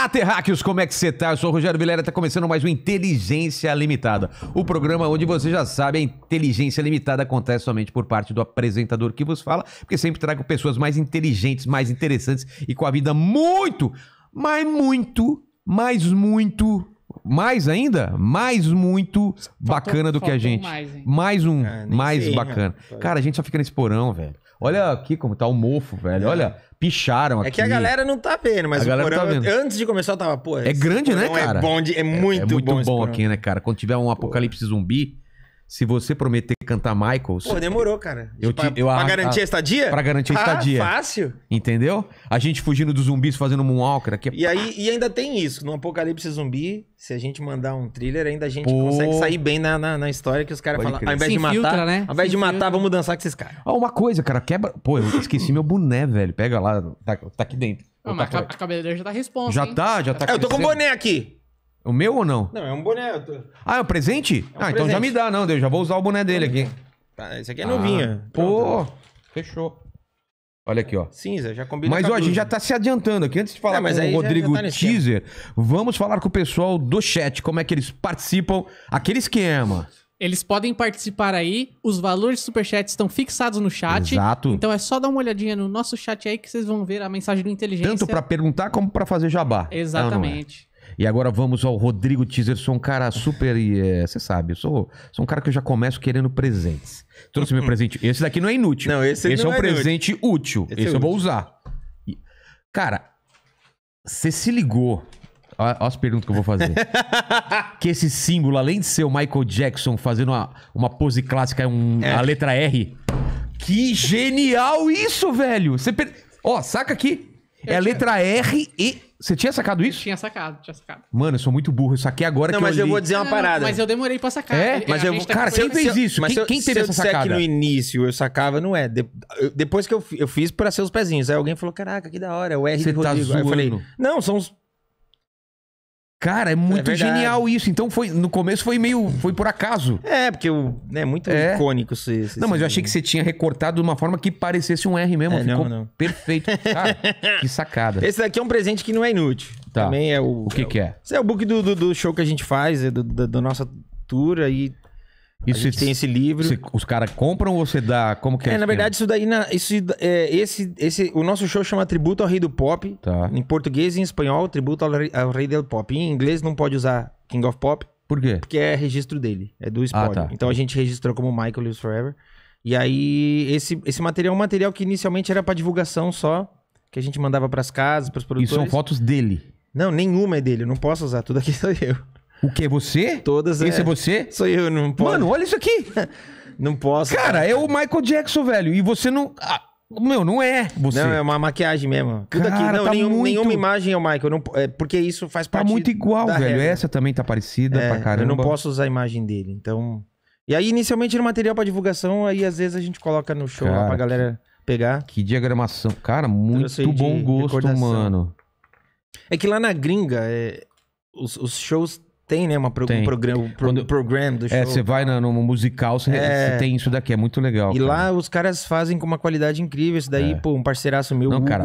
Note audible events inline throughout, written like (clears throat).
Olá, terráqueos, como é que você tá? Eu sou o Rogério Vilera, tá começando mais um Inteligência Limitada. O programa onde você já sabe, a inteligência limitada acontece somente por parte do apresentador que vos fala, porque sempre trago pessoas mais inteligentes, mais interessantes e com a vida muito, mas muito, mais muito mais ainda? Mais muito faltou, bacana do que a gente. Mais, mais um, é, mais sei, bacana. Cara, a gente só fica nesse porão, velho. Olha aqui como tá o mofo, velho. Olha, picharam aqui. É que a galera não tá vendo, mas a o porão, tá vendo. antes de começar, eu tava, pô. É grande, né, é cara? É, bom de, é, é, é muito, bom. é muito bom, bom aqui, né, cara? Quando tiver um apocalipse pô. zumbi, se você prometer cantar Michaels. Pô, demorou, cara. Eu pra, te, eu, pra a, garantir a estadia? Pra garantir a ah, estadia. Ah, fácil. Entendeu? A gente fugindo dos zumbis fazendo Moonwalker aqui. E, aí, e ainda tem isso. No Apocalipse Zumbi, se a gente mandar um thriller, ainda a gente Pô. consegue sair bem na, na, na história que os caras falam. Ao invés Se de matar, né? ao invés Se de matar, vamos dançar com esses caras. Ah, uma coisa, cara, quebra. Pô, eu esqueci meu boné, velho. Pega lá, tá, tá aqui dentro. Não, tá mas tá a, a cabeleireira já tá responsa. Já hein? tá, já tá. É, eu tô com o boné aqui. O meu ou não? Não, é um boné. Tô... Ah, é um presente? É um ah, presente. então já me dá, não. deu, já vou usar o boné dele aqui. Tá, esse aqui é ah, novinho. Pô, fechou. Olha aqui, ó. Cinza, já combina. Mas, ó, a gente já tá se adiantando aqui. Antes de falar com o Rodrigo já, já tá Teaser, vamos falar com o pessoal do chat, como é que eles participam. Aquele esquema. Eles podem participar aí, os valores do Superchat estão fixados no chat. Exato. Então é só dar uma olhadinha no nosso chat aí que vocês vão ver a mensagem do Inteligência. Tanto para perguntar como para fazer jabá. Exatamente. Ah, e agora vamos ao Rodrigo Teaser. Sou um cara super. É, você é, sabe, eu sou, sou um cara que eu já começo querendo presentes. Trouxe meu (laughs) presente. Esse daqui não é inútil. Não, esse, esse não é um é presente útil. útil. Esse, é esse eu útil. vou usar. Cara, você se ligou. Olha as perguntas que eu vou fazer. (laughs) que esse símbolo, além de ser o Michael Jackson fazendo uma, uma pose clássica, um, é. a letra R. Que genial isso, velho! Ó, per... saca aqui. É a letra R e você tinha sacado isso? Eu tinha sacado, tinha sacado. Mano, eu sou muito burro. Isso aqui agora não, que eu Não, mas eu vou dizer uma parada. Mas eu demorei pra sacar. É? Mas eu, tá cara, quem fez isso? Mas quem, quem teve se essa eu sacada? que no início eu sacava, não é. De, eu, depois que eu, eu fiz pra os pezinhos. Aí é alguém falou, caraca, que da hora. É o R tá Rodrigo. zoando. Aí eu falei, não, são os Cara, é muito é genial isso. Então foi no começo foi meio foi por acaso. É, porque o é muito é. icônico isso. Não, mas eu achei que você tinha recortado de uma forma que parecesse um R mesmo, é, ficou não, não. perfeito. Cara, que sacada. Esse daqui é um presente que não é inútil. Tá. Também é o O que é que é? Esse é o book do, do, do show que a gente faz, é do, da, da nossa tour e isso a gente tem esse livro. os caras compram ou você dá? Como que é? é na verdade, isso daí. Na, isso, é, esse, esse, o nosso show chama Tributo ao Rei do Pop. Tá. Em português e em espanhol, Tributo ao, ao Rei do Pop. Em inglês não pode usar King of Pop. Por quê? Porque é registro dele, é do spotify Ah, tá. Então a gente registrou como Michael Lives Forever. E aí, esse, esse material é um material que inicialmente era para divulgação só, que a gente mandava para as casas, para os produtores. E são fotos dele? Não, nenhuma é dele. Eu não posso usar, tudo aqui sou eu. O que? Você? Todas. Esse é, é você? Sou eu, não posso. Mano, olha isso aqui. (laughs) não posso. Cara, é o Michael Jackson, velho. E você não. Ah, meu, não é você. Não, é uma maquiagem mesmo. Cara, aqui. Não, tá nenhum, muito... nenhuma imagem é o Michael. Não, é, porque isso faz tá parte. Tá muito igual, velho. Regra. Essa também tá parecida é, pra caramba. Eu não posso usar a imagem dele, então. E aí, inicialmente, no material pra divulgação, aí às vezes a gente coloca no show Cara, lá pra galera pegar. Que diagramação. Cara, muito bom gosto, recordação. mano. É que lá na gringa, é, os, os shows tem, né? Uma pro, tem. Um programa, um pro, Quando, program do é, show. É, você vai no, musical, você é... tem isso daqui, é muito legal. E cara. lá os caras fazem com uma qualidade incrível. Isso daí, é. pô, um parceiraço meu, Não, Hugo, cara,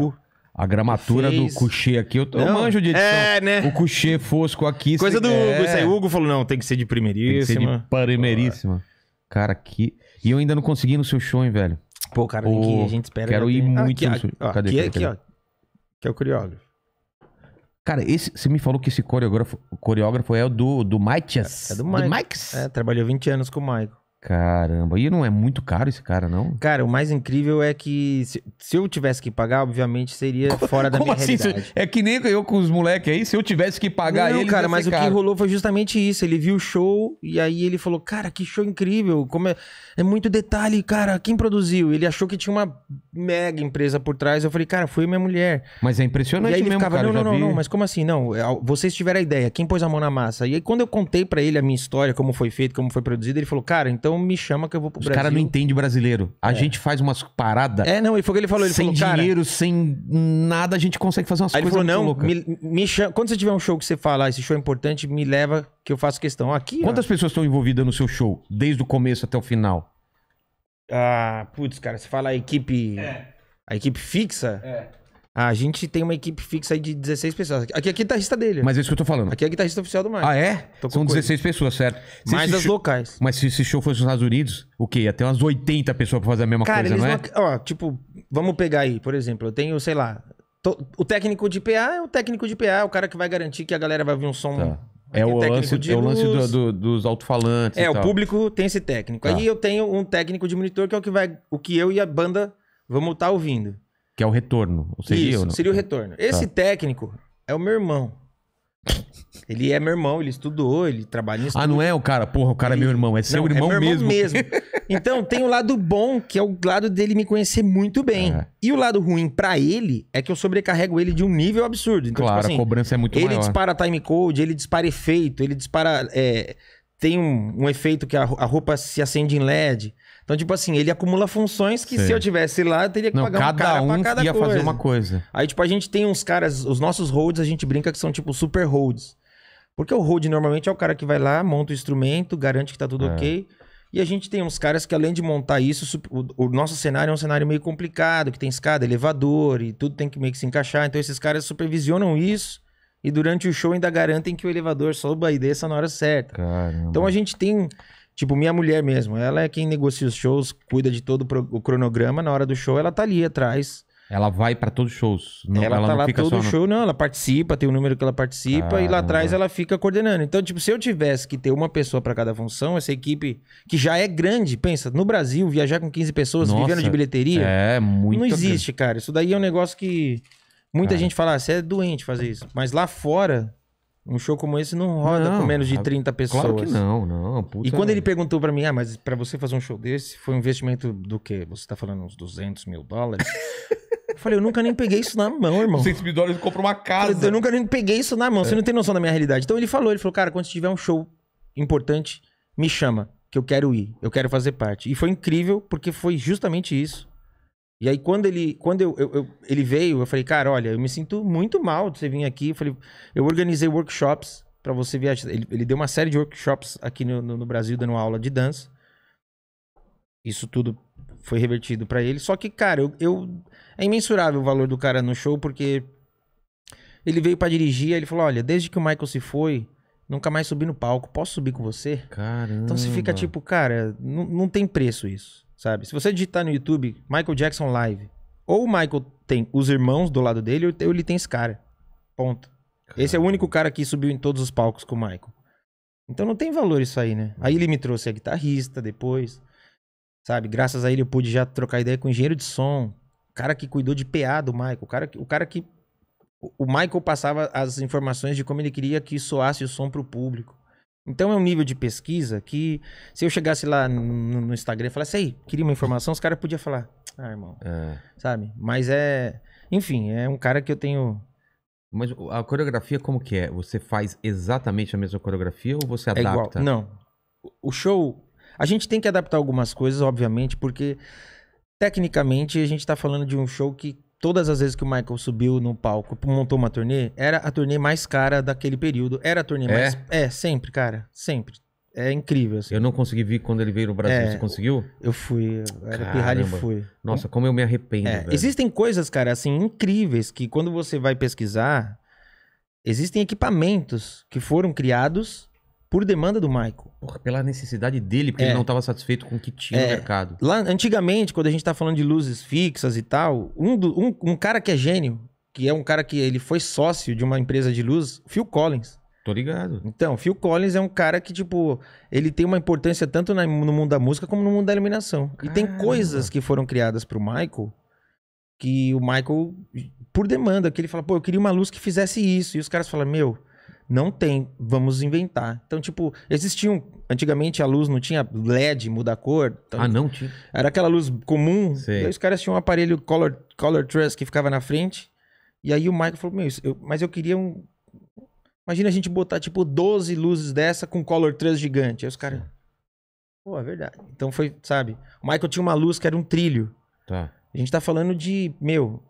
a gramatura fez... do Cuxê aqui, eu, eu, manjo de edição. É, né? O Cuxê fosco aqui. Coisa do é... Hugo, isso aí. O Hugo falou, não, tem que ser de primeiríssima. Tem que ser de primeiríssima. Cara, que... E eu ainda não consegui no seu show, hein, velho? Pô, cara, que a gente espera... Quero ir ter... muito ah, aqui, no seu... Ó, Cadê? Aqui, aqui, aqui, ó. Que é o Curiógrafo. Cara, esse, você me falou que esse coreógrafo, coreógrafo é o do, do Matias. É, é do Mike. Do Mike's? É, trabalhou 20 anos com o Michael. Caramba, e não é muito caro esse cara, não? Cara, o mais incrível é que se, se eu tivesse que pagar, obviamente seria como, (laughs) fora da minha assim? realidade. É que nem eu com os moleques aí, se eu tivesse que pagar não, ele. cara, mas o que rolou foi justamente isso. Ele viu o show e aí ele falou: Cara, que show incrível! Como é, é muito detalhe, cara, quem produziu? Ele achou que tinha uma mega empresa por trás. Eu falei, cara, foi minha mulher. Mas é impressionante e aí ele mesmo, ficava, cara, Não, não, não, não, mas como assim? Não, é, vocês tiveram a ideia, quem pôs a mão na massa? E aí, quando eu contei para ele a minha história, como foi feito, como foi produzido, ele falou, cara, então me chama que eu vou pro Os Brasil. Os caras não entendem brasileiro. A é. gente faz umas paradas. É, não, e foi o que ele falou. Ele sem falou, dinheiro, cara, sem nada, a gente consegue fazer umas aí coisas. Ele falou, não, me, me chama, quando você tiver um show que você fala, ah, esse show é importante, me leva que eu faço questão. Aqui. Quantas ó. pessoas estão envolvidas no seu show, desde o começo até o final? Ah, putz, cara, você fala a equipe. É. A equipe fixa? É. A gente tem uma equipe fixa aí de 16 pessoas. Aqui é guitarrista tá dele. Mas é isso que eu tô falando. Aqui é guitarrista tá oficial do Mike. Ah, é? Tô São 16 coisa. pessoas, certo? Se Mais as locais. Mas se esse show fosse nos Estados Unidos, o quê? Ia ter umas 80 pessoas pra fazer a mesma Cara, coisa, não é? Não... Ó, tipo, vamos pegar aí, por exemplo, eu tenho, sei lá, tô... o técnico de PA é o técnico de PA, é o cara que vai garantir que a galera vai ouvir um som... Tá. É o, lance, é o, lance, do, do, dos alto-falantes. É, o público tem esse técnico. Tá. Aí eu tenho um técnico de monitor que é o que vai. O que eu e a banda vamos estar tá ouvindo. Que é o retorno. Seria, Isso, seria o tá. retorno. Esse tá. técnico é o meu irmão. Ele é meu irmão, ele estudou, ele trabalha nisso. Ah, não é o cara? Porra, o cara ele... é meu irmão, é seu não, é irmão, é meu irmão mesmo. mesmo. (laughs) Então, tem o lado bom, que é o lado dele me conhecer muito bem. É. E o lado ruim para ele é que eu sobrecarrego ele de um nível absurdo. Então, claro, tipo assim, a cobrança é muito ele Ele dispara time code, ele dispara efeito, ele dispara. É, tem um, um efeito que a, a roupa se acende em LED. Então, tipo assim, ele acumula funções que Sim. se eu tivesse lá, eu teria que Não, pagar cada um cara um pra cada ia coisa. fazer uma coisa. Aí, tipo, a gente tem uns caras, os nossos holds, a gente brinca que são, tipo, super holds. Porque o hold normalmente é o cara que vai lá, monta o instrumento, garante que tá tudo é. ok. E a gente tem uns caras que, além de montar isso, o, nosso cenário é um cenário meio complicado, que tem escada, elevador e tudo tem que meio que se encaixar. Então, esses caras supervisionam isso e durante o show ainda garantem que o elevador suba e desça na hora certa. Caramba. Então, a gente tem Tipo, minha mulher mesmo, ela é quem negocia os shows, cuida de todo o cronograma. Na hora do show, ela tá ali atrás. Ela vai para todos os shows. Não, ela, ela tá lá todo no... show, não. Ela participa, tem o um número que ela participa Caramba. e lá atrás ela fica coordenando. Então, tipo, se eu tivesse que ter uma pessoa para cada função, essa equipe que já é grande, pensa, no Brasil, viajar com 15 pessoas, Nossa, vivendo de bilheteria. É, muito. Não existe, grande. cara. Isso daí é um negócio que muita cara. gente fala, ah, é doente fazer isso. Mas lá fora, um show como esse não roda não, com menos de 30 pessoas. Claro que não, não. Puta e quando ele perguntou para mim, ah, mas para você fazer um show desse, foi um investimento do quê? Você tá falando uns 200 mil dólares? (laughs) eu falei, eu nunca nem peguei isso na mão, irmão. 200 mil dólares compra uma casa. Eu, eu nunca nem peguei isso na mão, é. você não tem noção da minha realidade. Então ele falou, ele falou, cara, quando tiver um show importante, me chama, que eu quero ir, eu quero fazer parte. E foi incrível, porque foi justamente isso e aí, quando ele, quando eu, eu, eu, ele veio, eu falei, cara, olha, eu me sinto muito mal de você vir aqui. Eu falei, eu organizei workshops para você viajar. Ele, ele, deu uma série de workshops aqui no, no, no, Brasil, dando aula de dança. Isso tudo foi revertido para ele. Só que, cara, eu, eu, é imensurável o valor do cara no show, porque ele veio para dirigir, ele falou, olha, desde que o Michael se foi, nunca mais subi no palco, posso subir com você? Caramba. Então você fica tipo, cara, não, não tem preço isso sabe? Se você digitar no YouTube Michael Jackson Live, ou o Michael tem os irmãos do lado dele, ou ele tem esse cara. Ponto. Caramba. Esse é o único cara que subiu em todos os palcos com o Michael. Então não tem valor isso aí, né? Aí ele me trouxe a guitarrista depois, sabe? Graças a ele eu pude já trocar ideia com o engenheiro de som, o cara que cuidou de PA do Michael, o cara que, o cara que o Michael passava as informações de como ele queria que soasse o som pro público. Então é um nível de pesquisa que se eu chegasse lá no, no Instagram e falasse, aí. queria uma informação, os caras podiam falar, ah, irmão, é. sabe? Mas é, enfim, é um cara que eu tenho... Mas a coreografia como que é? Você faz exatamente a mesma coreografia ou você adapta? É igual. Não, o show, a gente tem que adaptar algumas coisas, obviamente, porque tecnicamente a gente está falando de um show que todas as vezes que o Michael subiu no palco, montou uma turnê, era a turnê mais cara daquele período. Era a turnê é? mais. É, sempre, cara. Sempre. É incrível. Assim. Eu não consegui vir quando ele veio no Brasil. É, Você conseguiu? Eu fui. Eu era pirralho e fui. Nossa, como eu me arrependo. É, existem coisas, cara, assim, incríveis que quando você vai pesquisar, existem equipamentos que foram criados por demanda do Michael. Porra, pela necessidade dele, porque é. ele não estava satisfeito com o que tinha é. no mercado. Lá, antigamente, quando a gente está falando de luzes fixas e tal, um, do, um, um, cara que é gênio, que é um cara que ele foi sócio de uma empresa de luz, Phil Collins. Tô ligado. Então, Phil Collins é um cara que, tipo, ele tem uma importância tanto na, no mundo da música como no mundo da iluminação. Caramba. E tem coisas que foram criadas pro Michael que o Michael, por demanda, que ele fala, pô, eu queria uma luz que fizesse isso. E os caras falam, meu, não tem, vamos inventar. Então, tipo, existiam. Antigamente a luz não tinha LED, muda a cor. Então, ah, não tinha. Era aquela luz comum. E aí os caras tinham um aparelho Color, color Trust que ficava na frente. E aí o Michael falou: Meu, eu, mas eu queria um. Imagina a gente botar, tipo, 12 luzes dessa com Color Trust gigante. Aí os caras. Pô, é verdade. Então foi, sabe? O Michael tinha uma luz que era um trilho. Tá. A gente tá falando de, meu,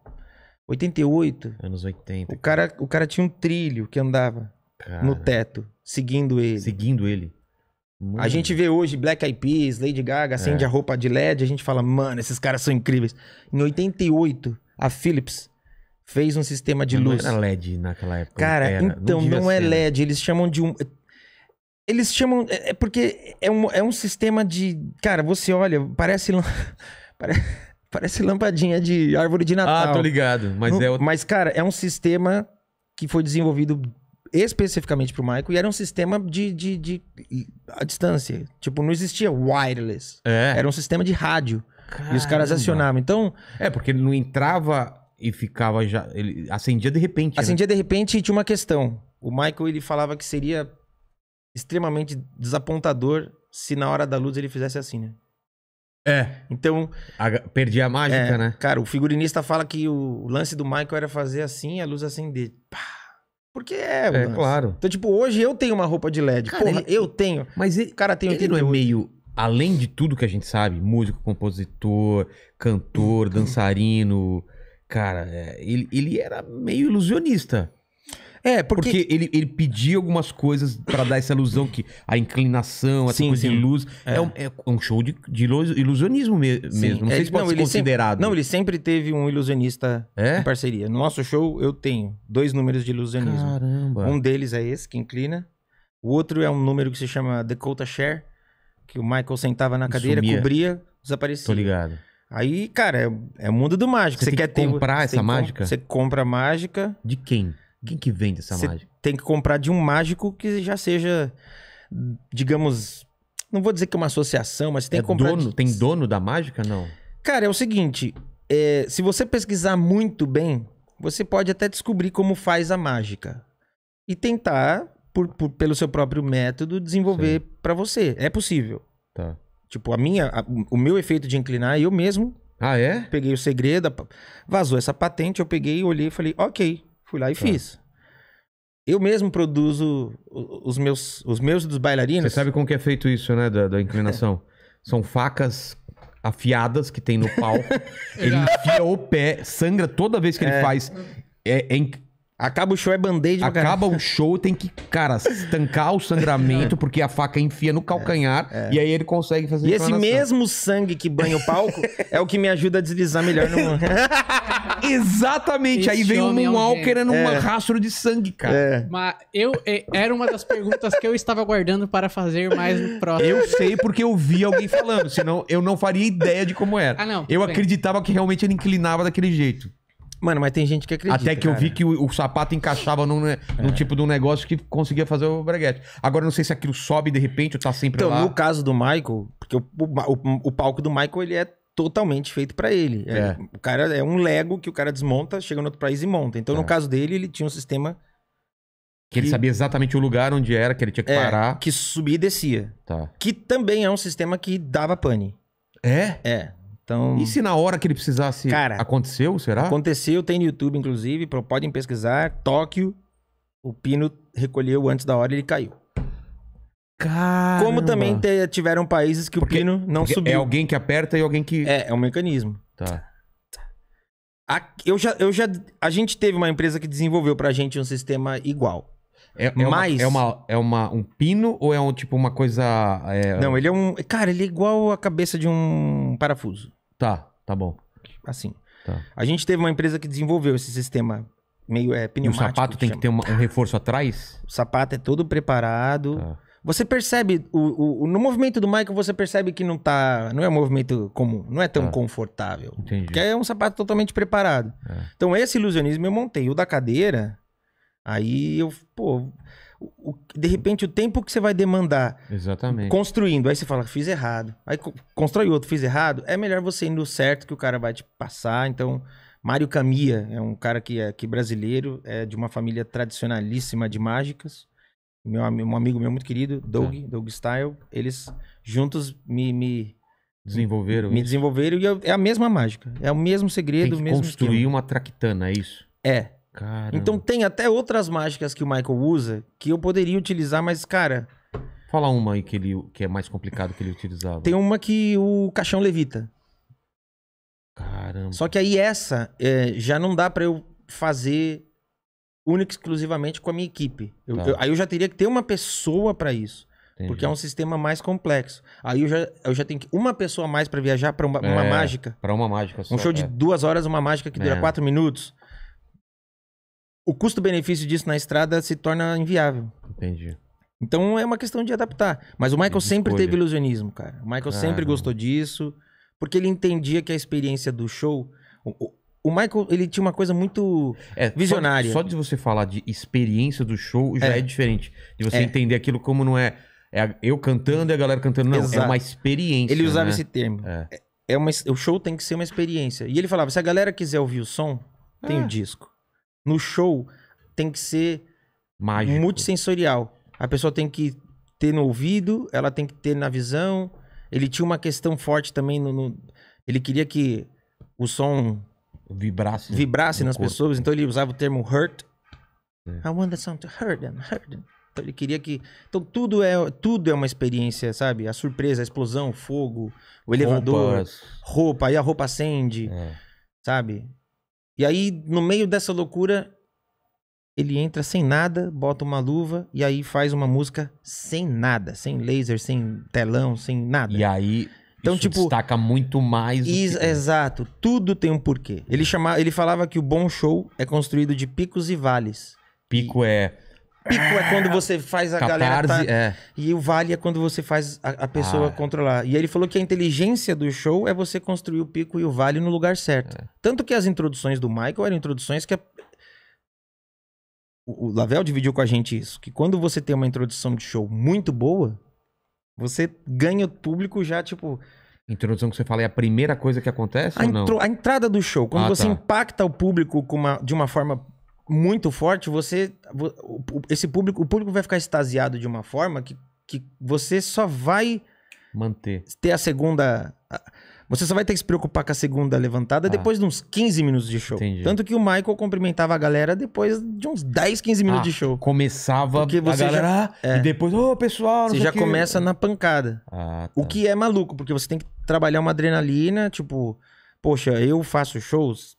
88. Anos 80. O cara, o cara tinha um trilho que andava. Cara. no teto, seguindo ele. Seguindo ele. Mano. A gente vê hoje Black Eyed Peas, Lady Gaga, acende é. a roupa de LED, a gente fala, mano, esses caras são incríveis. Em 88, a Philips fez um sistema de não luz. Não era LED naquela época. Cara, era. então, não, não é né? LED, eles chamam de um... Eles chamam... É, é porque é um, é um sistema de... Cara, você olha, parece... (laughs) parece lampadinha de árvore de Natal. Ah, tô ligado, mas é... Mas, cara, é um sistema que foi desenvolvido especificamente pro Michael e era um sistema de, de, de, de a distância. Tipo, não existia wireless. É. Era um sistema de rádio. Caramba. E os caras acionavam. Então. É, porque ele não entrava e ficava já. Ele acendia de repente. Né? Acendia né? de repente e tinha uma questão. O Michael ele falava que seria extremamente desapontador se na hora da luz ele fizesse assim, né? É. Então. A, perdi a mágica, é, né? Cara, o figurinista fala que o lance do Michael era fazer assim e a luz acender. Pá! Porque é, é claro. Então, tipo, hoje eu tenho uma roupa de LED. Cara, Porra, ele... eu tenho. Mas ele, o cara tem ele não é meio, além de tudo que a gente sabe, músico, compositor, cantor, uhum. dançarino. Cara, é, ele, ele era meio ilusionista. É, porque, porque ele, ele pedia algumas coisas para dar essa ilusão que a inclinação, essa sim, coisa sim. de luz. É. É, um, é. um, show de, de ilusionismo me, mesmo. Não é, sei se pode não, ser considerado. Sempre, não, ele sempre teve um ilusionista é? em parceria. No nosso show, eu tenho dois números de ilusionismo. Caramba. Um deles é esse, que inclina. O outro é um número que se chama Dakota Share, que o Michael sentava na cadeira, Sumia. cobria, desaparecia. Tô ligado. Aí, cara, é, é mundo do mágico. Você, você quer comprar ter, essa mágica? Com, você compra a mágica. De quem? Quem que vende essa Cê mágica? Tem que comprar de um mágico que já seja, digamos, não vou dizer que é uma associação, mas tem é que comprar. Dono, de... Tem dono da mágica, não? Cara, é o seguinte: é, se você pesquisar muito bem, você pode até descobrir como faz a mágica e tentar, por, por pelo seu próprio método, desenvolver para você. É possível. Tá. Tipo, a minha, a, o meu efeito de inclinar, eu mesmo. Ah, é? Peguei o segredo, vazou essa patente, eu peguei, olhei e falei, ok, Fui lá e tá. fiz. Eu mesmo produzo os meus, os meus dos bailarinos. Você sabe como que é feito isso, né, da, da inclinação? (laughs) São facas afiadas que tem no pau (laughs) ele enfia o pé, sangra toda vez que é. ele faz. É, é, Acaba o show, é band-aid. Acaba o show, tem que, cara, estancar o sangramento, é. porque a faca enfia no calcanhar é, é. e aí ele consegue fazer E esse mesmo sangue que banha o palco (laughs) é o que me ajuda a deslizar melhor no. (laughs) Exatamente. Esse aí vem um Moonwalker é num é. rastro de sangue, cara. É. Mas eu é, era uma das perguntas que eu estava guardando para fazer mais no próximo. Eu sei porque eu vi alguém falando, senão eu não faria ideia de como era. Ah, não. Eu bem. acreditava que realmente ele inclinava daquele jeito. Mano, mas tem gente que acredita. Até que cara. eu vi que o, o sapato encaixava num, né, é. num tipo de um negócio que conseguia fazer o breguete. Agora não sei se aquilo sobe de repente ou tá sempre então, lá. Então, no caso do Michael, porque o, o, o palco do Michael ele é totalmente feito para ele. É. É, o cara é um Lego que o cara desmonta, chega no outro país e monta. Então, é. no caso dele, ele tinha um sistema que ele sabia exatamente o lugar onde era, que ele tinha que é, parar. Que subia e descia. Tá. Que também é um sistema que dava pane. É? É. Então... E se na hora que ele precisasse. Cara, aconteceu, será? Aconteceu, tem no YouTube, inclusive, podem pesquisar. Tóquio, o Pino recolheu antes da hora e ele caiu. Caramba. Como também tiveram países que porque, o Pino não subiu. É alguém que aperta e alguém que. É, é um mecanismo. Tá. tá. A, eu já, eu já, a gente teve uma empresa que desenvolveu pra gente um sistema igual. É, é Mas... Uma, é uma, é uma, um pino ou é um tipo uma coisa. É... Não, ele é um. Cara, ele é igual a cabeça de um parafuso. Tá, tá bom. Assim. Tá. A gente teve uma empresa que desenvolveu esse sistema meio é, pneumático. E o sapato que tem chama. que ter um, um, reforço atrás? O sapato é todo preparado. Tá. Você percebe, o, o, no movimento do Michael, você percebe que não tá. Não é um movimento comum, não é tão tá. confortável. Entendi. Porque é um sapato totalmente preparado. É. Então, esse ilusionismo eu montei. O da cadeira, aí eu, pô, o, de repente o tempo que você vai demandar Exatamente. construindo, aí você fala, fiz errado. Aí constrói outro, fiz errado. É melhor você ir no certo que o cara vai te passar. Então, Mário Camia é um cara que é que brasileiro, é de uma família tradicionalíssima de mágicas. Meu, um amigo meu muito querido, Doug, é. Doug Style, eles juntos me, me desenvolveram. Me isso. desenvolveram e eu, é a mesma mágica. É o mesmo segredo, Tem que o mesmo Construir esquema. uma traquitana, é isso? É, Caramba. Então tem até outras mágicas que o Michael usa que eu poderia utilizar, mas, cara. Fala uma aí que, ele, que é mais complicado que ele utilizava. Tem uma que o caixão levita. Caramba. Só que aí essa é, já não dá para eu fazer única e exclusivamente com a minha equipe. Eu, tá. eu, aí eu já teria que ter uma pessoa para isso. Entendi. Porque é um sistema mais complexo. Aí eu já, eu já tenho que uma pessoa a mais para viajar para uma, é, uma, mágica. Para uma mágica. Só, um show é. de duas horas, uma mágica que dura é. quatro minutos o custo-benefício disso na estrada se torna inviável. Entendi. Então é uma questão de adaptar. Mas o Michael sempre teve ilusionismo, cara. O Michael ah, sempre gostou disso, porque ele entendia que a experiência do show. O, o Michael, ele tinha uma coisa muito é, visionária. Só, só, de você falar de experiência do show já é, é diferente. De você é. entender aquilo como não é, é eu cantando e a galera cantando. Não, é Exato. é uma experiência. Ele usava né? esse termo. É. é. uma, o show tem que ser uma experiência. E ele falava: se a galera quiser ouvir o som, tem o um disco. No show tem que ser Mágico. multissensorial. A pessoa tem que ter no ouvido, ela tem que ter na visão. Ele tinha uma questão forte também no, no... ele queria que o som vibrasse, vibrasse nas corpo. pessoas, então ele usava o termo hurt. É. I want the sound to hurt them, hurt them. Então ele queria que. Então tudo é, tudo é uma experiência, sabe? A surpresa, a explosão, o fogo, o elevador, Roupas. roupa, aí a roupa acende, é. sabe? E aí, no meio dessa loucura, ele entra sem nada, bota uma luva e aí faz uma música sem nada, sem laser, sem telão, sem nada. E aí então, Isso tipo, destaca muito mais. Is, que... Exato, tudo tem um porquê. Ele, chamava ele falava que o bom show é construído de picos e vales. Pico e... é Pico é quando você faz a Catarse, galera. Tá... É. E o vale é quando você faz a, a pessoa ah, é. controlar. E ele falou que a inteligência do show é você construir o pico e o vale no lugar certo. É. Tanto que as introduções do Michael eram introduções que. A... O, Lavel dividiu com a gente isso. Que quando você tem uma introdução de show muito boa, você ganha o público já, tipo. Introdução que você fala é a primeira coisa que acontece? A, ou não? a entrada do show. Quando ah, você tá. impacta o público uma, de uma forma muito forte, você esse público, o público vai ficar extasiado de uma forma que, que você só vai manter. Ter a segunda você só vai ter que se preocupar com a segunda levantada ah. depois de uns 15 minutos de show. Entendi. Tanto que o Michael cumprimentava a galera depois de uns 10, 15 minutos ah, de show. Começava Porque você a galera já, é, e depois, ô oh, pessoal... Você já que... começa na pancada. Ah, tá. O que é maluco, porque você tem que trabalhar uma adrenalina, tipo... Poxa, eu faço shows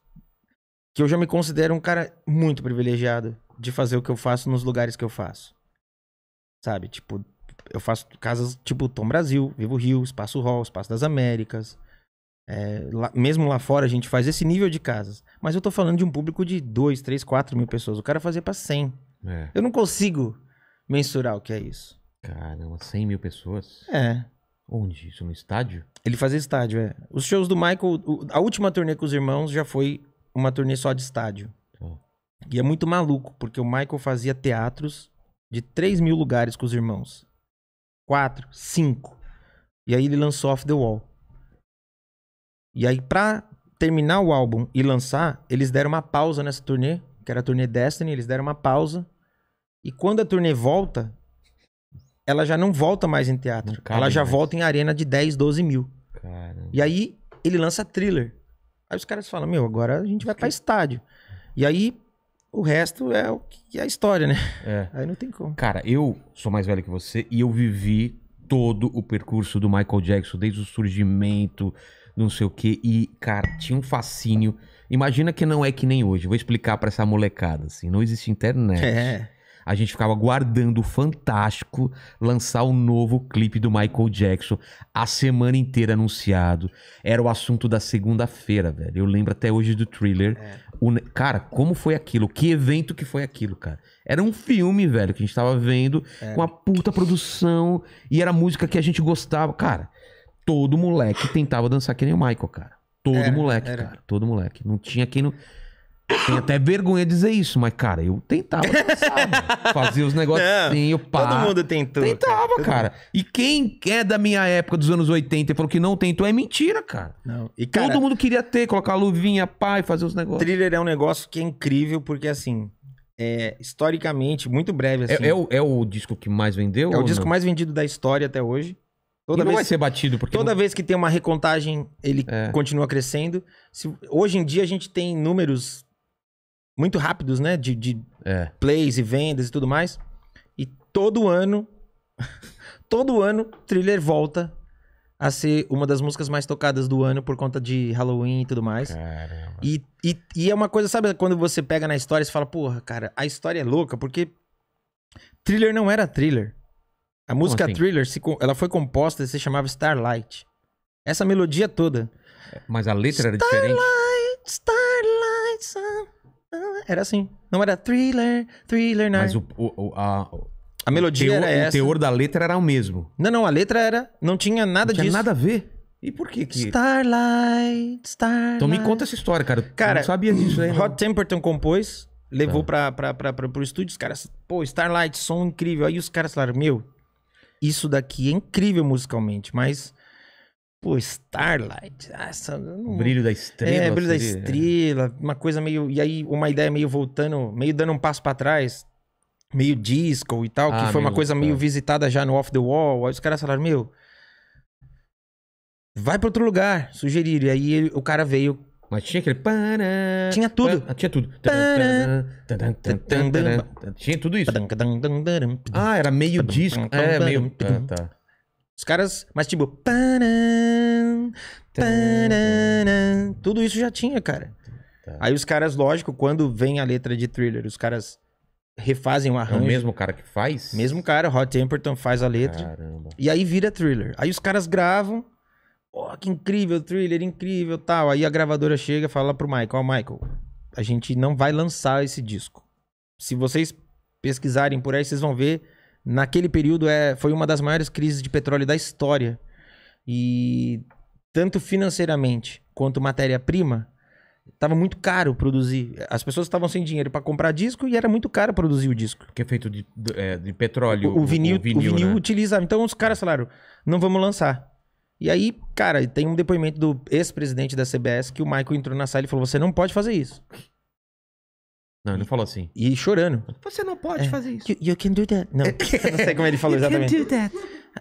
que eu já me considero um cara muito privilegiado de fazer o que eu faço nos lugares que eu faço. Sabe? Tipo, eu faço casas tipo Tom Brasil, Vivo Rio, Espaço Hall, Espaço das Américas. É, lá, mesmo lá fora a gente faz esse nível de casas. Mas eu tô falando de um público de 2, 3, 4 mil pessoas. O cara fazia pra 100. É. Eu não consigo mensurar o que é isso. Caramba, 100 mil pessoas? É. Onde? Isso? No estádio? Ele fazia estádio, é. Os shows do Michael, a última turnê com os irmãos já foi uma turnê só de estádio. Oh. E é muito maluco, porque o Michael fazia teatros de 3 mil lugares com os irmãos. 4, 5. E aí ele lançou Off the Wall. E aí, pra terminar o álbum e lançar, eles deram uma pausa nessa turnê, que era a turnê Destiny, eles deram uma pausa. E quando a turnê volta, ela já não volta mais em teatro. Ela já mais. volta em arena de 10, 12 mil. Caramba. E aí ele lança thriller. Aí os caras falam, meu, agora a gente vai para estádio. E aí o resto é o que é a história, né? É. Aí não tem como. Cara, eu sou mais velho que você e eu vivi todo o percurso do Michael Jackson, desde o surgimento, não sei o quê. E, cara, tinha um fascínio. Imagina que não é que nem hoje. Vou explicar para essa molecada, assim. Não existe internet. É a gente ficava guardando o Fantástico lançar o um novo clipe do Michael Jackson a semana inteira anunciado. Era o assunto da segunda-feira, velho. Eu lembro até hoje do thriller. É. O, cara, como foi aquilo? Que evento que foi aquilo, cara? Era um filme, velho, que a gente tava vendo, é. com a puta produção, e era música que a gente gostava. Cara, todo moleque tentava dançar que nem o Michael, cara. Todo era, é, moleque, era. cara. Todo moleque. Não tinha quem não. Tem até vergonha de dizer isso, mas, cara, eu tentava, sabe? negócios os eu pá. Todo mundo tentou. Tentava, cara. cara. E quem é da minha época, dos anos 80, e falou que não tentou, é mentira, cara. Não. E, cara, Todo mundo queria ter, colocar a luvinha, pá, e fazer os negócios. Thriller é um negócio que é incrível, porque, assim, é, historicamente, muito breve, é, assim. É, é, o, é o disco que mais vendeu? É o disco não? mais vendido da história até hoje. Toda e não vez, vai ser batido, porque. Toda não... vez que tem uma recontagem, ele é. continua crescendo. Se, hoje em dia a gente tem números muito rápidos, né? De, de é. plays e vendas e tudo mais. E todo ano, (laughs) todo ano, Thriller volta a ser uma das músicas mais tocadas do ano por conta de Halloween e tudo mais. Caramba. E, e, e é uma coisa, sabe, quando você pega na história e fala, porra, cara, a história é louca, porque Thriller não era Thriller. A música assim? Thriller, se, ela foi composta e se chamava Starlight. Essa melodia toda. Mas a letra Starlight, era diferente. Starlight, Starlight. Ah, era assim. Não era thriller, thriller, não. Mas o, o, a, a melodia teor, era essa. O teor da letra era o mesmo. Não, não, a letra era. Não tinha nada não tinha disso. nada a ver. E por que que. Starlight, Starlight. Então me conta essa história, cara. Cara, eu não sabia disso aí. Rod Hot Temperton compôs, levou tá. pra, pra, pra, pra, pro estúdio. Os caras, pô, Starlight, som incrível. Aí os caras falaram, meu, isso daqui é incrível musicalmente, mas Pô, Starlight. Essa, não... O brilho da estrela. É, brilho seria, da estrela. Uma coisa meio. E aí, uma ideia meio voltando, meio dando um passo para trás. Meio disco e tal, ah, que foi uma coisa cara. meio visitada já no Off the Wall. Aí os caras falaram: Meu, vai para outro lugar, sugeriram. E aí ele, o cara veio. Mas tinha aquele. Tinha tudo. Ah, tinha tudo. Tinha tudo isso. Ah, era meio disco. É, meio. Ah, tá. Os caras, mas tipo, tudo isso já tinha, cara. Tá. Aí os caras, lógico, quando vem a letra de thriller, os caras refazem o arranjo. É o mesmo cara que faz? Mesmo cara, Hot Temperton faz a letra. Caramba. E aí vira thriller. Aí os caras gravam. Oh, que incrível, thriller, incrível, tal. Aí a gravadora chega e fala pro Michael, ó, oh, Michael, a gente não vai lançar esse disco. Se vocês pesquisarem por aí, vocês vão ver naquele período é, foi uma das maiores crises de petróleo da história. E tanto financeiramente quanto matéria-prima, estava muito caro produzir. As pessoas estavam sem dinheiro para comprar disco e era muito caro produzir o disco. Que é feito de, de, é, de petróleo. O, o, vinil, o vinil, o vinil né? utilizava. Então os caras falaram, não vamos lançar. E aí, cara, tem um depoimento do ex-presidente da CBS que o Michael entrou na sala e falou: você não pode fazer isso. Não, ele não falou assim. E chorando. Você não pode é, fazer isso. You, you, can do that. Não, (laughs) eu não sei como ele falou exatamente. You can do that.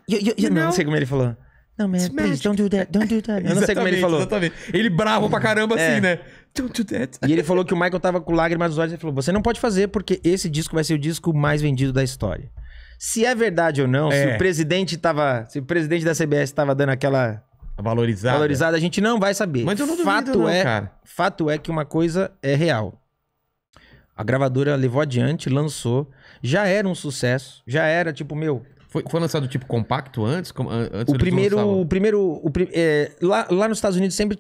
You, you, you não, não sei como ele falou. Não, man, please, don't do that, don't do that. Eu não sei como ele falou. Exatamente. Ele bravo pra caramba é. assim, né? Don't do that. E ele falou que o Michael tava com lágrimas nos olhos e falou: Você não pode fazer porque esse disco vai ser o disco mais vendido da história. Se é verdade ou não, é. se o presidente tava. Se o presidente da CBS tava dando aquela. Valorizada. Valorizada, a gente não vai saber. Mas eu não duvido, fato não, é, cara. Fato é que uma coisa é real. A gravadora levou adiante, lançou. Já era um sucesso. Já era, tipo, meu. Foi, foi lançado tipo compacto antes? antes o, primeiro, o primeiro. O primeiro. É, lá, lá nos Estados Unidos sempre.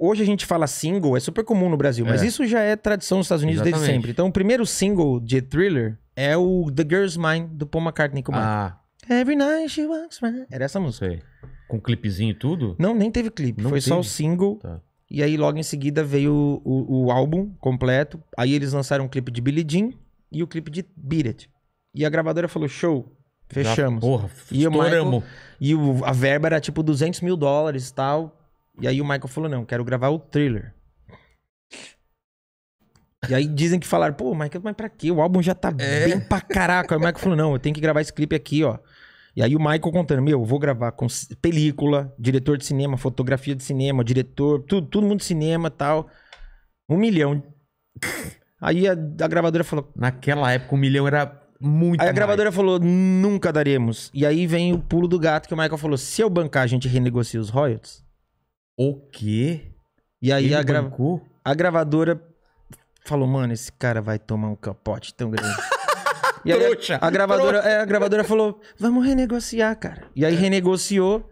Hoje a gente fala single, é super comum no Brasil, é. mas isso já é tradição nos Estados Unidos Exatamente. desde sempre. Então o primeiro single de thriller é o The Girl's Mind, do Paul McCartney. com ah. Every night she walks around. Era essa música. Sei. Com clipezinho e tudo? Não, nem teve clipe. Não foi teve. só o single. Tá. E aí logo em seguida veio o, o álbum completo. Aí eles lançaram um clipe de Billie Jean e o clipe de Beat It. E a gravadora falou, show, fechamos. Já, porra, e estouramos. E o, a verba era tipo 200 mil dólares e tal. E aí o Michael falou, não, quero gravar o Thriller. E aí dizem que falaram, pô, Michael, mas pra quê? O álbum já tá é. bem pra caraca. Aí o Michael falou, não, eu tenho que gravar esse clipe aqui, ó. E aí o Michael contando, meu, vou gravar com película, diretor de cinema, fotografia de cinema, diretor, tudo, todo mundo de cinema tal. Um milhão. Aí a, a gravadora falou. Naquela época, um milhão era muito. Aí a gravadora falou: nunca daremos. E aí vem o pulo do gato que o Michael falou: se eu bancar, a gente renegocia os royalties. O quê? E aí a, gra... a, gravadora falou: mano, esse cara vai tomar um capote tão grande. (laughs) E aí Trouxa. a, gravadora, é, a gravadora falou: vamos renegociar, cara. E aí é. renegociou.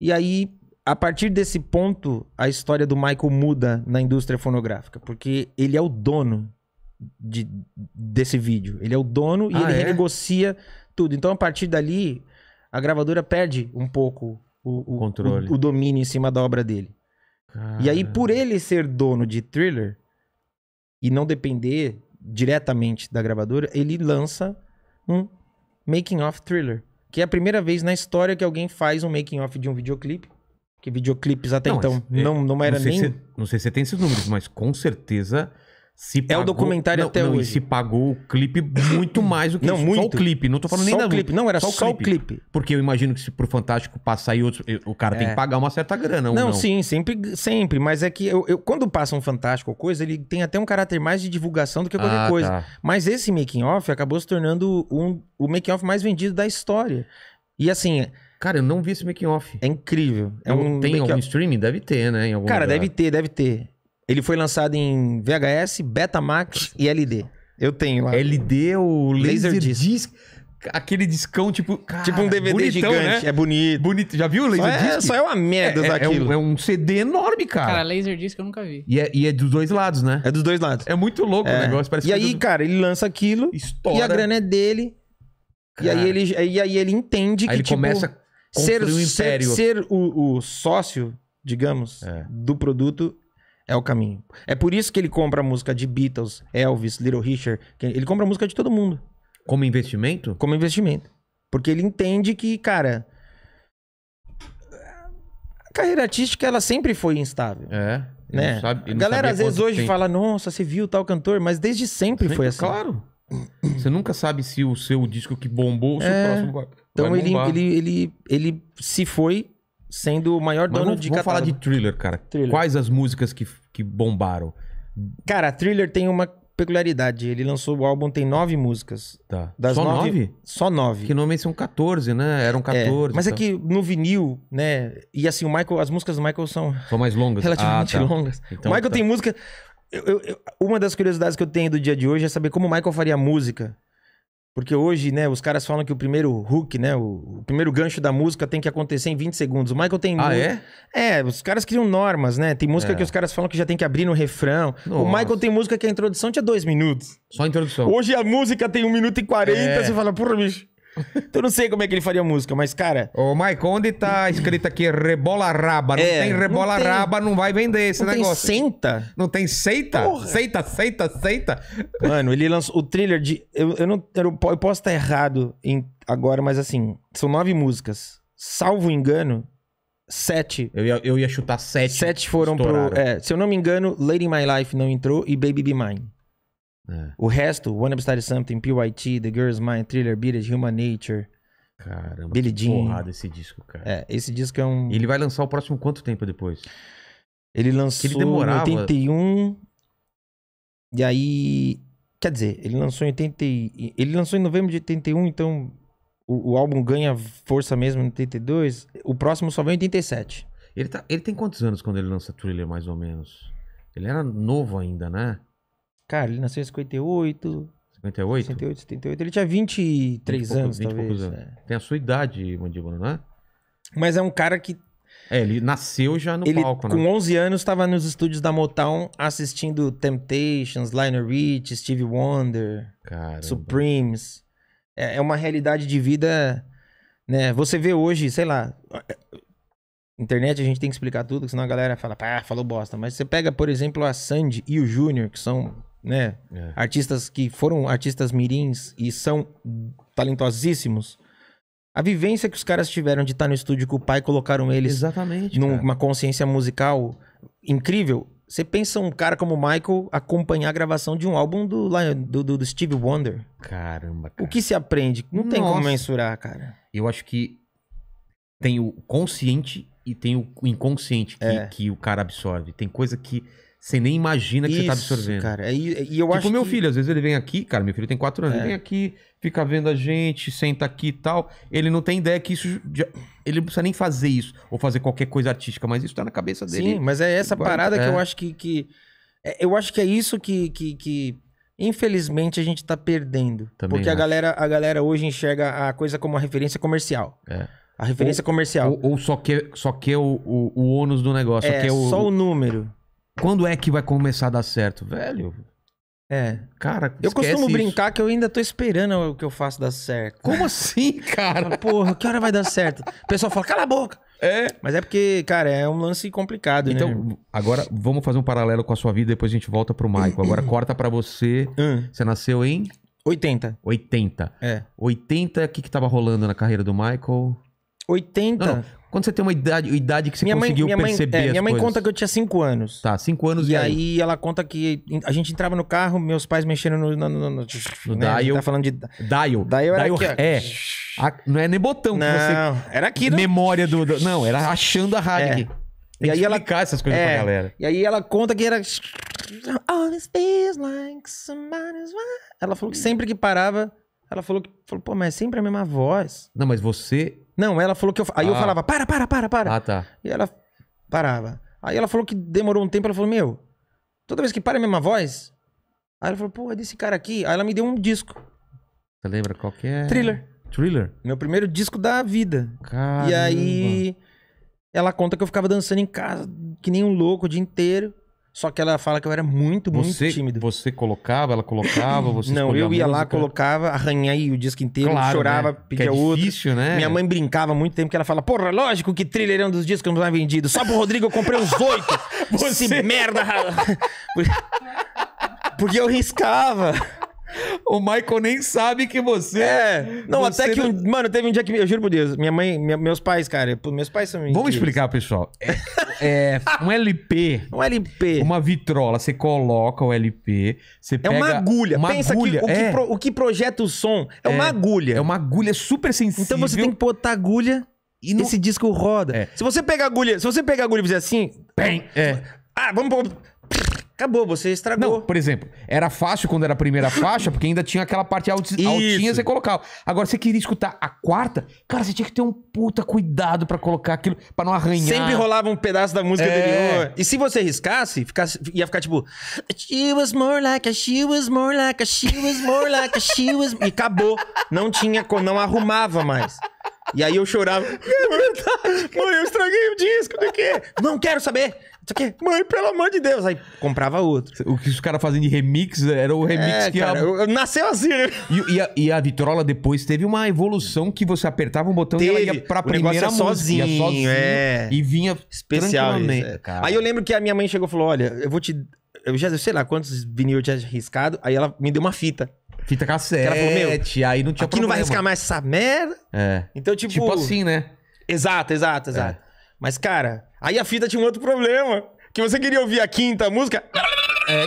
E aí, a partir desse ponto, a história do Michael muda na indústria fonográfica, porque ele é o dono de, desse vídeo. Ele é o dono e ah, ele é? renegocia tudo. Então, a partir dali, a gravadora perde um pouco o, o controle, o, o, domínio em cima da obra dele. E aí, por ele ser dono de thriller e não depender diretamente da gravadora, ele lança um making of thriller, que é a primeira vez na história que alguém faz um making of de um videoclipe. Que videoclipes até não, então é, não, não era não nem. Se, não sei se você tem esses números, mas com certeza se pagou, é o documentário não, até não, hoje. E se pagou o clipe muito (coughs) mais do que não, isso. Muito. Só o clipe. Não tô falando nem da o clipe. Não, era só, só o, clipe. clipe. Porque eu imagino que se pro Fantástico passar e outros, o cara é. tem que é. pagar uma certa grana. Não, não, sim, sempre, sempre. Mas é que eu, eu, quando passa um Fantástico ou coisa, ele tem até um caráter mais de divulgação do que qualquer ah, coisa. Tá. Mas esse making-off acabou se tornando um, o making-off mais vendido da história. E assim, é Cara, eu não vi esse making off. É incrível. É um tem algum streaming? Deve ter, né? Cara, lugar. deve ter, deve ter. Ele foi lançado em VHS, Betamax e LD. Eu tenho. LD, o Laser, Laser Disc. Disc aquele discão, tipo. Cara, tipo um DVD bonitão, né? gigante. Né? É bonito. Bonito. Já viu o Laser Só, é, só é uma merda é, daquilo. É, é um, é um, CD enorme, cara. Cara, Disc eu nunca vi. E é, e é dos dois lados, né? É dos dois lados. É muito louco é. o negócio. Parece e aí, do... cara, ele lança aquilo. Estoura. E a grana é dele. Cara. E aí ele, e aí ele entende aí que. Ele tipo, começa a ser, um império. Ser, ser o, o, sócio, digamos, é. do produto é o caminho. É por isso que ele compra música de Beatles, Elvis, Little Richard. Ele compra música de todo mundo. Como investimento? Como investimento. Porque ele entende que, cara. A carreira artística, ela sempre foi instável. É. Né? Sabe, galera às vezes hoje fala, nossa, você viu tal cantor, mas desde sempre, sempre foi assim. Claro. Você nunca sabe se o seu disco que bombou, o seu é. próximo. Vai, então ele, ele, ele, ele se foi sendo o maior Mas dono vamos, de vamos falar de Thriller, cara. Thriller. Quais as músicas que, que bombaram? Cara, Thriller tem uma peculiaridade. Ele lançou o álbum, tem nove músicas. Tá. Das só nove, nove? Só nove. Que normalmente são 14, né? Eram 14. É, mas então. é tá. que no vinil, né? E assim, o Michael, as músicas do Michael são. São mais longas. Relativamente ah, tá. longas. Então, o Michael tá. tem música. eu, eu, uma das curiosidades que eu tenho do dia de hoje é saber como o Michael faria música. Porque hoje, né, os caras falam que o primeiro hook, né, o, o primeiro gancho da música tem que acontecer em 20 segundos. O Michael tem... Ah, é? É, os caras criam normas, né? Tem música é. que os caras falam que já tem que abrir no refrão. Nossa. O Michael tem música que a introdução tinha dois minutos. Só a introdução. Hoje a música tem um minuto e quarenta, é. você fala, porra, bicho... (laughs) Eu não sei como é que ele faria música, mas, cara. Ô, Mike, onde tá escrito aqui rebola raba? Não é, tem rebola não tem, raba, não vai vender esse não negócio. Tem senta? Não tem seita? Porra. Seita, seita, seita. Mano, ele lançou o thriller de. Eu, eu não. Eu, eu posso estar errado em, agora, mas assim, são nove músicas. Salvo engano, Sete. Eu ia, eu ia chutar sete. Sete foram estouraram. pro. É, se eu não me engano, Lady My Life não entrou e Baby Be Mine. É. O resto, One Started Something, PYT, The Girl's Mind, Thriller, Beat It, Human Nature. Caramba, Billie que Jean. porrada esse disco, cara. É, esse disco é um... E ele vai lançar o próximo quanto tempo depois? Ele lançou ele demorava... em 81... E aí... Quer dizer, ele lançou em 80... Ele lançou em novembro de 81, então... O, o álbum ganha força mesmo em 82. O próximo só vem em 87. Ele, tá, ele tem quantos anos quando ele lança Thriller, mais ou menos? Ele era novo ainda, né? Cara, ele nasceu em 58. 58? 58, 78. Ele tinha 23 20 anos, 20 talvez. Anos. É. Tem a sua idade, Mandíbula, não é? Mas é um cara que é, ele nasceu já no ele, palco, né? Com 11 anos, estava nos estúdios da Motown assistindo Temptations, Lionel Rich, Stevie Wonder, Caramba. Supremes. É, é, uma realidade de vida, né? Você vê hoje, sei lá... Internet a gente tem que explicar tudo, senão a galera fala, pá, falou bosta. Mas você pega, por exemplo, a Sandy e o Júnior, que são né? É. Artistas que foram artistas mirins e são talentosíssimos. A vivência que os caras tiveram de estar no estúdio com o pai colocaram eles Exatamente, numa consciência musical incrível. Você pensa um cara como o Michael acompanhar a gravação de um álbum do, do, do Steve Wonder. Caramba, cara. O que se aprende? Não Nossa. tem como mensurar, cara. Eu acho que tem o consciente e tem o inconsciente que, é. que o cara absorve. Tem coisa que você nem imagina que Isso, você tá absorvendo. Cara, e, e eu tipo acho meu que... filho, às vezes ele vem aqui, cara, meu filho tem quatro anos, é. ele vem aqui, fica vendo a gente, senta aqui e tal. Ele não tem ideia que isso. Ele não precisa nem fazer isso, ou fazer qualquer coisa artística, mas isso tá na cabeça dele. Sim, mas é essa parada é. que eu é. acho que. que é, eu acho que é isso que, que, que infelizmente a gente tá perdendo. Também porque a galera, a galera hoje enxerga a coisa como uma referência comercial. É. A referência ou, comercial. Ou, ou, só que só que é o, o, o ônus do negócio. É, só, o, só o número. Quando é que vai começar a dar certo, velho? É, cara. Eu costumo isso. brincar que eu ainda tô esperando o que eu faço dar certo. Como assim, (laughs) cara? Porra, que hora vai dar certo? O pessoal fala, cala a boca. É. Mas é porque, cara, é um lance complicado, então, né? Então, agora vamos fazer um paralelo com a sua vida, depois a gente volta pro Maico. Agora (clears throat) corta para você. Hum. você nasceu em 80. 80. É. 80, o que que tava rolando na carreira do Michael? 80. Não, não. Quando você tem uma idade, idade que você minha conseguiu mãe, minha perceber mãe, é, Minha mãe é, conta que eu tinha 5 anos. Tá, 5 anos e, e aí? aí? ela conta que a gente entrava no carro, meus pais mexendo no... no, no, no, no né? Tá dial. Tá falando de... Dial. Dial, dial aqui, é. A, não é nem botão não, que você... era aqui. Não... Né? Memória do, do, Não, era achando a rádio é. aqui. Tem e aí ela essas coisas é, pra galera. E aí ela conta que era... All like somebody's. Ela falou que sempre que parava... Ela falou que... Falou, Pô, mas é sempre a mesma voz. Não, mas você não, ela falou que eu. Aí ah. eu falava, para, para, para, para. Ah, tá. E ela parava. Aí ela falou que demorou um tempo, ela falou, meu, toda vez que para a mesma voz. Aí ela falou, pô, é desse cara aqui. Aí ela me deu um disco. Você lembra qual que é? Thriller. Thriller? Meu primeiro disco da vida. Caramba. E aí ela conta que eu ficava dançando em casa, que nem um louco o dia inteiro. Só que ela fala que eu era muito, muito tímido. Você colocava, ela colocava, você Não, eu ia lá, colocava, arranhei o disco inteiro, claro, chorava, né? pedia é outro. Difícil, né? Minha mãe brincava muito tempo que ela fala: Porra, lógico que trilheirão dos discos não vai é vendido. Só pro Rodrigo eu comprei uns oito. (laughs) você merda! (laughs) Porque eu riscava. O Michael nem sabe que você. É. Não, você até que. Não... Mano, teve um dia que. Eu juro por Deus. Minha mãe. Minha, meus pais, cara. Meus pais são. Vamos explicar, pessoal. É, (laughs) é, um LP. Um LP. Uma vitrola. Você coloca o LP. Você pega. É uma agulha. Uma Pensa agulha. Que, o, é. que pro, o que projeta o som é, uma é, agulha. É uma agulha super sensível. Então você tem que botar agulha. E não... Esse disco roda. É. Se você pega agulha, se você pegar agulha e fizer assim, bem, é. Ah, vamos Acabou, você estragou. Não, por exemplo, era fácil quando era a primeira (laughs) faixa, porque ainda tinha aquela parte alt, altinha você colocava. Agora, você queria escutar a quarta, cara, você tinha que ter um puta cuidado para colocar aquilo, para não arranhar. Sempre rolava um pedaço da música é... anterior. E se você riscasse, ficasse, ia ficar tipo. She was more like a, she was more like a, she was more like a, she was. (laughs) E acabou. Não tinha, não arrumava mais. E aí eu chorava. Mãe, é eu estraguei o disco, do quê? Não quero saber. Isso aqui, é mãe, pelo amor de Deus. Aí comprava outro. O que os caras faziam de remix era o remix é, que cara, a... eu, nasceu assim. Né? E, e, a, e a Vitrola depois teve uma evolução que você apertava um botão teve. e ela ia pra o primeira é música. Sozinho, sozinho é. E vinha especial. Isso, é, Aí eu lembro que a minha mãe chegou e falou: Olha, eu vou te. Eu já sei lá quantos vinil eu tinha arriscado. Aí ela me deu uma fita. Fita cassete. Ela falou, meu, aí não tinha aqui problema. não vai arriscar mais essa merda. É. Então, tipo... Tipo assim, né? Exato, exato, exato. É. Mas, cara, Aí a fita tinha um outro problema. Que você queria ouvir a quinta música. É.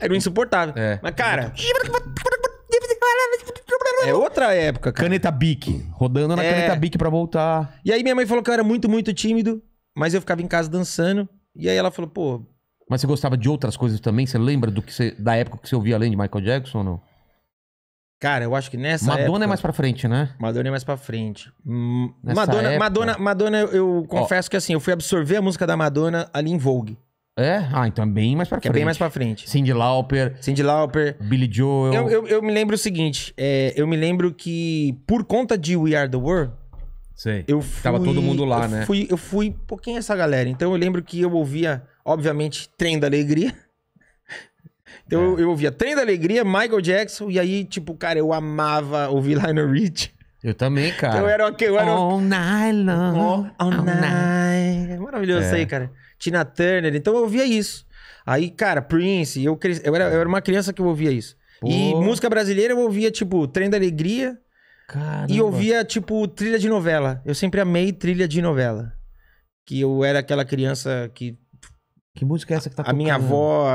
Era um insuportável. É. Mas, cara. É outra época. Cara. Caneta Bic. Rodando na é. caneta Bic pra voltar. E aí minha mãe falou que eu era muito, muito tímido. Mas eu ficava em casa dançando. E aí ela falou, pô. Mas você gostava de outras coisas também? Você lembra do que você, da época que você ouvia além de Michael Jackson ou não? Cara, eu acho que nessa. Madonna é época, é mais pra frente, né? Madonna é mais pra frente. Hum, nessa Madonna, época... Madonna, Madonna, eu confesso que assim, eu fui absorver a música da Madonna ali em Vogue. É? Ah, então é bem mais pra frente. É bem mais pra frente. Cindy Lauper. Cindy Lauper. Billy Joel. Eu, eu, eu me lembro o seguinte, é, eu me lembro que por conta de We Are The World... Sei. Eu fui, Tava todo mundo lá, eu né? Fui, eu fui um pouquinho essa galera. Então eu lembro que eu ouvia, obviamente, Trem da Alegria. Então é. eu, ouvia Trem da Alegria, Michael Jackson, e aí, tipo, cara, eu amava ouvir Lionel Rich. Eu também, então, cara. Então eu era o okay, eu era All night long. All, all, all night. É maravilhoso é. isso aí, cara. Tina Turner. Então eu ouvia isso. Aí, cara, Prince, eu, cres... eu, era, eu era uma criança que eu ouvia isso. Pô. E música brasileira eu ouvia, tipo, Trem da Alegria. Caramba. E ouvia, tipo, trilha de novela. Eu sempre amei trilha de novela. Que eu era aquela criança que. Que música é essa que tá tocando? A minha avó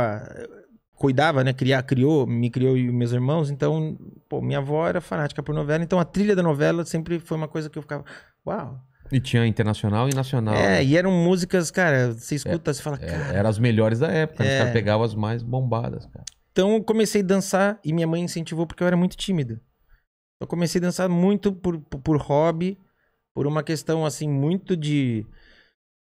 cuidava, né? Criar, criou, me criou e meus irmãos. Então, pô, minha avó era fanática por novela. Então, a trilha da novela sempre foi uma coisa que eu ficava, uau. E tinha internacional e nacional. É, né? e eram músicas, cara, você escuta, é, você fala, é, cara. Eram as melhores da época, né? é. os pegavam as mais bombadas, cara. Então eu comecei a dançar e minha mãe incentivou porque eu era muito tímida. Eu comecei a dançar muito por, por, por hobby, por uma questão assim, muito de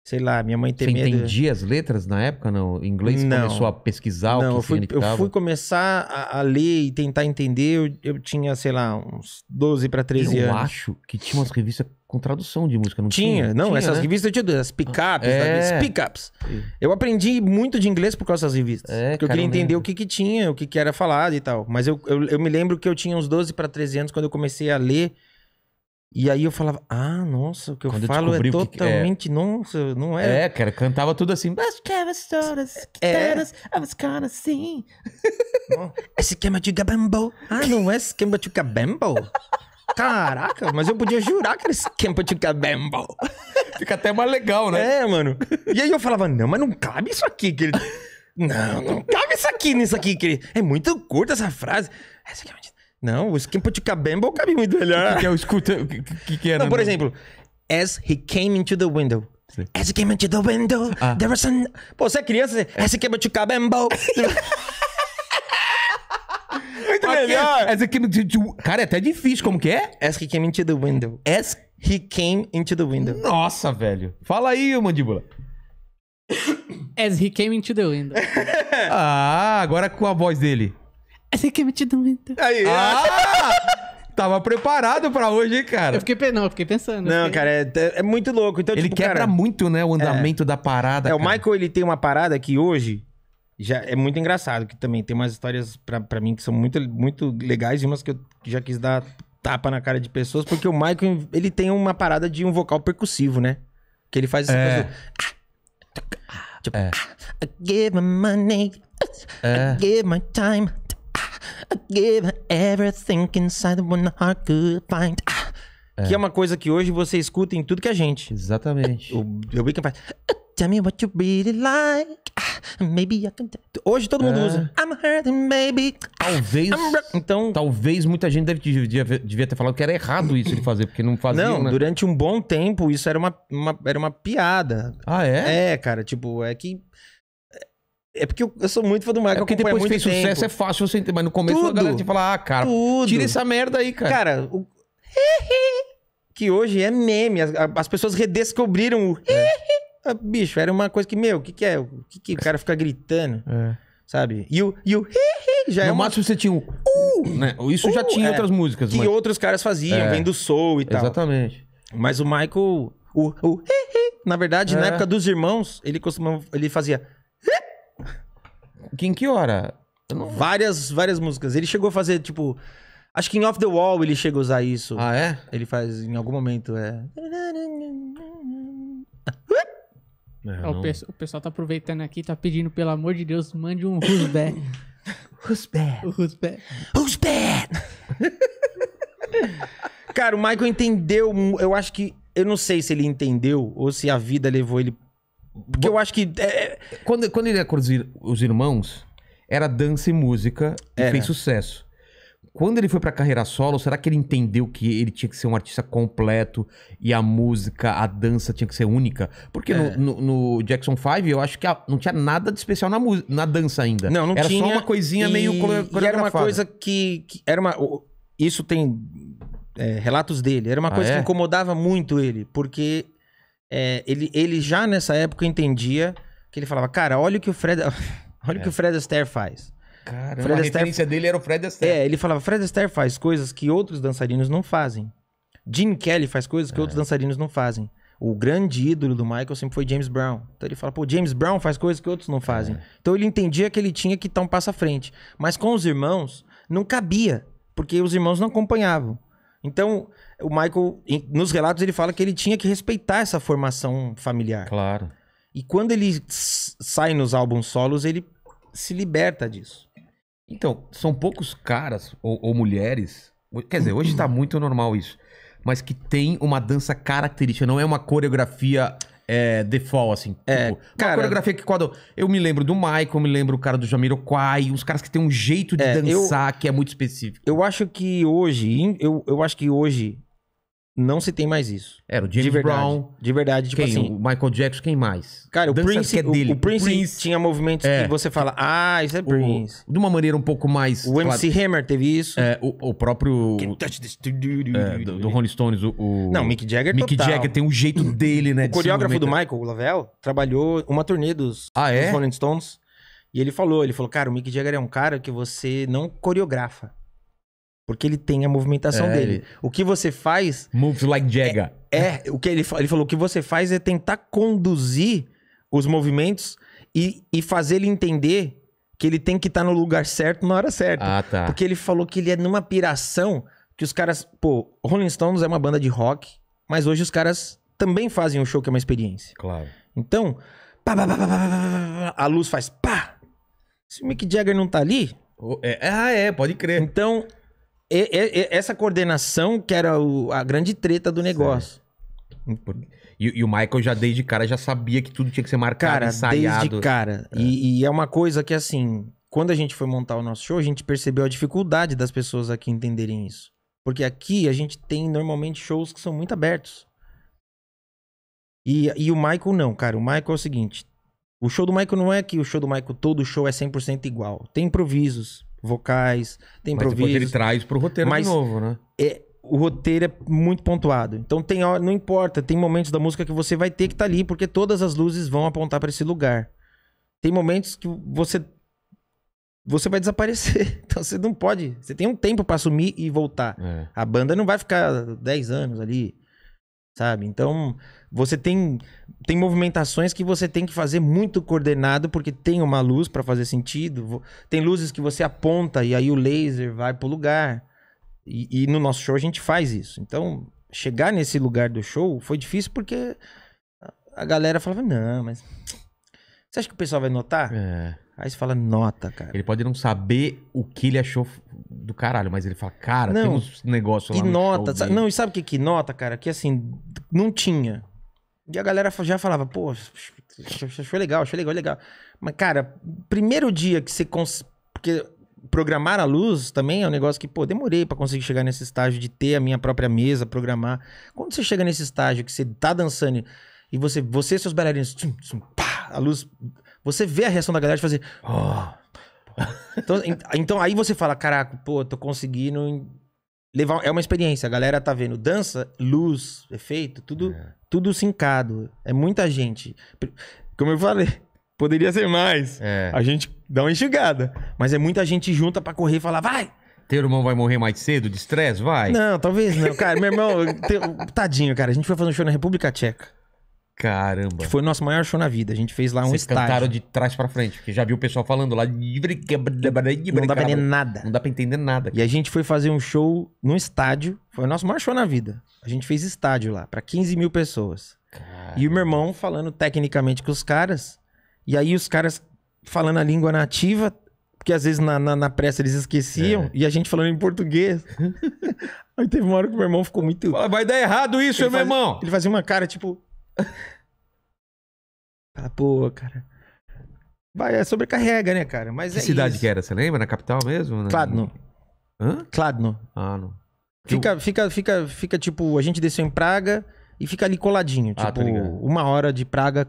sei lá, minha mãe teve Você medo. entendia as letras na época, não? inglês não, começou a pesquisar não, o que eu fui, significava? Eu fui começar a, a ler e tentar entender, eu, eu, tinha, sei lá, uns 12 para 13 eu anos. Eu acho que tinha umas revistas com tradução de música, não tinha? Tinha, não, tinha, essas né? revistas eu tinha, as picapes, ah, é. as pickups. Eu aprendi muito de inglês por causa dessas revistas, é, porque cara, eu queria entender o que que tinha, o que que era falado e tal. Mas eu, eu, eu me lembro que eu tinha uns 12 para 13 anos quando eu comecei a ler e aí eu falava, ah, nossa, o que eu Quando falo é eu é totalmente, é... nossa, não é. É, cara, cantava tudo assim. As caras, é. as as caras, sim. (laughs) Esquema de gabambo. Ah, não é esquema de gabambo? Caraca, mas eu podia jurar que era esquema de gabambo. Fica até mais legal, né? É, mano. E aí eu falava, não, mas não cabe isso aqui que ele... Não, não cabe isso aqui nisso aqui que ele... É muito curta essa frase. É esquema de não, o esquema de cabembo é cabe muito melhor. O que, é, é o escuta? O que, é? Não, né, por não? exemplo, as he came into the window. Sim. As he came into the window, ah. there was an... Pô, você é criança, você... É. As he came into cabembo. (laughs) muito okay. melhor. As he came into... Cara, é até difícil, como que é? As he came into the window. As he came into the window. Nossa, velho. Fala aí, mandíbula. As he came into the window. (laughs) ah, agora com a voz dele. Essa então. aqui é metida muito. Aí. Ah! Tava preparado pra hoje, hein, cara? Eu fiquei, não, eu fiquei pensando. Não, fiquei- cara, é, é muito louco. Então, Ele tipo, quebra cara, muito, né, o é. andamento da parada. É, o Michael, ele tem uma parada que hoje já é muito engraçado, que também tem umas histórias pra, pra mim que são muito, muito legais e umas que eu já quis dar tapa na cara de pessoas, porque o Michael, ele tem uma parada de um vocal percussivo, né? Que ele faz esse. É. é. Tipo, É. I give my money, I é. give my time, ah, give everything inside could find. Ah, é. Que é uma coisa que hoje você escuta em tudo que a é gente. Exatamente. O The Weeknd faz. Ah, tell me what you really like. Maybe I can... Hoje todo mundo é. usa. I'm hurting, baby. Talvez. Então. Talvez muita gente deve, devia, devia, ter falado que era errado isso de fazer, porque não fazia. Não, né? durante um bom tempo isso era uma, uma, era uma piada. Ah, é? É, cara. Tipo, é que é porque eu, eu, sou muito fã do Michael. É porque depois que fez tempo. sucesso é fácil você entender, mas no começo tudo, a galera te fala, ah, cara, tudo. tira essa merda aí, cara. Cara, o... (laughs) que hoje é meme. As, as pessoas redescobriram o... É. (laughs) Ah, bicho, era uma coisa que, meu, o que, que é? O que, que o cara fica gritando? É. Sabe? E o, e o (laughs) já é no é uma... máximo você tinha um... Uh, né? Isso uh, já tinha é, outras músicas. Que mas... outros caras faziam, é. vem do soul e tal. Exatamente. Mas o Michael... O, o... Na verdade, na é. época dos irmãos, ele costumava... Ele fazia... Que, em que hora? Não... Várias, várias músicas. Ele chegou a fazer, tipo. Acho que em Off the Wall ele chega a usar isso. Ah, é? Ele faz em algum momento, é. é o, pe o, pessoal tá aproveitando aqui, tá pedindo, pelo amor de Deus, mande um Who's Bad. (laughs) Who's Bad? Who's Bad? Who's bad? Cara, o Michael entendeu. Eu acho que. Eu não sei se ele entendeu ou se a vida levou ele porque eu acho que. É, é, quando, quando ele acordou os, irmãos, era dança e música e era. fez sucesso. Quando ele foi pra carreira solo, será que ele entendeu que ele tinha que ser um artista completo e a música, a dança tinha que ser única? Porque é. no, no, no, Jackson 5 eu acho que a, não tinha nada de especial na, na dança ainda. Não, não era tinha. Era só uma coisinha e, meio E era uma coisa que, que era uma. Isso tem é, relatos dele. Era uma ah, coisa que é? incomodava muito ele, porque é, ele, ele já nessa época entendia que ele falava, cara, olha o que o Fred, (laughs) olha o que o é. Fred Astaire faz. Caramba, Fred a Astaire... referência dele era o Fred Astaire. É, ele falava, Fred Astaire faz coisas que outros dançarinos não fazem. Gene Kelly faz coisas que é. outros dançarinos não fazem. O grande ídolo do Michael sempre foi James Brown. Então ele fala, pô, James Brown faz coisas que outros não fazem. É. Então ele entendia que ele tinha que estar um passo à frente. Mas com os irmãos, não cabia, porque os irmãos não acompanhavam. Então, o Michael, em, nos relatos, ele fala que ele tinha que respeitar essa formação familiar. Claro. E quando ele sai nos álbuns solos, ele se liberta disso. Então, são poucos caras ou, ou mulheres. Quer dizer, hoje está muito normal isso. Mas que tem uma dança característica, não é uma coreografia é, default, assim. É, tipo, cara, uma coreografia que quando. Eu me lembro do Michael, eu me lembro o cara do Jamiroquai, uns caras que tem um jeito de é, dançar eu, que é muito específico. Eu acho que hoje, eu, eu acho que hoje não se tem mais isso. Era o James de verdade, Brown. De verdade, tipo quem? assim. O Michael Jackson, quem mais? Cara, o Prince, é o, o Prince, Prince, tinha movimentos é. que você fala, ah, isso é o, Prince. de uma maneira um pouco mais... O MC claro, Hammer teve isso. É, o, o próprio... É, do, do Rolling Stones, o... Não, Mick Jagger Mick total. Jagger tem um jeito (clears throat) dele, né? O de coreógrafo do Michael Lavelle trabalhou uma turnê dos, ah, é? dos Rolling Stones. E ele falou, ele falou, cara, o Mick Jagger é um cara que você não coreografa. Porque ele tem a movimentação é, dele. Ele... O que você faz. Moves like Jagger. É, é, o que ele, ele falou. O que você faz é tentar conduzir os movimentos e, e fazer ele entender que ele tem que estar tá no lugar certo na hora certa. Ah, tá. Porque ele falou que ele é numa piração que os caras. Pô, Rolling Stones é uma banda de rock, mas hoje os caras também fazem um show que é uma experiência. Claro. Então, pá, pá, pá, a luz faz pá. Se o Mick Jagger não tá ali. Ah, é, é, pode crer. Então, e, e, essa coordenação que era o, a grande treta do negócio. E, e, o Michael já desde cara já sabia que tudo tinha que ser marcado, cara, ensaiado. Desde cara. É. E, e é uma coisa que assim, quando a gente foi montar o nosso show, a gente percebeu a dificuldade das pessoas aqui entenderem isso. Porque aqui a gente tem normalmente shows que são muito abertos. E, e o Michael não, cara. O Michael é o seguinte: o show do Michael não é que o show do Michael todo show é 100% igual. Tem improvisos vocais, tem Mas improviso. Mas ele traz pro roteiro Mas de novo, né? É, o roteiro é muito pontuado. Então tem hora, não importa, tem momentos da música que você vai ter que estar tá ali, porque todas as luzes vão apontar para esse lugar. Tem momentos que você você vai desaparecer. (laughs) Então você não pode, você tem um tempo para assumir e voltar. É. A banda não vai ficar 10 anos ali, sabe? Então, você tem tem movimentações que você tem que fazer muito coordenado porque tem uma luz para fazer sentido, tem luzes que você aponta e aí o laser vai pro lugar. E, e, no nosso show a gente faz isso. Então, chegar nesse lugar do show foi difícil porque a galera falava: "Não, mas você acha que o pessoal vai notar?" É. Aí você fala, nota, cara. Ele pode não saber o que ele achou do caralho, mas ele fala, cara, não, tem uns negócios lá. E nota, não, e sabe o que que nota, cara? Que assim, não tinha. E a galera já falava, pô, achou legal, achou legal, legal. Mas, cara, primeiro dia que você. Cons... Porque programar a luz também é um negócio que, pô, demorei para conseguir chegar nesse estágio de ter a minha própria mesa, programar. Quando você chega nesse estágio que você tá dançando e você, você e seus bailarinos, pá, a luz. Você vê a reação da galera de fazer. Assim, oh. Então, então aí você fala, caraca, pô, tô conseguindo levar. É uma experiência. A galera tá vendo dança, luz, efeito, tudo, é. tudo sincado. É muita gente. Como eu falei, (laughs) poderia ser mais. É. A gente dá uma enxugada. Mas é muita gente junta para correr e falar, vai! Teu irmão vai morrer mais cedo de estresse? Vai? Não, talvez não. Cara, meu irmão, (laughs) tadinho, cara. A gente foi fazer um show na República Tcheca. Caramba. Que foi o nosso maior show na vida. A gente fez lá um Vocês estágio. cantaram de trás para frente, porque já viu o pessoal falando lá. Não dá pra entender nada. Não dá pra entender nada. E a gente foi fazer um show num estádio. Foi o nosso maior show na vida. A gente fez estádio lá, para 15 mil pessoas. Caramba. E o meu irmão falando tecnicamente com os caras. E aí os caras falando a língua nativa, porque às vezes na, na, na pressa eles esqueciam, é. e a gente falando em português. (laughs) aí teve uma hora que o meu irmão ficou muito. Vai dar errado isso, ele meu faz... irmão! Ele fazia uma cara tipo. (laughs) Fala, pô, cara. Vai, é sobrecarrega, né, cara? Mas que é cidade isso. que era? Você lembra? Na capital mesmo? Cladno. Hã? Cladno. Ah, não. Fica, eu... fica, fica, fica, tipo, a gente desceu em Praga e fica ali coladinho. Ah, tá tipo, uma hora de Praga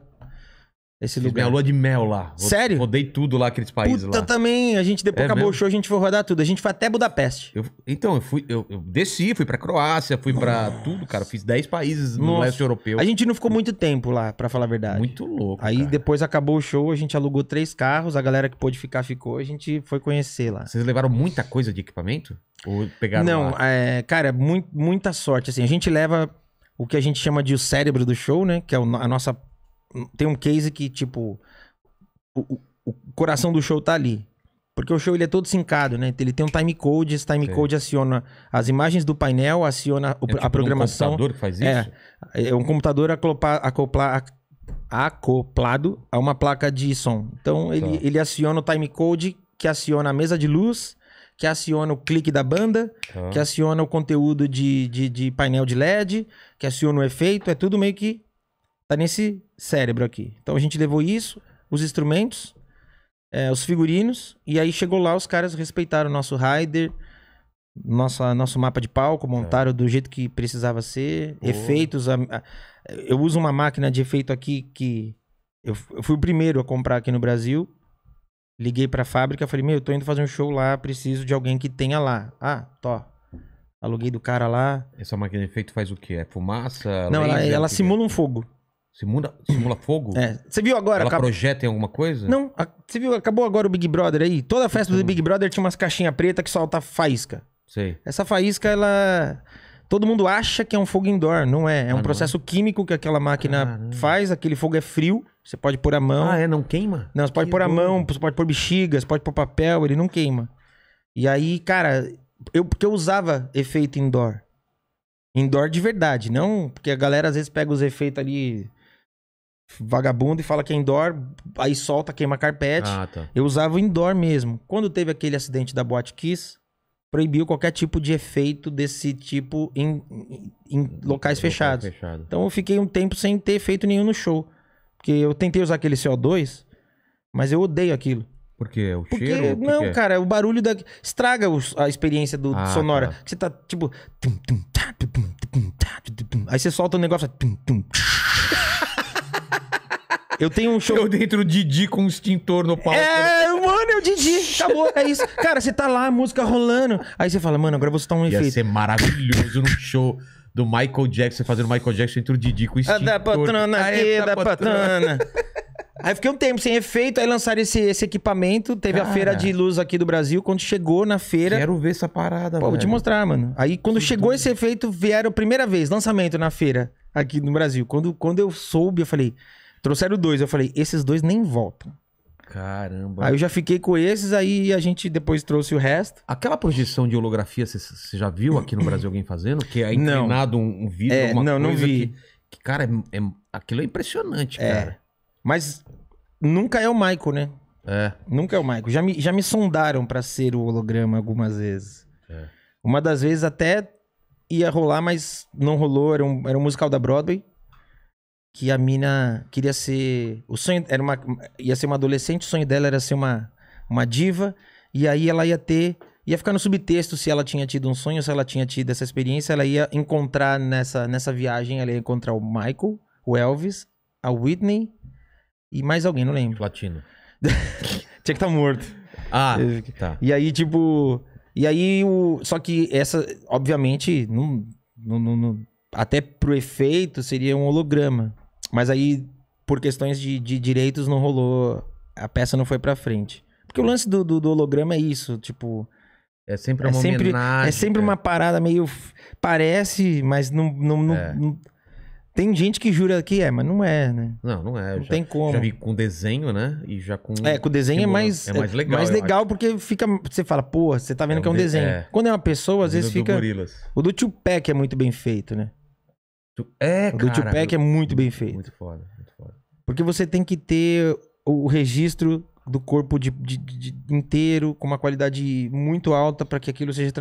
esse Fiz lugar. Minha lua de mel lá. Sério? Rodei tudo lá, aqueles países Puta, lá. também. A gente, depois é acabou mesmo? o show, a gente foi rodar tudo. A gente foi até Budapeste. Eu, então, eu fui, eu, eu, desci, fui pra Croácia, fui Nossa. pra tudo, cara. Fiz 10 países Nossa. no leste europeu. A gente não ficou muito tempo lá, pra falar a verdade. Muito louco. Aí cara. depois acabou o show, a gente alugou três carros, a galera que pôde ficar ficou, a gente foi conhecer lá. Vocês levaram muita coisa de equipamento? Ou pegaram? Não, é, cara, muito, muita sorte. Assim, a gente leva o que a gente chama de o cérebro do show, né? Que é a nossa tem um case que, tipo, o, o, coração do show tá ali. Porque o show ele é todo sincado, né? Ele tem um time code, esse time Sim. code aciona as imagens do painel, aciona o, é tipo a programação. É. é um computador que faz isso? É, é um computador acopla, acoplado a uma placa de som. Então ele, tá. ele aciona o time code que aciona a mesa de luz, que aciona o clique da banda, tá. que aciona o conteúdo de, de, de painel de LED, que aciona o efeito, é tudo meio que Tá nesse cérebro aqui. Então a gente levou isso, os instrumentos, é, os figurinos, e aí chegou lá, os caras respeitaram o nosso rider, nossa, nosso mapa de palco, é. montaram é. do jeito que precisava ser, Boa. efeitos. A, a, eu uso uma máquina de efeito aqui que eu, eu fui o primeiro a comprar aqui no Brasil. Liguei pra fábrica, falei, meu, eu tô indo fazer um show lá, preciso de alguém que tenha lá. Ah, tô. Aluguei do cara lá. Essa máquina de efeito faz o quê? É fumaça? Não, laser, ela, ela simula um fogo. Simula, simula fogo? É. Você viu agora? Ela acaba... projeta em alguma coisa? Não. A... Você viu? Acabou agora o Big Brother aí. Toda a festa do Big Brother tinha umas caixinhas pretas que solta faísca. Sei. Essa faísca, ela... Todo mundo acha que é um fogo indoor, não é. É um ah, é? processo químico que aquela máquina Caramba. faz. Aquele fogo é frio. Você pode pôr a mão. Ah, é? Não queima? Não, você pode que pôr bom. a mão, você pode pôr bexigas, pode pôr papel, ele não queima. E aí, cara, eu porque eu usava efeito indoor. Indoor de verdade, não porque a galera às vezes pega os efeitos ali vagabundo e fala que é indoor, aí solta, queima carpete. Ah, tá. Eu usava o indoor mesmo. Quando teve aquele acidente da Boate Kiss, proibiu qualquer tipo de efeito desse tipo em, em, em locais local fechados. Fechado. Então eu fiquei um tempo sem ter efeito nenhum no show. Porque eu tentei usar aquele CO2, mas eu odeio aquilo. Por quê? O Porque, cheiro? Não, que é? cara, o barulho da... estraga os, a experiência do, ah, sonora. Tá. Você tá tipo. Aí você solta um negócio. (laughs) Eu tenho um show. Eu dentro Didi com um extintor no palco. É, mano, é o Didi. Acabou, é isso. Cara, você tá lá, a música rolando. Aí você fala, mano, agora você tá um efeito. Ia ser maravilhoso num show do Michael Jackson, fazendo Michael Jackson dentro do Didi com o ah, extintor. da patrona, a da patrona. Aí fiquei um tempo sem efeito, aí lançaram esse, esse equipamento. Teve Cara. a feira de luz aqui do Brasil. Quando chegou na feira. Quero ver essa parada, Pô, velho. vou te mostrar, mano. Aí quando chegou esse efeito, vieram primeira vez, lançamento na feira aqui no Brasil. Quando, quando eu soube, eu falei. Trouxeram dois. Eu falei, esses dois nem voltam. Caramba. Aí eu já fiquei com esses, aí a gente depois trouxe o resto. Aquela projeção de holografia, você já viu aqui no Brasil alguém fazendo? Que é inclinado não. um, um vídeo, é, alguma não, coisa? Não, não vi. Que, que cara, é, é, aquilo é impressionante, é. cara. Mas nunca é o Maico, né? É. Nunca é o Maico. Já me, já me sondaram para ser o holograma algumas vezes. É. Uma das vezes até ia rolar, mas não rolou. Era um, era um musical da Broadway. Que a mina queria ser. O sonho era uma. Ia ser uma adolescente, o sonho dela era ser uma, uma diva. E aí ela ia ter. Ia ficar no subtexto se ela tinha tido um sonho, se ela tinha tido essa experiência. Ela ia encontrar nessa, nessa viagem, ela ia encontrar o Michael, o Elvis, a Whitney e mais alguém, não lembro. Latino. (laughs) Tinha que estar tá morto. Ah, é, tá. E aí, tipo. E aí, o... só que essa, obviamente, não, não, não, até pro efeito seria um holograma. Mas aí, por questões de, de direitos, não rolou. A peça não foi pra frente. Porque o lance do, do, do holograma é isso, tipo. É sempre uma é sempre, é homenagem. É sempre né? uma parada meio. Parece, mas não. não, não, é. não tem gente que jura que é, mas não é, né? Não, não é. Não já, tem como. Já vi com desenho, né? E já com. É, com desenho é mais. É mais é legal. Mais legal porque fica. Você fala, pô, você tá vendo é, que é um de... desenho. É. Quando é uma pessoa, às vezes fica. Gorilas. O do Tupac é muito bem feito, né? É, cara. O do Tupac é muito bem feito. Muito foda, muito foda. Porque você tem que ter o registro do corpo de, de, de inteiro, com uma qualidade muito alta para que aquilo seja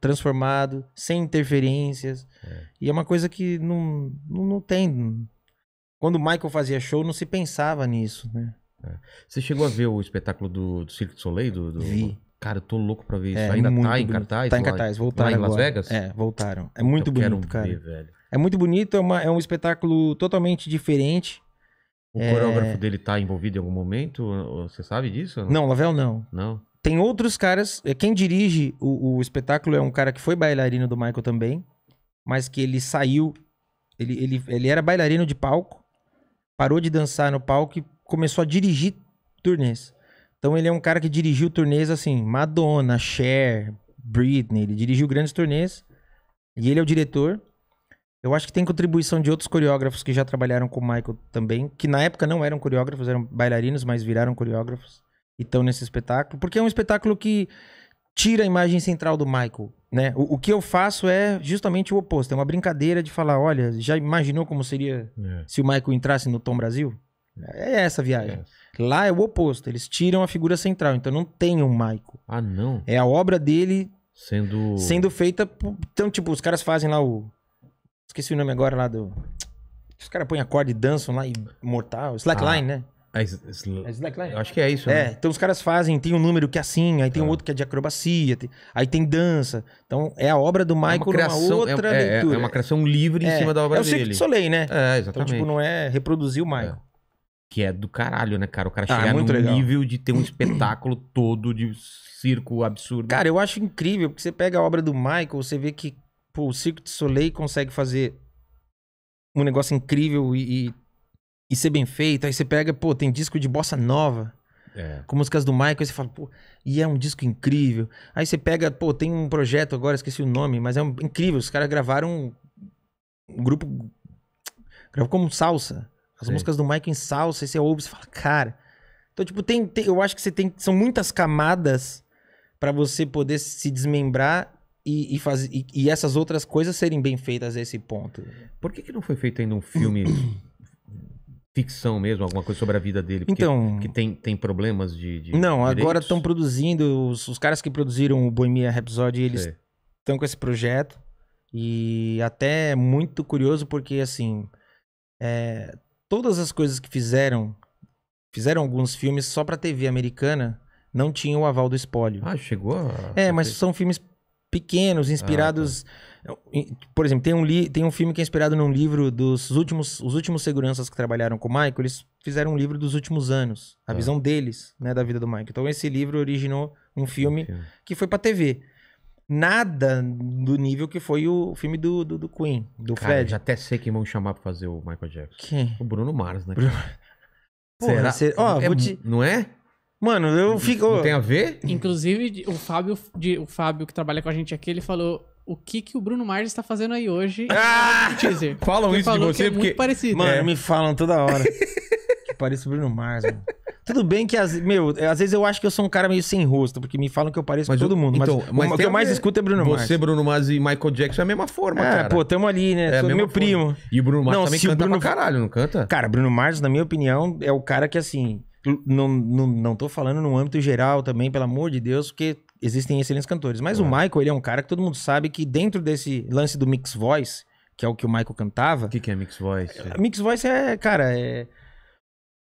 transformado, sem interferências. É. E é uma coisa que não, não, não tem. Quando o Michael fazia show, não se pensava nisso, né? É. Você chegou a ver o espetáculo do, do Cirque du Soleil? Do, do... Vi. Cara, eu tô louco pra ver isso. É, Ainda tá em cartaz? Tá em cartaz, voltaram. Lá em Las Vegas? É, voltaram. É muito eu bonito, quero cara. Ver, velho. É muito bonito, é, uma, é um espetáculo totalmente diferente. O é... coreógrafo dele tá envolvido em algum momento? Você sabe disso? Não, não Lavel não. Não. Tem outros caras. É, quem dirige o, o espetáculo é um cara que foi bailarino do Michael também, mas que ele saiu. Ele, ele, ele era bailarino de palco, parou de dançar no palco e começou a dirigir turnês. Então ele é um cara que dirigiu turnês assim, Madonna, Cher, Britney, ele dirigiu grandes turnês. E ele é o diretor. Eu acho que tem contribuição de outros coreógrafos que já trabalharam com o Michael também, que na época não eram coreógrafos, eram bailarinos, mas viraram coreógrafos e estão nesse espetáculo. Porque é um espetáculo que tira a imagem central do Michael, né? O, o, que eu faço é justamente o oposto. É uma brincadeira de falar, olha, já imaginou como seria é. se o Michael entrasse no Tom Brasil? É essa a viagem. É. Lá é o oposto. Eles tiram a figura central. Então não tem um Michael. Ah, não. É a obra dele sendo sendo feita. Então tipo os caras fazem lá o Esqueci o nome agora lá do. Os caras põem acorde e dançam lá, mortal Slackline, ah. né? É, é, Slackline? Eu acho que é isso. É, né? então os caras fazem, tem um número que é assim, aí tem ah. outro que é de acrobacia, tem... aí tem dança. Então é a obra do Michael, é uma, criação, uma é, outra é, é, leitura. É, uma criação livre em cima da obra é o dele. É Soleil, né? É, exatamente. Então, tipo, não é reproduzir o Michael. Que é do caralho, né, cara? O cara ah, chegar é num legal. nível de ter um (clears throat) espetáculo todo de circo absurdo. Cara, eu acho incrível, porque você pega a obra do Michael, você vê que Pô, tipo, o Cirque de Soleil consegue fazer um negócio incrível e, e, e, ser bem feito. Aí você pega, pô, tem disco de bossa nova. É. Com músicas do Michael, aí você fala, pô, e é um disco incrível. Aí você pega, pô, tem um projeto agora, esqueci o nome, mas é um, incrível. Os caras gravaram um, um grupo. Gravou como salsa. As Sim. músicas do Michael em salsa, aí você ouve e fala, cara. Então, tipo, tem, tem, eu acho que você tem. São muitas camadas para você poder se desmembrar e, e, faz, e, e, essas outras coisas serem bem feitas a esse ponto. Por que, que não foi feito ainda um filme (coughs) ficção mesmo, alguma coisa sobre a vida dele? Porque, então, que tem, tem problemas de. de não, direitos? agora estão produzindo. Os, os, caras que produziram o Bohemia Rhapsody, eles estão com esse projeto. E até é muito curioso porque, assim, é, todas as coisas que fizeram, fizeram alguns filmes só pra TV americana, não tinham o aval do espólio. Ah, chegou a... É, mas são filmes pequenos, ah, inspirados. Ah, tá. Por exemplo, tem um, li, tem um filme que é inspirado num livro dos últimos, os últimos seguranças que trabalharam com o Michael, eles fizeram um livro dos últimos anos, a ah. visão deles, né, da vida do Michael. Então esse livro originou um filme, que foi para TV. Nada do nível que foi o filme do, do, do Queen, do cara, Fred. Já até sei quem vão chamar pra fazer o Michael Jackson. Quem? O Bruno Mars, né? Bruno... Pô, Será? Você... Oh, é, te... Não é? Mano, eu fico. Não tem a ver? Inclusive, o Fábio, de, o Fábio que trabalha com a gente aqui, ele falou o que que o Bruno Mars está fazendo aí hoje. (laughs) Ah! Teaser. Falam isso de você? É porque... muito parecido. Mano, é. me falam toda hora. (laughs) que pareço o Bruno Mars, mano. Tudo bem que, as, meu, às vezes eu acho que eu sou um cara meio sem rosto, porque me falam que eu pareço mas com todo mundo. Então, mas, mas o que eu mais escuto é Bruno você, Mars. Você, Bruno Mars e Michael Jackson é a mesma forma, é, cara. pô, tamo ali, né? É Sou meu forma. primo. E o Bruno Mars não, também canta Bruno... pra caralho, não canta? Cara, Bruno Mars, na minha opinião, é o cara que, assim, não, não, não tô falando no âmbito geral também, pelo amor de Deus, porque existem excelentes cantores. Mas é. o Michael, ele é um cara que todo mundo sabe que dentro desse lance do mix voice, que é o que o Michael cantava. O que, que, é mix voice? É, mix voice é, cara, é.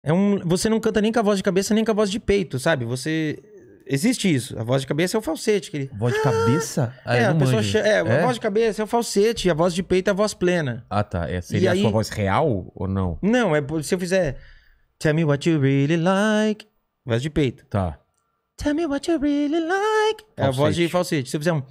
É um, você não canta nem com a voz de cabeça, nem com a voz de peito, sabe? Você existe isso. A voz de cabeça é o falsete. Que ele... Voz de cabeça? Ah, ah é, a pessoa é, é, a é? voz de cabeça é o falsete, a voz de peito é a voz plena. Ah, tá. É, seria e a aí... sua voz real ou não? Não, é se eu fizer Tell me what you really like. Voz de peito. Tá. Tell me what you really like. Falsete. É a voz de falsete. Se eu fizer um.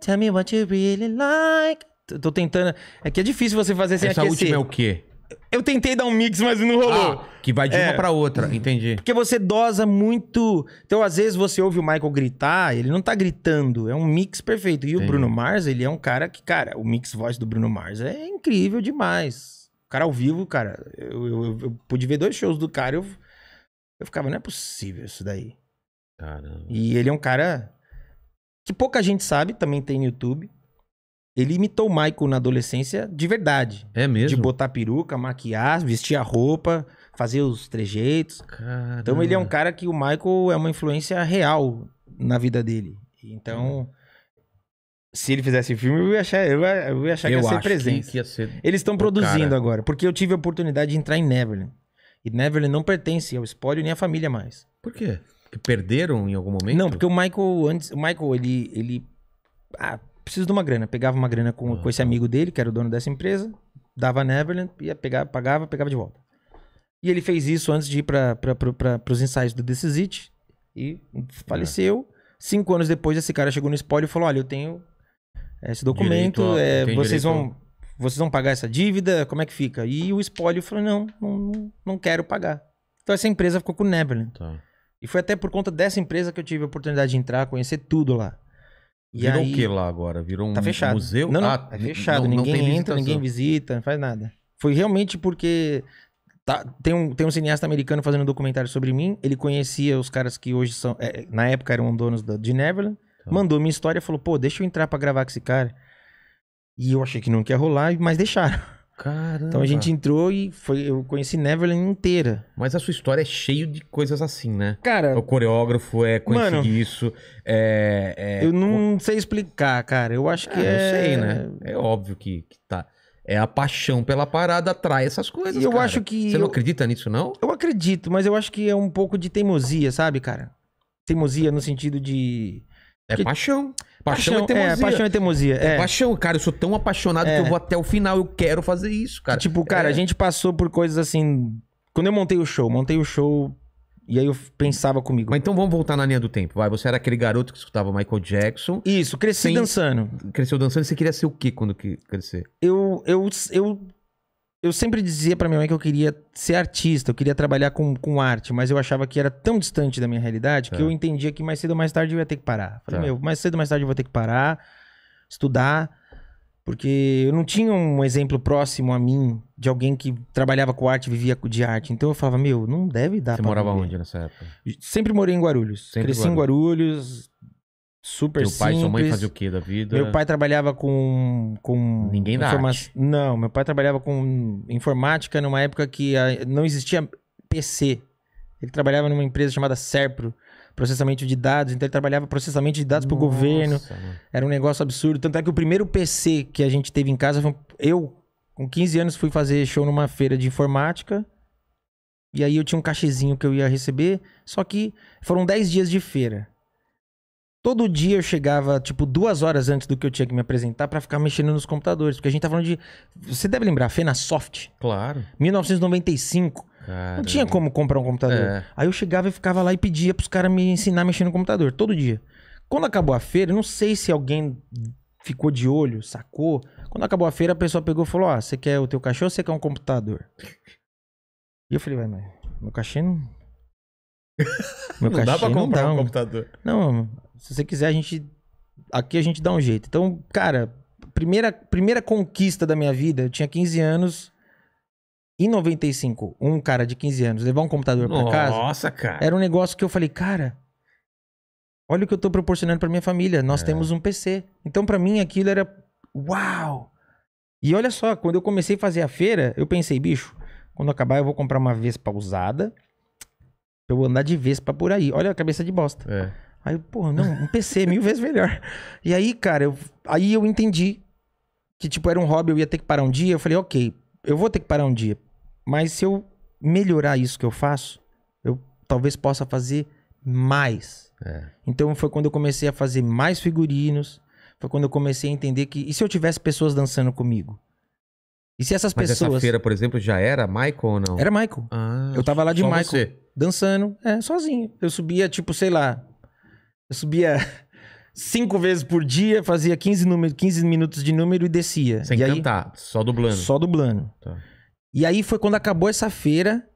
Tell me what you really like. T Tô tentando. É que é difícil você fazer sem Essa aquecer. Essa última é o quê? Eu tentei dar um mix, mas não rolou. Ah, que vai de é. uma pra outra, entendi. Porque você dosa muito. Então, às vezes, você ouve o Michael gritar, ele não tá gritando. É um mix perfeito. E o Bruno Mars, ele é um cara que, cara, o mix voz do Bruno Mars é incrível demais cara ao vivo, cara, eu, eu, eu pude ver dois shows do cara, eu, eu ficava, não é possível isso daí. Caramba. E ele é um cara que pouca gente sabe, também tem no YouTube. Ele imitou o Michael na adolescência de verdade. É mesmo? De botar peruca, maquiar, vestir a roupa, fazer os trejeitos. Caramba. Então ele é um cara que o Michael é uma influência real na vida dele. Então. Hum se ele fizesse filme, eu ia achar, eu ia, eu ia achar eu que ia ser presente. Que ia ser Eles estão produzindo cara. agora, porque eu tive a oportunidade de entrar em Neverland. E Neverland não pertence ao espólio nem à família mais. Por quê? Porque perderam em algum momento? Não, porque o Michael antes, o Michael ele ele ah, precisa de uma grana, pegava uma grana com, uhum. com esse ah, tá. amigo dele, que era o dono dessa empresa, dava a Neverland, ia pegar, pagava, pegava de volta. E ele fez isso antes de ir para os ensaios do This Is It, e é. faleceu. Cinco anos depois, esse cara chegou no espólio e falou: Olha, eu tenho esse documento, a, é, vocês, vão, vocês vão pagar essa dívida? Como é que fica? E o espólio falou: não, não, não quero pagar. Então essa empresa ficou com o Neverland. Tá. E foi até por conta dessa empresa que eu tive a oportunidade de entrar, conhecer tudo lá. E Virou aí, o que lá agora? Virou tá um, tá fechado. museu? Não, não, ah, é fechado. Não, ninguém entra, ninguém visita, não faz nada. Foi realmente porque tá, tem, um, tem um cineasta americano fazendo um documentário sobre mim. Ele conhecia os caras que hoje são... É, na época eram donos da, de Neverland. Então. Mandou minha história e falou, pô, deixa eu entrar pra gravar com esse cara. E eu achei que não ia rolar, mas deixaram. Caramba. Então a gente entrou e foi, eu conheci Neverland inteira. Mas a sua história é cheia de coisas assim, né? Cara. O coreógrafo é conseguir mano, isso. É, é, eu não sei explicar, cara. Eu acho que ah, é. Eu sei, né? É óbvio que, que tá. É a paixão pela parada atrai essas coisas. E eu cara. acho que. Você eu... não acredita nisso, não? Eu acredito, mas eu acho que é um pouco de teimosia, sabe, cara? Teimosia no sentido de é que... paixão. Paixão, é é, paixão, é teimosia. É, paixão é teimosia. É. paixão, cara. Eu sou tão apaixonado é. que eu é. vou até o final. Eu quero fazer isso, cara. tipo, cara, a gente passou por coisas assim. Quando eu montei o show, montei o show. E aí eu pensava comigo. Mas então vamos voltar na linha do tempo. Vai, você era aquele garoto que escutava Michael Jackson. Isso, cresci sem... dançando. Cresceu dançando. Você queria ser o que quando crescer? Eu, eu, eu eu sempre dizia para minha mãe que eu queria ser artista, eu queria trabalhar com, com arte, mas eu achava que era tão distante da minha realidade que é. eu entendia que mais cedo ou mais tarde eu ia ter que parar. Falei, é. meu, mais cedo ou mais tarde eu vou ter que parar, estudar, porque eu não tinha um exemplo próximo a mim de alguém que trabalhava com arte, vivia de arte. Então eu falava, meu, não deve dar Você morava viver. onde nessa época? Sempre morei em Guarulhos. Sempre Cresci Guarulhos. em Guarulhos, Super Teu pai, simples. sua mãe faziam o quê da vida? Meu pai trabalhava com... com Ninguém da informa... Não, meu pai trabalhava com informática numa época que a... não existia PC. Ele trabalhava numa empresa chamada Serpro, processamento de dados. Então ele trabalhava processamento de dados para o governo. Mano. Era um negócio absurdo. Tanto é que o primeiro PC que a gente teve em casa, foi... eu com 15 anos fui fazer show numa feira de informática. E aí eu tinha um cachezinho que eu ia receber, só que foram 10 dias de feira. Todo dia eu chegava, tipo, duas horas antes do que eu tinha que me apresentar para ficar mexendo nos computadores. Porque a gente tá falando de. Você deve lembrar, Fenasoft. Claro. 1995. Caramba. Não tinha como comprar um computador. É. Aí eu chegava e ficava lá e pedia pros caras me ensinar a mexer no computador, todo dia. Quando acabou a feira, não sei se alguém ficou de olho, sacou. Quando acabou a feira, a pessoa pegou e falou: Ó, você quer o teu cachorro ou você quer um computador? E eu falei: Vai, mas meu cachê não. (laughs) Meu não cachê dá pra comprar não dá. um computador. Não, se você quiser, a gente. Aqui a gente dá um jeito. Então, cara, primeira, primeira conquista da minha vida, eu tinha 15 anos. Em 95, um cara de 15 anos levar um computador para casa. Nossa, cara. Era um negócio que eu falei, cara, olha o que eu tô proporcionando para minha família. Nós é. temos um PC. Então, para mim, aquilo era uau. E olha só, quando eu comecei a fazer a feira, eu pensei, bicho, quando acabar eu vou comprar uma Vespa usada. Eu vou andar de Vespa por aí. Olha a cabeça de bosta. É. Aí, pô, não, um PC mil vezes melhor. E aí, cara, eu, aí eu entendi que, tipo, era um hobby, eu ia ter que parar um dia. Eu falei, ok, eu vou ter que parar um dia. Mas se eu melhorar isso que eu faço, eu talvez possa fazer mais. É. Então foi quando eu comecei a fazer mais figurinos. Foi quando eu comecei a entender que. E se eu tivesse pessoas dançando comigo? E se essas Mas pessoas. Essa feira, por exemplo, já era Michael ou não? Era Michael. Ah, eu tava lá de Michael. Você. Dançando, é, sozinho. Eu subia, tipo, sei lá, eu subia (laughs) cinco vezes por dia, fazia 15, número, 15 minutos de número e descia. Sem e cantar, aí, só dublando. Só dublando. Tá. E aí foi quando acabou essa feira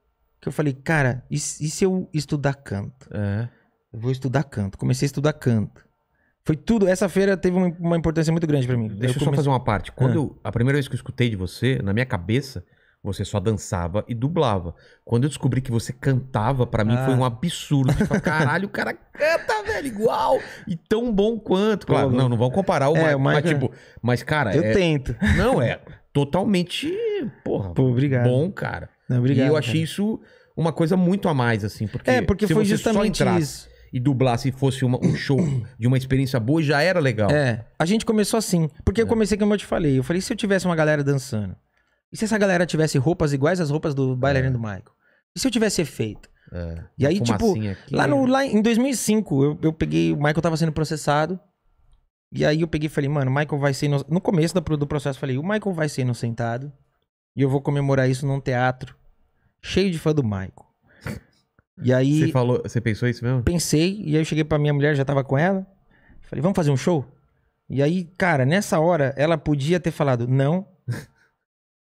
que eu falei, cara, e, e se eu estudar canto? É. Eu vou estudar canto. Comecei a estudar canto. Foi tudo. Essa feira teve uma, uma importância muito grande para mim. Deixa eu, eu comece... só fazer uma parte. Quando ah. eu, a primeira vez que eu escutei de você, na minha cabeça, você só dançava e dublava. Quando eu descobri que você cantava, para mim ah. foi um absurdo. Tipo, (laughs) caralho, o cara canta, velho, igual. E tão bom quanto. Claro, não, não vão comparar o é, mas, mas, é. tipo, mas, cara. Eu é, tento. Não, é totalmente. Porra, Pô, obrigado. bom, cara. Não, obrigado, e eu achei cara. isso uma coisa muito a mais, assim. Porque é, porque se foi você justamente só isso. E dublar se fosse uma, um show de uma experiência boa já era legal. É. A gente começou assim. Porque é. eu comecei, como eu te falei, eu falei, se eu tivesse uma galera dançando. E se essa galera tivesse roupas iguais às roupas do bailarino é. do Michael? E se eu tivesse efeito? É, e aí, tipo, aqui... lá, no, lá em 2005, eu, eu peguei, o Michael tava sendo processado. E aí eu peguei e falei, mano, o Michael vai ser. No começo do, do processo, eu falei, o Michael vai ser inocentado. E eu vou comemorar isso num teatro cheio de fã do Michael. (laughs) E aí. Você falou, você pensou isso mesmo? Pensei, e aí eu cheguei pra minha mulher, já tava com ela. Falei, vamos fazer um show? E aí, cara, nessa hora, ela podia ter falado não. (laughs)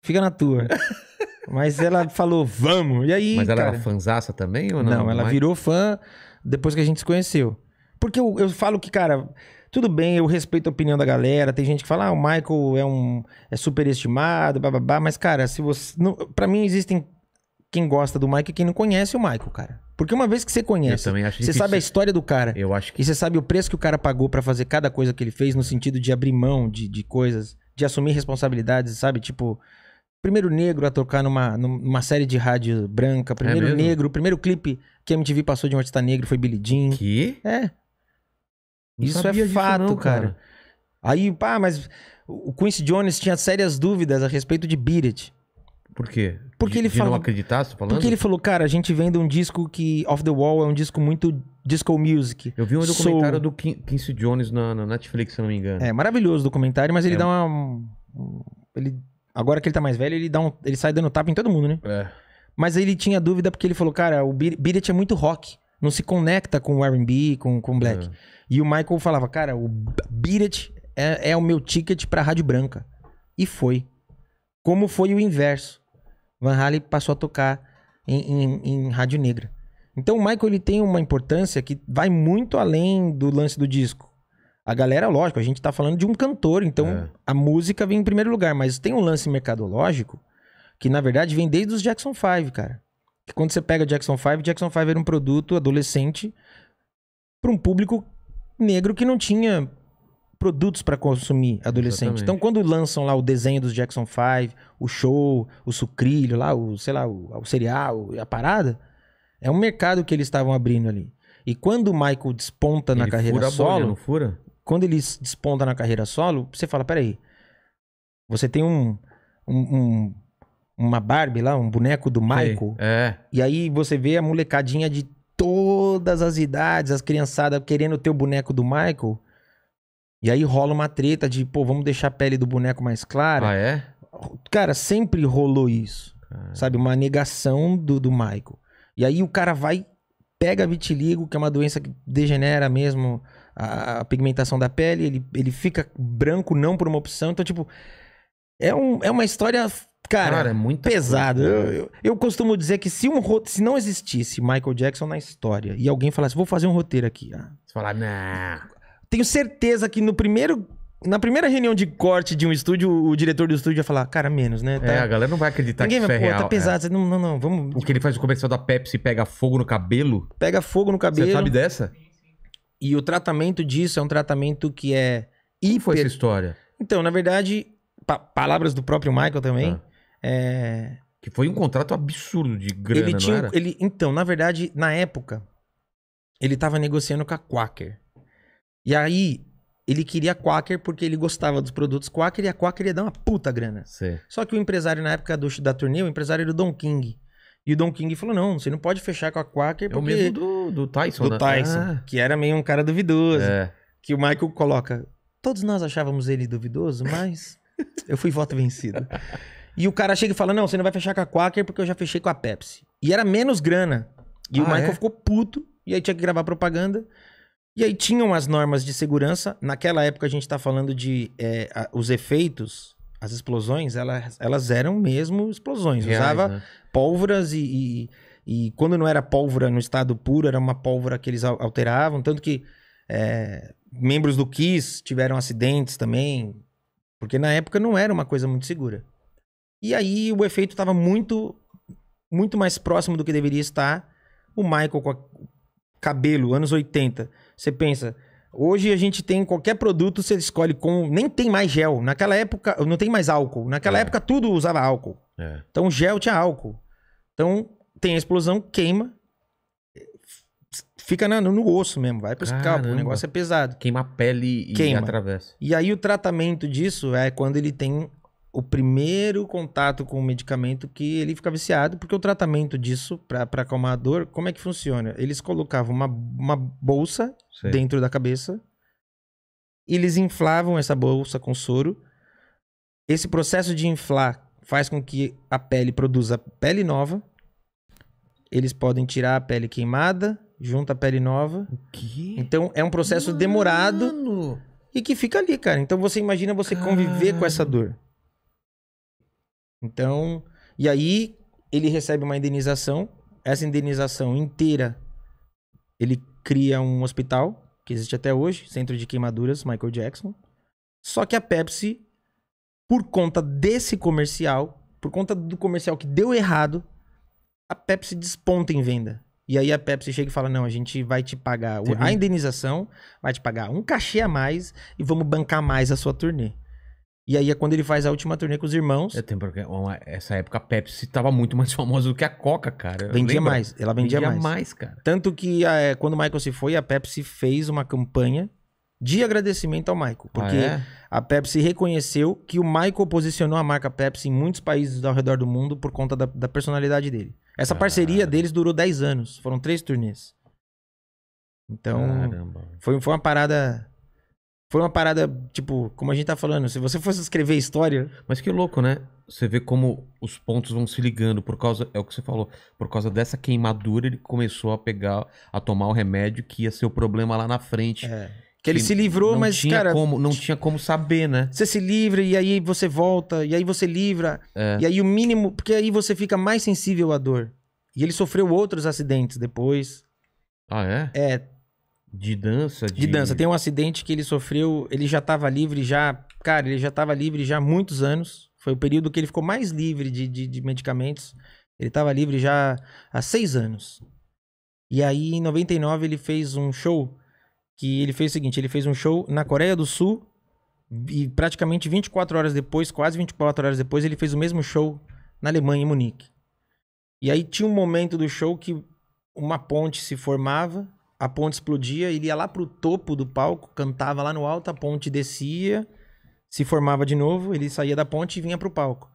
fica na tua. (laughs) Mas ela falou, vamos. E aí, Mas ela cara, era fanzaça também ou não? Não, ela Mas... virou fã depois que a gente se conheceu. Porque eu, eu falo que, cara, tudo bem, eu respeito a opinião da galera. Tem gente que fala, ah, o Michael é um é superestimado, bababá. Mas, cara, se você. Não, pra mim, existem quem gosta do Michael e quem não conhece o Michael, cara. Porque uma vez que você conhece, você sabe a história do cara. Eu acho que... E você sabe o preço que o cara pagou para fazer cada coisa que ele fez, no sentido de abrir mão de, de coisas, de assumir responsabilidades, sabe? Tipo, primeiro negro a tocar numa, numa série de rádio branca, é primeiro é negro, o primeiro clipe que a MTV passou de um artista negro foi Billy Jean. Que? É. Não Isso é fato, não, cara. cara. Aí, pá, mas o Quincy Jones tinha sérias dúvidas a respeito de Beat It. Por quê? Porque de, ele falou. não acreditar, você tá falando? Porque ele falou, cara, a gente vende um disco que Off the Wall é um disco muito disco music. Eu vi um documentário do Quincy Jones na, na, Netflix, se não me engano. É, maravilhoso o documentário, mas ele é. dá uma. Ele Agora que ele tá mais velho, ele, dá um, ele sai dando tapa em todo mundo, né? É. Mas ele tinha dúvida porque ele falou, cara, o Billet é muito rock. Não se conecta com o R&B, com, com o black. É. E o Michael falava, cara, o Billet é, é o meu ticket pra Rádio Branca. E foi. Como foi o inverso. Van Halen passou a tocar em, em, em Rádio Negra. Então o Michael ele tem uma importância que vai muito além do lance do disco. A galera, lógico, a gente tá falando de um cantor, então é. a música vem em primeiro lugar, mas tem um lance mercadológico que na verdade vem desde os Jackson 5, cara. Que quando você pega Jackson 5, Jackson 5 era um produto adolescente para um público negro que não tinha produtos para consumir adolescente. Exatamente. Então, quando lançam lá o desenho dos Jackson 5, o show, o sucrilho lá, o, sei lá, o, o cereal, a parada, é um mercado que eles estavam abrindo ali. E quando o Michael desponta Ele na carreira fura solo, bolha, não fura? quando ele desponta na carreira solo, você fala, peraí, você tem um, um, um uma Barbie lá, um boneco do Michael, é. e aí você vê a molecadinha de todas as idades, as criançadas querendo ter o boneco do Michael, e aí rola uma treta de, pô, vamos deixar a pele do boneco mais clara. Ah, é? Cara, sempre rolou isso, é. sabe? Uma negação do, do Michael. E aí o cara vai, pega vitiligo, que é uma doença que degenera mesmo a, a pigmentação da pele, ele, ele fica branco não por uma opção. Então, tipo, é, um, é uma história, cara, cara é muito pesada. Eu, eu, eu, costumo dizer que se um se não existisse Michael Jackson na história e alguém falasse, vou fazer um roteiro aqui. Ah, Você falar, não. Tenho certeza que no primeiro na primeira reunião de corte de um estúdio, o diretor do estúdio ia falar, cara, menos, né? É, tá... É, a galera não vai acreditar Ninguém que vai, é tá real. tá pesado, é. não, não, não, vamos... O que ele faz o comercial é da Pepsi, pega fogo no cabelo? Pega fogo no cabelo. Você sabe dessa? E o tratamento disso é um tratamento que é hiper... Como foi essa história? Então, na verdade, pa palavras do próprio Michael também. Ah. É... Que foi um contrato absurdo de grana, ele tinha, Ele, então, na verdade, na época, ele estava negociando com a Quaker. E aí, ele queria a Quaker porque ele gostava dos produtos Quaker e a Quaker ia dar uma puta grana. Sim. Só que o empresário, na época do, da turnê, o empresário era o Don King. E o Don King falou: não, você não pode fechar com a Quaker. Porque... É o mesmo do, do Tyson, Do né? Tyson, ah. que era meio um cara duvidoso. É. Que o Michael coloca: todos nós achávamos ele duvidoso, mas (laughs) eu fui voto vencido. E o cara chega e fala: não, você não vai fechar com a Quaker porque eu já fechei com a Pepsi. E era menos grana. E ah, o Michael é? ficou puto, e aí tinha que gravar propaganda. E aí tinham as normas de segurança. Naquela época a gente tá falando de é, a, os efeitos as explosões, elas, elas eram mesmo explosões. Usava né? pólvoras e, e, e, quando não era pólvora no estado puro, era uma pólvora que eles alteravam. Tanto que é, membros do Kiss tiveram acidentes também, porque na época não era uma coisa muito segura. E aí o efeito estava muito, muito mais próximo do que deveria estar. O Michael com a... cabelo, anos 80. Você pensa, Hoje a gente tem qualquer produto, você escolhe com. Nem tem mais gel. Naquela época, não tem mais álcool. Naquela é. época tudo usava álcool. É. Então gel tinha álcool. Então, tem a explosão, queima, fica na, no osso mesmo, vai para Caramba. escapo, o negócio é pesado. Queima a pele e queima. atravessa. E aí o tratamento disso é quando ele tem o primeiro contato com o medicamento que ele fica viciado, porque o tratamento disso para acalmar a dor, como é que funciona? Eles colocavam uma, uma bolsa Sei. dentro da cabeça, eles inflavam essa bolsa com soro. Esse processo de inflar faz com que a pele produza pele nova. Eles podem tirar a pele queimada, junta a pele nova. O quê? Então é um processo Mano. demorado e que fica ali, cara. Então você imagina você Caramba. conviver com essa dor. Então, e aí ele recebe uma indenização. Essa indenização inteira ele cria um hospital que existe até hoje, Centro de Queimaduras Michael Jackson. Só que a Pepsi por conta desse comercial, por conta do comercial que deu errado, a Pepsi desponta em venda. E aí a Pepsi chega e fala: não, a gente vai te pagar a indenização, vai te pagar um cachê a mais e vamos bancar mais a sua turnê. E aí é quando ele faz a última turnê com os irmãos. Eu tenho porque essa época a Pepsi estava muito mais (laughs) famosa do que a Coca, cara. Vendia mais, ela vendia, vendia mais. mais. cara. Tanto que eh, quando o Michael se foi, a Pepsi fez uma campanha de agradecimento ao Michael, porque ah, é? a Pepsi reconheceu que o Michael posicionou a marca Pepsi em muitos países ao redor do mundo por conta da, da personalidade dele. Essa Caramba. Ah, parceria é. deles durou 10 anos, foram três turnês. Então, foi, foi uma parada foi uma parada, tipo, como a gente tá falando, se você fosse escrever história. Mas que louco, né? Você vê como os pontos vão se ligando por causa. É o que você falou. Por causa dessa queimadura, ele começou a pegar, a tomar o remédio que ia ser o problema lá na frente. É. Que ele se livrou, mas, tinha cara. Como, não tinha como saber, né? Você se livra e aí você volta, e aí você livra. É. E aí o mínimo. Porque aí você fica mais sensível à dor. E ele sofreu outros acidentes depois. Ah, é? É. De dança? De... de dança. Tem um acidente que ele sofreu, ele já tava livre já. Cara, ele já tava livre já há muitos anos. Foi o período que ele ficou mais livre de, de, de medicamentos. Ele tava livre já há seis anos. E aí, em 99, ele fez um show que ele fez o seguinte, ele fez um show na Coreia do Sul e praticamente 24 horas depois, quase 24 horas depois, ele fez o mesmo show na Alemanha, em Munique. E aí tinha um momento do show que uma ponte se formava, a ponte explodia, ele ia lá pro topo do palco, cantava lá no alto, a ponte descia, se formava de novo, ele saía da ponte e vinha pro palco.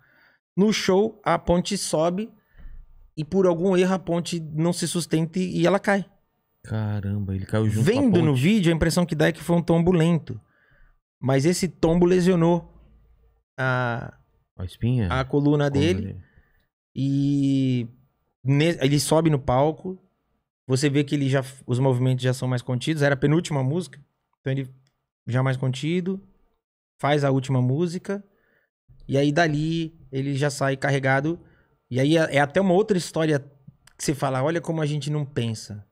No show, a ponte sobe e por algum erro a ponte não se sustenta e ela cai. Caramba, ele caiu junto Vendo no vídeo, a impressão que dá é que foi um tombo lento. Mas esse tombo lesionou a, a espinha, a coluna a dele. Coluna. E ne, ele sobe no palco. Você vê que ele já os movimentos já são mais contidos. Era a penúltima música, então ele já mais contido. Faz a última música. E aí dali ele já sai carregado. E aí é, é até uma outra história que você fala, olha como a gente não pensa.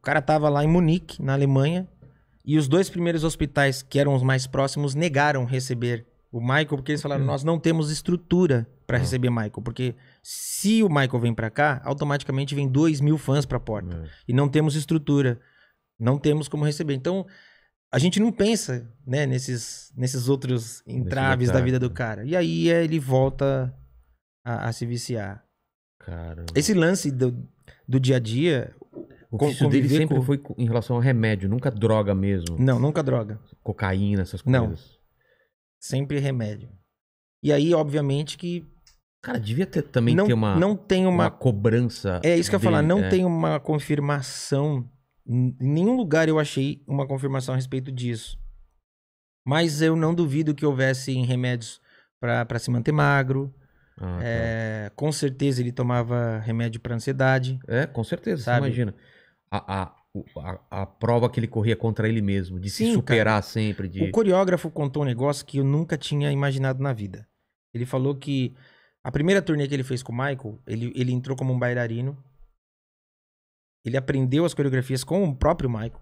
O cara tava lá em Munique, na Alemanha, e os dois primeiros hospitais, que eram os mais próximos, negaram receber o Michael, porque eles falaram: uhum. nós não temos estrutura para é. receber Michael, porque se o Michael vem para cá, automaticamente vem dois mil fãs para a porta. É. E não temos estrutura, não temos como receber. Então, a gente não pensa né, nesses, nesses outros entraves Nesse da vida do né. cara. E aí é, ele volta a, a se viciar. Caramba. Esse lance do, do dia a dia o vício dele sempre com... foi em relação ao remédio, nunca droga mesmo. Não, nunca droga. Cocaína, essas coisas. Não. Sempre remédio. E aí, obviamente, que. Cara, devia ter também não, ter uma, não tem uma, uma cobrança. É isso que dele, eu ia falar, não é. tem uma confirmação. Em nenhum lugar eu achei uma confirmação a respeito disso. Mas eu não duvido que houvesse remédios para se manter magro, ah, tá. é, tá. com certeza ele tomava remédio para ansiedade. É, com certeza, sabe? imagina a, a a, prova que ele corria contra ele mesmo, de Sim, se superar cara. sempre. De... O coreógrafo contou um negócio que eu nunca tinha imaginado na vida. Ele falou que a primeira turnê que ele fez com o Michael, ele, ele entrou como um bailarino. Ele aprendeu as coreografias com o próprio Michael.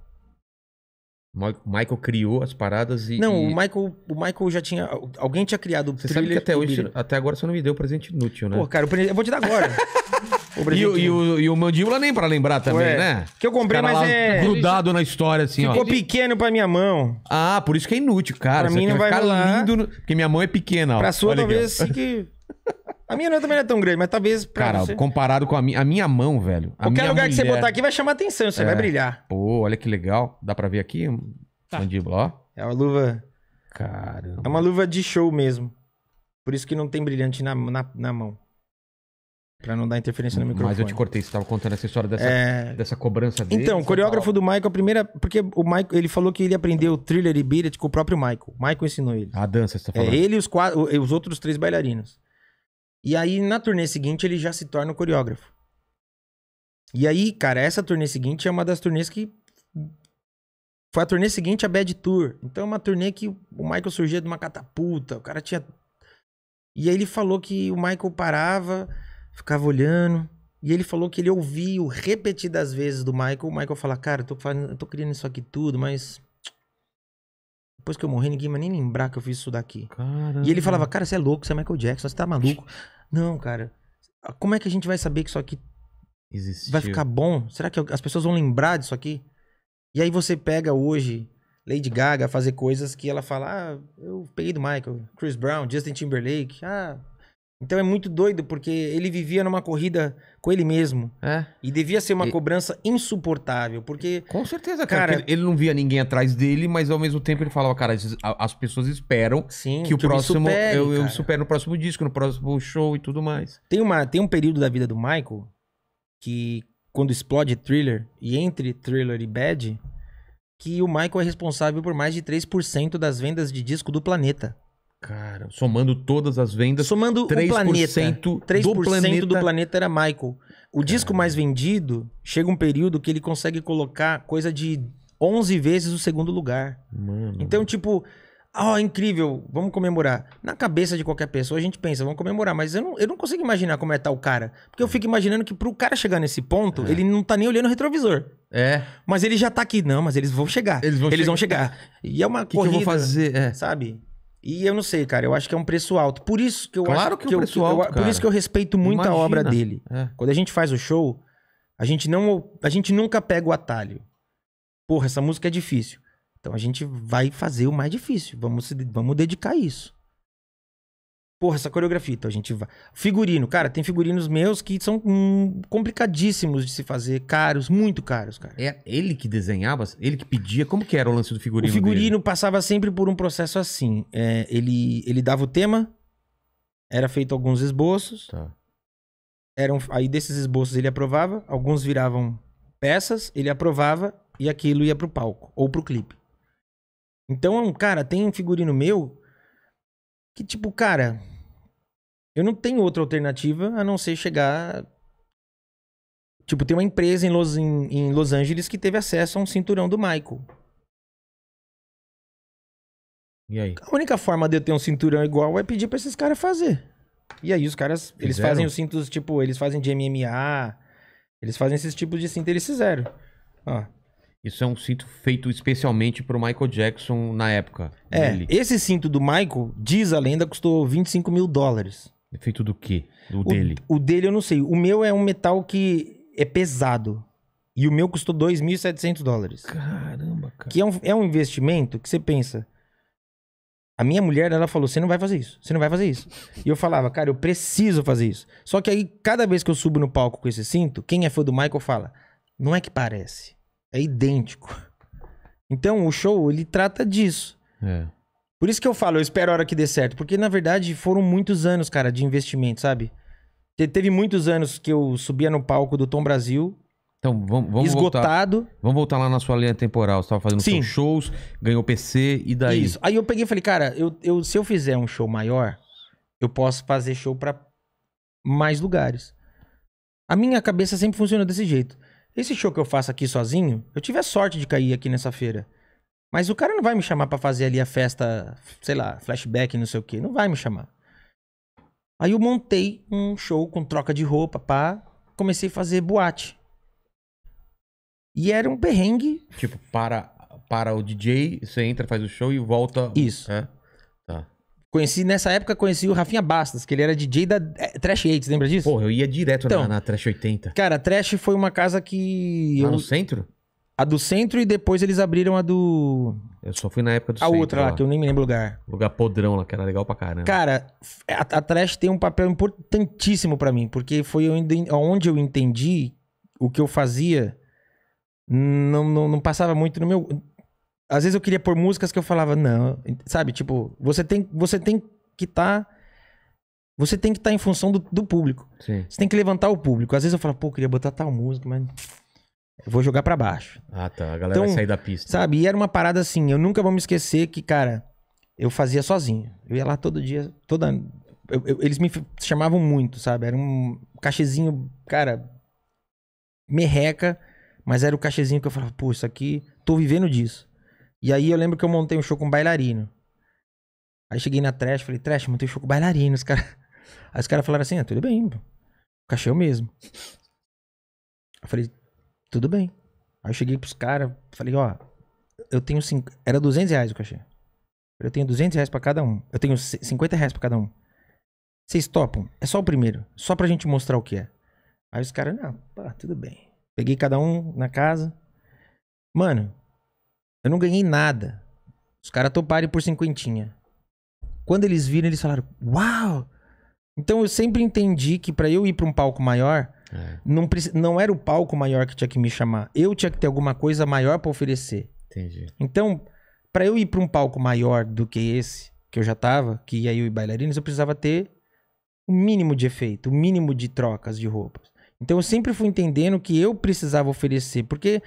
O Michael criou as paradas e. Não, e... O, Michael, o Michael já tinha. Alguém tinha criado o Você sabe que até, hoje, até agora você não me deu presente inútil, né? Pô, cara, eu vou te dar agora. (laughs) E, o- e e o mandíbula nem pra lembrar também, Ué, né? que eu comprei, mas é- Grudado na história, assim, ó. Ficou pequeno pra minha mão. Ah, por isso que é inútil, cara. Pra mim não vai rolar. lindo. no- Porque minha mão é pequena, ó. Pra sua, Olha aqui, talvez fique. A minha não também não é tão grande, mas talvez pra Cara, você. comparado com a minha, a minha mão, velho. A Qualquer minha lugar que você botar aqui vai chamar atenção, você é. vai brilhar. Pô, olha que legal. Dá pra ver aqui? Tá. Mandíbula, ó. É uma luva. Caramba. É uma luva de show mesmo. Por isso que não tem brilhante na, na, na mão. Pra não dar interferência no microfone. Mas eu te cortei, você tava contando essa história dessa, é... dessa cobrança dele. Então, o coreógrafo do Michael, a primeira. Porque o Michael, ele falou que ele aprendeu o thriller e beat com tipo, o próprio Michael. O Michael ensinou ele. A dança, você tá falando? É, ele e os, quatro, os outros três bailarinos. E aí, na turnê seguinte, ele já se torna o coreógrafo. E aí, cara, essa turnê seguinte é uma das turnês que. Foi a turnê seguinte a Bad Tour. Então, é uma turnê que o Michael surgia de uma catapulta. O cara tinha. E aí, ele falou que o Michael parava ficava olhando. E ele falou que ele ouviu repetidas vezes do Michael. O Michael fala, cara, eu tô, fazendo, eu tô criando isso aqui tudo, mas. Depois que eu morrer, ninguém vai nem lembrar que eu fiz isso daqui. Caramba. E ele falava, cara, você é louco, você é Michael Jackson, você tá maluco. Não, cara. Como é que a gente vai saber que isso aqui Existiu. vai ficar bom? Será que as pessoas vão lembrar disso aqui? E aí você pega hoje Lady Gaga fazer coisas que ela fala, ah, eu peguei do Michael, Chris Brown, Justin Timberlake, ah, então é muito doido, porque ele vivia numa corrida com ele mesmo. É. E devia ser uma e... cobrança insuportável, porque. Com certeza, cara. cara ele não via ninguém atrás dele, mas ao mesmo tempo ele falava, cara, as pessoas esperam sim, que o próximo. Eu, supere, eu, eu supero no próximo disco, no próximo show e tudo mais. Tem, uma, tem um período da vida do Michael que, quando explode thriller, e entre thriller e bad, que o Michael é responsável por mais de 3% das vendas de disco do planeta. Cara, somando todas as vendas, somando 3% o planeta, 3% do planeta. do planeta era Michael. O Cara. disco mais vendido chega um período que ele consegue colocar coisa de 11 vezes o segundo lugar. Mano. Então, tipo, ó, oh, incrível, vamos comemorar. Na cabeça de qualquer pessoa a gente pensa, vamos comemorar, mas eu não, eu não consigo imaginar como é tal o cara. Porque eu fico imaginando que pro cara chegar nesse ponto, é. ele não tá nem olhando o retrovisor. É. Mas ele já tá aqui. Não, mas eles vão chegar. Eles vão, eles che vão chegar. E é uma que corrida. que eu vou fazer? É. Sabe? E eu não sei, cara, eu acho que é um preço alto. Por isso que eu claro acho que, que é um preço eu, alto, eu, Por isso que eu respeito muito Imagina. a obra é. dele. É. Quando a gente faz o show, a gente não a gente nunca pega o atalho. Porra, essa música é difícil. Então a gente vai fazer o mais difícil. Vamos vamos dedicar isso. Porra, essa coreografia, então a gente vai. Figurino, cara, tem figurinos meus que são hum, complicadíssimos de se fazer, caros, muito caros, cara. É ele que desenhava, ele que pedia, como que era o lance do figurino? O figurino dele? passava sempre por um processo assim. É, ele, ele dava o tema, era feito alguns esboços. Tá. Eram, aí desses esboços ele aprovava, alguns viravam peças, ele aprovava e aquilo ia pro palco ou pro clipe. Então, é cara, tem um figurino meu que, tipo, cara, eu não tenho outra alternativa a não ser chegar. Tipo, tem uma empresa em Los, em, em Los Angeles que teve acesso a um cinturão do Michael. E aí? A única forma de eu ter um cinturão igual é pedir pra esses caras fazer. E aí os caras, eles fazem os cintos, tipo, eles fazem de MMA, eles fazem esses tipos de cinto, eles fizeram. Ó, isso é um cinto feito especialmente pro Michael Jackson na época. É, dele. esse cinto do Michael, diz a lenda, custou 25 mil dólares. É feito do quê? Do o, dele? O dele eu não sei. O meu é um metal que é pesado. E o meu custou 2.700 dólares. Caramba, cara. Que é um, é um investimento que você pensa. A minha mulher, ela falou: você não vai fazer isso, você não vai fazer isso. (laughs) E eu falava, cara, eu preciso fazer isso. Só que aí, cada vez que eu subo no palco com esse cinto, quem é fã do Michael fala: não é que parece. É idêntico. Então, o show, ele trata disso. É. Por isso que eu falo, eu espero a hora que dê certo. Porque, na verdade, foram muitos anos, cara, de investimento, sabe? Te teve muitos anos que eu subia no palco do Tom Brasil. Então, vamos, vamos esgotado. Voltar, vamos voltar lá na sua linha temporal. Você tava fazendo Sim. seus shows, ganhou PC, e daí? Isso. Aí eu peguei e falei, cara, eu, eu, se eu fizer um show maior, eu posso fazer show para mais lugares. A minha cabeça sempre funcionou desse jeito. Esse show que eu faço aqui sozinho, eu tive a sorte de cair aqui nessa feira. Mas o cara não vai me chamar para fazer ali a festa, sei lá, flashback, não sei o quê. Não vai me chamar. Aí eu montei um show com troca de roupa, pá. Comecei a fazer boate. E era um perrengue. Tipo, para para o DJ, você entra, faz o show e volta. Isso. É? Conheci, nessa época, conheci o Rafinha Bastas que ele era DJ da é, Trash 80, lembra disso? Pô, eu ia direto então, na, na Trash 80. Cara, a Trash foi uma casa que... Lá eu... no centro? A do centro e depois eles abriram a do... Eu só fui na época do a centro. A outra lá, lá, que eu nem me lembro o lugar. Lugar podrão lá, que era legal pra caramba. Cara, a, a Trash tem um papel importantíssimo para mim, porque foi onde eu entendi o que eu fazia não, não, não passava muito no meu às vezes eu queria pôr músicas que eu falava, não, sabe? Tipo, você tem, você tem que estar. Tá, você tem que estar tá em função do, do público. Sim. Você tem que levantar o público. Às vezes eu falo, pô, eu queria botar tal música, mas. Eu vou jogar para baixo. Ah, tá. A galera então, vai sair da pista. Sabe? E era uma parada assim, eu nunca vou me esquecer que, cara, eu fazia sozinho. Eu ia lá todo dia, toda. Eu, eu, eles me chamavam muito, sabe? Era um cachezinho, cara, merreca, mas era o cachezinho que eu falava, pô, isso aqui, tô vivendo disso. E aí eu lembro que eu montei um show com bailarino. Aí cheguei na Trash, falei, Trash, montei um show com bailarino. Os cara... (laughs) Aí os caras falaram assim, ah, tudo bem, pô. cachê o mesmo. Eu falei, tudo bem. Aí eu cheguei pros caras, falei, ó, eu tenho cinco... Era 200 reais o cachê. Eu tenho 200 reais pra cada um. Eu tenho 50 reais pra cada um. Vocês topam? É só o primeiro. Só pra gente mostrar o que é. Aí os caras, não, pá, tudo bem. Peguei cada um na casa. Mano, eu não ganhei nada. Os caras toparam por cinquentinha. Quando eles viram, eles falaram: Uau! Então eu sempre entendi que para eu ir para um palco maior, é. não, não era o palco maior que tinha que me chamar. Eu tinha que ter alguma coisa maior para oferecer. Entendi. Então, para eu ir para um palco maior do que esse, que eu já tava, que ia eu e bailarinos, eu precisava ter o mínimo de efeito, o mínimo de trocas de roupas. Então eu sempre fui entendendo que eu precisava oferecer, porque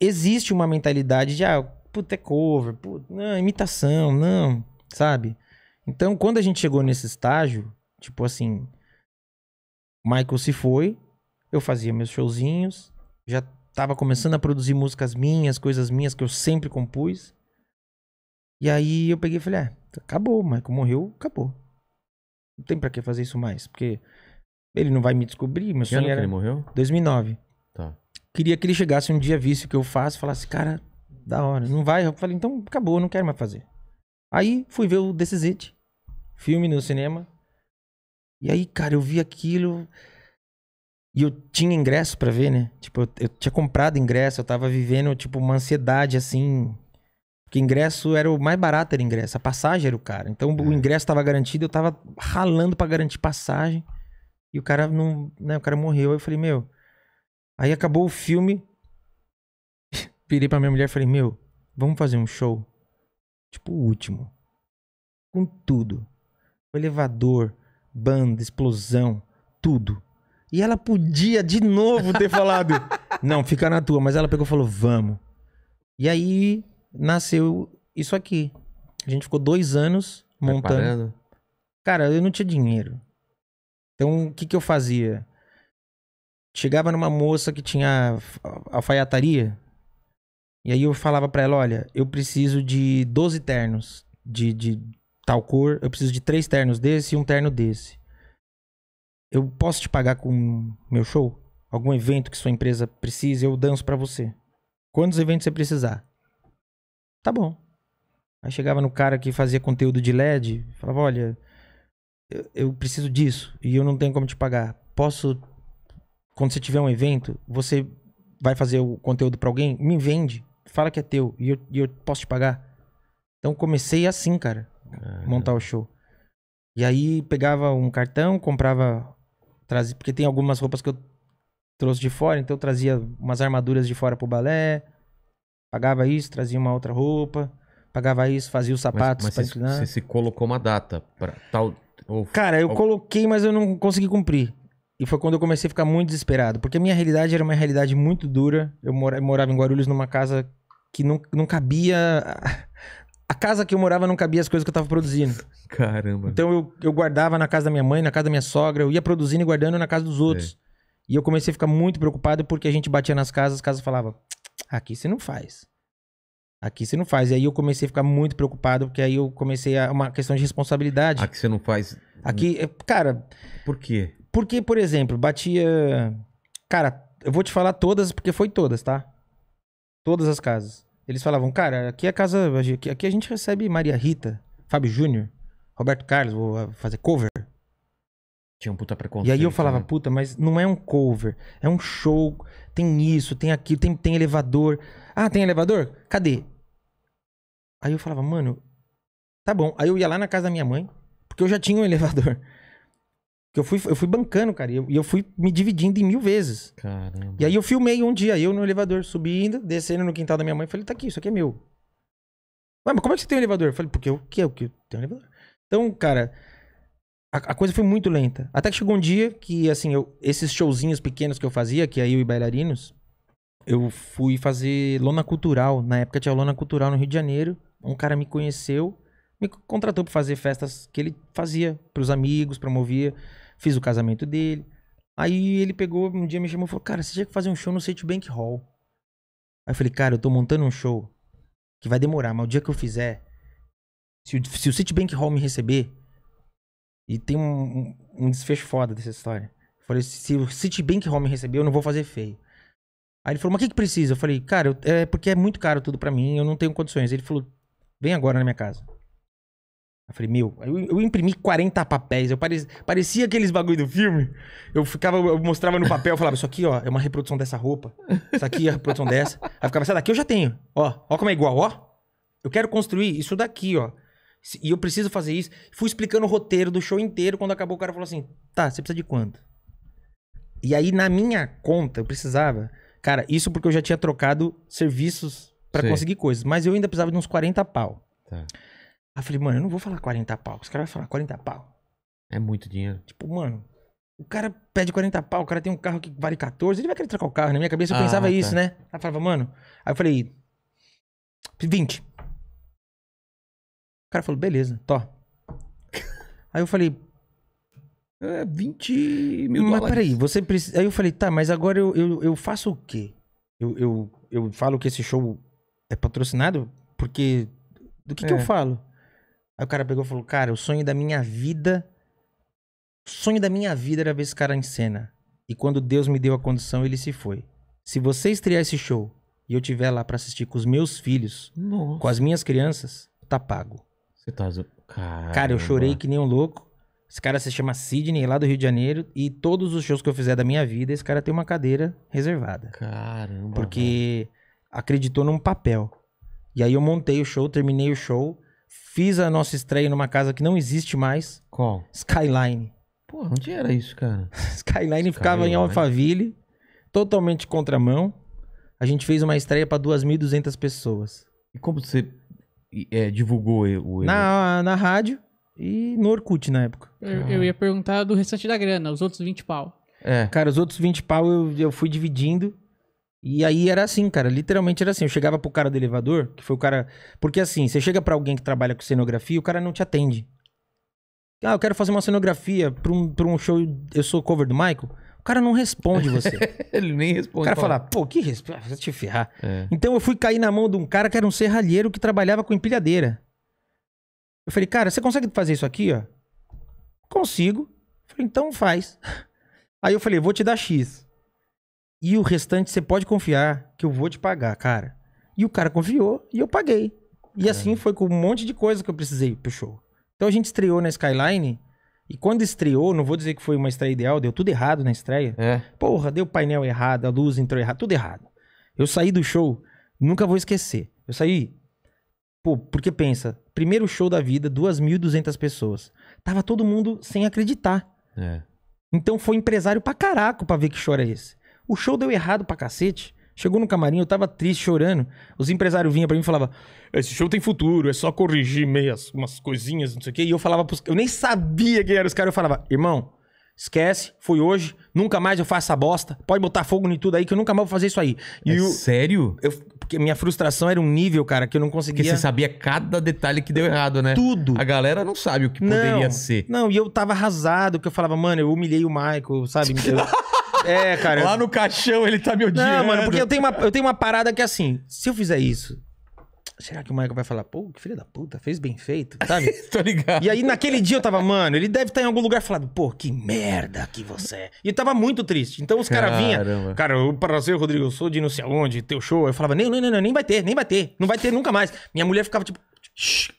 existe uma mentalidade de, ah, puta, é cover, puta, não, é imitação, não, sabe? Então, quando a gente chegou nesse estágio, tipo assim, Michael se foi, eu fazia meus showzinhos, já tava começando a produzir músicas minhas, coisas minhas que eu sempre compus. E aí eu peguei e falei, ah, acabou, Michael morreu, acabou. Não tem para que fazer isso mais, porque ele não vai me descobrir, meu que sonho era... que ele morreu? 2009 queria que ele chegasse um dia, visse o que eu faço, falasse, cara, da hora, não vai? Eu falei, então acabou, não quero mais fazer. Aí fui ver o This Is It, filme no cinema. E aí, cara, eu vi aquilo e eu tinha ingresso para ver, né? Tipo, eu, eu, tinha comprado ingresso, eu tava vivendo, tipo, uma ansiedade assim. Porque ingresso era o mais barato era ingresso, a passagem era o cara. Então é. o ingresso tava garantido, eu tava ralando para garantir passagem. E o cara não, né, o cara morreu. Aí eu falei, meu, Aí acabou o filme. Virei pra minha mulher e falei: Meu, vamos fazer um show? Tipo, o último. Com tudo: o elevador, banda, explosão, tudo. E ela podia de novo ter falado: (laughs) Não, fica na tua. Mas ela pegou e falou: Vamos. E aí nasceu isso aqui. A gente ficou dois anos montando. Preparando. Cara, eu não tinha dinheiro. Então, o que, que eu fazia? Chegava numa moça que tinha alfaiataria. E aí eu falava para ela, olha, eu preciso de 12 ternos de, de tal cor, eu preciso de três ternos desse e um terno desse. Eu posso te pagar com meu show? Algum evento que sua empresa precise, eu danço para você. Quantos eventos você precisar? Tá bom. Aí chegava no cara que fazia conteúdo de LED, falava, olha, eu, eu preciso disso e eu não tenho como te pagar. Posso quando você tiver um evento, você vai fazer o conteúdo para alguém, me vende, fala que é teu e eu, e eu posso te pagar. Então comecei assim, cara, montar o show. E aí pegava um cartão, comprava, trazia, porque tem algumas roupas que eu trouxe de fora, então eu trazia umas armaduras de fora pro balé, pagava isso, trazia uma outra roupa, pagava isso, fazia os sapatos mas, mas você, você se colocou uma data para tal ou, Cara, eu ou... coloquei, mas eu não consegui cumprir. E foi quando eu comecei a ficar muito desesperado, porque a minha realidade era uma realidade muito dura. Eu morava em Guarulhos numa casa que não, não cabia. A casa que eu morava não cabia as coisas que eu tava produzindo. Caramba. Então eu, eu guardava na casa da minha mãe, na casa da minha sogra, eu ia produzindo e guardando na casa dos outros. É. E eu comecei a ficar muito preocupado porque a gente batia nas casas, as casas falavam: aqui você não faz. Aqui você não faz. E aí eu comecei a ficar muito preocupado, porque aí eu comecei a. Uma questão de responsabilidade. Aqui você não faz. Aqui, eh, cara. Por quê? Porque, por exemplo, batia. Cara, eu vou te falar todas, porque foi todas, tá? Todas as casas. Eles falavam, cara, aqui é a casa. Aqui a gente recebe Maria Rita, Fábio Júnior, Roberto Carlos, vou fazer cover. Tinha um puta preconceito. E aí eu falava, né? puta, mas não é um cover, é um show. Tem isso, tem aquilo, tem, tem elevador. Ah, tem elevador? Cadê? Aí eu falava, mano, tá bom. Aí eu ia lá na casa da minha mãe, porque eu já tinha um elevador. Que eu fui, eu fui bancando, cara. E eu, eu, fui me dividindo em mil vezes. Caramba. E aí eu filmei um dia, eu no elevador, subindo, descendo no quintal da minha mãe. Falei, tá aqui, isso aqui é meu. Ué, mas como é que você tem um elevador? Eu falei, porque o que, o que, eu tenho um elevador. Então, cara, a, a, coisa foi muito lenta. Até que chegou um dia que, assim, eu, esses showzinhos pequenos que eu fazia, que aí é eu e bailarinos, eu fui fazer lona cultural. Na época tinha lona cultural no Rio de Janeiro. Um cara me conheceu, me contratou para fazer festas que ele fazia pros amigos, promovia. Fiz o casamento dele. Aí ele pegou, um dia me chamou e falou: Cara, você tinha que fazer um show no City Bank Hall. Aí eu falei: Cara, eu tô montando um show que vai demorar, mas o dia que eu fizer, se o, se o Hall me receber, e tem um, um, um desfecho foda dessa história. Eu falei: Se o City Bank Hall me receber, eu não vou fazer feio. Aí ele falou: Mas o que, que precisa? Eu falei: Cara, eu, é porque é muito caro tudo para mim, eu não tenho condições. Ele falou: Vem agora na minha casa. Eu falei, meu, eu, eu imprimi 40 papéis. Eu parecia, parecia aqueles bagulho do filme. Eu ficava, eu mostrava no papel, eu falava, isso aqui, ó, é uma reprodução dessa roupa. Isso aqui é a reprodução dessa. Aí eu ficava, essa daqui eu já tenho. Ó, ó como é igual, ó. Eu quero construir isso daqui, ó. E eu preciso fazer isso. Fui explicando o roteiro do show inteiro. Quando acabou, o cara falou assim: tá, você precisa de quanto? E aí, na minha conta, eu precisava. Cara, isso porque eu já tinha trocado serviços para conseguir coisas. Mas eu ainda precisava de uns 40 pau. Tá. Aí eu falei, mano, eu não vou falar 40 pau. Os caras vão falar 40 pau. É muito dinheiro. Tipo, mano, o cara pede 40 pau, o cara tem um carro que vale 14, ele vai querer trocar o carro. Na minha cabeça eu ah, pensava tá. isso, né? Aí eu falava, mano. Aí eu falei, 20. O cara falou, beleza, tó. Aí eu falei, é 20 mil mas dólares. Mas peraí, você precisa. Aí eu falei, tá, mas agora eu, eu, eu faço o quê? Eu, eu, eu falo que esse show é patrocinado? Porque. Do que, é. que eu é. falo? Aí o cara pegou e falou: Cara, o sonho da minha vida. O sonho da minha vida era ver esse cara em cena. E quando Deus me deu a condição, ele se foi. Se você estrear esse show e eu tiver lá para assistir com os meus filhos, Nossa. com as minhas crianças, tá pago. Você tá. Caramba. Cara, eu chorei que nem um louco. Esse cara se chama Sidney, lá do Rio de Janeiro, e todos os shows que eu fizer da minha vida, esse cara tem uma cadeira reservada. Caramba. Porque acreditou num papel. E aí eu montei o show, terminei o show, Fiz a nossa estreia numa casa que não existe mais. Qual? Skyline. Pô, onde era isso, cara? Skyline, (laughs) Skyline ficava em Alphaville, totalmente contramão. A gente fez uma estreia para 2.200 pessoas. E como você é, divulgou o... Na, na rádio e no Orkut na época. Eu, eu, ia perguntar do restante da grana, os outros 20 pau. É. Cara, os outros 20 pau eu, eu fui dividindo. E aí era assim, cara, literalmente era assim. Eu chegava pro cara do elevador, que foi o cara. Porque assim, você chega para alguém que trabalha com cenografia o cara não te atende. Ah, eu quero fazer uma cenografia pra um, pra um show, eu sou cover do Michael. O cara não responde você. (laughs) Ele nem responde. O cara fala, pô, que resposta, ah, te ferrar. É. Então eu fui cair na mão de um cara que era um serralheiro que trabalhava com empilhadeira. Eu falei, cara, você consegue fazer isso aqui, ó? Consigo. Eu falei, então faz. (laughs) Aí eu falei, vou te dar X. E o restante você pode confiar que eu vou te pagar, cara. E o cara confiou e eu paguei. E é. assim foi com um monte de coisa que eu precisei pro show. Então a gente estreou na Skyline. E quando estreou, não vou dizer que foi uma estreia ideal, deu tudo errado na estreia. É. Porra, deu painel errado, a luz entrou errado, tudo errado. Eu saí do show, nunca vou esquecer. Eu saí, pô, porque pensa, primeiro show da vida, 2.200 pessoas. Tava todo mundo sem acreditar. É. Então foi empresário pra caraco pra ver que chora esse. O show deu errado pra cacete. Chegou no camarim, eu tava triste, chorando. Os empresários vinham para mim e falavam: Esse show tem futuro, é só corrigir meias, umas coisinhas, não sei o quê. E eu falava pros... Eu nem sabia quem eram os caras. Eu falava: Irmão, esquece, foi hoje, nunca mais eu faço essa bosta. Pode botar fogo em tudo aí, que eu nunca mais vou fazer isso aí. E é eu... sério? Eu... Porque minha frustração era um nível, cara, que eu não conseguia. Porque você sabia cada detalhe que deu errado, né? Tudo. A galera não sabe o que não, poderia ser. Não, e eu tava arrasado, que eu falava: Mano, eu humilhei o Michael, sabe? (laughs) Eu... É, cara. Lá no caixão ele tá me odiando. Não, mano, porque eu tenho, uma, eu tenho uma parada que é assim, se eu fizer isso, será que o Michael vai falar, pô, que filho da puta, fez bem feito, sabe? (laughs) Tô ligado. E aí naquele dia eu tava, mano, ele deve estar tá em algum lugar falando, pô, que merda que você é. E eu tava muito triste. Então os caras vinham, cara, o para Rodrigo, eu sou de não sei aonde, teu show. Eu falava, nem, não, não, não, nem vai ter, nem vai ter, não vai ter nunca mais. Minha mulher ficava tipo,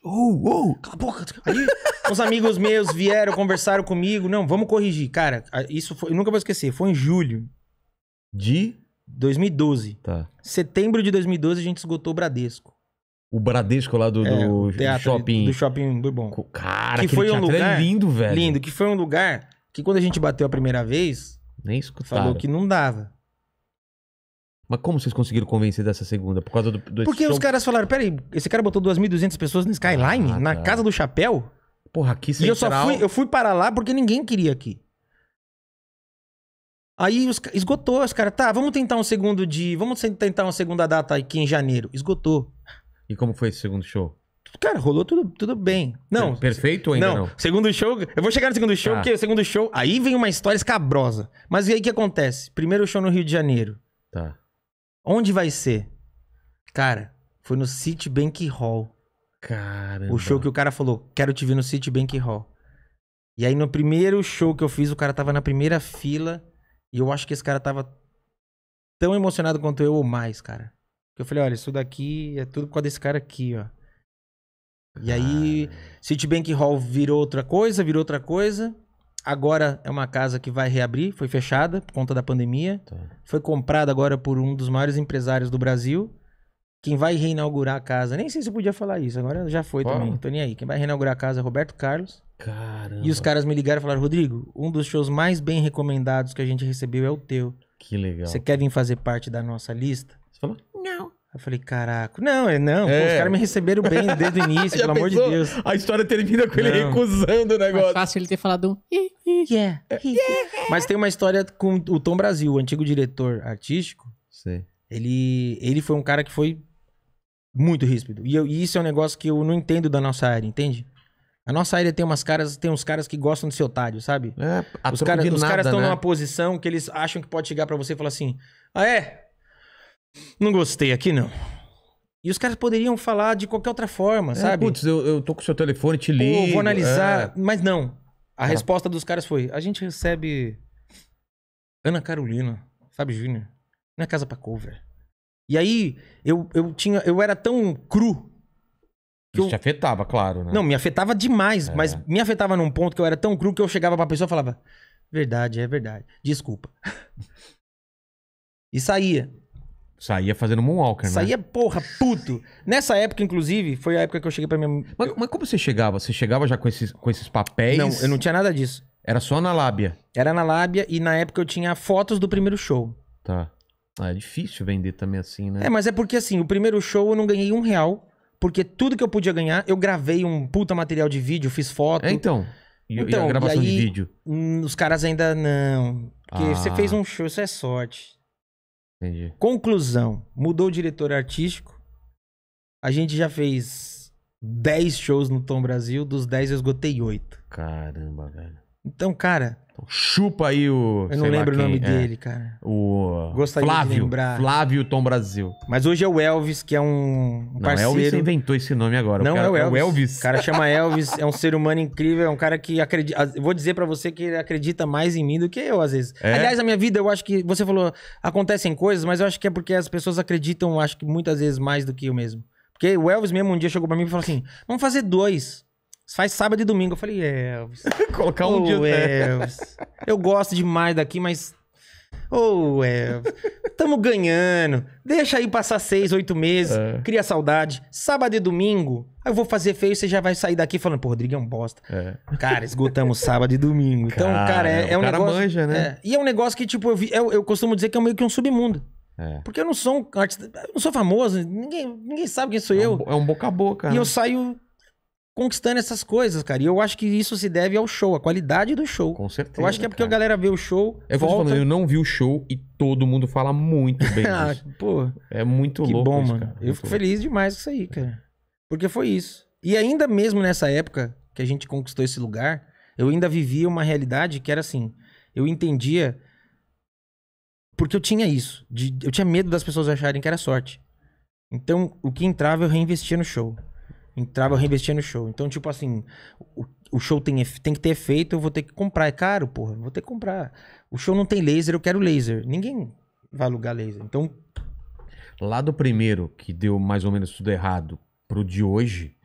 Oh, oh, cala a boca. Aí, uns amigos meus vieram, conversaram comigo. Não, vamos corrigir. Cara, isso foi, eu nunca vou esquecer. Foi em julho de 2012. Tá. Setembro de 2012 a gente esgotou o Bradesco. O Bradesco lá do, é, do teatro, shopping. Do shopping Bourbon. Cara, que foi um é lugar é lindo, velho. Lindo, que foi um lugar que quando a gente bateu a primeira vez, nem escutaram. Falou que não dava. Mas como vocês conseguiram convencer dessa segunda? Por causa do. do Porque som... os caras falaram: peraí, esse cara botou 2.200 pessoas no Skyline, ah, na casa do chapéu? Porra, aqui central... E eu só fui, eu fui para lá porque ninguém queria aqui. Aí os, esgotou, os caras, tá, vamos tentar um segundo de. Vamos tentar uma segunda data aqui em janeiro. Esgotou. E como foi esse segundo show? Cara, rolou tudo, tudo bem. Não. Perfeito ainda não. não? Segundo show, eu vou chegar no segundo show, ah. porque o segundo show, aí vem uma história escabrosa. Mas e aí o que acontece? Primeiro show no Rio de Janeiro. Tá. Onde vai ser? Cara, foi no Citibank Hall. Cara, O show que o cara falou, quero te ver no Citibank Hall. E aí no primeiro show que eu fiz, o cara tava na primeira fila. E eu acho que esse cara tava tão emocionado quanto eu ou mais, cara. eu falei, olha, isso daqui é tudo por causa desse cara aqui, ó. E aí, Citibank Hall virou outra coisa, virou outra coisa. Agora é uma casa que vai reabrir, foi fechada por conta da pandemia. Tá. Foi comprada agora por um dos maiores empresários do Brasil. Quem vai reinaugurar a casa, nem sei se eu podia falar isso, agora já foi Fala. também, tô nem aí. Quem vai reinaugurar a casa é Roberto Carlos. Caramba. E os caras me ligaram e falaram: Rodrigo, um dos shows mais bem recomendados que a gente recebeu é o teu. Que legal. Você quer vir fazer parte da nossa lista? Você falou? Não. Eu falei, caraca, não, é, não, é. pô, os é. caras me receberam bem desde o início, (laughs) pelo amor de Deus. A história termina com não. ele recusando o é negócio. É fácil ele ter falado um... Yeah. Yeah. yeah. Mas tem uma história com o Tom Brasil, o antigo diretor artístico. Sim. Ele, ele foi um cara que foi muito ríspido. E, eu, e isso é um negócio que eu não entendo da nossa área, entende? A nossa área tem umas caras, tem uns caras que gostam de ser otário, sabe? É, os caras estão né? numa posição que eles acham que pode chegar para você e falar assim: "Ah é, não gostei aqui, não. E os caras poderiam falar de qualquer outra forma, é, sabe? Putz, eu, eu tô com o seu telefone, te ligo. Ou vou analisar. É... Mas não. A tá. resposta dos caras foi: a gente recebe Ana Carolina, sabe, Júnior? Na casa pra cover. E aí, eu, eu tinha. Eu era tão cru. Que Isso eu... te afetava, claro, né? Não, me afetava demais, é. mas me afetava num ponto que eu era tão cru que eu chegava pra pessoa e falava: Verdade, é verdade. Desculpa. (laughs) e saía. Saía fazendo Moonwalker, né? Saía, porra, puto. Nessa época, inclusive, foi a época que eu cheguei pra minha... Mas, mas como você chegava? Você chegava já com esses, com esses papéis? Não, eu não tinha nada disso. Era só na lábia? Era na lábia e na época eu tinha fotos do primeiro show. Tá. Ah, é difícil vender também assim, né? É, mas é porque assim, o primeiro show eu não ganhei um real, porque tudo que eu podia ganhar, eu gravei um puta material de vídeo, fiz foto. É, então. E, então, e a gravação e aí, de vídeo? Hum, os caras ainda não. Porque ah. você fez um show, isso é sorte. Entendi. Conclusão: mudou o diretor artístico. A gente já fez 10 shows no Tom Brasil, dos 10 eu esgotei 8. Caramba, velho. Então, cara, então, chupa aí o. Eu não lembro quem, o nome é, dele, cara. O. Gostaria Flávio, de lembrar. Flávio Tom Brasil. Mas hoje é o Elvis, que é um, um não, parceiro. Elvis inventou esse nome agora. Não, o cara, é o Elvis. É o Elvis. cara (laughs) chama Elvis, é um ser humano incrível, é um cara que acredita. Vou dizer para você que ele acredita mais em mim do que eu, às vezes. É? Aliás, na minha vida, eu acho que. Você falou, acontecem coisas, mas eu acho que é porque as pessoas acreditam, acho que muitas vezes mais do que eu mesmo. Porque o Elvis mesmo um dia chegou para mim e falou assim: vamos fazer dois faz sábado e domingo. Eu falei, é, Elvis. (laughs) Colocar um oh, dia. Elvis. eu gosto demais daqui, mas. Ô, oh, Elvis. Tamo ganhando. Deixa aí passar seis, oito meses. É. Cria saudade. Sábado e domingo. Aí eu vou fazer feio, você já vai sair daqui falando, pô, Rodrigo é um bosta. É. Cara, esgotamos sábado e domingo. Então, cara, cara é, é, é um cara negócio. Manja, né? É. e é um negócio que, tipo, eu, vi, eu, eu costumo dizer que é meio que um submundo. É. Porque eu não sou um artista, eu não sou famoso, ninguém, ninguém sabe quem sou é um, eu. É um boca a boca. E né? eu saio conquistando essas coisas, cara. E eu acho que isso se deve ao show, à qualidade do show. Com certeza. Eu acho que é porque cara. a galera vê o show. É volta... falando, eu não vi o show e todo mundo fala muito bem (laughs) ah, disso. Pô, é muito que louco. bom, isso, mano. Cara. Eu fico feliz demais com isso aí, cara. Porque foi isso. E ainda mesmo nessa época que a gente conquistou esse lugar, eu ainda vivia uma realidade que era assim. Eu entendia. Porque eu tinha isso. De... eu tinha medo das pessoas acharem que era sorte. Então, o que entrava, eu reinvestia no show. Entrava, eu reinvestia no show. Então, tipo assim, o, o show tem, tem que ter efeito, eu vou ter que comprar. É caro, porra, vou ter que comprar. O show não tem laser, eu quero laser. Ninguém vai alugar laser. Então. Lá do primeiro, que deu mais ou menos tudo errado, pro de hoje,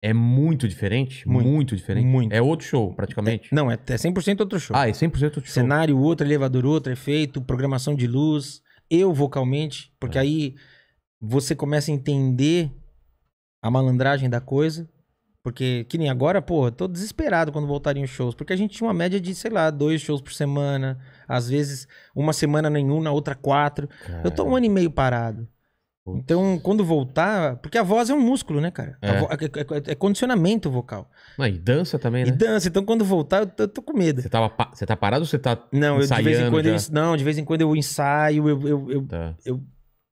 é muito diferente? Muito, muito diferente? Muito. É outro show, praticamente? É, não, é, é 100% outro show. Ah, é 100% outro show. Cenário outro, elevador outro, efeito, programação de luz, eu vocalmente, porque é. aí você começa a entender a malandragem da coisa. Porque, que nem agora, porra, tô desesperado quando voltarem os shows. Porque a gente tinha uma média de, sei lá, dois shows por semana. Às vezes, uma semana nenhum, na outra quatro. Eu tô um ano e meio parado. Putz. Então, quando voltar. Porque a voz é um músculo, né, cara? É, vo... É é, é, é condicionamento vocal. Não, e dança também, né? E dança. Então, quando voltar, eu tô, eu tô com medo. Você, tava pa... você tá parado ou você tá. Não, eu, de vez em quando eu, não, de vez em quando eu ensaio, eu, eu, eu, tá. eu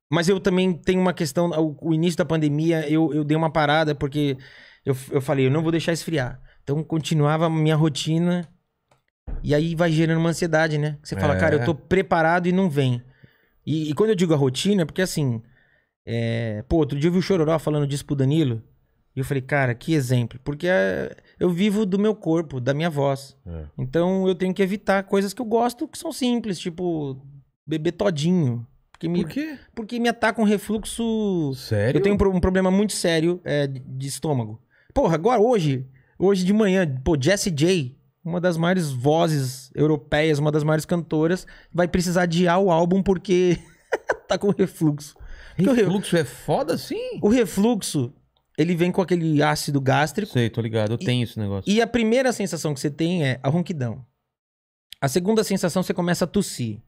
mas eu também tenho uma questão. O, o início da pandemia, eu, eu dei uma parada, porque eu, eu falei, eu não vou deixar esfriar. Então continuava a minha rotina. E aí vai gerando uma ansiedade, né? Você fala, é. cara, eu tô é. preparado e não vem. E, e quando eu digo a rotina, é porque assim. É... Pô, outro dia eu vi o Chororó falando disso pro Danilo. E eu falei, cara, que exemplo. Porque é... eu vivo do meu corpo, da minha voz. É. Então eu tenho que evitar coisas que eu gosto que são simples, tipo beber todinho. Porque me, Por quê? Porque me ataca um refluxo. Sério? Eu tenho um, um problema muito sério é, de, estômago. Porra, agora, hoje, hoje de manhã, pô, Jessie J, uma das maiores vozes europeias, uma das maiores cantoras, vai precisar adiar o álbum porque (laughs) tá com refluxo. Porque refluxo re... é foda assim? O refluxo, ele vem com aquele ácido gástrico. Sei, tô ligado, eu e, tenho esse negócio. E a primeira sensação que você tem é a ronquidão. A segunda sensação você começa a tossir.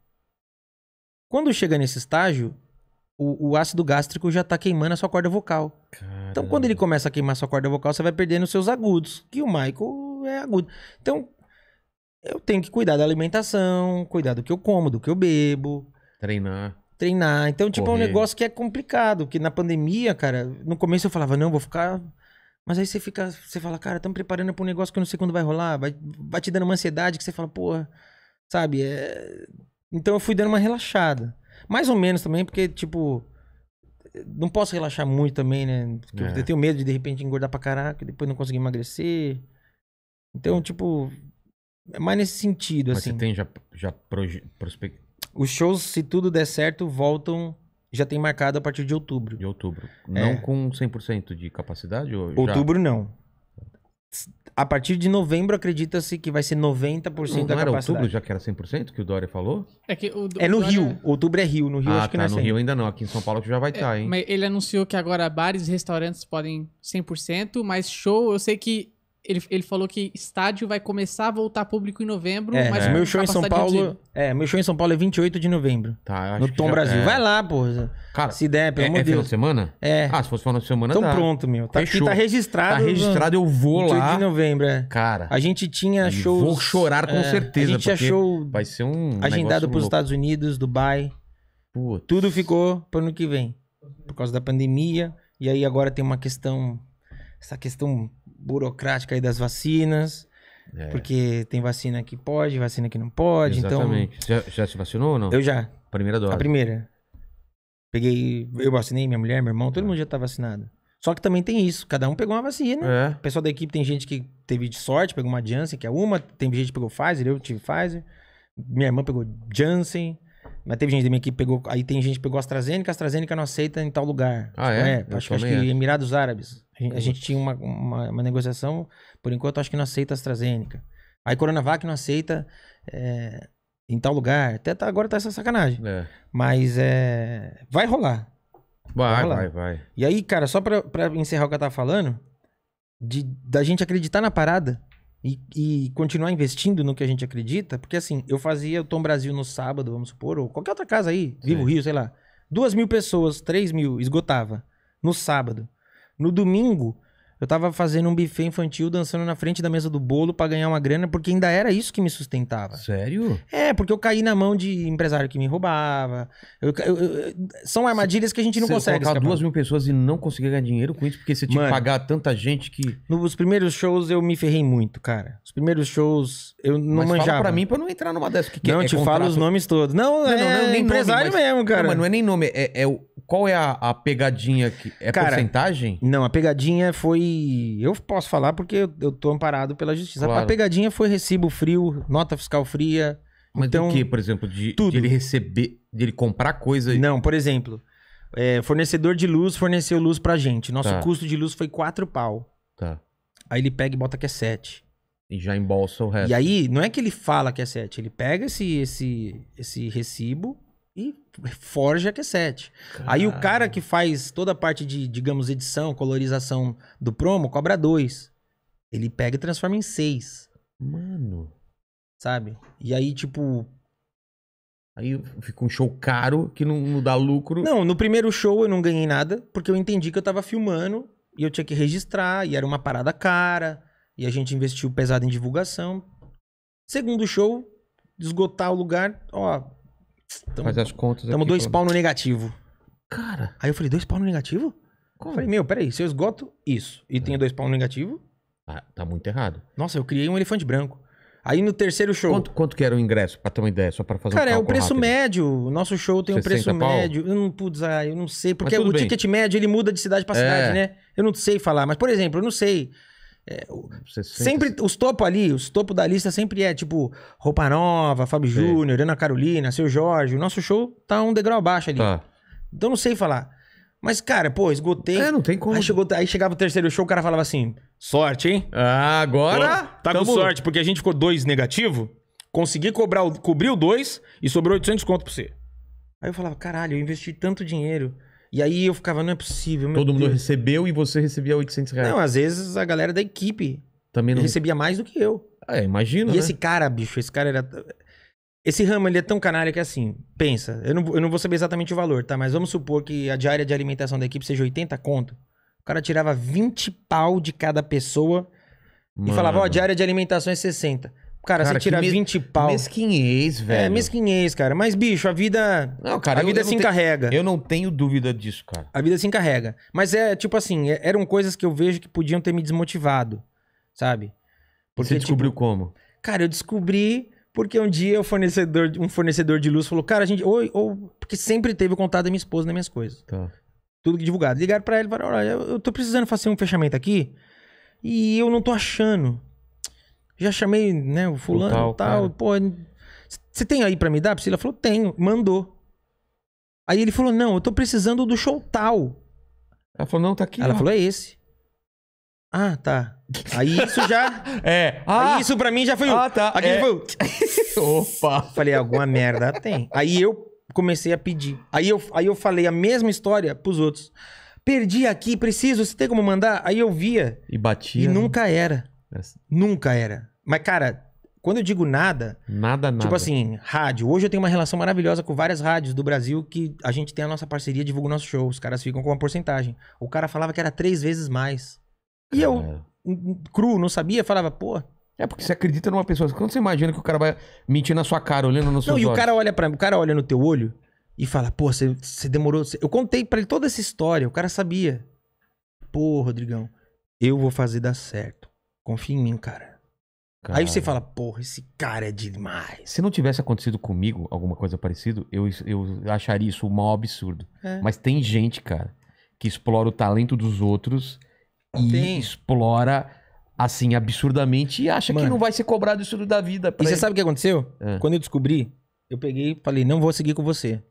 Quando chega nesse estágio, o, o ácido gástrico já está queimando a sua corda vocal. Caramba. Então, quando ele começa a queimar a sua corda vocal, você vai perdendo seus agudos, que o Michael é agudo. Então, eu tenho que cuidar da alimentação, cuidar do que eu como, do que eu bebo. Treinar. Treinar. Então, tipo, correr. é um negócio que é complicado. Porque na pandemia, cara, no começo eu falava, não, vou ficar mas aí você fica, você fala, cara, estamos preparando para um negócio que eu não sei quando vai rolar, vai, vai te dando uma ansiedade que você fala, porra, sabe? É... Então eu fui dando uma relaxada. Mais ou menos também, porque, tipo, não posso relaxar muito também, né? Porque é. eu tenho medo de de repente engordar pra caraca, depois não conseguir emagrecer. Então, tipo, é mais nesse sentido, Mas assim. Você tem já, já prospect... Os shows, se tudo der certo, voltam. Já tem marcado a partir de outubro. De outubro. Não é. com 100% de capacidade? Ou outubro já... não. A partir de novembro, acredita-se que vai ser 90% não, da não capacidade. Era outubro já que era 100% que o Dória falou? É, que o, é no Dória... Rio. Outubro é Rio. No Rio ah, acho que tá, não é no 100%. Rio ainda não. Aqui em São Paulo que já vai estar, é, tá, hein? Mas ele anunciou que agora bares e restaurantes podem 100%, mas show eu sei que ele, ele falou que estádio vai começar a voltar público em novembro, é, mas é. meu show em São Paulo, é, meu show em São Paulo é 28 de novembro. Tá, no Tom Brasil. É. Vai lá, pô. Cara, se der, pelo é, amor é de Deus. semana? É. Ah, se fosse final de semana, Então dá. pronto, meu. Tá, aqui tá registrado. Tá registrado, eu vou 28 lá. 28 de novembro, é. Cara. A gente tinha shows Vou chorar com é, certeza, A gente achou. vai ser um agendado para os Estados Unidos, Dubai. Putz. Tudo ficou para ano que vem. Por causa da pandemia, e aí agora tem uma questão essa questão burocrática aí das vacinas. É. Porque tem vacina que pode, vacina que não pode. Então Exatamente. Então... Já, já se vacinou ou não? Eu já. Primeira dose. A primeira. Peguei, eu vacinei minha mulher, meu irmão, todo é. mundo já tá vacinado. Só que também tem isso, cada um pegou uma vacina. É. O pessoal da equipe tem gente que teve de sorte, pegou uma Janssen, que é uma, tem gente que pegou Pfizer, eu tive Pfizer. Minha irmã pegou Janssen. Mas teve gente da minha equipe que pegou. Aí tem gente que pegou AstraZeneca, AstraZeneca não aceita em tal lugar. Ah, tipo, é? é acho, acho, que Emirados Árabes. A gente, a gente tinha uma, uma, uma, negociação, por enquanto acho que não aceita AstraZeneca. Aí Coronavac não aceita é, em tal lugar. Até tá, agora tá essa sacanagem. É. Mas é, vai rolar. Vai, vai, rolar. vai, vai. E aí, cara, só pra, pra encerrar o que eu tava falando, de, da gente acreditar na parada e, e, continuar investindo no que a gente acredita, porque assim, eu fazia o Tom Brasil no sábado, vamos supor, ou qualquer outra casa aí, Vivo Sim. Rio, sei lá. Duas mil pessoas, três mil, esgotava. No sábado. No domingo, eu tava fazendo um buffet infantil, dançando na frente da mesa do bolo para ganhar uma grana, porque ainda era isso que me sustentava. Sério? É, porque eu caí na mão de empresário que me roubava. Eu, eu, eu, são armadilhas cê, que a gente não consegue. colocar escapar. duas mil pessoas e não conseguir ganhar dinheiro com isso, porque você tinha que pagar tanta gente que... Nos primeiros shows eu me ferrei muito, cara. Os primeiros shows eu não mas manjava. fala pra mim pra não entrar numa dessas. Que não, é, te é falo os nomes todos. Não, não é não, não, é nem empresário nome, mas... mesmo, cara. Não, mas não é nem nome, é, é o qual é a, a pegadinha que é Cara, porcentagem? Não, a pegadinha foi. Eu posso falar porque eu, eu tô amparado pela justiça. Claro. A pegadinha foi recibo frio, nota fiscal fria. Mas então, que, por exemplo, de, de, ele receber, de ele comprar coisa? Não, por exemplo, é, fornecedor de luz forneceu luz pra gente. Nosso tá. custo de luz foi 4 pau. Tá. Aí ele pega e bota que é 7. E já embolsa o resto. E aí, não é que ele fala que é 7, ele pega esse, esse, esse recibo, e forja a 7 Aí o cara que faz toda a parte de, digamos, edição, colorização do promo, cobra dois. Ele pega e transforma em seis. Mano. Sabe? E aí, tipo. Aí fica um show caro que não, não, dá lucro. Não, no primeiro show eu não ganhei nada, porque eu entendi que eu tava filmando e eu tinha que registrar, e era uma parada cara, e a gente investiu pesado em divulgação. Segundo show, esgotar o lugar, ó, Tamo, Faz as contas estamos dois pau no negativo. Cara. Aí eu falei, dois pau no negativo? Como? falei, meu, peraí, se eu esgoto isso e é. tenho dois pau no negativo. Ah, tá muito errado. Nossa, eu criei um elefante branco. Aí no terceiro show. Quanto, quanto que era o ingresso, pra ter uma ideia, só pra fazer Cara, é um é o preço rápido. médio. Nosso show tem um preço pau? médio. Eu não, putz, ah, eu não sei, porque o bem. ticket médio ele muda de cidade pra é. cidade, né? Eu não sei falar, mas por exemplo, eu não sei. É, o, sempre, os topo ali, os topo da lista sempre é tipo Roupa Nova, Fábio Júnior, Ana Carolina, Seu Jorge. O nosso show tá um degrau abaixo ali. Tá. Então não sei falar. Mas, cara, pô, esgotei. É, não tem como. Aí, chegou, aí chegava o terceiro show, o cara falava assim: sorte, hein? Ah, agora. Pô, tá tamo... com sorte, porque a gente ficou dois negativo, consegui cobrar cobrir o dois e sobrou 800 conto pra você. Aí eu falava: caralho, eu investi tanto dinheiro. E aí eu ficava, não é possível. Todo mundo recebeu e você recebia 800 reais. Não, às vezes a galera da equipe também não... recebia mais do que eu. Ah, é, imagino. E né? esse cara, bicho, esse cara era. Esse ramo ele é tão canalha que assim, pensa, eu não, eu não vou saber exatamente o valor, tá? Mas vamos supor que a diária de alimentação da equipe seja 80 conto. O cara tirava 20 pau de cada pessoa Mano. e falava, ó, oh, a diária de alimentação é 60. Cara, cara, você tira mes... 20 pau. Mesquinhez, é, velho. É, mesquinhez, cara. Mas, bicho, a vida. Não, cara, a vida eu, se encarrega. Tenho... eu não tenho dúvida disso, cara. A vida se encarrega. Mas é, tipo assim, é, eram coisas que eu vejo que podiam ter me desmotivado, sabe? Porque, você descobriu tipo... como? Cara, eu descobri porque um dia o fornecedor, um fornecedor de luz falou, cara, a gente. Ou, ou... Porque sempre teve o contato da minha esposa nas minhas coisas. Tá. Tudo divulgado. Ligaram pra ele e falaram: olha, eu tô precisando fazer um fechamento aqui e eu não tô achando já chamei, né, o fulano e tal, tal pô, você tem aí para me dar? Priscila falou, tenho, mandou. Aí ele falou, não, eu tô precisando do show tal. Ela falou, não, tá aqui. Ela ó. falou, é esse. Ah, tá. Aí isso já. (laughs) é. Ah, aí isso pra mim já foi. Ah, tá. Aqui é. foi. (laughs) (laughs) Opa. Falei, alguma merda tem. Aí eu comecei a pedir. Aí eu, aí eu falei a mesma história pros outros. Perdi aqui, preciso, você tem como mandar? Aí eu via. E batia. E né? nunca era. Essa. Nunca era. Mas, cara, quando eu digo nada. Nada, tipo nada. Tipo assim, rádio. Hoje eu tenho uma relação maravilhosa com várias rádios do Brasil que a gente tem a nossa parceria, divulga o nosso show. Os caras ficam com uma porcentagem. O cara falava que era três vezes mais. E eu, é. cru, não sabia, falava, pô. É porque você acredita numa pessoa. Quando você imagina que o cara vai mentir na sua cara, olhando no seu olho. Não, e o cara olha para o cara olha no teu olho e fala, pô, você, você demorou. Você... Eu contei para ele toda essa história, o cara sabia. Pô, Rodrigão, eu vou fazer dar certo. Confia em mim, cara. Aí você fala, porra, esse cara é demais. Se não tivesse acontecido comigo alguma coisa parecida, eu, eu acharia isso um mal absurdo. É. Mas tem gente, cara, que explora o talento dos outros e tem. explora, assim, absurdamente e acha Mano. que não vai ser cobrado isso da vida. E você ele. sabe o que aconteceu? É. Quando eu descobri, eu peguei e falei, não vou seguir com você.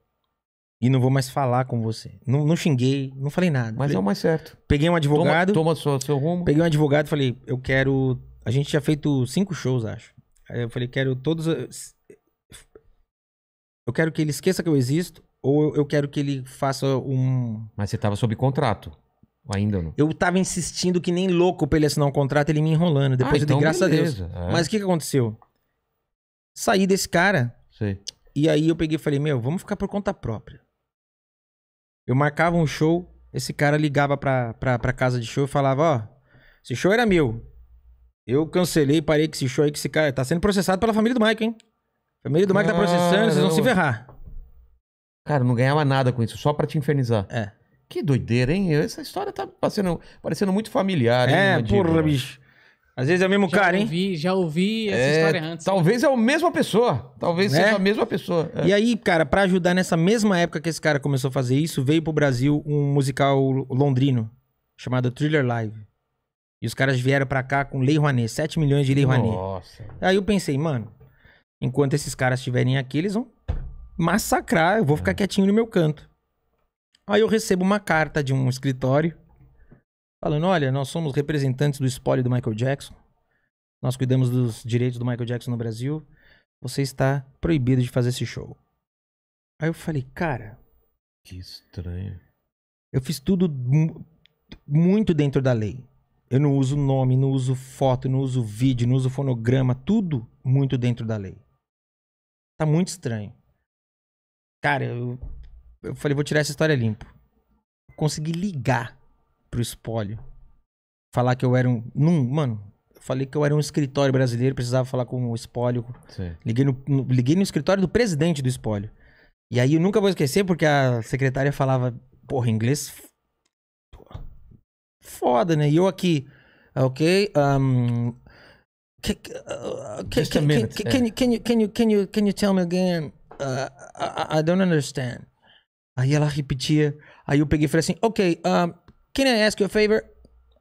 E não vou mais falar com você. Não, não xinguei, não falei nada. Mas falei, é o mais certo. Peguei um advogado. Toma, toma seu, seu rumo. Peguei um advogado e falei, eu quero a gente tinha feito cinco shows, acho. Aí eu falei, quero todos. Eu quero que ele esqueça que eu existo, ou eu quero que ele faça um. Mas você tava sob contrato. Ainda não. Eu tava insistindo que nem louco pra ele assinar um contrato, ele me enrolando. Ah, depois ah, então eu dei então graças beleza. a Deus. É. Mas o que, que aconteceu? Saí desse cara. Sim. E aí eu peguei e falei, meu, vamos ficar por conta própria. Eu marcava um show, esse cara ligava pra, pra, pra casa de show e falava, ó, oh, esse show era meu. Eu cancelei, parei que esse show aí, que esse cara tá sendo processado pela família do Mike, hein? A família do Mike tá processando, vocês vão se ferrar. Cara, eu não ganhava nada com isso, só pra te infernizar. É. Que doideira, hein? Essa história tá parecendo, parecendo muito familiar, hein? É, porra, bicho. Às vezes é o mesmo já cara, ouvi, hein? Já ouvi essa é, história antes. Né? Talvez né? é a mesma pessoa. Talvez né? seja a mesma pessoa. É. E aí, cara, para ajudar nessa mesma época que esse cara começou a fazer isso, veio pro Brasil um musical londrino chamado Thriller Live. E os caras vieram para cá com Lei Rouanet, 7 milhões de Lei Rouanet. Nossa. Aí eu pensei, mano, enquanto esses caras estiverem aqui, eles vão massacrar, eu vou ficar quietinho no meu canto. Aí eu recebo uma carta de um escritório falando: olha, nós somos representantes do espólio do Michael Jackson, nós cuidamos dos direitos do Michael Jackson no Brasil, você está proibido de fazer esse show. Aí eu falei, cara. Que estranho. Eu fiz tudo muito dentro da lei. Eu não uso nome, não uso foto, não uso vídeo, não uso fonograma, tudo muito dentro da lei. Tá muito estranho. Cara, eu, eu falei, vou tirar essa história limpo. Consegui ligar pro espólio. Falar que eu era um. Num, mano, eu falei que eu era um escritório brasileiro, precisava falar com o espólio. Liguei no, no, liguei no escritório do presidente do espólio. E aí eu nunca vou esquecer, porque a secretária falava, porra, inglês Foda, né? E eu aqui, ah, ok? Um, ah, é. can, uh, can, Can, you, can, you, can, you, can you tell me again? Uh, ah, I, I don't understand. Aí ela repetia. Aí eu peguei e falei assim, ok, um, can I ask you a favor?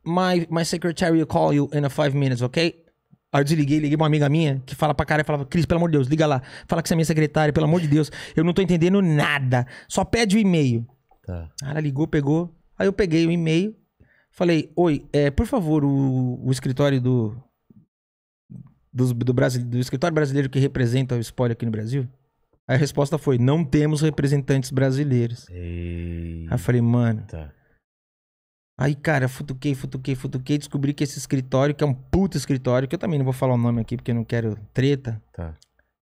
My, my secretary will call you in a five minutes, ok? Aí eu desliguei, liguei pra uma amiga minha que fala pra cara e falava, Cris, pelo amor de Deus, liga lá. Fala que você é minha secretária, pelo amor de Deus. Eu não tô entendendo nada. Só pede o e-mail. Tá. ela ligou, pegou. Aí eu peguei o e-mail, Falei, oi, é, por favor, o, o escritório do, do, do, Brasil, do escritório brasileiro que representa o spoiler aqui no Brasil? A resposta foi: não temos representantes brasileiros. Eita. Aí eu falei, mano. Aí, cara, futuquei, futuquei, futuquei, descobri que esse escritório, que é um puto escritório, que eu também não vou falar o nome aqui porque eu não quero treta. Tá.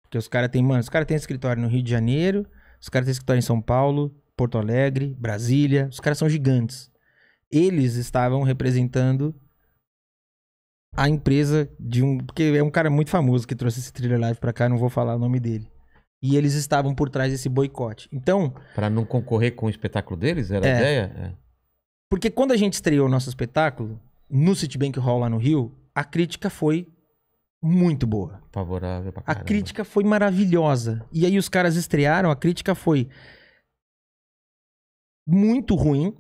Porque os caras têm, mano, os caras têm escritório no Rio de Janeiro, os caras têm escritório em São Paulo, Porto Alegre, Brasília, os caras são gigantes eles estavam representando a empresa de um. Porque é um cara muito famoso que trouxe esse Thriller Live pra cá, não vou falar o nome dele. E eles estavam por trás desse boicote. Então. Para não concorrer com o espetáculo deles? Era é, a ideia? É. Porque quando a gente estreou o nosso espetáculo, no Citibank Hall lá no Rio, a crítica foi muito boa. Favorável pra caramba. A crítica foi maravilhosa. E aí os caras estrearam, a crítica foi muito ruim,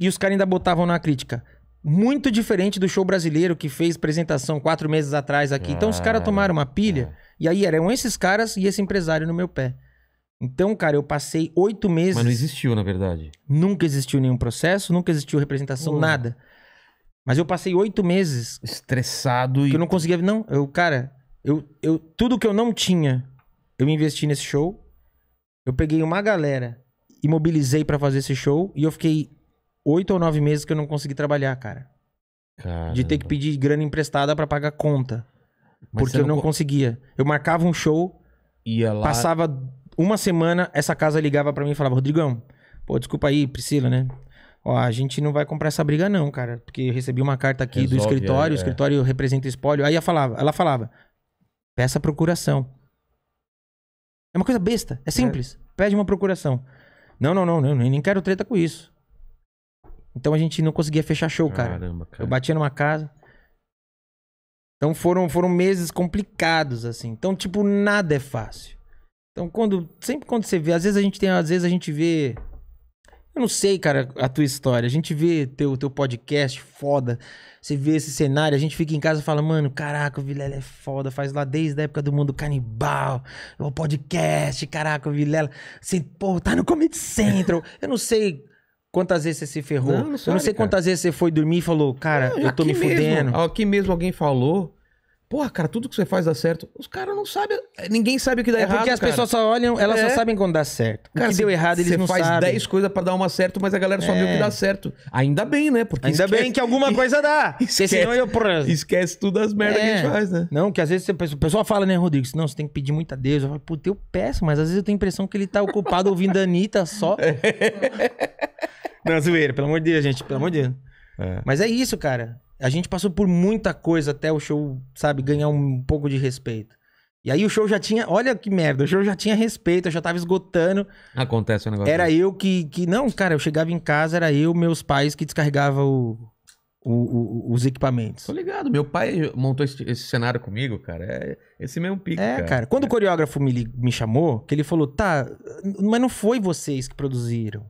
e os caras ainda botavam na crítica. Muito diferente do show brasileiro que fez apresentação quatro meses atrás aqui. Então os ah, caras tomaram uma pilha. É. E aí eram esses caras e esse empresário no meu pé. Então, cara, eu passei oito meses. Mas não existiu, na verdade. Nunca existiu nenhum processo, nunca existiu representação, hum. nada. Mas eu passei oito meses. Estressado e. Que eu não conseguia. Não, eu, cara, eu, eu, tudo que eu não tinha, eu investi nesse show. Eu peguei uma galera e mobilizei para fazer esse show. E eu fiquei oito ou nove meses que eu não consegui trabalhar, cara. Caramba. De ter que pedir grana emprestada para pagar conta. Mas porque não eu não conseguia. Eu marcava um show, Ia lá... passava uma semana, essa casa ligava para mim e falava, Rodrigão, pô, desculpa aí, Priscila, né? Ó, a gente não vai comprar essa briga não, cara. Porque eu recebi uma carta aqui Resolve, do escritório, é, é. o escritório representa espólio. Aí ela falava, ela falava, peça procuração. É uma coisa besta, é, é. simples. É. Pede uma procuração. Não, não, não, não, nem quero treta com isso. Então a gente não conseguia fechar show, cara. Caramba, cara. Eu batia numa casa. Então foram, foram meses complicados, assim. Então, tipo, nada é fácil. Então, quando. Sempre quando você vê, às vezes a gente tem, às vezes a gente vê. Eu não sei, cara, a tua história. A gente vê teu, teu podcast foda. Você vê esse cenário, a gente fica em casa e fala, mano, caraca, o Vilela é foda, faz lá desde a época do mundo canibal, o podcast, caraca, o Vilela. Você, pô, tá no Comedy Central. Eu não sei quantas vezes você se ferrou. Não, não sabe, eu não sei cara. quantas vezes você foi dormir e falou, cara, não, eu tô me mesmo, fudendo. Aqui mesmo alguém falou. Porra, cara, tudo que você faz dá certo. Os caras não sabem. Eh, ninguém sabe o que dá é errado. Porque as cara. pessoas só olham, elas é. só sabem quando dá certo. O cara, que deu errado, eles não sabem. Você faz 10 coisas para dar uma certo, mas a galera só é. vê o que é. dá certo. Ainda bem, né? Porque Ainda esquece... bem que alguma coisa dá. (laughs) Esquece, senão eu Esquece tudo as merdas é. que a gente é. faz, né? Não, que às vezes você... o pessoal fala, né, Rodrigo? Não, você tem que pedir muito a Deus. Eu falo, puta, eu peço, mas às vezes eu tenho a impressão que ele tá ocupado ouvindo a Anitta só. (laughs) (laughs) Não, zoeira, pelo amor de Deus, gente. Pelo amor de Deus. É. Mas é isso, cara. A gente passou por muita coisa até o show, sabe, ganhar um pouco de respeito. E aí o show já tinha. Olha que merda, o show já tinha respeito, eu já tava esgotando. Acontece o um negócio. Era desse. eu que, que. Não, cara, eu chegava em casa, era eu, meus pais que descarregava o, o, o, os equipamentos. Tô ligado, meu pai montou esse, esse cenário comigo, cara. É esse mesmo pico. É, cara. cara. Quando é. o coreógrafo me, me chamou, que ele falou, tá, mas não foi vocês que produziram.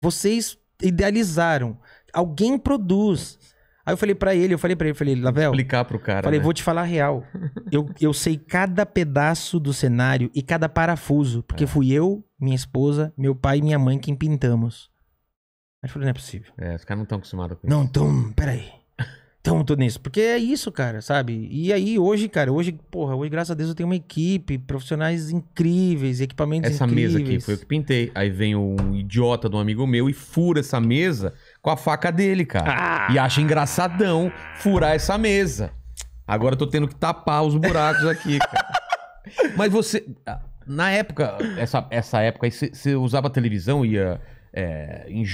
Vocês idealizaram. Alguém produz. Aí eu falei para ele, eu falei para ele, falei, Lavel. Explicar pro cara. Falei, né? vou te falar a real. eu, eu sei cada pedaço do cenário e cada parafuso, porque é. fui eu, minha esposa, meu pai e minha mãe quem pintamos. Aí eu falei, não é possível. É, os caras não estão acostumados com isso. Não, então, peraí tanto tô nisso. Porque é isso, cara, sabe? E aí, hoje, cara, hoje, porra, hoje, graças a Deus, eu tenho uma equipe, profissionais incríveis, equipamentos essa incríveis. Essa mesa aqui foi eu que pintei. Aí vem um idiota de um amigo meu e fura essa mesa com a faca dele, cara. Ah! E acha engraçadão furar essa mesa. Agora eu tô tendo que tapar os buracos aqui, cara. (laughs) Mas você. Ah, na época, essa, essa época, aí você usava televisão, ia é, em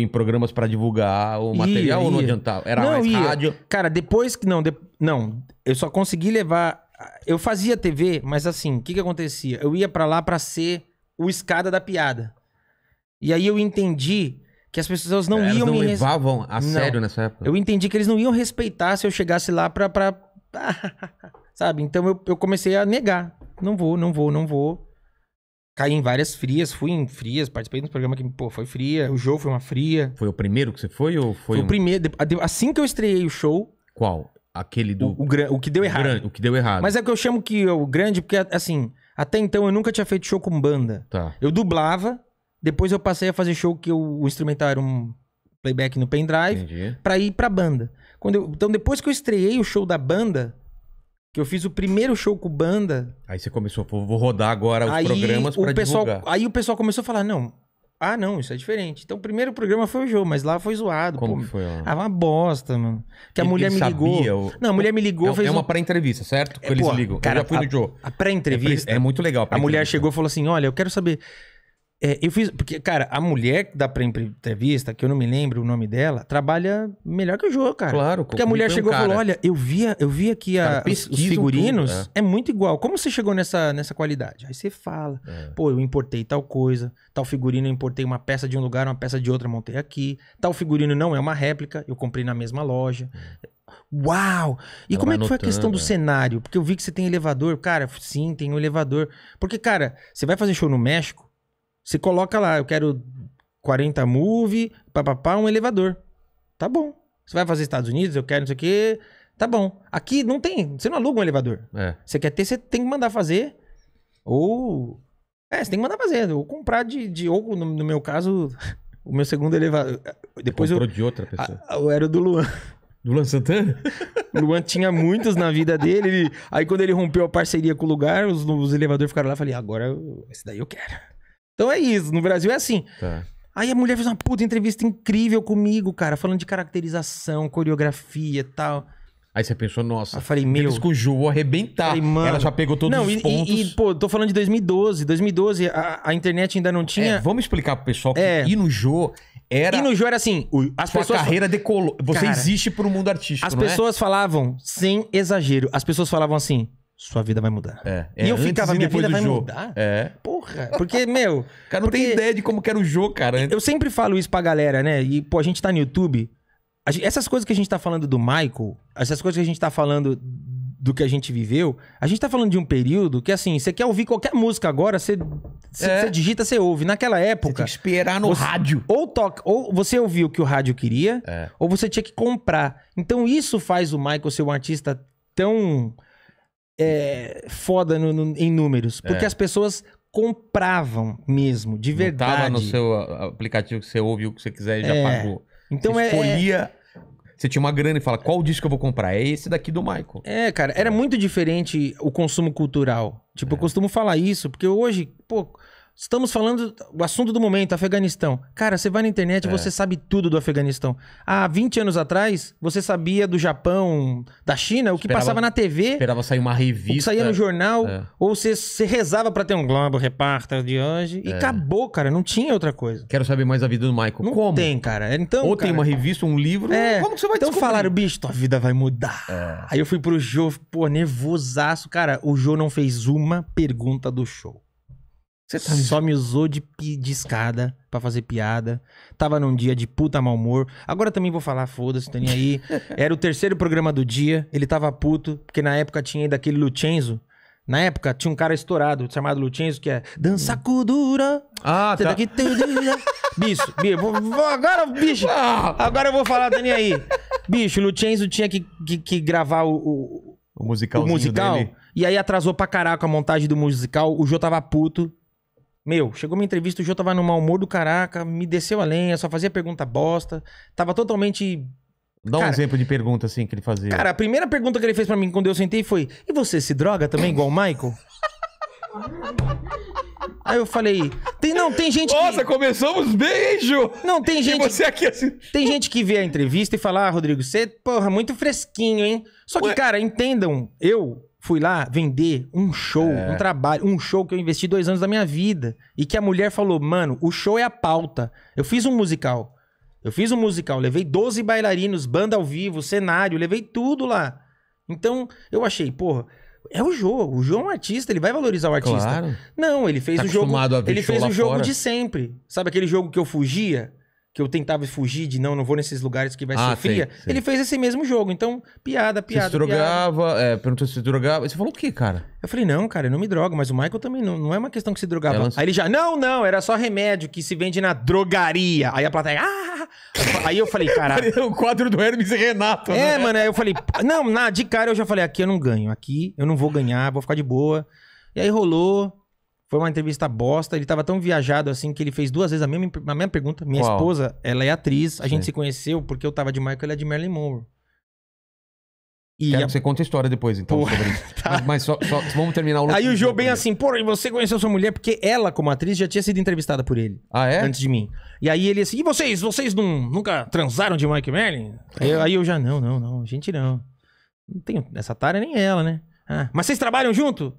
em programas para divulgar o material ia, ou não ia. adiantava? Era não, mais ia. rádio? Cara, depois que... Não, de, não, eu só consegui levar... Eu fazia TV, mas assim, o que que acontecia? Eu ia para lá para ser o escada da piada. E aí eu entendi que as pessoas não é, iam não me... levavam a não. sério nessa época. Eu entendi que eles não iam respeitar se eu chegasse lá pra... pra... (laughs) Sabe? Então eu, eu comecei a negar. Não vou, não vou, não vou caí em várias frias, fui em frias, participei de um programa que, pô, foi fria. O show foi uma fria. Foi o primeiro que você foi ou foi? Foi um... o primeiro. Assim que eu estreiei o show. Qual? Aquele do. O, o, o que deu errado. o que deu errado. Mas é que eu chamo que o grande, porque, assim, até então eu nunca tinha feito show com banda. Tá. Eu dublava, depois eu passei a fazer show que eu, o instrumental era um playback no pendrive, Entendi. pra ir pra banda. Quando eu, então depois que eu estreiei o show da banda, que eu fiz o primeiro show com banda. Aí você começou, vou rodar agora os aí programas para divulgar. Aí o pessoal começou a falar, não, ah não, isso é diferente. Então o primeiro programa foi o jogo, mas lá foi zoado. Como pô, que foi? Ah, uma bosta, mano. Que a mulher me ligou. O... Não, a mulher me ligou. É, fez é uma um... pré-entrevista, certo? Que é, eles pô, ligam. Cara, eu já fui a, no Joe. A pré-entrevista. É, é, muito legal. A, a mulher chegou e falou assim, olha, eu quero saber é, eu fiz. Porque, cara, a mulher da entrevista, que eu não me lembro o nome dela, trabalha melhor que o jogo, cara. Claro, Porque a mulher chegou e falou: olha, eu via, eu vi aqui a, os, os figurinos, tudo, né? é. muito igual. Como você chegou nessa, nessa qualidade? Aí você fala: é. pô, eu importei tal coisa, tal figurino, eu importei uma peça de um lugar, uma peça de outra, montei aqui. Tal figurino não é uma réplica, eu comprei na mesma loja. Hum. Uau! E Ela como é que foi a questão do é. cenário? Porque eu vi que você tem elevador. Cara, sim, tem um elevador. Porque, cara, você vai fazer show no México. Você coloca lá, eu quero 40 move, papapá, um elevador. Tá bom. Você vai fazer Estados Unidos, eu quero não sei o quê. Tá bom. Aqui não tem, você não aluga um elevador. É. Você quer ter, você tem que mandar fazer. Ou. É, você tem que mandar fazer. Ou comprar de. de ou, no, no meu caso, (laughs) o meu segundo elevador. Depois Comprou eu, de outra pessoa. A, eu era do Luan. Do Luan Santana? (laughs) Luan tinha muitos na vida dele. Ele, aí quando ele rompeu a parceria com o lugar, os, os elevadores ficaram lá. Eu falei, agora esse daí eu quero. Então é isso, no Brasil é assim. Tá. Aí a mulher fez uma puta entrevista incrível comigo, cara, falando de caracterização, coreografia e tal. Aí você pensou, nossa, eu falei, meu, eles com o Ju, vou arrebentar. Falei, Ela já pegou todos não, os e, pontos. E, e, pô, tô falando de 2012. 2012, a, a internet ainda não tinha. É, vamos explicar pro pessoal que é. ir no Jô era. E no Jô era assim, o, as sua pessoas. carreira decolou. Você cara, existe pro mundo artístico. As é? pessoas é? falavam, sem exagero, as pessoas falavam assim: sua vida vai mudar. É. é e eu é, ficava, e minha vida vai jogo. mudar? É. Porra. Porque, meu... O (laughs) cara não porque... tem ideia de como que era o jogo, cara. Eu sempre falo isso pra galera, né? E, pô, a gente tá no YouTube. Gente, essas coisas que a gente tá falando do Michael, essas coisas que a gente tá falando do que a gente viveu, a gente tá falando de um período que, assim, você quer ouvir qualquer música agora, você, você, é. você digita, você ouve. Naquela época... Você tinha que esperar no você, rádio. Ou, toca, ou você ouviu o que o rádio queria, é. ou você tinha que comprar. Então, isso faz o Michael ser um artista tão é, foda no, no, em números. Porque é. as pessoas compravam mesmo, de verdade. Não tava no seu aplicativo que você ouve o que você quiser e já é. pagou. Então você é, é- escolhia... Você tinha uma grana e fala, qual disco eu vou comprar? É esse daqui do Michael. É, cara, era muito diferente o consumo cultural. Tipo, eu costumo falar isso, porque hoje, pô, Estamos falando do assunto do momento, Afeganistão. Cara, você vai na internet, é. você sabe tudo do Afeganistão. Há 20 anos atrás, você sabia do Japão, da China, o que esperava, passava na TV. Esperava sair uma revista. saía no jornal, é. ou você, você rezava para ter um Globo reparta de hoje. E é. acabou, cara, não tinha outra coisa. Quero saber mais da vida do Michael. Não Como? tem, cara. Então, ou cara, tem uma revista, um livro. É. Como que você vai Então descobrir? falaram, bicho, tua vida vai mudar. É. Aí eu fui pro Jô, pô, nervosaço. Cara, o Jô não fez uma pergunta do show. Você tá... só me usou de, de escada pra fazer piada. Tava num dia de puta mau humor. Agora também vou falar, foda-se, tá nem aí. (laughs) Era o terceiro programa do dia, ele tava puto, porque na época tinha ainda aquele Lucenzo. Na época tinha um cara estourado, chamado Lucenzo, que é Dança Kudura. Hum. Ah, tá. tá. (laughs) Bicho, bicho, agora, bicho, ah. agora eu vou falar, Dani aí. Bicho, o Lucenzo tinha que, que, que gravar o, o, o, o musical dele. E aí atrasou pra caraca a montagem do musical. O Jô tava puto. Meu, chegou uma entrevista, o Jô tava no mau humor do caraca, me desceu a lenha, só fazia pergunta bosta. Tava totalmente. Dá cara, um exemplo de pergunta assim que ele fazia. Cara, a primeira pergunta que ele fez para mim quando eu sentei foi: E você se droga também, igual o Michael? (laughs) Aí eu falei, tem, não, tem gente Nossa, que... começamos bem, hein, Não, tem gente... E você aqui assim... Tem gente que vê a entrevista e fala, ah, Rodrigo, você, porra, muito fresquinho, hein? Só que, Ué. cara, entendam, eu fui lá vender um show, é. um trabalho, um show que eu investi dois anos da minha vida. E que a mulher falou, mano, o show é a pauta. Eu fiz um musical. Eu fiz um musical, levei 12 bailarinos, banda ao vivo, cenário, levei tudo lá. Então, eu achei, porra, é o jogo. O João é um artista, ele vai valorizar o artista. Claro. Não, ele fez tá o jogo. Ele fez o jogo fora. de sempre. Sabe aquele jogo que eu fugia? que eu tentava fugir de não, não vou nesses lugares que vai ah, ser fria. Sim, Ele fez esse mesmo jogo. Então, piada, piada. Você se drogava, É, perguntou se se drogava. Você falou o que, cara? Eu falei, não, cara, eu não me drogo, mas o Michael também não. Não é uma questão que se drogava. Ela... É aí ele já, não, não, era só remédio que se vende na drogaria. Aí a plateia, ah! Aí eu falei, caralho. (laughs) o quadro do Hermes e Renato. É, né? mano, aí eu falei, não, na, de cara eu já falei, aqui eu não ganho, aqui eu não vou ganhar, vou ficar de boa. E aí rolou. Foi uma entrevista bosta. Ele tava tão viajado assim que ele fez duas vezes a mesma, a mesma pergunta. Minha esposa, ela é atriz. A Sim. gente se conheceu porque eu tava de Michael, ela é de Marilyn Monroe. E Quero a... que você conta a história depois, então, Porra, sobre isso. (laughs) Tá. Mas, mas só, só, vamos terminar o Aí o Joe, bem assim, pô, e você conheceu sua mulher? Porque ela, como atriz, já tinha sido entrevistada por ele. Ah, é? Antes de mim. E aí ele assim, e vocês? Vocês não, nunca transaram de Mike Merlin? Aí, aí eu já, não, não, não, gente não. Não tenho essa tarefa nem é ela, né? Ah, mas vocês trabalham junto?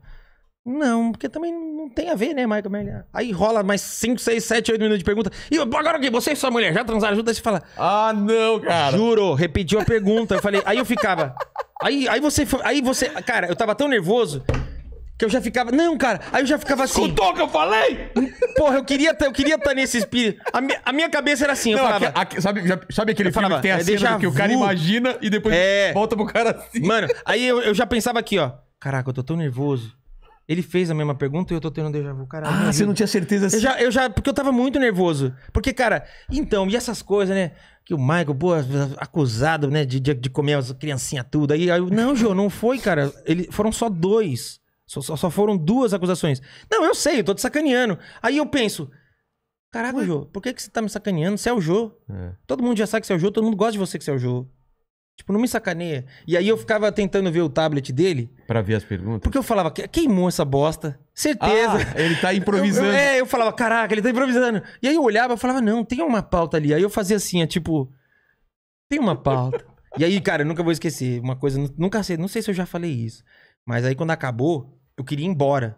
Não, porque também não tem a ver, né, Michael Melha? Aí rola mais 5, 6, 7, 8 minutos de pergunta. E agora o quê? Você e sua mulher já transaram juntas? Você fala... Ah, não, cara. Juro, repetiu a pergunta. Eu falei... Aí eu ficava... Aí, aí você... Aí você... Cara, eu tava tão nervoso... Que eu já ficava. Não, cara. Aí eu já ficava assim. Escutou o que eu falei? Porra, eu queria tá, eu queria tá nesse espírito. A, mi, a minha cabeça era assim. Não, eu falava. sabe, já, sabe aquele falava, que tem a é, cena que o cara imagina e depois é... volta pro cara assim? Mano, aí eu, eu já pensava aqui, ó. Caraca, eu tô tão nervoso. Ele fez a mesma pergunta e eu tô tendo um déjà vu. Caralho, ah, você não tinha certeza se... eu já, eu já, Porque eu tava muito nervoso. Porque, cara, então, e essas coisas, né? Que o Michael, pô, acusado, né, de, de, de comer as criancinhas tudo. Aí, aí eu, não, João, não foi, cara. Ele, foram só dois. Só, só, só, foram duas acusações. Não, eu sei, eu tô te sacaneando. Aí eu penso, caraca, João, por que, que você tá me sacaneando? Você é o Jô. É. Todo mundo já sabe que você é o Jô, todo mundo gosta de você que você é o Jô. Tipo, não me sacaneia. E aí eu ficava tentando ver o tablet dele. Pra ver as perguntas? Porque eu falava, queimou essa bosta. Certeza. Ah, ele tá (laughs) improvisando. Eu, eu, é, eu falava, caraca, ele tá improvisando. E aí eu olhava e falava, não, tem uma pauta ali. Aí eu fazia assim, é tipo, tem uma pauta. e aí, cara, eu nunca vou esquecer uma coisa, nunca sei, não sei se eu já falei isso. Mas aí quando acabou, eu queria ir embora.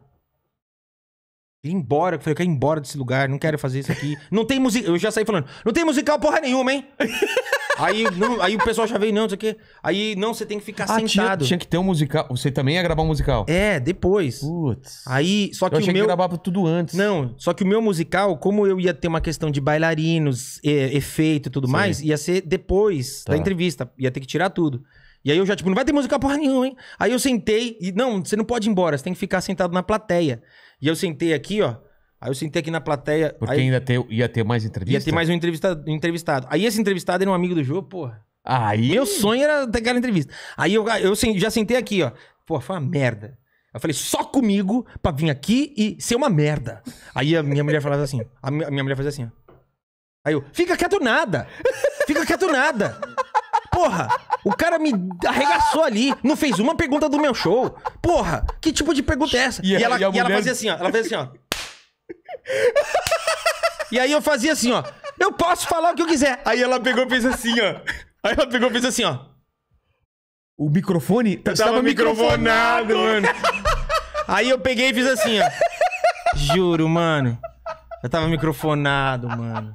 ir embora, eu falei, eu quero ir embora desse lugar, não quero fazer isso aqui. não tem música. Eu já saí falando, não tem musical porra nenhuma, hein? (laughs) Aí, não, aí o pessoal já veio, não, não sei o quê. Aí, não, você tem que ficar ah, sentado. Tinha, tinha que ter um musical. Você também ia gravar um musical? É, depois. Putz. Aí, só que eu achei o meu... que gravava tudo antes. Não, só que o meu musical, como eu ia ter uma questão de bailarinos, e, efeito e tudo Sim. mais, ia ser depois tá. da entrevista. Ia ter que tirar tudo. E aí eu já, tipo, não vai ter musical porra nenhuma, hein? Aí eu sentei e, não, você não pode ir embora, você tem que ficar sentado na plateia. E eu sentei aqui, ó. Aí eu sentei aqui na plateia. Porque aí... ainda ter, ia ter mais entrevista? Ia ter mais um entrevistado, entrevistado. Aí esse entrevistado era um amigo do jogo, porra. Aí meu sonho era ter aquela entrevista. Aí eu, eu já sentei aqui, ó. Pô, foi uma merda. Eu falei, só comigo pra vir aqui e ser uma merda. Aí a minha mulher falava assim. A minha mulher fazia assim, ó. Aí eu, fica quieto nada. Fica quieto nada. Porra, o cara me arregaçou ali, não fez uma pergunta do meu show. Porra, que tipo de pergunta é essa? E, e ela, e, e ela fazia assim, ó. Ela fazia assim, ó. E aí eu fazia assim, ó. Eu posso falar o que eu quiser. Aí ela pegou e fez assim, ó. Aí ela pegou e fez assim, ó. O microfone eu estava microfonado, mano. Aí eu peguei e fiz assim, ó. Juro, mano. Eu tava microfonado, mano.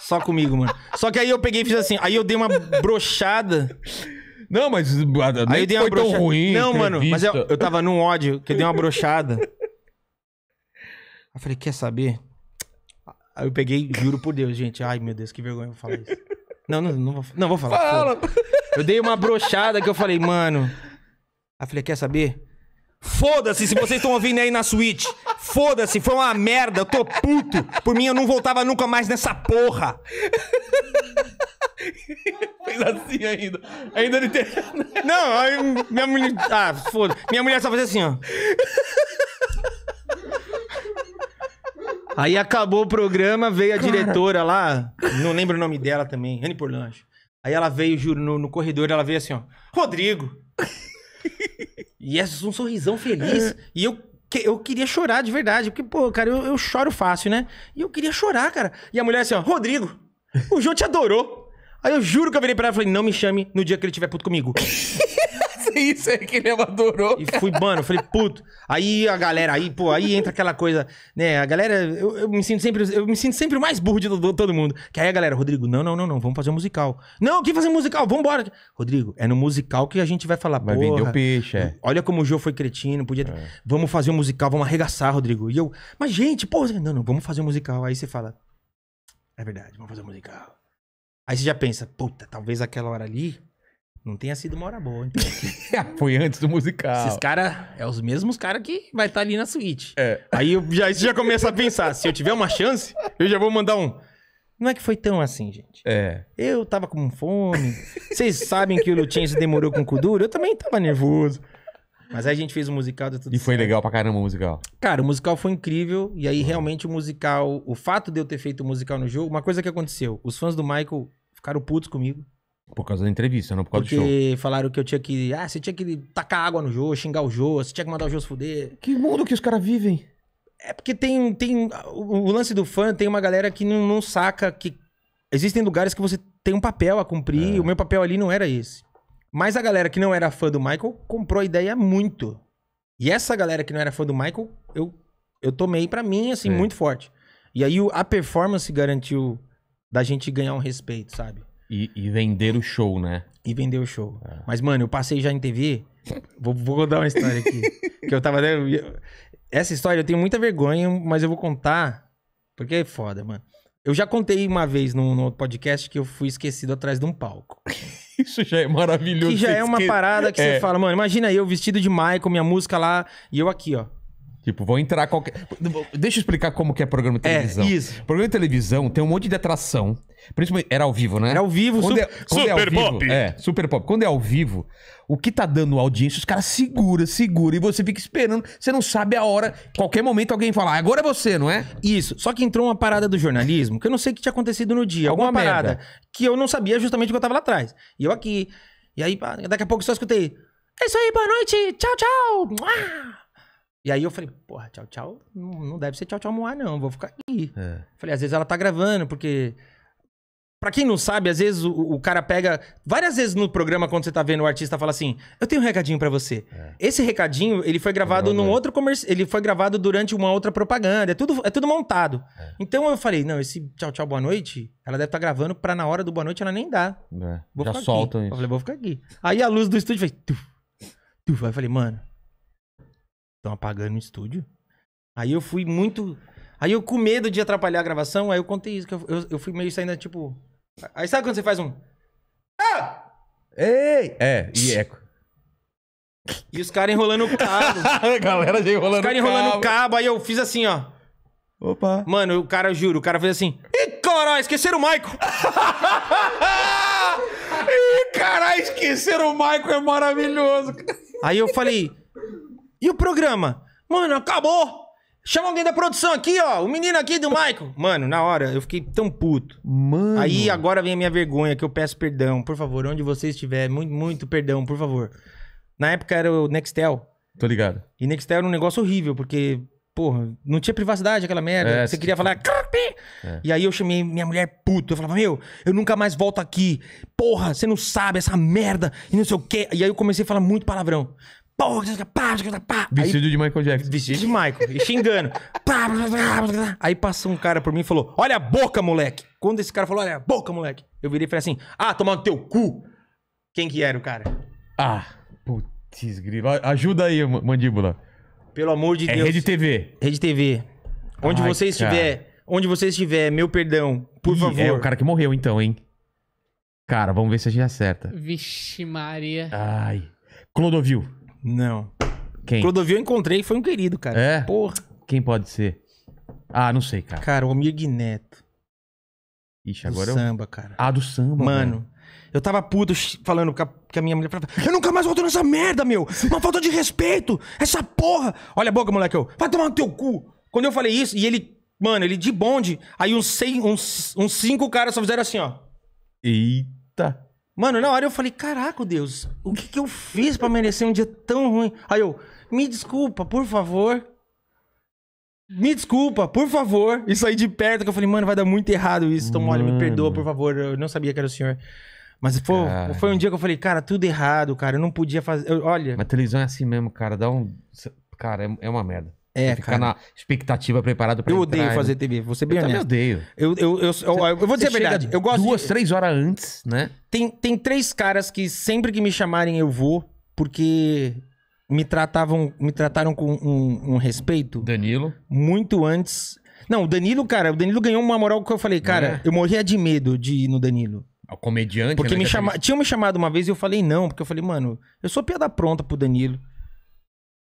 Só comigo, mano. Só que aí eu peguei e fiz assim. Aí eu dei uma brochada. Não, mas ah, aí eu dei uma foi broxada. tão ruim. Não, mano. Mas eu, eu tava num ódio que eu dei uma brochada eu falei, quer saber? Aí eu peguei, juro por Deus, gente. Ai, meu Deus, que vergonha eu falar isso. Não, não, não vou, não vou falar. Fala. Eu dei uma brochada que eu falei, mano. Aí eu falei, quer saber? Foda-se se vocês estão ouvindo aí na suíte, Foda-se, foi uma merda, eu tô puto. Por mim eu não voltava nunca mais nessa porra. Fez assim ainda. Ainda não tem. Não, aí minha mulher. Ah, foda. Minha mulher só fazia assim, ó. Aí acabou o programa, veio a Cara. diretora lá, não lembro o nome dela também, Anne Porlange. Aí ela veio, juro, no, no corredor, ela veio assim, ó, Rodrigo. (laughs) e essa, é um sorrisão feliz. É. E eu eu queria chorar de verdade, porque, pô, cara, eu, eu, choro fácil, né? E eu queria chorar, cara. E a mulher assim, ó, Rodrigo, o João te adorou. Aí eu juro que eu virei pra ela e falei, não me chame no dia que ele tiver puto comigo. (laughs) isso aí que ele adorou. E fui, mano, falei, puto. Aí a galera, aí, pô, aí entra aquela coisa, né? A galera, eu, eu me sinto sempre, eu me sinto sempre o mais burro de todo, todo mundo. Que aí a galera, Rodrigo, não, não, não, não, vamos fazer um musical. Não, que fazer um musical? Vambora. Rodrigo, é no musical que a gente vai falar, Vai vender o peixe, é. Olha como o Jô foi cretino, podia. É. Vamos fazer um musical, vamos arregaçar, Rodrigo. E eu, mas gente, pô, não, não, vamos fazer um musical. Aí você fala, é verdade, vamos fazer um musical. Aí você já pensa, puta, talvez aquela hora ali não tenha sido uma hora boa, então. (laughs) Foi antes do musical. Esses caras, é os mesmos caras que vai estar tá ali na suíte. É. Aí eu já, já começa a pensar, se eu tiver uma chance, eu já vou mandar um. Não é que foi tão assim, gente. É. Eu tava com fome. Vocês sabem que o Lutinho se demorou com o Kuduro. Eu também tava nervoso. Mas aí a gente fez o musical e tudo E foi legal pra caramba o musical. Cara, o musical foi incrível. E aí, realmente, o musical. O fato de eu ter feito o musical no jogo, uma coisa que aconteceu: os fãs do Michael ficaram putos comigo. Por causa da entrevista, não por causa Porque do show. Porque falaram que eu tinha que. Ah, você tinha que tacar água no show xingar o show você tinha que mandar o show se fuder. Que mundo que os caras vivem. É porque tem, tem. O lance do fã tem uma galera que não, não saca que. Existem lugares que você tem um papel a cumprir. É. O meu papel ali não era esse. Mas a galera que não era fã do Michael comprou a ideia muito. E essa galera que não era fã do Michael, eu, eu tomei para mim, assim, muito forte. E aí a performance garantiu da gente ganhar um respeito, sabe? E, e vender o show, né? E vender o show. É. Mas, mano, eu passei já em TV. vou, vou contar uma história aqui. (laughs) que eu tava. Eu, essa história eu tenho muita vergonha, mas eu vou contar. Porque é foda, mano. Eu já contei uma vez no, no podcast que eu fui esquecido atrás de um palco. (laughs) Isso já é maravilhoso. Que já é uma esque... parada que é. você fala, mano, imagina eu vestido de Michael, minha música lá, e eu aqui, ó. Tipo, vão entrar qualquer. Deixa eu explicar como que é programa de é, televisão. É, isso. Programa de televisão tem um monte de atração. Principalmente. Era ao vivo, né? Era ao vivo, quando super, é, quando super é ao vivo, pop. É, super pop. Quando é ao vivo, o que tá dando audiência, os caras segura, segura. E você fica esperando, você não sabe a hora. Qualquer momento alguém fala, ah, agora é você, não é? Isso. Só que entrou uma parada do jornalismo, que eu não sei o que tinha acontecido no dia. Alguma, alguma parada. Merda. Que eu não sabia justamente o que eu tava lá atrás. E eu aqui. E aí, daqui a pouco eu só escutei. É isso aí, boa noite. Tchau, tchau. E aí eu falei, porra, tchau, tchau, não deve ser tchau, tchau, moá, não, vou ficar aqui. É. Falei, às vezes ela tá gravando, porque. Pra quem não sabe, às vezes o, o, cara pega. Várias vezes no programa, quando você tá vendo o artista, fala assim: Eu tenho um recadinho para você. É. Esse recadinho, ele foi gravado não, num não. outro comércio. Ele foi gravado durante uma outra propaganda. É tudo, é tudo montado. É. Então eu falei: Não, esse tchau, tchau, boa noite, ela deve estar tá gravando pra na hora do boa noite ela nem dá. É. Vou Já solta aqui. isso. Eu falei: Vou ficar aqui. Aí a luz do estúdio fez. Tuf, tuf. Aí eu falei: Mano, Estão apagando o estúdio. Aí eu fui muito. Aí eu com medo de atrapalhar a gravação, aí eu contei isso, que eu, eu, eu fui meio saindo, tipo. Aí sabe quando você faz um. Ah! Ei! É, e eco. E os caras enrolando o cabo. (laughs) a galera já enrolando o cabo. Os caras enrolando o cabo, aí eu fiz assim, ó. Opa. Mano, o cara, juro, o cara fez assim. Ih, caralho, esqueceram o Maico! (laughs) Ih, caralho, esqueceram o Maico, é maravilhoso. Aí eu falei. E o programa? Mano, acabou! Chama alguém da produção aqui, ó. O menino aqui do Michael. Mano, na hora eu fiquei tão puto. Mano. Aí agora vem a minha vergonha que eu peço perdão, por favor. Onde você estiver, muito, muito perdão, por favor. Na época era o Nextel. Tô ligado. E Nextel era um negócio horrível, porque, porra, não tinha privacidade aquela merda. É, você queria falar. É. E aí eu chamei minha mulher puta. Eu falava, meu, eu nunca mais volto aqui. Porra, você não sabe essa merda e não sei o quê. E aí eu comecei a falar muito palavrão. Vestido de Michael Jackson. Vestido de Michael. E xingando. (laughs) Aí passou um cara por mim e falou: Olha a boca, moleque. Quando esse cara falou: Olha a boca, moleque. Eu virei e falei assim: Ah, tomar no teu cu. Quem que era o cara? Ah, putz, grilo. Ajuda aí, mandíbula. Pelo amor de é Deus. Rede TV. Rede TV. Onde Ai, você estiver, onde você estiver, meu perdão, por Ih, é favor. É o cara que morreu então, hein? Cara, vamos ver se a gente acerta. Vixe Maria. Ai. Clodovil. Não. Quem? Clodovil eu encontrei, foi um querido, cara. É? Porra. Quem pode ser? Ah, não sei, cara. Cara, o amigo Neto. Ixi, do agora eu... samba, cara. Ah, do samba, Mano. Eu tava puto falando que a, a minha mulher. Falava, eu nunca mais volto nessa merda, meu. Uma falta de respeito. Essa porra. Olha a boca, moleque. Eu, vai tomar no teu cu. Quando eu falei isso, e ele, mano, ele de bonde. Aí uns, seis, uns, uns cinco caras só fizeram assim, ó. Eita. Mano, na hora eu falei, caraca, Deus, o que, que eu fiz para merecer um dia tão ruim? Aí eu, me desculpa, por favor. Me desculpa, por favor. Isso aí de perto que eu falei, mano, vai dar muito errado isso. Então, olha, me perdoa, por favor. Eu não sabia que era o senhor. Mas foi, foi um dia que eu falei, cara, tudo errado, cara. Eu não podia fazer. Eu, olha. Mas televisão é assim mesmo, cara. Dá um. Cara, é, é uma merda. É, ficar cara. na expectativa preparado pra Eu entrar, odeio fazer TV, vou ser bem eu honesto. Eu odeio. Eu, eu, eu, eu, eu vou dizer a verdade. Eu gosto duas, de... três horas antes, né? Tem, tem três caras que sempre que me chamarem eu vou, porque me tratavam, me trataram com um, um respeito. Danilo. Muito antes. Não, o Danilo, cara, o Danilo ganhou uma moral que eu falei, cara, é. eu morria de medo de ir no Danilo. O comediante, Porque né, me é chama... tinham me chamado uma vez e eu falei não, porque eu falei, mano, eu sou piada pronta pro Danilo.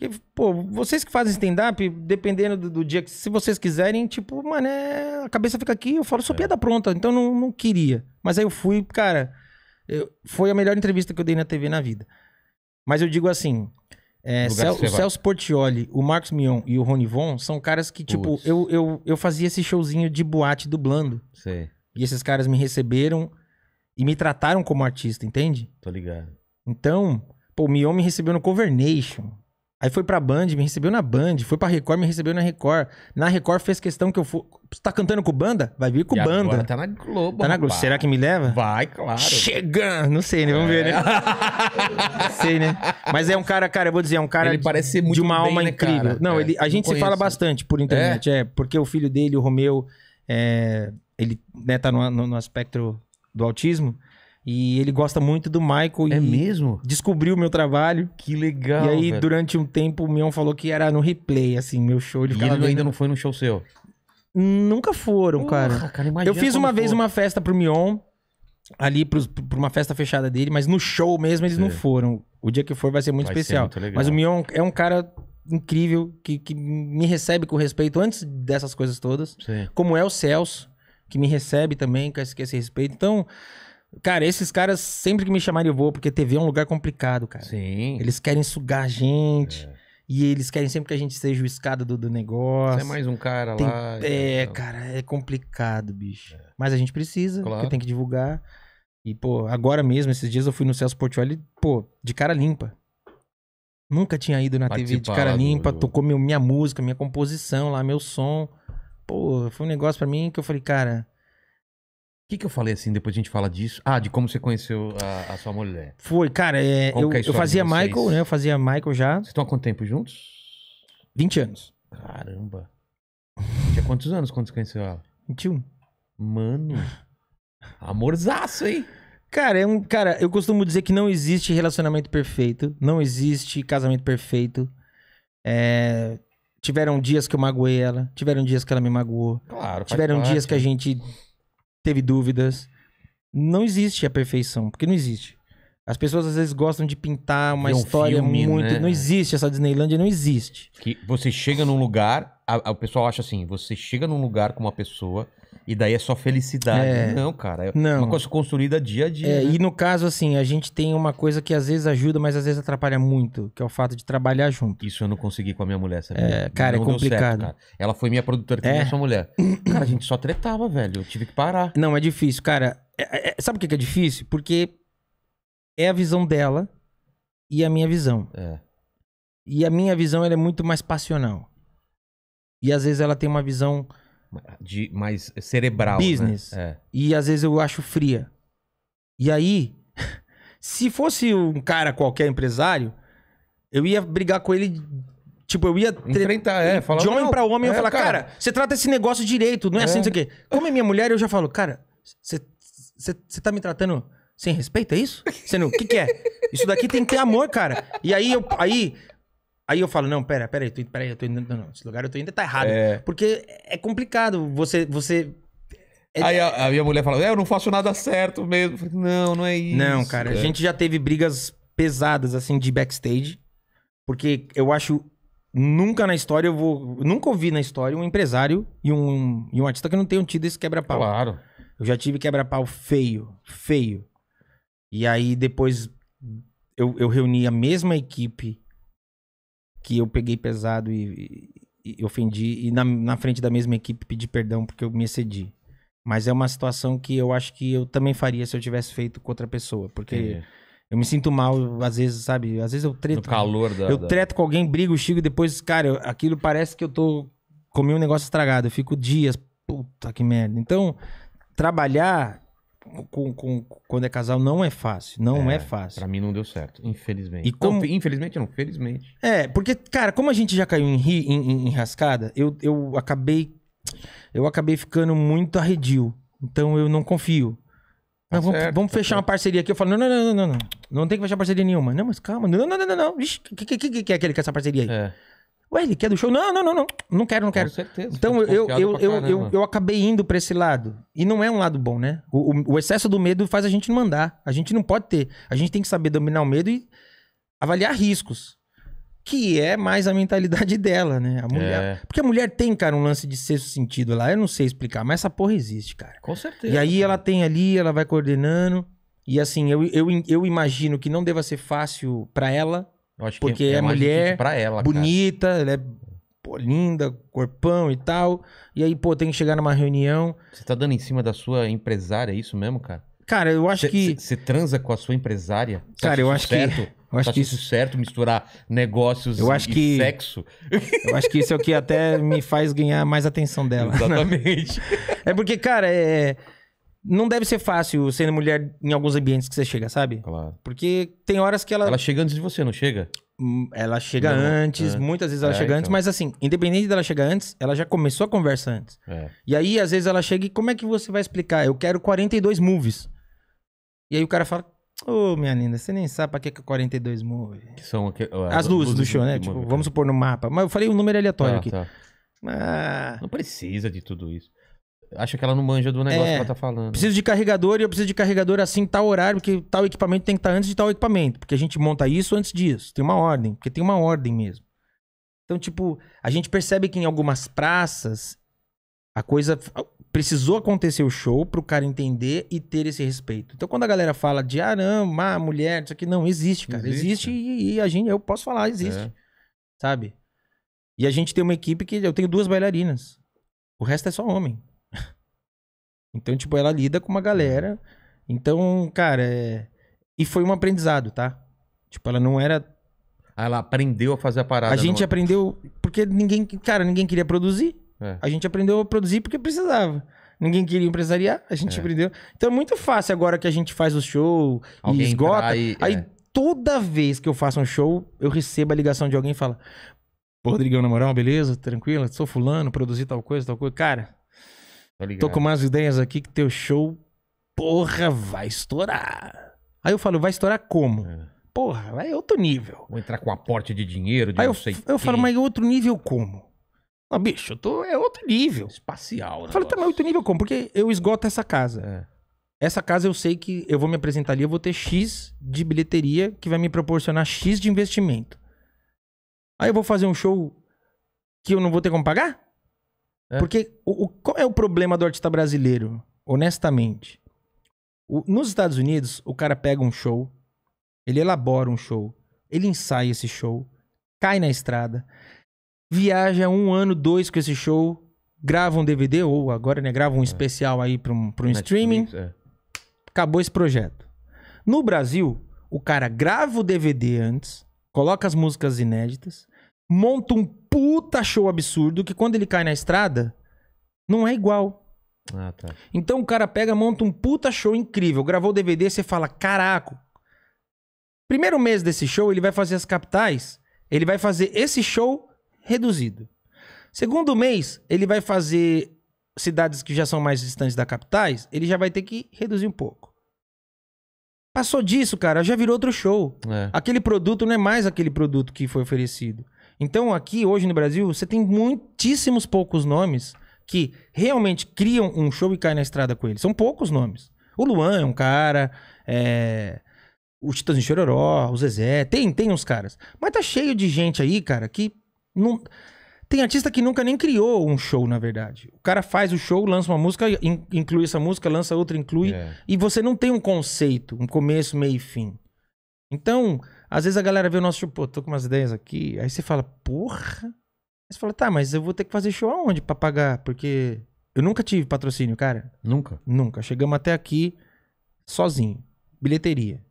E, pô, vocês que fazem stand-up, dependendo do, do, dia que. Se vocês quiserem, tipo, mano, é, a cabeça fica aqui, eu falo, sou é. piada pronta, então não, não queria. Mas aí eu fui, cara. Eu, foi a melhor entrevista que eu dei na TV na vida. Mas eu digo assim: é, Cel, o Celso Portioli, o Marcos Mion e o Rony Von são caras que, tipo, eu, eu, eu fazia esse showzinho de boate dublando. Sim. E esses caras me receberam e me trataram como artista, entende? Tô ligado. Então, pô, o Mion me recebeu no Covernation. Aí foi pra Band, me recebeu na Band. Foi pra Record, me recebeu na Record. Na Record fez questão que eu fui Você tá cantando com banda? Vai vir com e banda. tá na Globo. Tá na Globo. Será que me leva? Vai, claro. Chegando! Não sei, né? Vamos é. ver, né? É. Não sei, né? Mas é um cara, cara, eu vou dizer, é um cara. Ele parece muito De uma bem, alma né, incrível. Cara? Não, é, ele, a gente se fala bastante por é? internet, é? é porque o filho dele, o Romeu, é, ele né, tá no, no, no espectro do autismo. E ele gosta muito do Michael. É mesmo? Descobriu o meu trabalho. Que legal. E aí, velho. durante um tempo, o Mion falou que era no replay, assim, meu show. Ele e ele vendo... ainda não foi no show seu? Nunca foram, Porra, cara. cara eu fiz uma vez uma festa pro Mion, ali para pra uma festa fechada dele, mas no show mesmo eles não foram. O dia que for vai ser muito vai especial. Ser muito mas o Mion é um cara incrível que, que me recebe com respeito antes dessas coisas todas. Sim. Como é o Celso, que me recebe também com esse, com esse respeito. Então. Cara, esses caras sempre que me chamarem eu vou, porque TV é um lugar complicado, cara. Sim. Eles querem sugar a gente. É. E eles querem sempre que a gente seja o escada do, do negócio. Você é mais um cara tem, lá. É, então. cara, é complicado, bicho. É. Mas a gente precisa, claro. porque tem que divulgar. E, pô, agora mesmo, esses dias eu fui no Celso Portioli, pô, de cara limpa. Nunca tinha ido na TV de cara limpa, tocou meu, minha música, minha composição lá, meu som. Pô, foi um negócio para mim que eu falei, cara, que, que eu falei assim? Depois a gente fala disso. Ah, de como você conheceu a, a sua mulher. Foi, cara, é, eu, é eu fazia Michael, né? Eu fazia Michael já. Vocês estão há quanto tempo juntos? 20 anos. Caramba. Tinha quantos anos quando você conheceu ela? 21. Mano. Amorzaço, hein? Cara, é um, cara, eu costumo dizer que não existe relacionamento perfeito, não existe casamento perfeito. É, tiveram dias que eu magoei ela, tiveram dias que ela me magoou. Claro, Tiveram parte. dias que a né? gente teve dúvidas. Não existe a perfeição, porque não existe. As pessoas às vezes gostam de pintar uma um história filme, muito. Né? Não existe essa Disneylândia, não existe. Que você chega num lugar, a, a, o pessoal acha assim: você chega num lugar com uma pessoa, e daí é só felicidade. É. Não, cara. É não. uma coisa construída dia a dia. É, né? E no caso, assim, a gente tem uma coisa que às vezes ajuda, mas às vezes atrapalha muito, que é o fato de trabalhar junto. Isso eu não consegui com a minha mulher, sabe? É, cara, é não é complicado. Certo, cara. Ela foi minha produtora que é. minha sua mulher. (coughs) Cara, a gente só tretava, velho. Eu tive que parar. Não, é difícil, cara. É, é, é sabe por que é difícil? Porque é a visão dela e a minha visão. É. E a minha visão ela é muito mais passional. E às vezes ela tem uma visão de, mais cerebral. Né? Business. Né? É. E às vezes eu acho fria. E aí, (laughs) se fosse um cara qualquer empresário, eu ia brigar com ele. Tipo, eu ia. Enfrentar, é. Falar, de homem para homem, é, eu ia falar, cara, você trata esse negócio direito, não é, assim, é. assim, não sei o quê. Como é minha mulher, eu já falo, cara, você tá me tratando sem respeito, é isso? Você não, o que, que é? Isso daqui tem que ter amor, cara. E aí, eu, aí Aí eu falo, não, pera, pera aí, tô, pera aí, eu tô indo, não, não, esse lugar eu tô indo tá errado. É. Porque é complicado, você, você é... Aí a, a, minha mulher fala, é, eu não faço nada certo mesmo. Falei, não, não é isso. Não, cara, é. a gente já teve brigas pesadas, assim, de backstage. Porque eu acho. Nunca na história eu vou. Nunca ouvi na história um empresário e um, e um artista que não tenham tido esse quebra-pau. Claro. Eu já tive quebra-pau feio, feio. E aí depois eu, eu reuni a mesma equipe que eu peguei pesado e, e, e ofendi, e na, na, frente da mesma equipe pedi perdão porque eu me excedi. Mas é uma situação que eu acho que eu também faria se eu tivesse feito com outra pessoa, porque eu me sinto mal, às vezes, sabe? Às vezes eu treto. No calor da, eu da... treto com alguém, brigo, chico e depois, cara, eu, aquilo parece que eu tô. Comi um negócio estragado, eu fico dias, puta que merda. Então, trabalhar com, com, quando é casal não é fácil. Não é, é fácil. Pra mim não deu certo, infelizmente. E como... Não, infelizmente não, felizmente. É, porque, cara, como a gente já caiu em, ri, em, em, em rascada, eu, eu acabei. Eu acabei ficando muito arredio. Então eu não confio. Não, vamos, certo, vamos, fechar uma parceria aqui. Eu falo, não, não, não, não, não, não. Não tem que fechar parceria nenhuma. Não, mas calma. Não, não, não, não, não. O que, que, que, que é aquele com essa parceria aí? É. Ué, ele quer do show? Não, não, não, não. Não quero, não quero. Com certeza. Então eu, eu, eu, eu, eu acabei indo para esse lado. E não é um lado bom, né? O, o, o, excesso do medo faz a gente não mandar. A gente não pode ter. A gente tem que saber dominar o medo e avaliar riscos. Que é mais a mentalidade (laughs) dela, né? A mulher. É. Porque a mulher tem, cara, um lance de sexto sentido lá. Eu não sei explicar, mas essa porra existe, cara. Com certeza. E aí cara. ela tem ali, ela vai coordenando. E assim, eu, eu, eu imagino que não deva ser fácil para ela eu acho porque que é, é mulher pra ela, bonita, cara. ela é pô, linda, corpão e tal. E aí, pô, tem que chegar numa reunião. Você tá dando em cima da sua empresária, é isso mesmo, cara? Cara, eu acho cê, que. Você transa com a sua empresária? Tá cara, eu acho certo? que. Eu acho tá que isso certo misturar negócios eu acho e que... sexo. Eu acho que isso é o que até me faz ganhar mais atenção dela. (laughs) Exatamente. (laughs) é porque, cara, é. é não deve ser fácil sendo mulher em alguns ambientes que você chega, sabe? Claro. Porque tem horas que ela. Ela chega antes de você, não chega? Hum, ela chega não, antes, é. muitas vezes ela é, chega então. antes, mas assim, independente dela chegar antes, ela já começou a conversa antes. É. E aí, às vezes, ela chega e como é que você vai explicar? Eu quero 42 movies. E aí o cara fala, Ô, oh, minha linda, você nem sabe pra que, que 42 é move. Que são que, as, as luzes, luzes, do show, né? Tipo, vamos supor no mapa. Mas eu falei um número aleatório tá, aqui. Tá. Ah, não precisa de tudo isso acha que ela não manja do negócio é, que ela tá falando. Preciso de carregador e eu preciso de carregador assim, tal horário, porque tal equipamento tem que estar tá antes de tal equipamento. Porque a gente monta isso antes disso. Tem uma ordem, porque tem uma ordem mesmo. Então, tipo, a gente percebe que em algumas praças a coisa precisou acontecer o show pro cara entender e ter esse respeito. Então, quando a galera fala de arama, ah, mulher, isso aqui não existe, cara. Existe, existe e, e, a gente, eu posso falar, existe. É. Sabe? E a gente tem uma equipe que eu tenho duas bailarinas. O resto é só homem. Então, tipo, ela lida com uma galera. Então, cara, é... e foi um aprendizado, tá? Tipo, ela não era. Ah, ela aprendeu a fazer a parada. A gente não... aprendeu porque ninguém, cara, ninguém queria produzir. É. A gente aprendeu a produzir porque precisava. Ninguém queria empresariar, a gente é. aprendeu. Então é muito fácil agora que a gente faz o show alguém e esgota. E... É. Aí é. toda vez que eu faço um show, eu recebo a ligação de alguém e fala: Pô, Rodrigão, na moral, beleza? Tranquilo? Sou fulano, produzi tal coisa, tal coisa. Cara, Tá tô com umas ideias aqui que teu show, porra, vai estourar. Aí eu falo, vai estourar como? É. Porra, é outro nível. Vou entrar com aporte de dinheiro, de Aí eu, sei eu falo, mas outro nível como? Não, ah, bicho, eu tô, é outro nível. Espacial, né? Fala, tá, mas outro nível como? Porque eu esgoto essa casa. É. Essa casa eu sei que eu vou me apresentar ali, eu vou ter X de bilheteria que vai me proporcionar X de investimento. Aí eu vou fazer um show que eu não vou ter como pagar? É. Porque o, o, qual é o problema do artista brasileiro, honestamente? O, nos Estados Unidos, o cara pega um show, ele elabora um show, ele ensaia esse show, cai na estrada, viaja um ano, dois com esse show, grava um DVD, ou agora, né, grava um é. especial aí para um, pra um Netflix, streaming. É. Acabou esse projeto. No Brasil, o cara grava o DVD antes, coloca as músicas inéditas, monta um puta show absurdo que quando ele cai na estrada, não é igual. Ah, tá. Então o cara pega, monta um puta show incrível, gravou o DVD, você fala, caraca. Primeiro mês desse show, ele vai fazer as capitais, ele vai fazer esse show reduzido. Segundo mês, ele vai fazer cidades que já são mais distantes da capitais, ele já vai ter que reduzir um pouco. Passou disso, cara, já virou outro show. É. Aquele produto não é mais aquele produto que foi oferecido. Então, aqui hoje no Brasil, você tem muitíssimos poucos nomes que realmente criam um show e caem na estrada com ele. São poucos nomes. O Luan é um cara, é... o Titãs de Chororó, o Zezé, tem, tem uns caras. Mas tá cheio de gente aí, cara, que não... Tem artista que nunca nem criou um show, na verdade. O cara faz o show, lança uma música, in inclui essa música, lança outra, inclui. É. E você não tem um conceito, um começo, meio e fim. Então, às vezes a galera vê o nosso show, pô, tô com umas ideias aqui. Aí você fala, porra. Aí você fala, tá, mas eu vou ter que fazer show aonde pra pagar? Porque eu nunca tive patrocínio, cara. Nunca? Nunca. Chegamos até aqui sozinho. Bilheteria.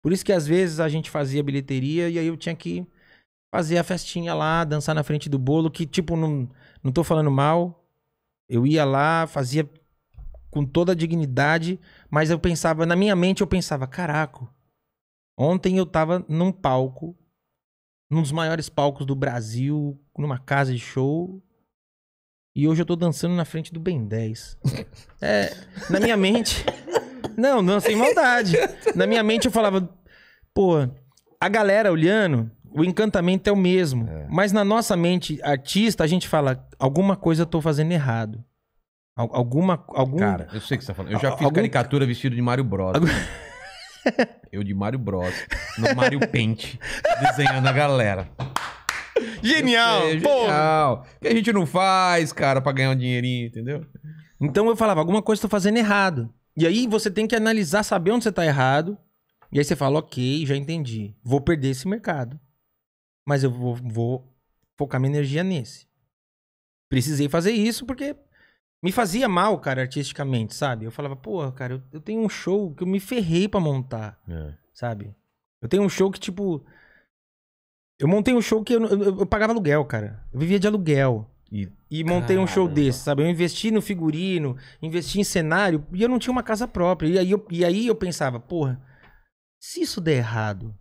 Por isso que às vezes a gente fazia bilheteria e aí eu tinha que fazer a festinha lá, dançar na frente do bolo, que tipo, não, não tô falando mal. Eu ia lá, fazia com toda a dignidade, mas eu pensava, na minha mente eu pensava, caraca, Ontem eu tava num palco, num dos maiores palcos do Brasil, numa casa de show. E hoje eu tô dançando na frente do Ben 10. É, na minha mente. (laughs) Não, não, sem maldade. Na minha mente eu falava, pô, a galera olhando, o encantamento é o mesmo. É. Mas na nossa mente artista, a gente fala, alguma coisa eu tô fazendo errado. Alguma. Algum... Cara, eu sei o que você tá falando. Eu já fiz algum... caricatura vestido de Mario Bros. Algum... Eu de Mario Bros. No Mario Paint. desenhando a galera. Genial! Sei, genial. Que a gente não faz, cara, pra ganhar um dinheirinho, entendeu? Então eu falava, alguma coisa tô fazendo errado. E aí você tem que analisar, saber onde você tá errado. E aí você fala, ok, já entendi. Vou perder esse mercado. Mas eu vou, vou focar minha energia nesse. Precisei fazer isso porque me fazia mal, cara, artisticamente, sabe? Eu falava, porra, cara, eu, eu tenho um show que eu me ferrei para montar, é. sabe? Eu tenho um show que, tipo. Eu montei um show que eu, eu, eu pagava aluguel, cara. Eu vivia de aluguel. E, e montei Caramba. um show desse, sabe? Eu investi no figurino, investi em cenário e eu não tinha uma casa própria. E aí eu, e aí eu pensava, porra, se isso der errado.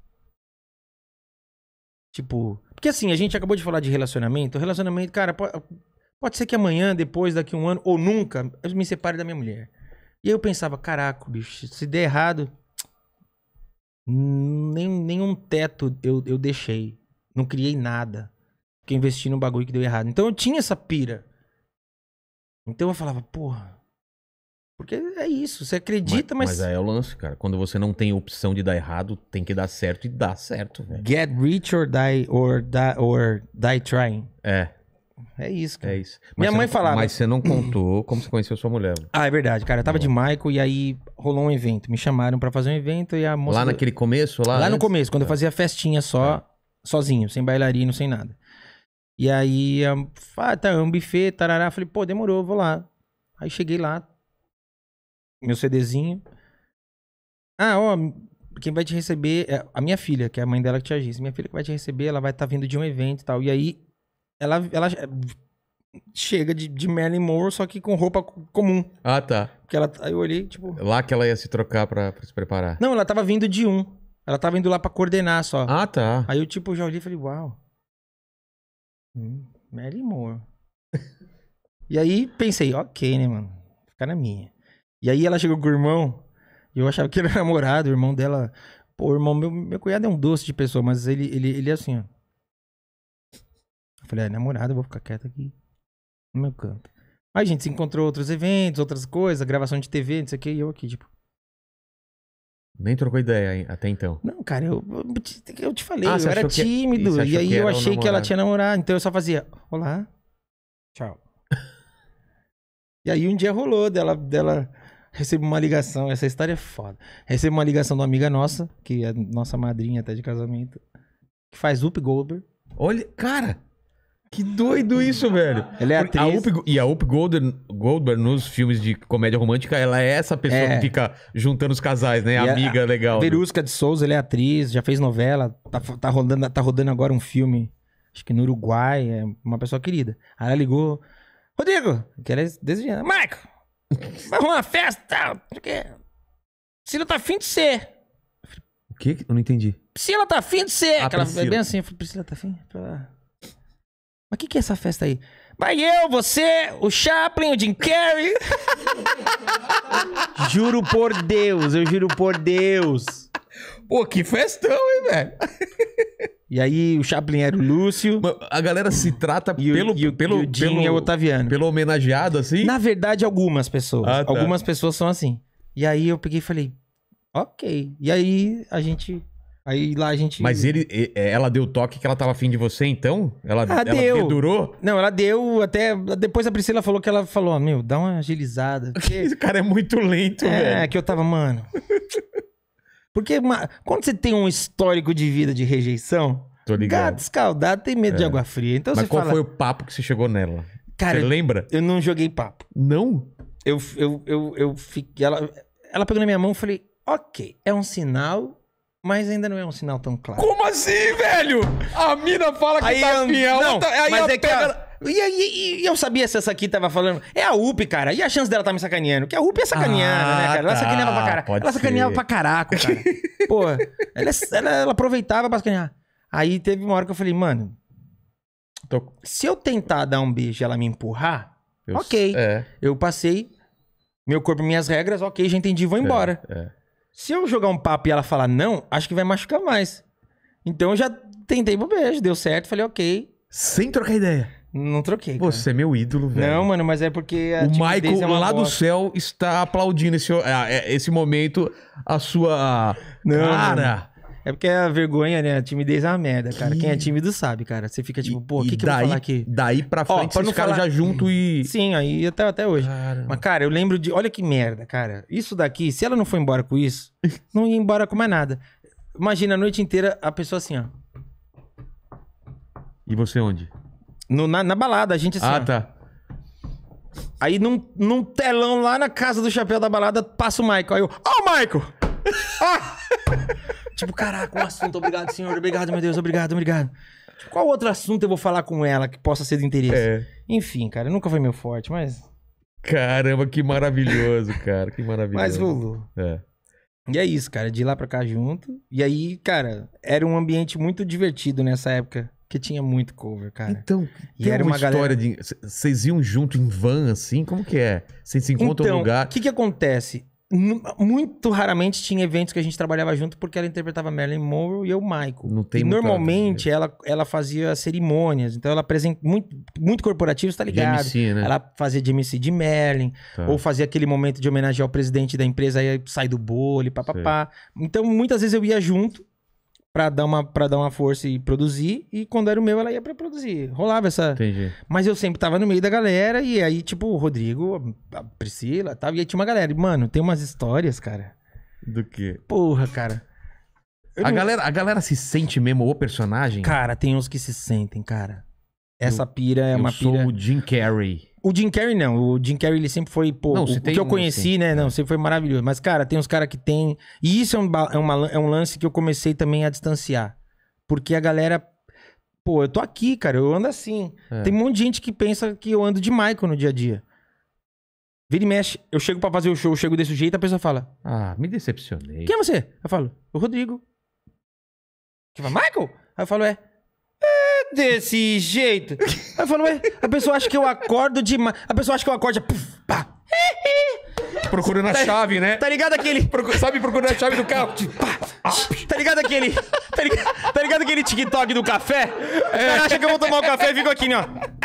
Tipo. Porque assim, a gente acabou de falar de relacionamento. relacionamento, cara, pode, Pode ser que amanhã, depois, daqui um ano, ou nunca, eu me separe da minha mulher. E aí eu pensava, caraca, bicho, se der errado, nem, nenhum teto eu, eu deixei. Não criei nada. Porque investi num bagulho que deu errado. Então eu tinha essa pira. Então eu falava, porra. Porque é isso, você acredita, mas. Mas, mas aí é o lance, cara. Quando você não tem opção de dar errado, tem que dar certo e dá certo. Véio. Get rich or die, or die, or die trying. É. É isso, cara. É isso. Mas Minha mãe não, falava. Mas você não contou como você conheceu sua mulher. Né? Ah, é verdade, cara. Eu tava de Michael e aí rolou um evento. Me chamaram para fazer um evento e a moça. Lá naquele começo? Lá, lá no começo, quando é. eu tá. fazia festinha só, é. sozinho, sem bailarino, sem nada. E aí, ah, tá, um buffet, tarará. Falei, pô, demorou, vou lá. Aí cheguei lá, meu CDzinho. Ah, ó, quem vai te receber é a minha filha, que é a mãe dela que te agisse. Minha filha que vai te receber, ela vai estar tá vindo de um evento e tal. E aí ela, ela é, chega de, de Marilyn Monroe, só que com roupa comum. Ah, tá. Porque ela, aí eu olhei, tipo... Lá que ela ia se trocar pra, pra se preparar. Não, ela tava vindo de um. Ela tava indo lá pra coordenar só. Ah, tá. Aí eu, tipo, já olhei e falei, uau. Hum, Marilyn Monroe. (laughs) e aí pensei, ok, né, mano? Ficar na minha. E aí ela chegou com o irmão, e eu achava que era namorado, o irmão dela... Pô, irmão, meu, meu cunhado é um doce de pessoa, mas ele, ele, ele é assim, ó. Eu falei, é namorada, eu vou ficar quieto aqui no meu canto. Aí a gente se encontrou outros eventos, outras coisas, gravação de TV, não sei o que, e eu aqui, tipo. Nem trocou ideia até então. Não, cara, eu, eu, te, falei, ah, eu era tímido. Que... E aí eu achei que ela tinha namorado, então eu só fazia, olá, tchau. e aí um dia rolou dela, dela recebe uma ligação, essa história é foda. recebe uma ligação de uma amiga nossa, que é nossa madrinha até de casamento, que faz Up Goldberg. Olha, cara, que doido isso, velho. Ela é atriz. A Up, e a Up Goldberg, Goldberg nos filmes de comédia romântica, ela é essa pessoa é. que fica juntando os casais, né? A amiga a, legal. Né? Verusca né? de Souza, ela é atriz, já fez novela, tá, tá, rodando, tá rodando agora um filme, acho que no Uruguai, é uma pessoa querida. Aí ela ligou, Rodrigo, que ela é desejando, Marco, vamos uma festa, porque Priscila tá afim de ser. O que? Eu não entendi. Priscila tá afim de ser. Ah, Aquela, é Priscila. É bem assim, Priscila tá afim. Pra... Mas o que, que é essa festa aí? Vai eu, você, o Chaplin, o Jim Carrey. (laughs) juro por Deus, eu juro por Deus. Pô, que festão, hein, velho? E aí o Chaplin era o Lúcio. A galera se trata e pelo, o, e o, pelo, e o Jim pelo, o é Otaviano. Pelo homenageado, assim? Na verdade, algumas pessoas. Ah, tá. Algumas pessoas são assim. E aí eu peguei e falei, ok. E aí a gente Aí lá a gente. Mas ele, é, ela deu toque que ela tava afim de você, então? Ela, ah, ela deu. Durou? Não, ela deu até. Depois a Priscila falou que ela falou: Meu, dá uma agilizada. (laughs) Porque... Esse cara é muito lento, é, velho. É, que eu tava, mano. porque quando você tem um histórico de vida de rejeição, Tô ligado. gato escaldado tem medo é. de água fria. Então Mas qual fala... foi o papo que você chegou nela? Cara, você lembra? Eu não joguei papo. Não? Eu, eu, eu, eu fiquei. Ela, ela pegou na minha mão e falei: Ok, é um sinal mas ainda não é um sinal tão claro. Como assim, velho? A mina fala que aí tá eu, tá- aí mas é pega... E, e, e, eu sabia se essa aqui tava falando. É a UP, cara. E a chance dela tá me sacaneando? Porque a UP é sacaneada, né, ah, né, cara? Ela tá, sacaneava pra caraca. Ela ser. sacaneava pra caraca, cara. (laughs) Pô, ela, é ela, ela, aproveitava pra sacanear. Aí teve uma hora que eu falei, mano. Tô... Se eu tentar dar um beijo e ela me empurrar, eu, ok. É. Eu passei, meu corpo, minhas regras, ok, já entendi, vou é, embora. É. é. Se eu jogar um papo e ela falar não, acho que vai machucar mais. Então eu já tentei pro beijo, deu certo, falei ok. Sem trocar ideia. Não troquei. Você é meu ídolo, velho. Não, mano, mas é porque. o Michael é lá do céu está aplaudindo esse, ah, é, esse momento, a sua. Não, cara. Mano. É porque a vergonha, né? A timidez é uma merda, cara. Que... Quem é tímido sabe, cara. Você fica tipo, pô, o que, que daí, eu vou falar aqui? Daí pra frente, os pra não falar... já junto e. Sim, aí até, até hoje. Mas, cara, eu lembro de. Olha que merda, cara. Isso daqui, se ela não for embora com isso, (laughs) não ia embora com mais nada. Imagina a noite inteira a pessoa assim, ó. E você onde? No, na, na balada, a gente assim. Ah, ó. tá. Aí num, num telão lá na casa do chapéu da balada passa o Michael. Aí eu, ó, oh, Michael! (laughs) tipo, caraca, um assunto, obrigado, senhor, obrigado, meu Deus, obrigado, obrigado. Tipo, qual outro assunto eu vou falar com ela que possa ser de interesse? É. Enfim, cara, nunca foi meu forte, mas. Caramba, que maravilhoso, cara, que maravilhoso. Mas rolou. É. E é isso, cara, de lá pra cá junto. E aí, cara, era um ambiente muito divertido nessa época, que tinha muito cover, cara. Então, e era uma história galera... de. Vocês iam junto em van, assim? Como que é? Vocês se encontram então, um lugar. O que, que acontece? muito raramente tinha eventos que a gente trabalhava junto porque ela interpretava Marilyn Monroe e eu Michael. Não tem e normalmente ela, ela fazia cerimônias, então ela apresenta muito, muito corporativo, está ligado? né? Ela fazia de MC de Merlin, tá. ou fazia aquele momento de homenagear o presidente da empresa aí sai do bolo, papapá. Então muitas vezes eu ia junto para dar uma para dar uma força e produzir e quando era o meu ela ia para produzir rolava essa Entendi. mas eu sempre tava no meio da galera e aí tipo o Rodrigo a Priscila tava e aí tinha uma galera e, mano tem umas histórias cara do que porra cara eu a não... galera a galera se sente mesmo o personagem cara tem uns que se sentem cara essa eu, pira é eu uma sou pira sou o Jim Carrey o Jim Carrey não. O Jim Carrey ele sempre foi, pô, não, o, o que eu conheci, né? Não, é. sempre foi maravilhoso. Mas, cara, tem uns caras que tem. E isso é um, é, uma, é um lance que eu comecei também a distanciar. Porque a galera. Pô, eu tô aqui, cara, eu ando assim. É. Tem um monte de gente que pensa que eu ando de Michael no dia a dia. Vira e mexe, eu chego para fazer o show, eu chego desse jeito, a pessoa fala: Ah, me decepcionei. Quem é você? Eu falo: O Rodrigo. Tipo, Michael? Aí eu falo: É desse jeito. Aí eu falo, ué, a pessoa acha que eu acordo demais. A pessoa acha que eu acordo Puf, pá. Procurando a tá, chave, né? Tá ligado aquele. Procu... Sabe procurando a chave do carro? tá ligado aquele. Tá ligado, tá ligado aquele TikTok do café? É. Cara acha que eu vou tomar o um café e fico aqui, né, ó.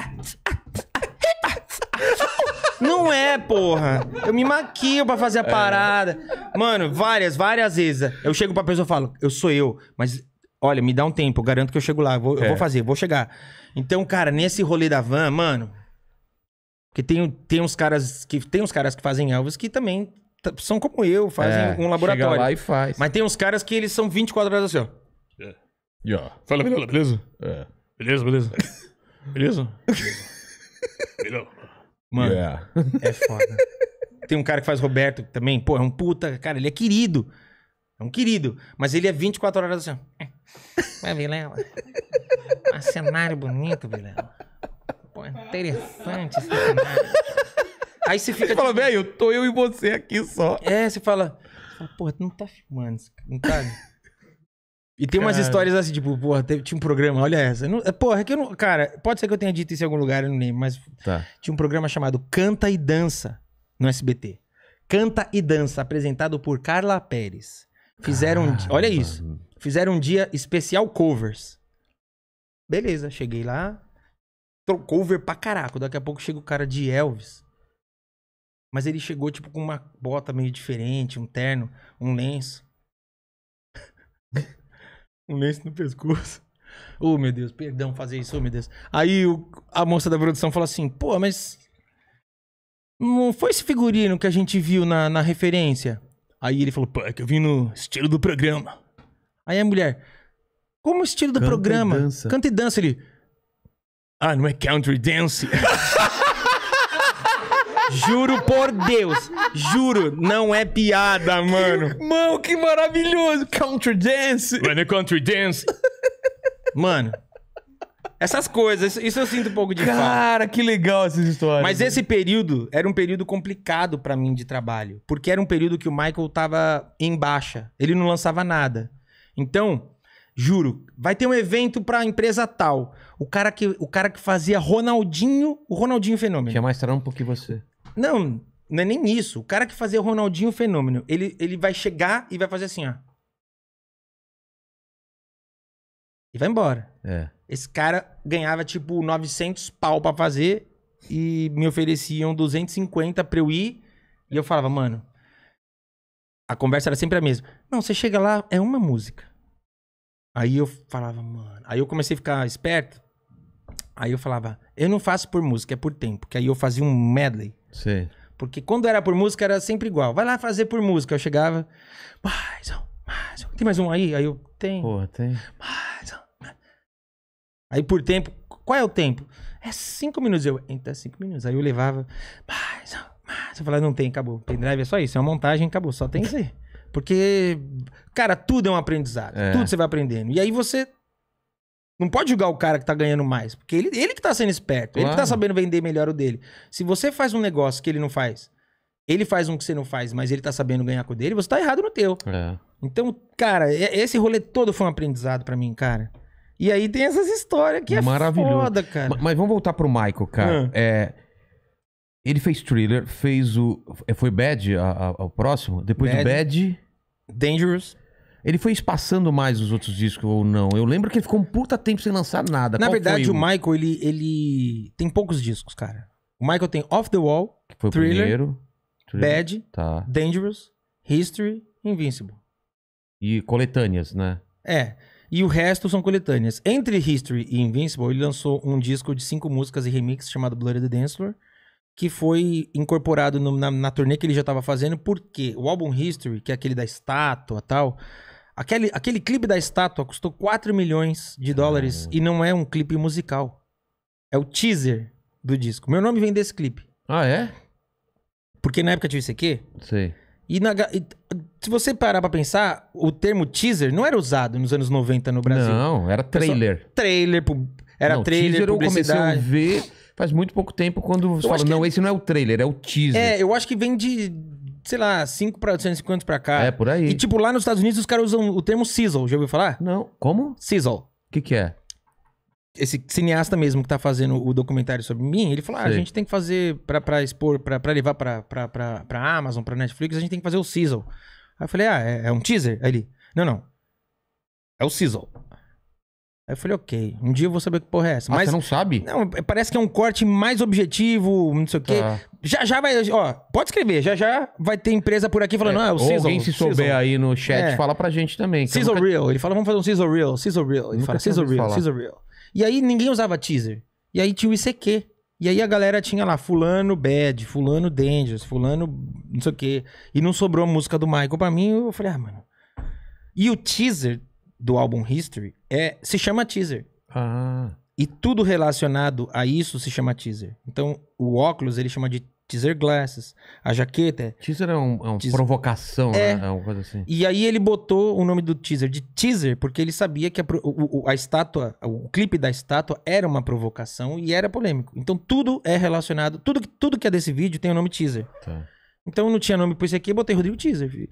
Não é, porra. Eu me maquio pra fazer a é. parada. É. Mano, várias, várias vezes. Eu chego pra pessoa e falo, eu sou eu, mas Olha, me dá um tempo, garanto que eu chego lá. Vou, é. Eu vou fazer, vou chegar. Então, cara, nesse rolê da van, mano. Porque tem, tem uns caras que tem uns caras que fazem Elvis que também são como eu, fazem é, um laboratório. Chega lá e faz. Mas tem uns caras que eles são 24 horas assim, ó. É. Yeah. Fala, beleza? É. Beleza, beleza. beleza? Milona. Mano, yeah. é foda. Tem um cara que faz Roberto também, pô, é um puta, cara, ele é querido. É um querido. Mas ele é 24 horas assim, ó. Vai, Vilela. Um cenário bonito, Vilela. Pô, interessante esse cenário. Aí você fica. Você fala, velho, tipo- tô eu e você aqui só. É, você fala. fala Pô, não tá filmando, não tá. E tem umas histórias assim, tipo, porra, teve, tinha um programa, olha essa. Não, é, porra, é que eu não. Cara, pode ser que eu tenha dito isso em algum lugar, eu não lembro, mas. Tá. Tinha um programa chamado Canta e Dança no SBT. Canta e Dança, apresentado por Carla Pérez. Fizeram. Caramba. Ah, olha isso. Fizeram um dia especial covers. Beleza, cheguei lá. Cover pra caraco. Daqui a pouco chega o cara de Elvis. Mas ele chegou, tipo, com uma bota meio diferente, um terno, um lenço. (laughs) um lenço no pescoço. Oh, meu Deus, perdão fazer isso, oh, meu Deus. Aí o, a moça da produção falou assim: pô, mas. Não foi esse figurino que a gente viu na, na referência? Aí ele falou: pô, é que eu vim no estilo do programa. Aí a mulher, como o estilo do canta programa? E dança. Canta e dança. Ele, ah, não é country dance? (laughs) Juro por Deus. Juro, não é piada, mano. Mano, que maravilhoso. Country dance. Mano, é country dance. Mano. Essas coisas, isso eu sinto um pouco de falta. Cara, que legal essas histórias. Mas esse período era um período complicado para mim de trabalho, porque era um período que o Michael tava em baixa. Ele não lançava nada. Então, juro, vai ter um evento pra empresa tal. O cara que, o cara que fazia Ronaldinho, o Ronaldinho Fenômeno. Tinha é mais trampo que você. Não, não é nem isso. O cara que fazia Ronaldinho Fenômeno, ele, ele vai chegar e vai fazer assim, ó. E vai embora. É. Esse cara ganhava tipo 900 pau pra fazer e me ofereciam 250 pra eu ir. E eu falava, mano, a conversa era sempre a mesma. Não, você chega lá, é uma música. Aí eu falava, mano. Aí eu comecei a ficar esperto. Aí eu falava, eu não faço por música, é por tempo. Que aí eu fazia um medley. Sim. Porque quando era por música era sempre igual. Vai lá fazer por música. Eu chegava, mais um, mais um. Tem mais um aí? Aí eu, tem. Porra, tem. Mais um. Aí por tempo, qual é o tempo? É cinco minutos. Eu, então é cinco minutos. Aí eu levava, mais um. Ah, você fala, não tem, acabou. Pendrive é só isso, é uma montagem, acabou. Só tem isso aí. Porque, cara, tudo é um aprendizado. É. Tudo você vai aprendendo. E aí você não pode julgar o cara que tá ganhando mais. Porque ele, ele que tá sendo esperto. Claro. Ele que tá sabendo vender melhor o dele. Se você faz um negócio que ele não faz, ele faz um que você não faz, mas ele tá sabendo ganhar com o dele, você tá errado no teu. É. Então, cara, esse rolê todo foi um aprendizado para mim, cara. E aí tem essas histórias que é Maravilhoso. foda, cara. Mas, mas vamos voltar pro Michael, cara. Hum. É ele fez thriller, fez o. É, foi Bad a, a, próximo? Depois Bad, do Bad. Dangerous. Ele foi espaçando mais os outros discos ou não? Eu lembro que ele ficou um puta tempo sem lançar nada. Na Qual verdade, o Michael, ele, ele tem poucos discos, cara. O Michael tem Off the Wall, que foi thriller, o primeiro. Thriller, Bad, tá. Dangerous, History, Invincible. E coletâneas, né? É. E o resto são coletâneas. Entre History e Invincible, ele lançou um disco de cinco músicas e remix chamado Blood the Dance que foi incorporado no, na, na, turnê que ele já estava fazendo, porque o álbum History, que é aquele da estátua tal, aquele, aquele clipe da estátua custou 4 milhões de dólares ah. e não é um clipe musical. É o teaser do disco. Meu nome vem desse clipe. Ah, é? Porque na época tinha isso aqui. Sei. E, na, e, se você parar pra pensar, o termo teaser não era usado nos anos 90 no Brasil. Não, era trailer. Pessoal, trailer, era não, trailer, teaser Eu comecei a ver Faz muito pouco tempo quando você fala, não, é esse não é o trailer, é o teaser. É, eu acho que vem de, sei lá, 5 para 150 para cá. É, por aí. E tipo, lá nos Estados Unidos os caras usam o termo sizzle, já ouviu falar? Não, como? Sizzle. O que que é? Esse cineasta mesmo que tá fazendo o documentário sobre mim, ele falou, ah, a gente tem que fazer para expor, para levar para para Amazon, para Netflix, a gente tem que fazer o sizzle. Aí eu falei, ah, é, é um teaser? Aí ele, não, não, é o sizzle. Aí eu falei, ok, um dia eu vou saber que porra é essa. Ah, mas você não sabe? Não, parece que é um corte mais objetivo, não sei o quê. Tá. Já já vai, ó, pode escrever, já já vai ter empresa por aqui falando, é, ah, é o Sizzle. alguém se souber Cizzle. aí no chat, é. fala pra gente também. Sizzle nunca... Real, ele fala, vamos fazer um Sizzle Real, Sizzle Real. Ele fala, Sizzle Real, Sizzle Real. E aí ninguém usava teaser. E aí tinha o ICQ. E aí a galera tinha lá, fulano bad, fulano dangerous, fulano não sei o quê. E não sobrou a música do Michael pra mim, eu falei, ah, mano... E o teaser do álbum History é se chama teaser. Ah. E tudo relacionado a isso se chama teaser. Então, o óculos ele chama de teaser glasses. A jaqueta. É teaser é, é uma é um teaser... provocação, é. né? É uma coisa assim. E aí ele botou o nome do teaser de teaser, porque ele sabia que a, o, a estátua, o clipe da estátua era uma provocação e era polêmico. Então tudo é relacionado, tudo, tudo que é desse vídeo tem o nome teaser. Tá. Então não tinha nome pra isso aqui, eu botei Rodrigo Teaser. Filho.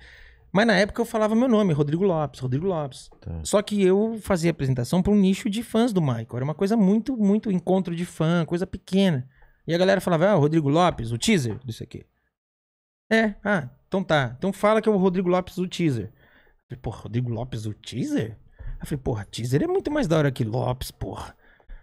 Mas na época eu falava meu nome, Rodrigo Lopes, Rodrigo Lopes. Tá. Só que eu fazia apresentação para um nicho de fãs do Michael. Era uma coisa muito, muito encontro de fã, coisa pequena. E a galera falava, ah, Rodrigo Lopes, o teaser disso aqui. É, ah, então tá. Então fala que é o Rodrigo Lopes, o teaser. Eu falei, porra, Rodrigo Lopes, o teaser? Eu falei, porra, teaser é muito mais da hora que Lopes, porra.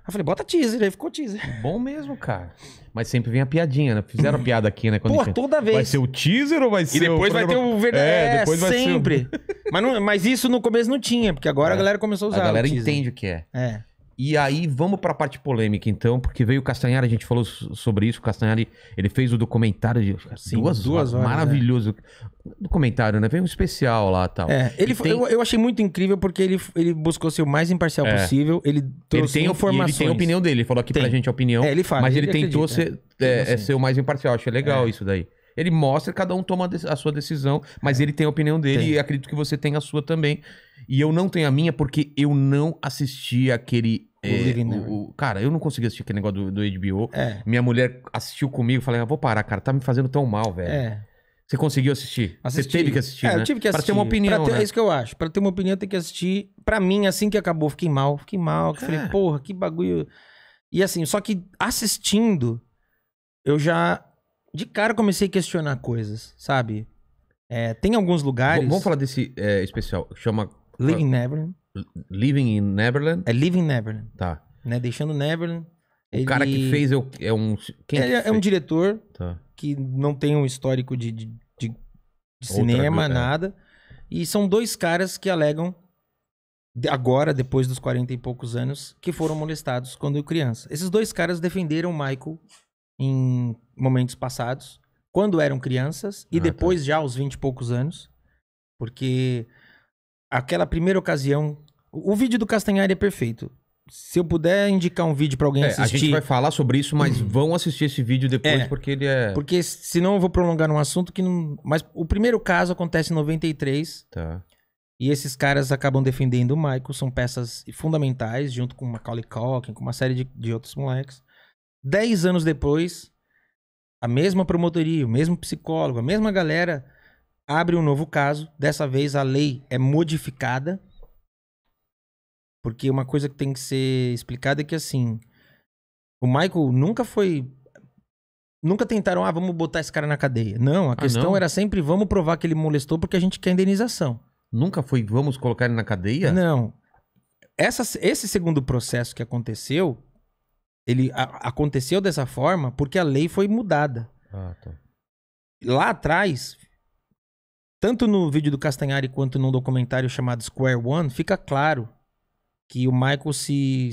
Aí falei, bota teaser, aí ficou teaser. (laughs) Bom mesmo, cara. Mas sempre vem a piadinha, né? Fizeram a piada aqui, né? (laughs) Quando Pô, toda vez. Vai ser o teaser ou vai ser E depois o... vai ter o verdade. É, depois é, vai sempre. Ser (laughs) Sempre. mas, não, mas isso no começo não tinha, porque agora é. a galera começou a usar. A galera o entende o que é. É. E aí vamos para a parte polêmica então, porque veio o Castanhari, a gente falou sobre isso, o Castanhari, ele fez o documentário de Sim, duas, duas horas, né? maravilhoso. Né? Documentário, né? Veio um especial lá, tal. É, ele tem... eu, eu, achei muito incrível porque ele, ele buscou ser o mais imparcial é. possível, ele trouxe ele tem, informações. Ele tem a opinião dele, ele falou aqui tem. pra gente a opinião, é, ele fala, mas ele, ele tentou acredita, ser, é, assim. ser o mais imparcial, achei legal é. isso daí. Ele mostra, cada um toma a sua decisão, mas é. ele tem a opinião dele tem. e acredito que você tem a sua também. E eu não tenho a minha porque eu não assisti aquele. É, o, o, cara, eu não consegui assistir aquele negócio do, do HBO. É. Minha mulher assistiu comigo falei, ah, vou parar, cara, tá me fazendo tão mal, velho. É. Você conseguiu assistir? Assisti. Você teve que assistir, é, né? eu tive que assistir. Pra ter uma opinião, ter, né? É isso que eu acho. Pra ter uma opinião, tem que assistir. Pra mim, assim que acabou, fiquei mal. Fiquei mal. É. Falei, porra, que bagulho... E assim, só que assistindo, eu já... De cara comecei a questionar coisas, sabe? É, tem alguns lugares... Vamos falar desse é, especial. Chama Living Neverland. Living in Neverland? É Living Neverland. Tá. Né? Deixando Neverland. O ele... cara que fez é, é um. Quem é, é um diretor tá. que não tem um histórico de, de, de, de cinema, é. nada. E são dois caras que alegam, agora, depois dos 40 e poucos anos, que foram molestados quando criança. Esses dois caras defenderam Michael em momentos passados, quando eram crianças, e ah, tá. depois, tá. já aos 20 e poucos anos. Porque aquela primeira ocasião. O vídeo do Castanhari é perfeito. Se eu puder indicar um vídeo para alguém é, assistir. A gente vai falar sobre isso, mas uhum. vão assistir esse vídeo depois, é, porque ele é. Porque senão eu vou prolongar um assunto que não. Mas o primeiro caso acontece em 93. Tá. E esses caras acabam defendendo o Michael, são peças fundamentais, junto com Macaulay Culkin, com uma série de, de outros moleques. Dez anos depois, a mesma promotoria, o mesmo psicólogo, a mesma galera abre um novo caso. Dessa vez a lei é modificada. Porque uma coisa que tem que ser explicada é que assim, o Michael nunca foi Nunca tentaram, ah, vamos botar esse cara na cadeia. Não, a ah, questão não? era sempre vamos provar que ele molestou porque a gente quer indenização. Nunca foi vamos colocar ele na cadeia? Não. Essa, esse segundo processo que aconteceu, ele a, aconteceu dessa forma porque a lei foi mudada. Ah, tá. Lá atrás tanto no vídeo do Castanhari quanto num documentário chamado Square One, fica claro que o Michael se.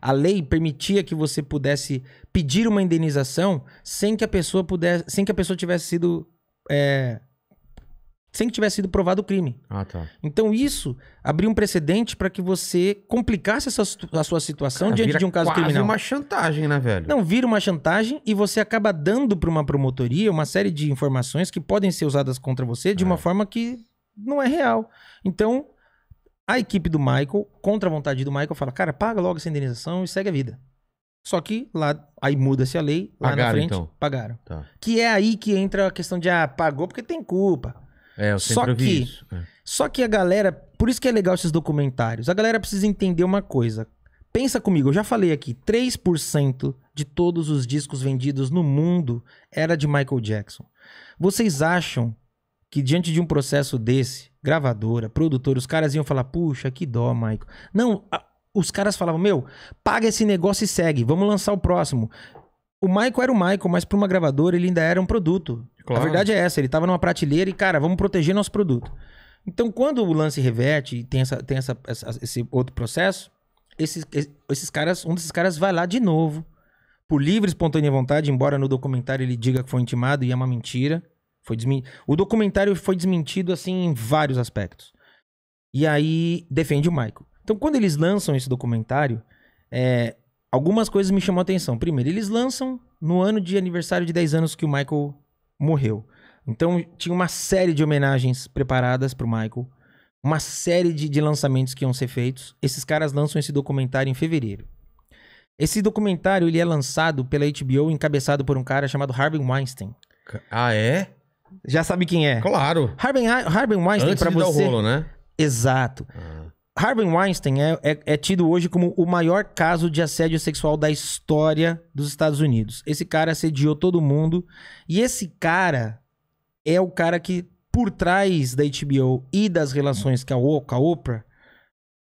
A lei permitia que você pudesse pedir uma indenização sem que a pessoa pudesse. sem que a pessoa tivesse sido é, sem que tivesse sido provado o crime. Ah, tá. Então isso abriu um precedente para que você complicasse essa, a sua situação Cara, diante de um caso quase criminal. uma chantagem, né, velho? Não, vira uma chantagem e você acaba dando para uma promotoria uma série de informações que podem ser usadas contra você de é. uma forma que não é real. Então, a equipe do Michael, contra a vontade do Michael, fala: "Cara, paga logo essa indenização e segue a vida". Só que lá, aí muda-se a lei, lá pagaram, na frente, então. pagaram. Tá. Que é aí que entra a questão de, ah, pagou porque tem culpa. É, eu sempre só que, isso. É. Só que a galera... Por isso que é legal esses documentários. A galera precisa entender uma coisa. Pensa comigo, eu já falei aqui, 3% de todos os discos vendidos no mundo era de Michael Jackson. Vocês acham que diante de um processo desse, gravadora, produtora, os caras iam falar: "Puxa, que dó, Michael". Não, a, os caras falavam: "Meu, paga esse negócio e segue, vamos lançar o próximo". O Michael era o Michael, mas para uma gravadora ele ainda era um produto. Claro. A verdade é essa, ele estava numa prateleira e, cara, vamos proteger nosso produto. Então, quando o lance reverte e tem, essa, tem essa, essa, esse outro processo, esses, esses caras, um desses caras vai lá de novo, por livre e espontânea vontade, embora no documentário ele diga que foi intimado e é uma mentira. Foi O documentário foi desmentido, assim, em vários aspectos. E aí, defende o Michael. Então, quando eles lançam esse documentário, é, algumas coisas me chamam a atenção. Primeiro, eles lançam no ano de aniversário de 10 anos que o Michael morreu. Então tinha uma série de homenagens preparadas para o Michael, uma série de, de lançamentos que iam ser feitos. Esses caras lançam esse documentário em fevereiro. Esse documentário ele é lançado pela HBO, encabeçado por um cara chamado Harvey Weinstein. Ah, é? Já sabe quem é? Claro. Harvey, Harvey Weinstein, para você. Dar o rolo, né? Exato. Ah. Harvey Weinstein é, é, é, tido hoje como o maior caso de assédio sexual da história dos Estados Unidos. Esse cara assediou todo mundo. E esse cara é o cara que, por trás da HBO e das relações com a Oprah,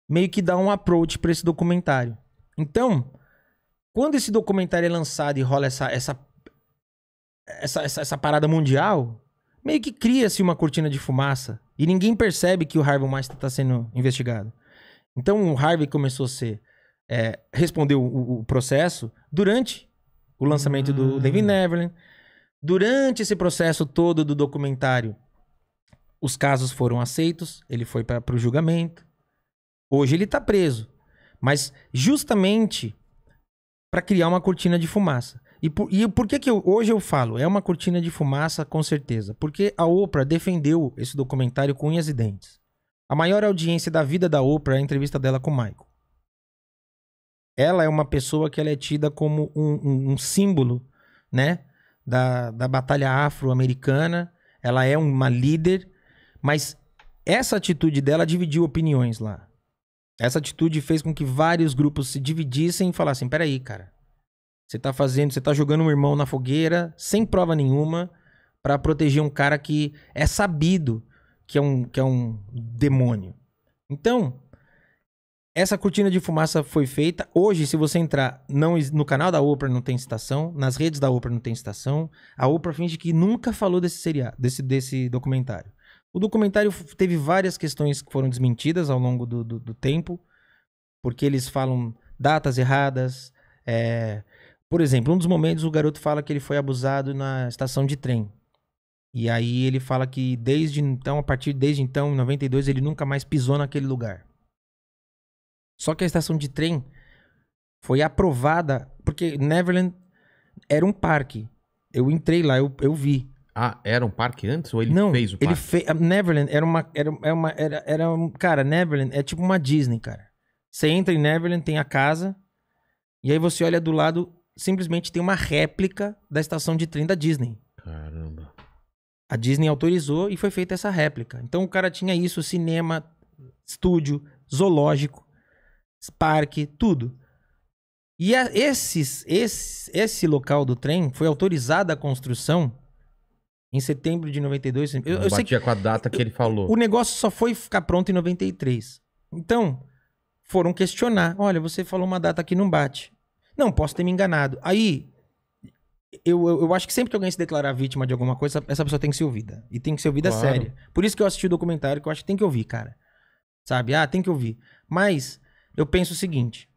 meio que dá um approach para esse documentário. Então, quando esse documentário é lançado e rola essa, essa, essa, essa, essa parada mundial, meio que cria-se uma cortina de fumaça e ninguém percebe que o Harvey Weinstein está sendo investigado. Então o Harvey começou a ser. É, respondeu o, o, processo durante o lançamento do ah. David Neverland. Durante esse processo todo do documentário, os casos foram aceitos, ele foi para o julgamento. Hoje ele está preso. Mas justamente para criar uma cortina de fumaça. E por, e por que, que eu, hoje eu falo? É uma cortina de fumaça, com certeza. Porque a Oprah defendeu esse documentário com unhas e dentes. A maior audiência da vida da Oprah é a entrevista dela com o Michael. Ela é uma pessoa que ela é tida como um, um, um símbolo, né? Da, da batalha afro-americana. Ela é uma líder. Mas essa atitude dela dividiu opiniões lá. Essa atitude fez com que vários grupos se dividissem e falassem: peraí, cara. Você tá fazendo, você tá jogando um irmão na fogueira, sem prova nenhuma, para proteger um cara que é sabido que é um, que é um demônio. Então, essa cortina de fumaça foi feita. Hoje, se você entrar não, no canal da Oprah, não tem citação. Nas redes da Oprah, não tem citação. A Oprah finge que nunca falou desse seriado, desse, desse documentário. O documentário teve várias questões que foram desmentidas ao longo do, do, do tempo, porque eles falam datas erradas, é, por exemplo, um dos momentos o garoto fala que ele foi abusado na estação de trem. E aí ele fala que desde então, a partir desde então, em 92, ele nunca mais pisou naquele lugar. Só que a estação de trem foi aprovada, porque Neverland era um parque. Eu entrei lá, eu, eu vi. Ah, era um parque antes ou ele Não, fez o parque? Ele fez. Neverland era uma. Era, era é uma era, era um, cara, Neverland é tipo uma Disney, cara. Você entra em Neverland, tem a casa, e aí você olha do lado, simplesmente tem uma réplica da estação de trem da Disney. Caramba. A Disney autorizou e foi feita essa réplica. Então o cara tinha isso: cinema, estúdio, zoológico, parque, tudo. E a, esses, esse, esse local do trem foi autorizada a construção em setembro de 92. Eu, eu batia sei que, com a data que ele falou. O negócio só foi ficar pronto em 93. Então, foram questionar. Olha, você falou uma data que não bate. Não, posso ter me enganado. Aí, eu, eu, eu, acho que sempre que alguém se declarar vítima de alguma coisa, essa pessoa tem que ser ouvida. E tem que ser ouvida claro. séria. Por isso que eu assisti o documentário, que eu acho que tem que ouvir, cara. Sabe? Ah, tem que ouvir. Mas, eu penso o seguinte.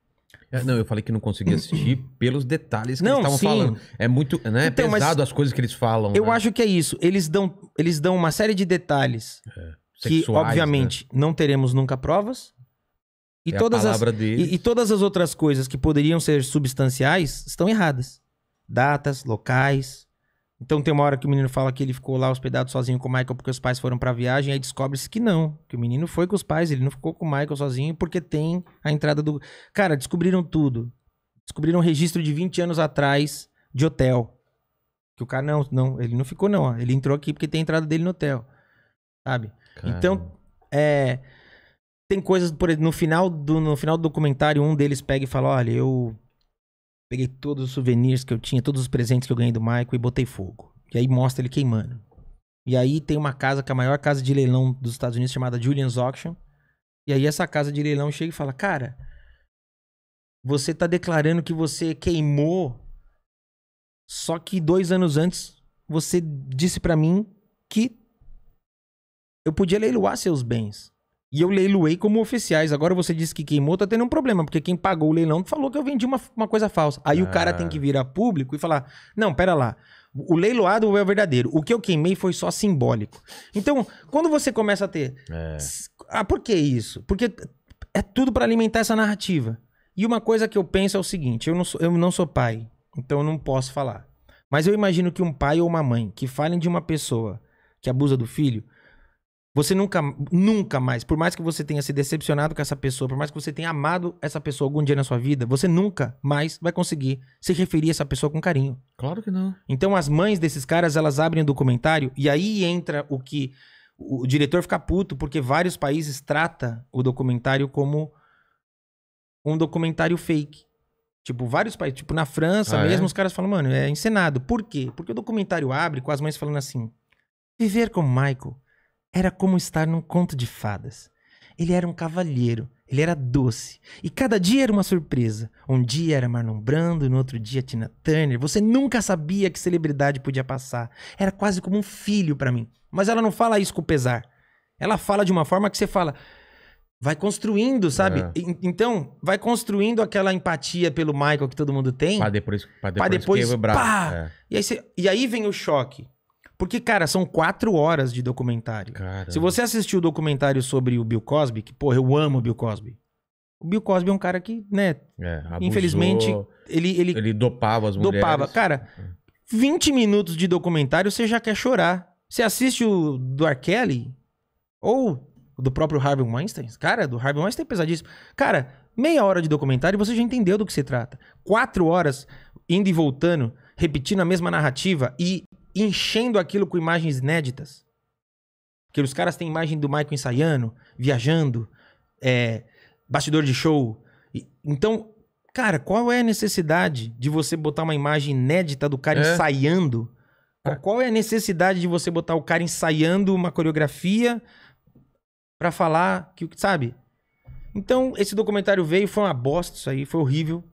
É, não, eu falei que não consegui assistir (clears throat) pelos detalhes que não, eles estavam falando. É muito né, é então, pesado as coisas que eles falam. Eu né? acho que é isso. Eles dão, eles dão uma série de detalhes é, sexuais, que, obviamente, né? não teremos nunca provas. E, é todas as, e, e todas as outras coisas que poderiam ser substanciais estão erradas. Datas, locais. Então tem uma hora que o menino fala que ele ficou lá hospedado sozinho com o Michael porque os pais foram pra viagem, aí descobre-se que não, que o menino foi com os pais, ele não ficou com o Michael sozinho porque tem a entrada do. Cara, descobriram tudo. Descobriram um registro de 20 anos atrás de hotel. Que o cara, não, não, ele não ficou, não. Ele entrou aqui porque tem a entrada dele no hotel. Sabe? Então, é tem coisas por no final do no final do documentário um deles pega e fala olha eu peguei todos os souvenirs que eu tinha todos os presentes que eu ganhei do Michael e botei fogo e aí mostra ele queimando e aí tem uma casa que é a maior casa de leilão dos Estados Unidos chamada Julian's Auction e aí essa casa de leilão chega e fala cara você tá declarando que você queimou só que dois anos antes você disse para mim que eu podia leiloar seus bens e eu leiloei como oficiais. Agora você disse que queimou, tá tendo um problema, porque quem pagou o leilão falou que eu vendi uma, uma coisa falsa. Aí ah. o cara ah. tem que virar público e falar: não, pera lá. O leiloado é o verdadeiro. O que eu queimei foi só simbólico. Então, quando você começa a ter. É. Ah, por que isso? Porque é tudo para alimentar essa narrativa. E uma coisa que eu penso é o seguinte: eu não sou, eu não sou pai, então eu não posso falar. Mas eu imagino que um pai ou uma mãe que falem de uma pessoa que abusa do filho você nunca, nunca mais, por mais que você tenha se decepcionado com essa pessoa, por mais que você tenha amado essa pessoa algum dia na sua vida, você nunca mais vai conseguir se referir a essa pessoa com carinho. Claro que não. Então as mães desses caras, elas abrem o documentário e aí entra o que o diretor fica puto porque vários países trata o documentário como um documentário fake. Tipo, vários países, tipo na França ah, é? mesmo, é? os caras falam, mano, é encenado. Por quê? Porque o documentário abre com as mães falando assim: viver com Michael era como estar num conto de fadas. Ele era um cavalheiro, ele era doce. E cada dia era uma surpresa. Um dia era Marlon Brando, no outro dia Tina Turner. Você nunca sabia que celebridade podia passar. Era quase como um filho para mim. Mas ela não fala isso com pesar. Ela fala de uma forma que você fala. Vai construindo, sabe? É. Então, vai construindo aquela empatia pelo Michael que todo mundo tem. Pra depois, pra depois, pra depois o Pá! É. E, aí você, e aí vem o choque. Porque, cara, são quatro horas de documentário. Caramba. Se você assistiu o documentário sobre o Bill Cosby, que, porra, eu amo o Bill Cosby. O Bill Cosby é um cara que, né, é, abusou, infelizmente, ele, ele... Ele dopava as mulheres. Dopava. Cara, 20 é. minutos de documentário, você já quer chorar. Você assiste o do R. Kelly, ou do próprio Harvey Weinstein. Cara, do Harvey Weinstein é pesadíssimo. Cara, meia hora de documentário, você já entendeu do que se trata. Quatro horas indo e voltando, repetindo a mesma narrativa e enchendo aquilo com imagens inéditas. Porque os caras têm imagem do Michael ensaiando, viajando, é, bastidor de show. Então, cara, qual é a necessidade de você botar uma imagem inédita do cara é. ensaiando? Qual é, é a necessidade de você botar o cara ensaiando uma coreografia para falar que, sabe? Então, esse documentário veio, foi uma bosta isso aí, foi horrível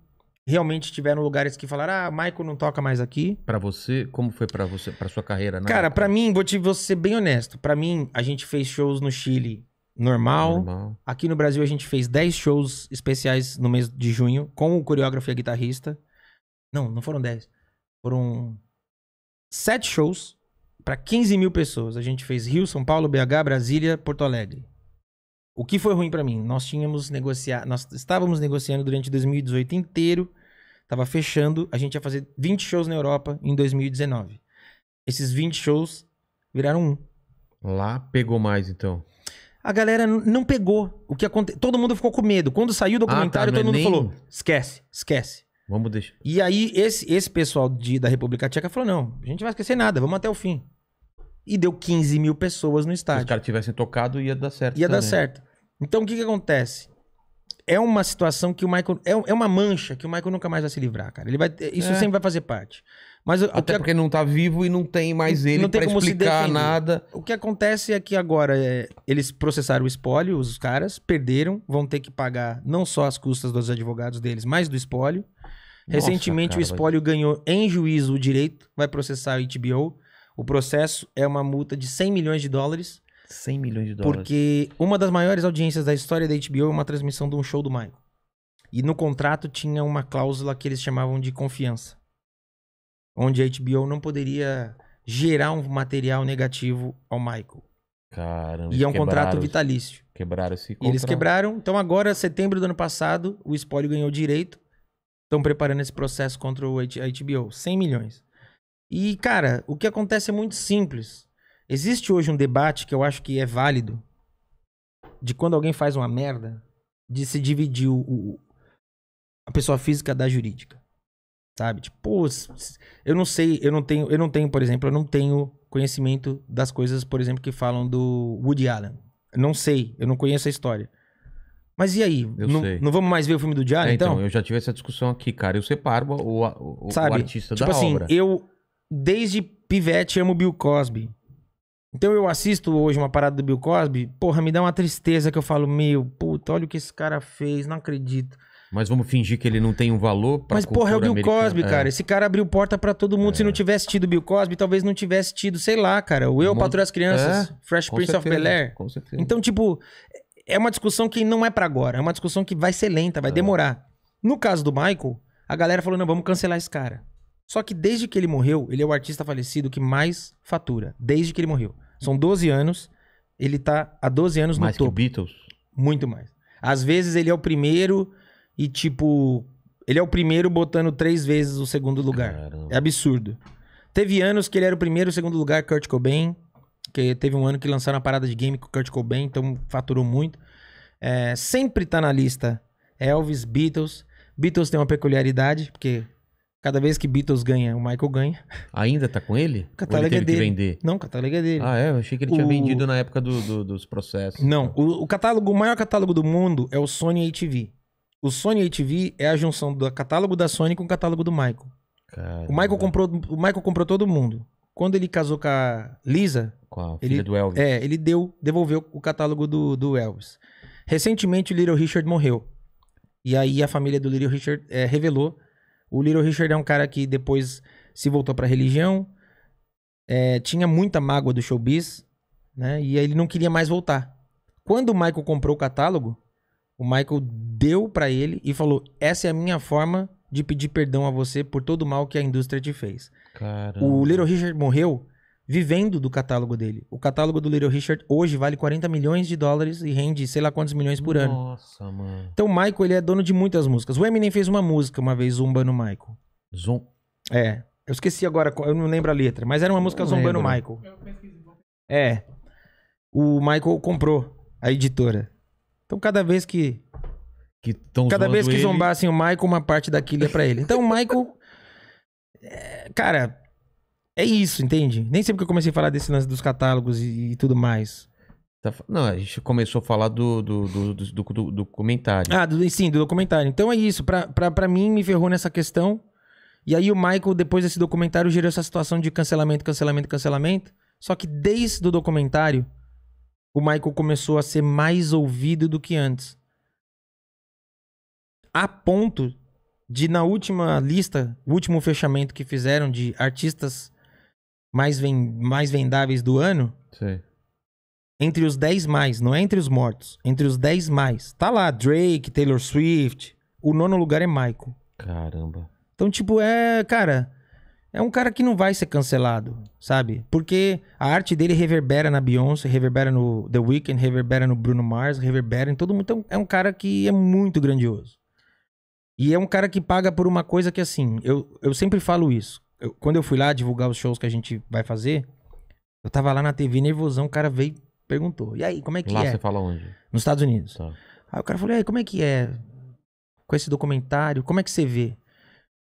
realmente tiveram lugares que falaram: "Ah, Michael não toca mais aqui". Para você, como foi para você, para sua carreira, né? Cara, para mim, vou te ser bem honesto. Para mim, a gente fez shows no Chile normal. normal. Aqui no Brasil a gente fez 10 shows especiais no mês de junho com o coreógrafo e a guitarrista. Não, não foram 10. Foram sete shows para 15 mil pessoas. A gente fez Rio, São Paulo, BH, Brasília, Porto Alegre. O que foi ruim para mim? Nós tínhamos negociado, nós estávamos negociando durante 2018 inteiro, estava fechando, a gente ia fazer 20 shows na Europa em 2019. Esses 20 shows viraram um. Lá pegou mais então. A galera não pegou. O que aconteceu? Todo mundo ficou com medo. Quando saiu o documentário, ah, tá, é todo mundo nem... falou: esquece, esquece. Vamos deixar. E aí, esse, esse pessoal de, da República Tcheca falou: não, a gente vai esquecer nada, vamos até o fim e deu 15 mil pessoas no estádio. Se os caras tivessem tocado, ia dar certo. Ia também. dar certo. Então o que, que acontece? É uma situação que o Michael. É, é uma mancha que o Michael nunca mais vai se livrar, cara. Ele vai, isso é. sempre vai fazer parte. Mas Até que, porque não tá vivo e não tem mais ele para explicar nada. O que acontece é que agora é, eles processaram o espólio, os caras perderam, vão ter que pagar não só as custas dos advogados deles, mas do espólio. Nossa, Recentemente cara, o espólio vai... ganhou em juízo o direito, vai processar o HBO o processo é uma multa de 100 milhões de dólares. 100 milhões de dólares. Porque uma das maiores audiências da história da HBO é uma transmissão de um show do Michael. E no contrato tinha uma cláusula que eles chamavam de confiança. Onde a HBO não poderia gerar um material negativo ao Michael. Caramba. E é um contrato vitalício. Quebraram esse contrato. eles quebraram. Então agora, setembro do ano passado, o Spoiler ganhou direito. Estão preparando esse processo contra o HBO. 100 milhões. E, cara, o que acontece é muito simples. Existe hoje um debate que eu acho que é válido de quando alguém faz uma merda, de se dividir o, o a pessoa física da jurídica. Sabe? Tipo, eu não sei, eu não tenho, eu não tenho, por exemplo, eu não tenho conhecimento das coisas, por exemplo, que falam do Woody Allen. Eu não sei, eu não conheço a história. Mas e aí? Eu não, sei. não vamos mais ver o filme do Diário, é, então? Então, eu já tive essa discussão aqui, cara. Eu separo o, o, Sabe, o artista tipo da assim, obra. Tipo assim, eu desde pivete amo Bill Cosby. Então eu assisto hoje uma parada do Bill Cosby, porra, me dá uma tristeza que eu falo, meu, puta, olha o que esse cara fez, não acredito. Mas vamos fingir que ele não tem um valor pra Mas, porra, é o Bill americana. Cosby, é. cara. É. Esse cara abriu porta para todo mundo. É. Se não tivesse tido Bill Cosby, talvez não tivesse tido, sei lá, cara. O Eu, Mon... Patrulha as Crianças, é. Fresh Com Prince certeza. of Bel-Air. Então, tipo, é uma discussão que não é para agora. É uma discussão que vai ser lenta, vai é. demorar. No caso do Michael, a galera falou, não, vamos cancelar esse cara. Só que desde que ele morreu, ele é o artista falecido que mais fatura. Desde que ele morreu. São 12 anos. Ele tá há 12 anos mais no topo. Mais que Beatles? Muito mais. Às vezes ele é o primeiro e, tipo, ele é o primeiro botando três vezes o segundo lugar. Caramba. É absurdo. Teve anos que ele era o primeiro, o segundo lugar, Kurt Cobain. Que teve um ano que lançaram a parada de game com Kurt Cobain, então faturou muito. É, sempre tá na lista Elvis, Beatles. Beatles tem uma peculiaridade, porque Cada vez que Beatles ganha, o Michael ganha. Ainda tá com ele? O catálogo ele é dele. vender? Não, o catálogo é dele. Ah, é? Eu achei que ele o... tinha vendido na época do, do, dos processos. Não, o, o, catálogo, o maior catálogo do mundo é o Sony ATV. O Sony ATV é a junção do catálogo da Sony com o catálogo do Michael. Caramba. O Michael comprou, o Michael comprou todo mundo. Quando ele casou com a Lisa, com a filha ele, do Elvis. É, ele deu, devolveu o catálogo do, do Elvis. Recentemente o Little Richard morreu. E aí a família do Little Richard é, revelou o Little Richard é um cara que depois se voltou pra religião. É, tinha muita mágoa do showbiz, né? E ele não queria mais voltar. Quando o Michael comprou o catálogo, o Michael deu para ele e falou: Essa é a minha forma de pedir perdão a você por todo o mal que a indústria te fez. Caramba. O Little Richard morreu vivendo do catálogo dele. O catálogo do Little Richard hoje vale 40 milhões de dólares e rende sei lá quantos milhões por Nossa, ano. Nossa, mano. Então o Michael ele é dono de muitas músicas. O Eminem fez uma música uma vez, Zumba no Michael. Zum. É. Eu esqueci agora, eu não lembro a letra, mas era uma música Zumba no Michael. É. O Michael comprou a editora. Então cada vez que. que cada vez que ele... zombassem o Michael, uma parte daquilo é pra ele. Então o Michael. (laughs) É, cara, é isso, entende? Nem sempre que eu comecei a falar desse lance dos catálogos e, e tudo mais. Tá não, a gente começou a falar do, do, do, do, do documentário. Ah, do, sim, do documentário. Então é isso. Pra, pra, pra mim, me ferrou nessa questão. E aí o Michael, depois desse documentário, gerou essa situação de cancelamento, cancelamento, cancelamento. Só que desde o documentário, o Michael começou a ser mais ouvido do que antes. A ponto de, na última lista, o último fechamento que fizeram de artistas mais, vem mais vendáveis do ano. Sim. Entre os 10 mais, não é entre os mortos, entre os 10 mais. Tá lá, Drake, Taylor Swift. O nono lugar é Michael. Caramba. Então, tipo, é. Cara, é um cara que não vai ser cancelado, sabe? Porque a arte dele reverbera na Beyoncé, reverbera no The Weeknd, reverbera no Bruno Mars, reverbera em todo mundo. Então, é um cara que é muito grandioso. E é um cara que paga por uma coisa que, assim, eu, eu sempre falo isso eu, quando eu fui lá divulgar os shows que a gente vai fazer, eu tava lá na TV nervosão, o cara veio perguntou. E aí, como é que lá é? Lá você fala onde? Nos Estados Unidos. Tá. Aí o cara falou: "E aí, como é que é com esse documentário? Como é que você vê?"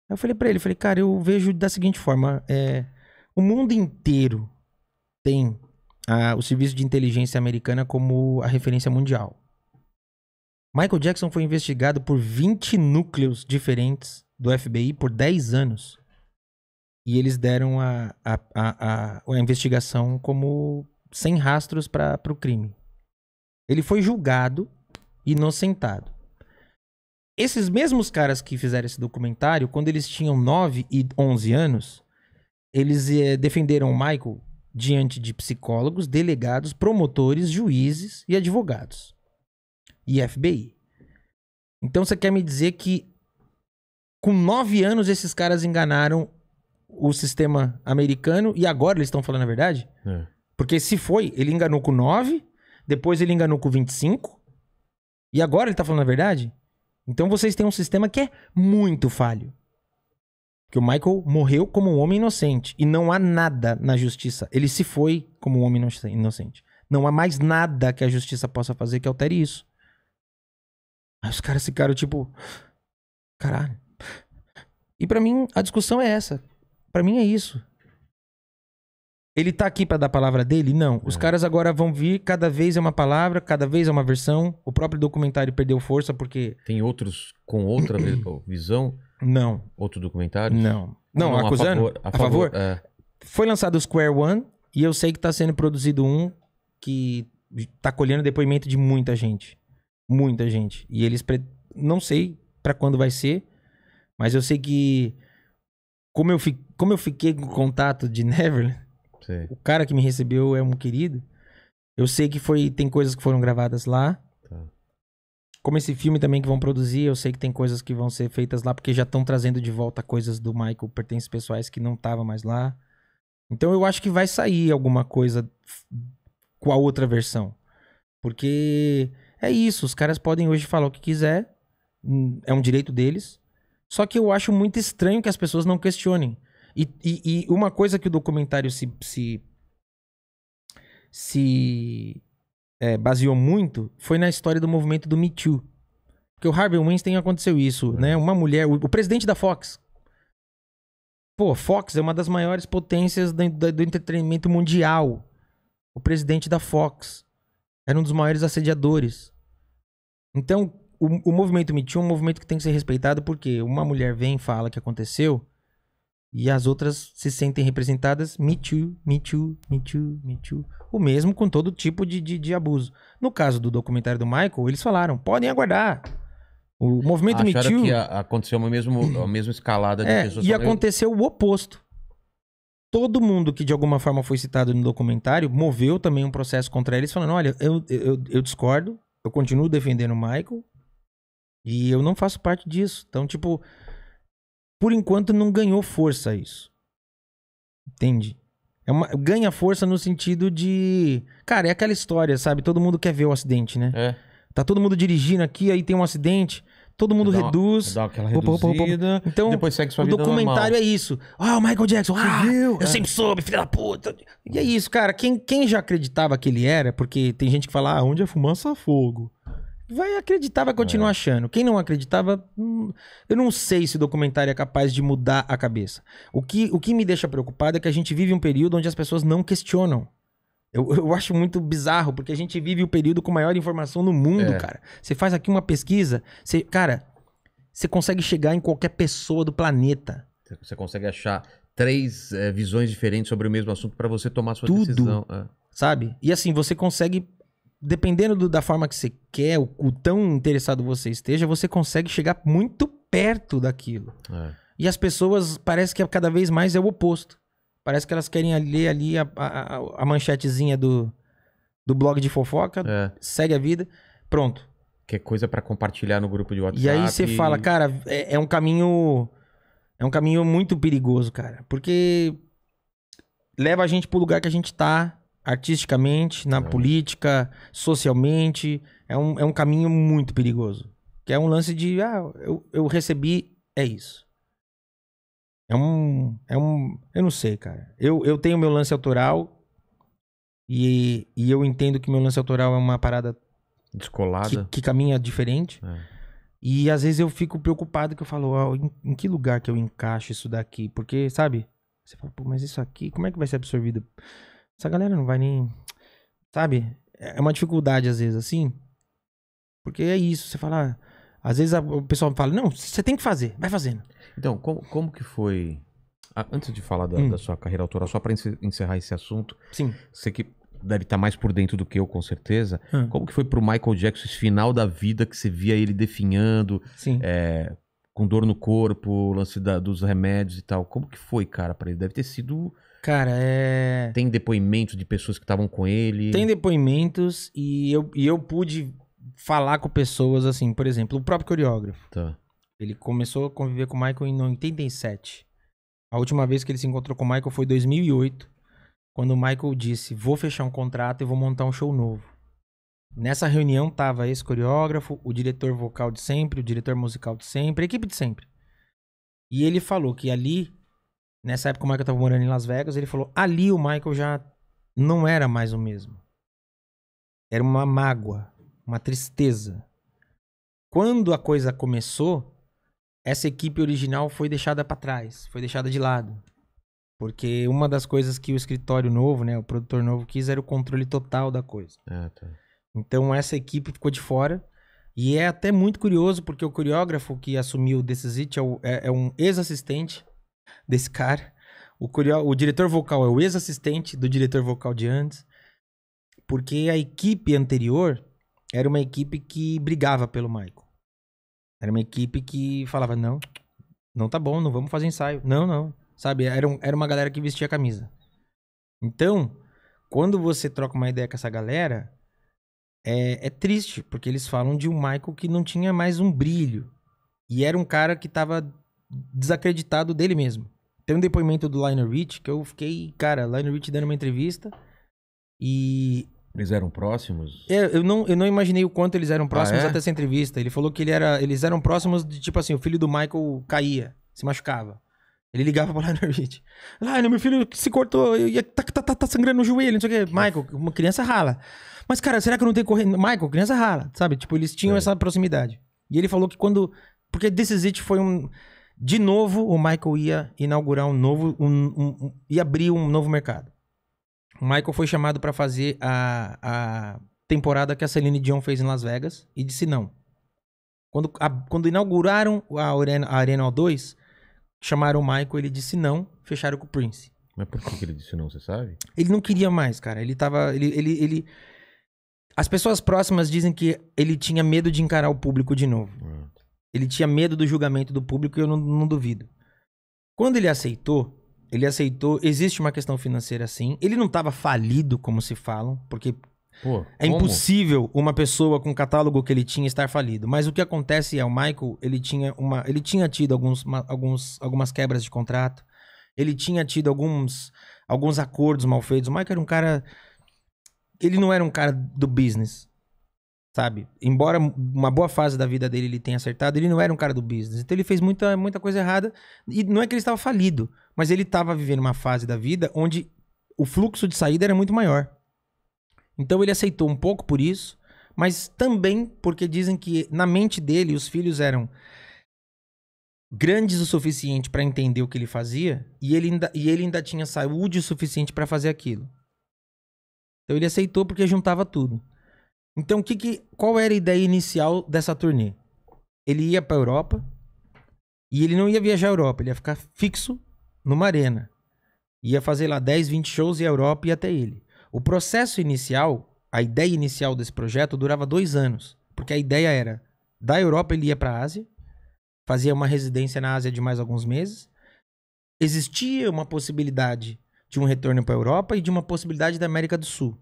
Aí eu falei para ele, falei: "Cara, eu vejo da seguinte forma, é, o mundo inteiro tem a, o serviço de inteligência americana como a referência mundial. Michael Jackson foi investigado por 20 núcleos diferentes do FBI por 10 anos. E eles deram a, a, a, a, a investigação como sem rastros para o crime. Ele foi julgado, inocentado. Esses mesmos caras que fizeram esse documentário, quando eles tinham 9 e 11 anos, eles eh, defenderam o Michael diante de psicólogos, delegados, promotores, juízes e advogados. E FBI. Então você quer me dizer que com 9 anos esses caras enganaram o sistema americano e agora eles estão falando a verdade? É. Porque se foi, ele enganou com 9, depois ele enganou com 25 e agora ele está falando a verdade? Então vocês têm um sistema que é muito falho. Que o Michael morreu como um homem inocente e não há nada na justiça. Ele se foi como um homem inocente. Não há mais nada que a justiça possa fazer que altere isso. Aí os caras ficaram tipo, caralho. E para mim a discussão é essa. Para mim é isso. Ele tá aqui para dar a palavra dele? Não. Os é. caras agora vão vir, cada vez é uma palavra, cada vez é uma versão. O próprio documentário perdeu força porque. Tem outros com outra (clears throat) oh, visão? Não. Outro documentário? Não. Não, não acusando? A favor. A favor, a favor é... Foi lançado o Square One e eu sei que tá sendo produzido um que tá colhendo depoimento de muita gente. Muita gente. E eles. Pre... Não sei para quando vai ser, mas eu sei que como eu, fi, como eu fiquei com o contato de Neverland, né? Sim. o cara que me recebeu é um querido. Eu sei que foi tem coisas que foram gravadas lá. Tá. Como esse filme também que vão produzir, eu sei que tem coisas que vão ser feitas lá, porque já estão trazendo de volta coisas do Michael, pertences pessoais que não tava mais lá. Então eu acho que vai sair alguma coisa com a outra versão. Porque é isso, os caras podem hoje falar o que quiser, hum, é um direito deles. Só que eu acho muito estranho que as pessoas não questionem. E, e, e uma coisa que o documentário se, se, se é, baseou muito foi na história do movimento do Me Too. Porque o Harvey Weinstein aconteceu isso, né? Uma mulher, o, o presidente da Fox. Pô, Fox é uma das maiores potências do, do entretenimento mundial. O presidente da Fox era um dos maiores assediadores. Então, o, o movimento Me Too é um movimento que tem que ser respeitado porque uma mulher vem fala que aconteceu e as outras se sentem representadas. Me Too, Me Too, Me Too, Me Too. O mesmo com todo tipo de, de, de abuso. No caso do documentário do Michael, eles falaram: podem aguardar. O movimento Acharam Me Too. que aconteceu a mesma, a mesma escalada de é, pessoas. E aconteceu o oposto. Todo mundo que de alguma forma foi citado no documentário moveu também um processo contra eles, falando: olha, eu, eu, eu discordo, eu continuo defendendo o Michael, e eu não faço parte disso. Então, tipo, por enquanto não ganhou força isso. Entende? É uma, ganha força no sentido de. Cara, é aquela história, sabe? Todo mundo quer ver o acidente, né? É. Tá todo mundo dirigindo aqui, aí tem um acidente, todo mundo dá, reduz. Dá aquela reduzida, opa, opa, opa. Então, depois segue sua o vida documentário normal. é isso. Ah, o Michael Jackson, ah, viu? eu é. sempre soube, filha da puta. E é isso, cara. Quem, quem já acreditava que ele era, porque tem gente que fala, ah, onde é fumaça, fogo vai acreditar, vai continuar é. achando. Quem não acreditava, hum, eu não sei se o documentário é capaz de mudar a cabeça. O que, o que me deixa preocupado é que a gente vive um período onde as pessoas não questionam. Eu, eu acho muito bizarro, porque a gente vive o período com maior informação no mundo, é. cara. Você faz aqui uma pesquisa, você, cara, você consegue chegar em qualquer pessoa do planeta. Você consegue achar três é, visões diferentes sobre o mesmo assunto para você tomar sua Tudo, decisão. É. Sabe? E assim, você consegue dependendo do, da forma que você quer, o, o, tão interessado você esteja, você consegue chegar muito perto daquilo. É. E as pessoas, parece que é cada vez mais é o oposto. Parece que elas querem ler ali a, a, a manchetezinha do, do blog de fofoca, é. segue a vida, pronto. Que é coisa para compartilhar no grupo de WhatsApp. E aí você fala, cara, é, é um caminho... É um caminho muito perigoso, cara. Porque leva a gente pro lugar que a gente tá artisticamente, na é. política, socialmente. É um, é um caminho muito perigoso. Que é um lance de, ah, eu, eu recebi, é isso. É um, é um. Eu não sei, cara. Eu, eu tenho meu lance autoral e, e eu entendo que meu lance autoral é uma parada. Descolada. Que, que caminha diferente. É. E às vezes eu fico preocupado que eu falo, oh, em, em, que lugar que eu encaixo isso daqui? Porque, sabe? Você fala, pô, mas isso aqui, como é que vai ser absorvido? Essa galera não vai nem. Sabe? É uma dificuldade, às vezes, assim. Porque é isso, você fala. Ah, às vezes a, o pessoal fala, não, você tem que fazer, vai fazendo. Então, como, como que foi. antes de falar da, hum. da sua carreira autoral, só para encerrar esse assunto. Sim. Você que deve estar tá mais por dentro do que eu, com certeza. Hum. Como que foi pro Michael Jackson esse final da vida que você via ele definhando? É, com dor no corpo, o lance da, dos remédios e tal. Como que foi, cara, para ele? Deve ter sido Cara, é. Tem depoimentos de pessoas que estavam com ele. Tem depoimentos e eu, e eu pude falar com pessoas assim, por exemplo, o próprio coreógrafo. Tá. Ele começou a conviver com o Michael em 87. A última vez que ele se encontrou com o Michael foi em 2008, quando o Michael disse: Vou fechar um contrato e vou montar um show novo. Nessa reunião tava esse coreógrafo, o diretor vocal de sempre, o diretor musical de sempre, a equipe de sempre. E ele falou que ali Nessa época o Michael tava morando em Las Vegas, ele falou: ali o Michael já não era mais o mesmo. Era uma mágoa, uma tristeza. Quando a coisa começou, essa equipe original foi deixada para trás, foi deixada de lado. Porque uma das coisas que o escritório novo, né, o produtor novo quis era o controle total da coisa. É, tá. Então essa equipe ficou de fora. E é até muito curioso, porque o coreógrafo que assumiu o This Is It é, é, é um ex-assistente desse cara. O, curio... o diretor vocal é o ex-assistente do diretor vocal de antes. Porque a equipe anterior era uma equipe que brigava pelo Michael. Era uma equipe que falava: não, não tá bom, não vamos fazer ensaio. Não, não. Sabe? Era, um, era uma galera que vestia a camisa. Então, quando você troca uma ideia com essa galera, é, é, triste, porque eles falam de um Michael que não tinha mais um brilho. E era um cara que tava desacreditado dele mesmo. Tem um depoimento do Lionel Rich que eu fiquei, cara, Lionel Rich dando uma entrevista e eles eram próximos? É, eu, não, eu não imaginei o quanto eles eram ah, próximos ah, é? até essa entrevista. Ele falou que ele era, eles eram próximos de, tipo assim, o filho do Michael caía, se machucava. Ele ligava pra (laughs) Lionel Rich. Lionel, meu filho se cortou, eu, tá, tá, tá, tá sangrando no joelho, não sei o quê. Michael, uma criança rala. Mas, cara, será que eu não tenho correndo? Michael, criança rala, sabe? Tipo, eles tinham é. essa proximidade. E ele falou que quando... Porque This Is It foi um... De novo, o Michael ia inaugurar um novo. Um, um, um, ia abrir um novo mercado. O Michael foi chamado para fazer a, a temporada que a Celine Dion fez em Las Vegas e disse não. Quando, a, quando inauguraram a Arena, a Arena O2, chamaram o Michael, ele disse não, fecharam com o Prince. Mas por que, que ele disse não, você sabe? Ele não queria mais, cara. Ele tava. Ele, ele, ele... As pessoas próximas dizem que ele tinha medo de encarar o público de novo. Ah. Ele tinha medo do julgamento do público e eu não, não duvido. Quando ele aceitou, ele aceitou. Existe uma questão financeira sim. Ele não estava falido, como se falam, porque Pô, é impossível uma pessoa com o catálogo que ele tinha estar falido. Mas o que acontece é, o Michael, ele tinha, uma, ele tinha tido alguns, alguns, algumas quebras de contrato. Ele tinha tido alguns, alguns acordos mal feitos. O Michael era um cara... Ele não era um cara do business sabe? Embora uma boa fase da vida dele ele tenha acertado, ele não era um cara do business. Então ele fez muita, muita coisa errada. E não é que ele estava falido, mas ele estava vivendo uma fase da vida onde o fluxo de saída era muito maior. Então ele aceitou um pouco por isso, mas também porque dizem que na mente dele os filhos eram grandes o suficiente para entender o que ele fazia e ele ainda, e ele ainda tinha saúde o suficiente para fazer aquilo. Então ele aceitou porque juntava tudo. Então, que que, qual era a ideia inicial dessa turnê? Ele ia para Europa e ele não ia viajar à Europa, ele ia ficar fixo numa arena. Ia fazer lá 10, 20 shows e a Europa ia até ele. O processo inicial, a ideia inicial desse projeto durava dois anos, porque a ideia era da Europa ele ia para a Ásia, fazia uma residência na Ásia de mais alguns meses. Existia uma possibilidade de um retorno para a Europa e de uma possibilidade da América do Sul.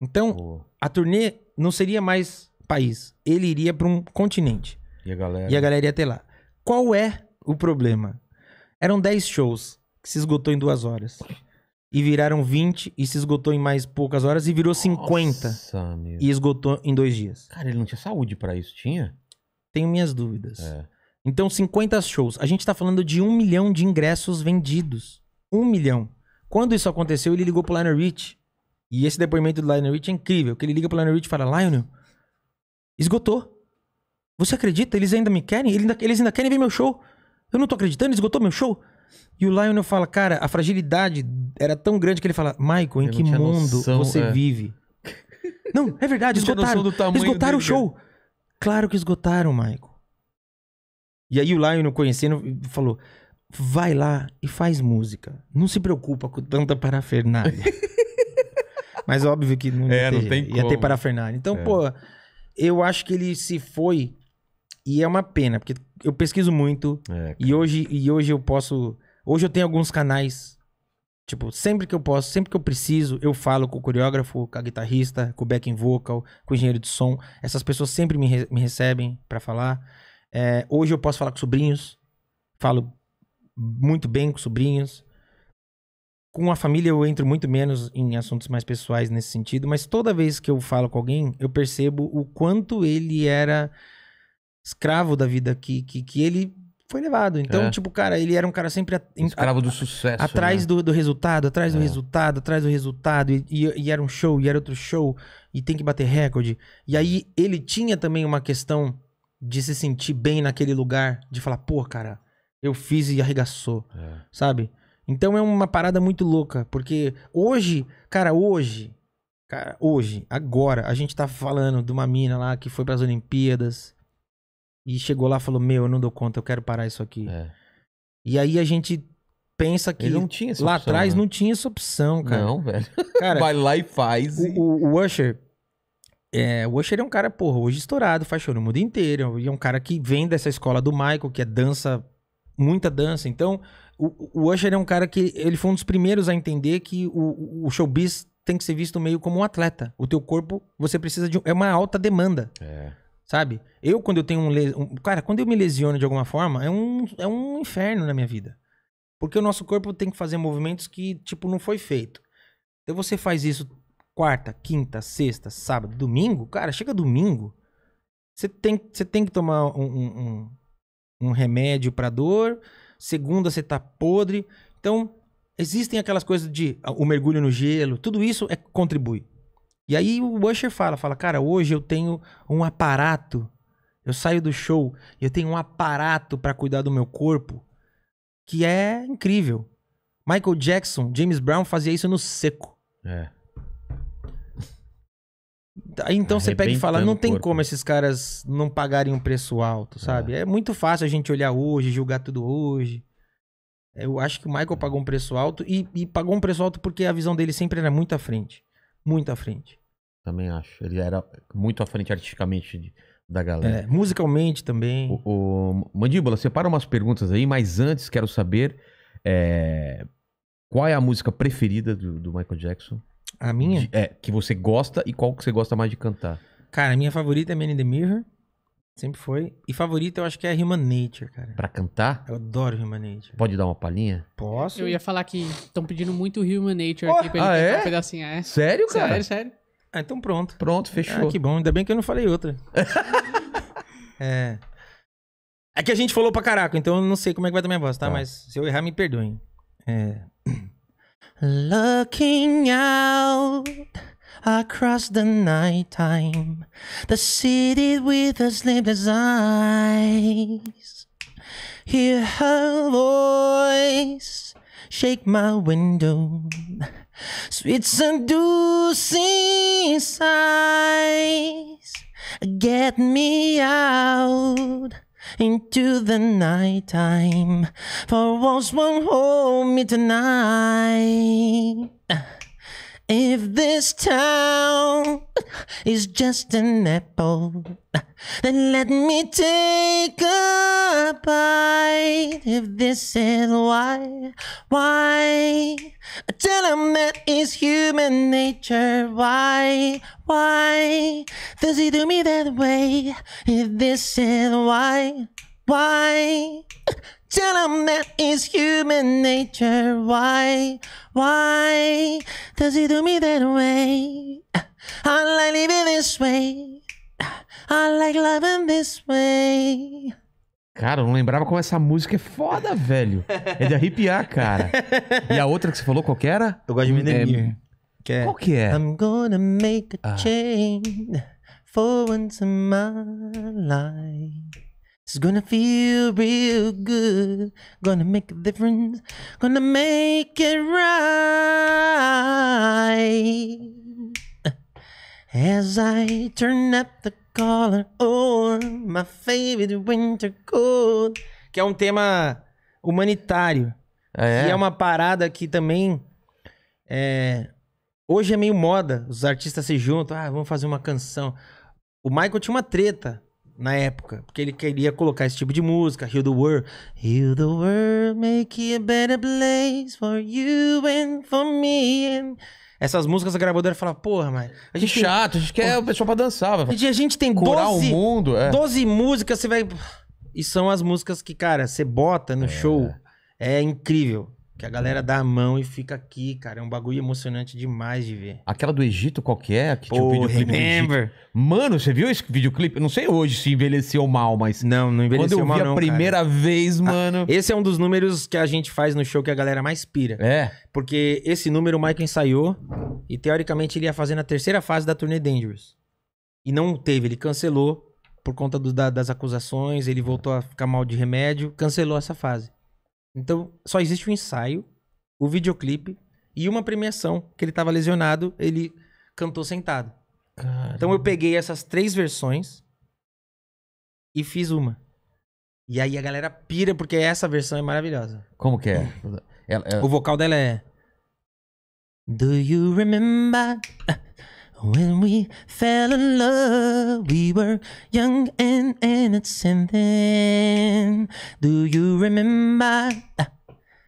Então, oh. a turnê não seria mais país. Ele iria para um continente. E a galera? E a galera ia até lá. Qual é o problema? Eram 10 shows que se esgotou em duas horas. E viraram 20 e se esgotou em mais poucas horas e virou Nossa, 50. Meu. E esgotou em dois dias. Cara, ele não tinha saúde para isso, tinha? Tenho minhas dúvidas. É. Então, 50 shows. A gente tá falando de um milhão de ingressos vendidos. Um milhão. Quando isso aconteceu, ele ligou pro Lionel Rich e esse depoimento do Lionel Rich é incrível, que ele liga pro Lionel Rich e fala, Lionel, esgotou. Você acredita? Eles ainda me querem? Eles ainda, eles ainda querem ver meu show. Eu não tô acreditando, esgotou meu show. E o Lionel fala, cara, a fragilidade era tão grande que ele fala, Michael, em que mundo noção, você é. vive? (laughs) não, é verdade, esgotaram. Esgotaram o show. Claro que esgotaram, Michael. E aí o Lionel, conhecendo, falou, vai lá e faz música. Não se preocupa com tanta parafernália. (laughs) Mas óbvio que não, é, ia, ter, não tem ia ter parafernália. Então, é. pô, eu acho que ele se foi e é uma pena, porque eu pesquiso muito é, e, hoje, e hoje eu posso... Hoje eu tenho alguns canais, tipo, sempre que eu posso, sempre que eu preciso, eu falo com o coreógrafo, com a guitarrista, com o backing vocal, com o engenheiro de som. Essas pessoas sempre me, re me recebem para falar. É, hoje eu posso falar com sobrinhos, falo muito bem com sobrinhos com a família eu entro muito menos em assuntos mais pessoais nesse sentido, mas toda vez que eu falo com alguém, eu percebo o quanto ele era escravo da vida que, que, que ele foi levado. Então, é. tipo, cara, ele era um cara sempre. Escravo do sucesso. Atrás né? do, do resultado, atrás é. do resultado, atrás do resultado. E, e, e, era um show, e era outro show, e tem que bater recorde. E aí ele tinha também uma questão de se sentir bem naquele lugar, de falar, pô, cara, eu fiz e arregaçou. É. Sabe? Então é uma parada muito louca, porque hoje, cara, hoje, cara, hoje, agora, a gente tá falando de uma mina lá que foi para as Olimpíadas e chegou lá e falou: "Meu, eu não dou conta, eu quero parar isso aqui". É. E aí a gente pensa que lá opção, atrás né? não tinha essa opção, cara. Não, velho. (laughs) Cara, vai lá e faz. O, o, o Usher é, o Usher é um cara, porra, hoje estourado, faz show no mundo inteiro. E é um cara que vem dessa escola do Michael, que é dança, muita dança. Então, o, o Usher é um cara que ele foi um dos primeiros a entender que o, o showbiz tem que ser visto meio como um atleta. O teu corpo, você precisa de. É uma alta demanda. É. Sabe? Eu, quando eu tenho um, um, Cara, quando eu me lesiono de alguma forma, é um, é um inferno na minha vida. Porque o nosso corpo tem que fazer movimentos que, tipo, não foi feito. Então você faz isso quarta, quinta, sexta, sábado, domingo. Cara, chega domingo. Você tem, você tem que tomar um, um, um remédio para dor segunda você tá podre. Então, existem aquelas coisas de ah, o mergulho no gelo, tudo isso é contribui. E aí o Usher fala, fala, cara, hoje eu tenho um aparato, eu saio do show, eu tenho um aparato para cuidar do meu corpo que é incrível. Michael Jackson, James Brown fazia isso no seco. É então você pega e fala, não tem como esses caras não pagarem um preço alto, sabe? É. é muito fácil a gente olhar hoje, julgar tudo hoje. Eu acho que o Michael é. pagou um preço alto e, e pagou um preço alto porque a visão dele sempre era muito à frente. Muito à frente. Também acho. Ele era muito à frente artisticamente de, da galera. É, musicalmente também. O, o, Mandíbula, separa umas perguntas aí, mas antes quero saber é, qual é a música preferida do, do Michael Jackson? A minha? De, é, que você gosta e qual que você gosta mais de cantar? Cara, a minha favorita é Man in the Mirror. Sempre foi. E favorita eu acho que é Human Nature, cara. Pra cantar? Eu adoro Human Nature. Pode dar uma palhinha? Posso? Eu ia falar que estão pedindo muito Human Nature oh, aqui pra ele ah, é? um pedacinho. É. Sério, cara? Sério, sério. Ah, então pronto. Pronto, fechou. Ah, que bom. Ainda bem que eu não falei outra. (laughs) é. É que a gente falou pra caraca, então eu não sei como é que vai dar minha voz, tá? tá. Mas se eu errar, me perdoem. É. Looking out across the night time, the city with her sleepless eyes. Hear her voice shake my window, sweet seducing sighs. Get me out into the night time, for walls won't hold me tonight. If this town is just an apple, then let me take a bite. If this is why, why? Tell them that is human nature. Why, why does he do me that way? If this is why, why? Gentleman is human nature. Why? Why does he do me that way? I like living this way. I like loving this way. Cara, eu não lembrava como essa música é foda, velho. É de arrepiar, cara. E a outra que você falou, qual que era? Eu gosto de Menemir. É, é... Qual que é? I'm gonna make a ah. change for once in my life. It's gonna feel real good. Gonna make a difference. Gonna make it right. As I turn up the collar on my favorite winter coat. Que é um tema humanitário. Ah, é? E é uma parada que também. É... Hoje é meio moda os artistas se juntam. Ah, vamos fazer uma canção. O Michael tinha uma treta na época, porque ele queria colocar esse tipo de música, Heal the World. Heal the world, make it a better place for you and for me. And... Essas músicas a gravadora fala, porra, mas. A gente que chato, a gente quer o pessoal pra dançar. Vai... A gente tem Curar 12, o mundo, é. 12 músicas, você vai. E são as músicas que, cara, você bota no é. show. É incrível. Que a galera dá a mão e fica aqui, cara. É um bagulho emocionante demais de ver. Aquela do Egito qualquer, que Pô, tinha um videoclipe remember. Mano, você viu esse videoclipe? não sei hoje se envelheceu mal, mas... Não, não envelheceu mal Quando eu vi a primeira cara. vez, ah, mano... Ah, esse é um dos números que a gente faz no show que a galera mais pira. É. Porque esse número o Michael ensaiou e, teoricamente, ele ia fazer na terceira fase da turnê Dangerous. E não teve, ele cancelou por conta do, da, das acusações, ele voltou a ficar mal de remédio, cancelou essa fase. Então, só existe o ensaio, o videoclipe e uma premiação, que ele tava lesionado, ele cantou sentado. Caramba. Então eu peguei essas três versões e fiz uma. E aí a galera pira, porque essa versão é maravilhosa. Como que é? Ela, ela... O vocal dela é. Do you remember? When we fell in love, we were young and innocent then. Do you remember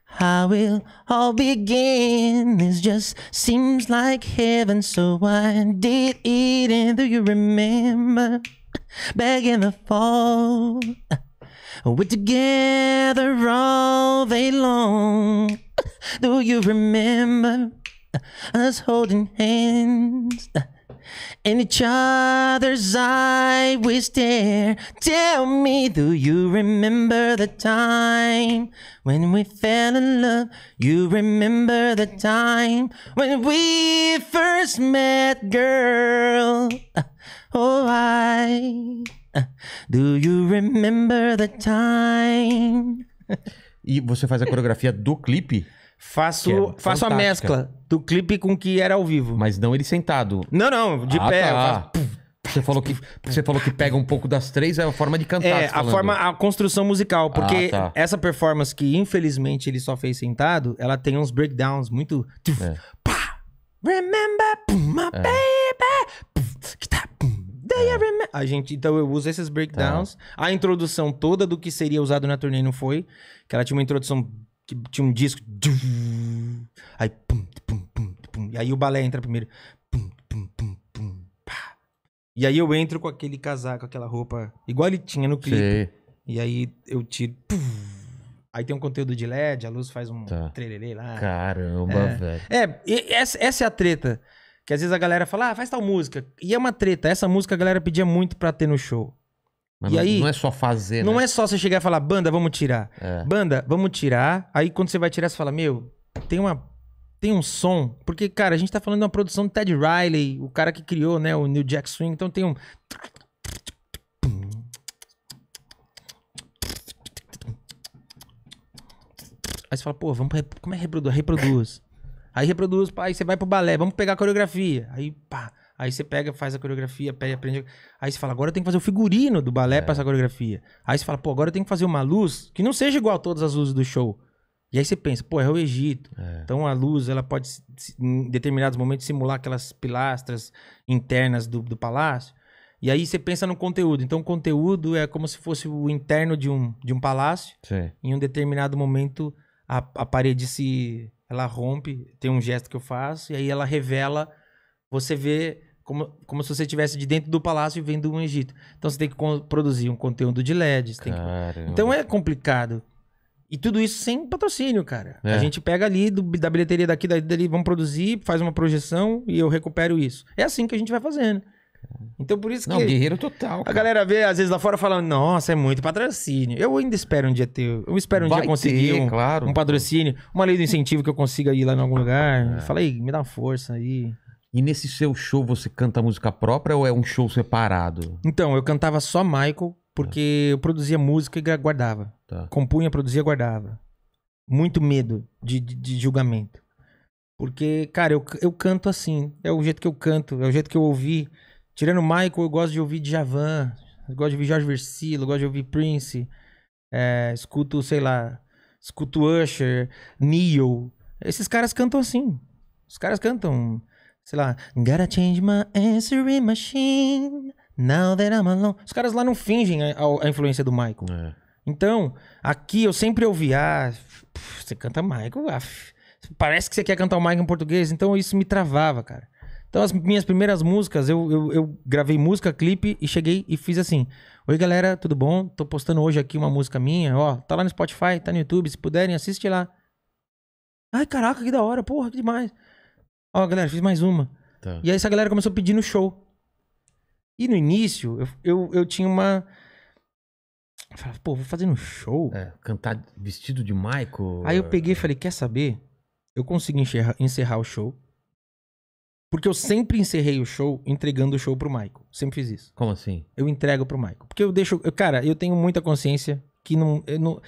how it all began? This just seems like heaven, so I did it. And do you remember back in the fall? We're together all day long. Do you remember? us holding hands. In each other's eye we stare. Tell me, do you remember the time when we fell in love? You remember the time when we first met, girl? Oh, I. Do you remember the time? E você faz a coreografia do clipe? Faço, é faço fantástica. a mescla do clipe com que era ao vivo. Mas não ele sentado. Não, não, de Ah, pé. tá. Você falou que você falou que pega um pouco das três, é a forma de cantar. É, a forma, a construção musical, ah, porque Ah, tá. essa performance que infelizmente ele só fez sentado, ela tem uns breakdowns muito. É. Remember, my baby, é. que tá, é. A gente, então eu uso esses breakdowns. É. A introdução toda do que seria usado na turnê não foi, que ela tinha uma introdução que tinha um disco. Aí, pum, pum. E aí o balé entra primeiro. Pum, pum, pum, pum, pá. E aí eu entro com aquele casaco, aquela roupa, igual ele tinha no clipe. Sim. E aí eu tiro. Pum. Aí tem um conteúdo de LED, a luz faz um tá. trelelê lá. Caramba, é. velho. É, essa, essa é a treta. Que às vezes a galera fala, ah, faz tal música. E é uma treta. Essa música a galera pedia muito pra ter no show. Mas e não, é, aí, não é só fazer, Não né? é só você chegar e falar, banda, vamos tirar. É. Banda, vamos tirar. Aí quando você vai tirar, você fala, meu, tem uma tem um som, porque, cara, a gente tá falando de uma produção do Ted Riley, o cara que criou, né, o New Jack Swing, então tem um. Aí você fala, pô, vamos como é reproduz? Reproduz. Aí reproduz, pá, aí você vai pro balé, vamos pegar a coreografia. Aí, pá, aí você pega, faz a coreografia, pega, aprende. Aí você fala, agora eu tenho que fazer o figurino do balé é. pra essa coreografia. Aí você fala, pô, agora eu tenho que fazer uma luz que não seja igual a todas as luzes do show. E aí você pensa, pô, é o Egito. É. Então a luz, ela pode, em determinados momentos, simular aquelas pilastras internas do, do palácio. E aí você pensa no conteúdo. Então o conteúdo é como se fosse o interno de um, de um palácio. Sim. Em um determinado momento, a, a parede se... Ela rompe, tem um gesto que eu faço, e aí ela revela... Você vê como, como se você estivesse de dentro do palácio e vendo um Egito. Então você tem que produzir um conteúdo de LEDs. Que... Então é complicado. E tudo isso sem patrocínio, cara. É. A gente pega ali do, da bilheteria daqui, daí, dali, vamos produzir, faz uma projeção e eu recupero isso. É assim que a gente vai fazendo. Então por isso Não, que. Não, guerreiro total. Cara. A galera vê, às vezes, lá fora falando, nossa, é muito patrocínio. Eu ainda espero um dia ter. Eu espero um Vai dia conseguir ter, um, claro. um patrocínio, uma lei do incentivo que eu consiga ir lá em algum é. lugar. É. Fala aí, me dá uma força aí. E nesse seu show você canta música própria ou é um show separado? Então, eu cantava só Michael porque eu produzia música e guardava. Tá. Compunha, produzia, guardava. Muito medo de, de, de julgamento. Porque, cara, eu, eu canto assim. É o jeito que eu canto, é o jeito que eu ouvi. Tirando o Michael, eu gosto de ouvir Djavan. Eu gosto de ouvir Jorge Versilo, gosto de ouvir Prince. É, escuto, sei lá, escuto Usher, Neil. Esses caras cantam assim. Os caras cantam, sei lá, Gotta change my answering machine. Now that I'm alone. Os caras lá não fingem a, a influência do Michael. É. Então, aqui eu sempre ouvi, ah, você canta Michael, af, ah, parece que você quer cantar o Michael em português, então isso me travava, cara. Então, as minhas primeiras músicas, eu, eu, eu, gravei música, clipe e cheguei e fiz assim: Oi, galera, tudo bom? Tô postando hoje aqui uma música minha, ó, tá lá no Spotify, tá no YouTube, se puderem, assiste lá. Ai, caraca, que da hora, porra, que demais. Ó, galera, fiz mais uma. Tá. E aí, essa galera começou a pedir no show. E no início, eu, eu, eu tinha uma. Eu falava, pô, vou fazer um show. É, cantar vestido de Michael. Aí eu é, peguei e é. falei, quer saber? Eu consigo encerrar, encerrar o show. Porque eu sempre encerrei o show entregando o show pro Michael. Sempre fiz isso. Como assim? Eu entrego pro Michael. Porque eu deixo. Eu, cara, eu tenho muita consciência que não. não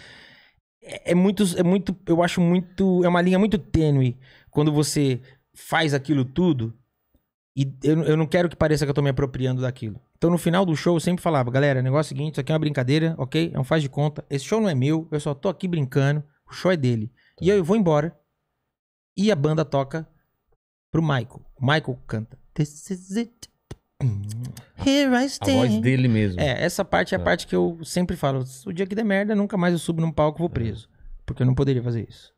é, é, muito, é muito. Eu acho muito. É uma linha muito tênue quando você faz aquilo tudo e eu, eu não quero que pareça que eu tô me apropriando daquilo. Então no final do show eu sempre falava, galera, negócio é o seguinte, isso aqui é uma brincadeira, ok? É um faz de conta. Esse show não é meu, eu só tô aqui brincando, o show é dele. Tá. E aí eu vou embora e a banda toca pro Michael. O Michael canta. This is it. Here I stand. A voz dele mesmo. É, essa parte é a é. parte que eu sempre falo. O dia que der merda, nunca mais eu subo num palco e vou é. preso. É. Porque eu não poderia fazer isso.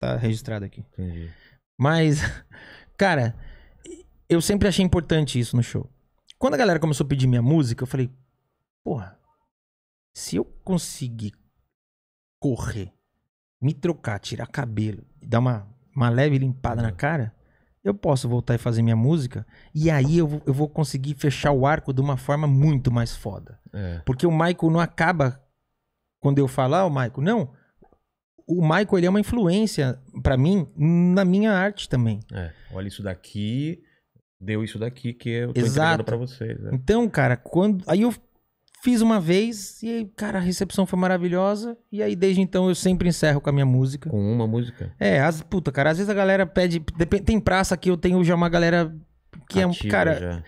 Tá registrado aqui. Entendi. Mas, (laughs) cara, eu sempre achei importante isso no show. Quando a galera começou a pedir minha música, eu falei, porra, se eu conseguir correr, me trocar, tirar cabelo, dar uma, uma leve limpada na uhum. cara, eu posso voltar e fazer minha música. E aí eu, eu vou conseguir fechar o arco de uma forma muito mais foda. É. Porque o Michael não acaba quando eu falar, ah, o Michael, não. O Michael ele é uma influência para mim na minha arte também. É. Olha isso daqui deu isso daqui que eu tô Exato. entregando pra vocês. Né? Então, cara, quando. Aí eu fiz uma vez e, cara, a recepção foi maravilhosa. E aí, desde então, eu sempre encerro com a minha música. Com uma música? É, as puta, cara, às vezes a galera pede. Tem praça que eu tenho já uma galera que Ativa é um. Cara. Já.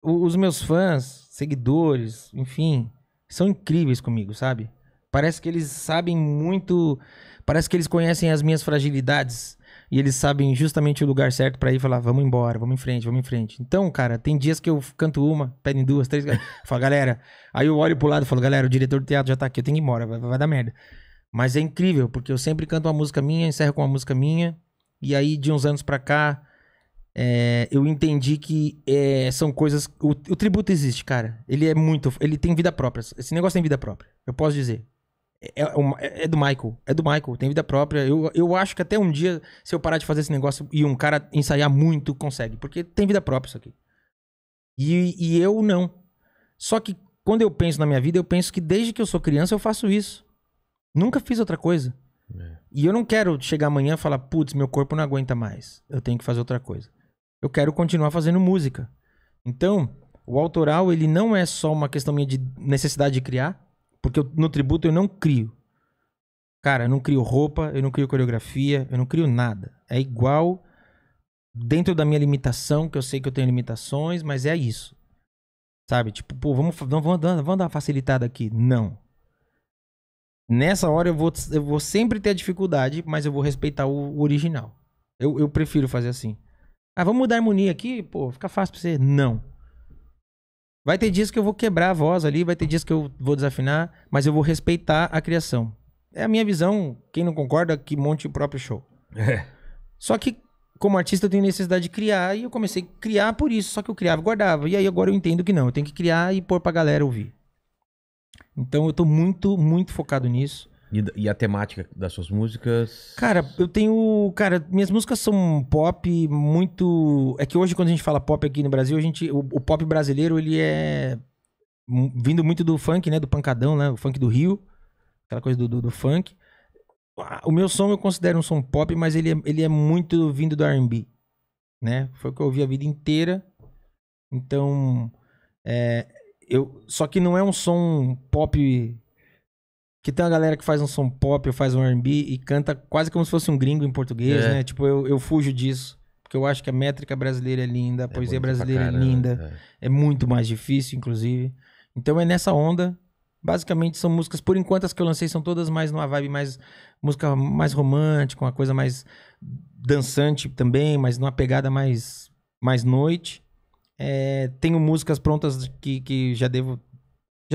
Os meus fãs, seguidores, enfim, são incríveis comigo, sabe? Parece que eles sabem muito. Parece que eles conhecem as minhas fragilidades e eles sabem justamente o lugar certo para ir falar, vamos embora, vamos em frente, vamos em frente. Então, cara, tem dias que eu canto uma, pedem duas, três, (laughs) fala galera, aí eu olho pro lado e falo, galera, o diretor do teatro já tá aqui, eu tenho que ir embora, vai, vai, dar merda. Mas é incrível, porque eu sempre canto uma música minha, encerro com uma música minha, e aí de uns anos pra cá, é, eu entendi que é, são coisas... O, o tributo existe, cara. Ele é muito... Ele tem vida própria. Esse negócio tem vida própria, eu posso dizer. É é, é, é, do Michael, é do Michael, tem vida própria. Eu, eu acho que até um dia, se eu parar de fazer esse negócio e um cara ensaiar muito, consegue, porque tem vida própria isso aqui. E, e eu não. Só que quando eu penso na minha vida, eu penso que desde que eu sou criança eu faço isso. Nunca fiz outra coisa. É. E eu não quero chegar amanhã e falar, putz, meu corpo não aguenta mais, eu tenho que fazer outra coisa. Eu quero continuar fazendo música. Então, o autoral, ele não é só uma questão minha de necessidade de criar, porque no tributo eu não crio. Cara, eu não crio roupa, eu não crio coreografia, eu não crio nada. É igual dentro da minha limitação, que eu sei que eu tenho limitações, mas é isso. Sabe? Tipo, pô, vamos, vamos, vamos, dar, vamos dar uma facilitada aqui. Não. Nessa hora eu vou, eu vou sempre ter a dificuldade, mas eu vou respeitar o, o original. Eu, eu prefiro fazer assim. Ah, vamos mudar a harmonia aqui? Pô, fica fácil pra você. Não. Vai ter dias que eu vou quebrar a voz ali, vai ter dias que eu vou desafinar, mas eu vou respeitar a criação. É a minha visão. Quem não concorda, que monte o próprio show. É. Só que, como artista, eu tenho necessidade de criar e eu comecei a criar por isso. Só que eu criava e guardava. E aí agora eu entendo que não. Eu tenho que criar e pôr pra galera ouvir. Então eu tô muito, muito focado nisso. E, e, a temática das suas músicas? Cara, eu tenho. Cara, minhas músicas são pop muito. É que hoje, quando a gente fala pop aqui no Brasil, a gente, o, o pop brasileiro ele é vindo muito do funk, né? Do pancadão, né? O funk do Rio, aquela coisa do, do, do funk. Ah, o meu som eu considero um som pop, mas ele é, ele é muito vindo do RB, né? Foi o que eu ouvi a vida inteira. Então, é, eu, só que não é um som pop que tem uma galera que faz um som pop, ou faz um R&B e canta quase como se fosse um gringo em português, é. né? Tipo, eu, eu fujo disso. Porque eu acho que a métrica brasileira é linda, a é poesia brasileira é caramba, é linda. é muito mais difícil, inclusive. Então é nessa onda Basicamente são músicas, por enquanto as que eu lancei são todas mais numa vibe mais música mais romântica, uma coisa mais dançante também, mas numa pegada mais mais noite. É, tenho músicas prontas que, que já devo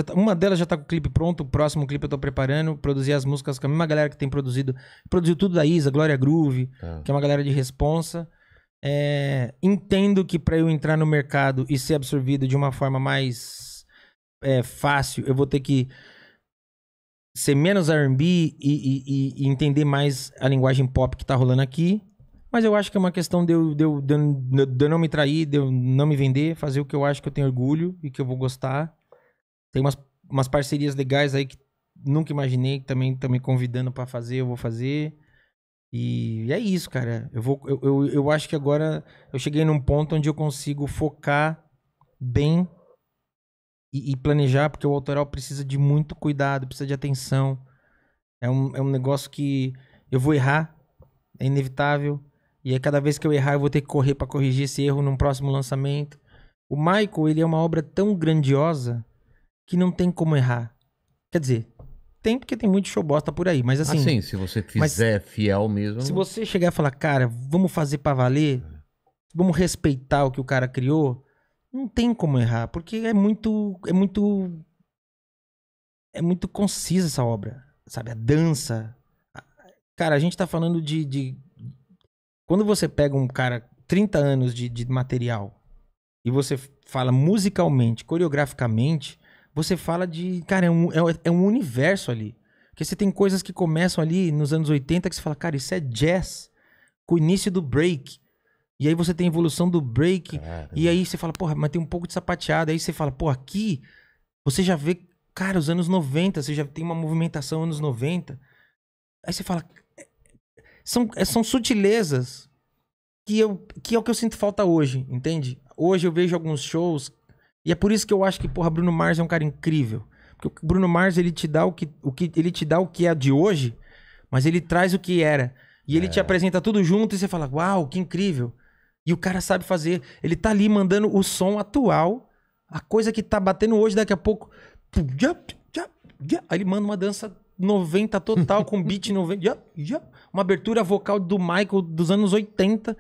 Tá, uma delas já tá com o clipe pronto, o próximo clipe eu tô preparando, produzir as músicas com a mesma galera que tem produzido. Produziu tudo da Isa, Glória Groove, é. que é uma galera de responsa. É, entendo que para eu entrar no mercado e ser absorvido de uma forma mais é, fácil, eu vou ter que ser menos R&B e, e, e, entender mais a linguagem pop que tá rolando aqui. Mas eu acho que é uma questão de eu, de, eu, de eu não me trair, de eu não me vender, fazer o que eu acho que eu tenho orgulho e que eu vou gostar. Tem umas, umas parcerias legais aí que nunca imaginei, que também estão tá me convidando para fazer, eu vou fazer. E é isso, cara. Eu, vou, eu, eu, eu acho que agora eu cheguei num ponto onde eu consigo focar bem e, e, planejar, porque o autoral precisa de muito cuidado, precisa de atenção. É um, é um negócio que eu vou errar, é inevitável. E aí, cada vez que eu errar, eu vou ter que correr para corrigir esse erro num próximo lançamento. O Michael, ele é uma obra tão grandiosa que não tem como errar. Quer dizer, tem porque tem muito show bosta por aí, mas ah, assim. sim, se você fizer fiel mesmo. Se você chegar e falar, cara, vamos fazer pra valer, vamos respeitar o que o cara criou, não tem como errar, porque é muito. É muito. É muito concisa essa obra, sabe? A dança. Cara, a gente tá falando de. de... Quando você pega um cara 30 anos de, de material e você fala musicalmente, coreograficamente, você fala de. Cara, é um, é, é um universo ali. Porque você tem coisas que começam ali nos anos 80 que você fala, cara, isso é jazz. Com o início do break. E aí você tem a evolução do break. E aí você fala, porra, mas tem um pouco de sapateado. Aí você fala, pô, aqui você já vê, cara, os anos 90, você já tem uma movimentação anos 90. Aí você fala. São, é, são sutilezas que, eu, que é o que eu sinto falta hoje, entende? Hoje eu vejo alguns shows e é por isso que eu acho que, porra, Bruno Mars é um cara incrível. Porque o Bruno Mars, ele te dá o que, o que, ele te dá o que é de hoje, mas ele traz o que era. E ele é. te apresenta tudo junto e você fala, uau, que incrível. E o cara sabe fazer. Ele tá ali mandando o som atual, a coisa que tá batendo hoje, daqui a pouco. Aí ele manda uma dança 90 total, com (laughs) beat 90. Uma abertura vocal do Michael dos anos 80.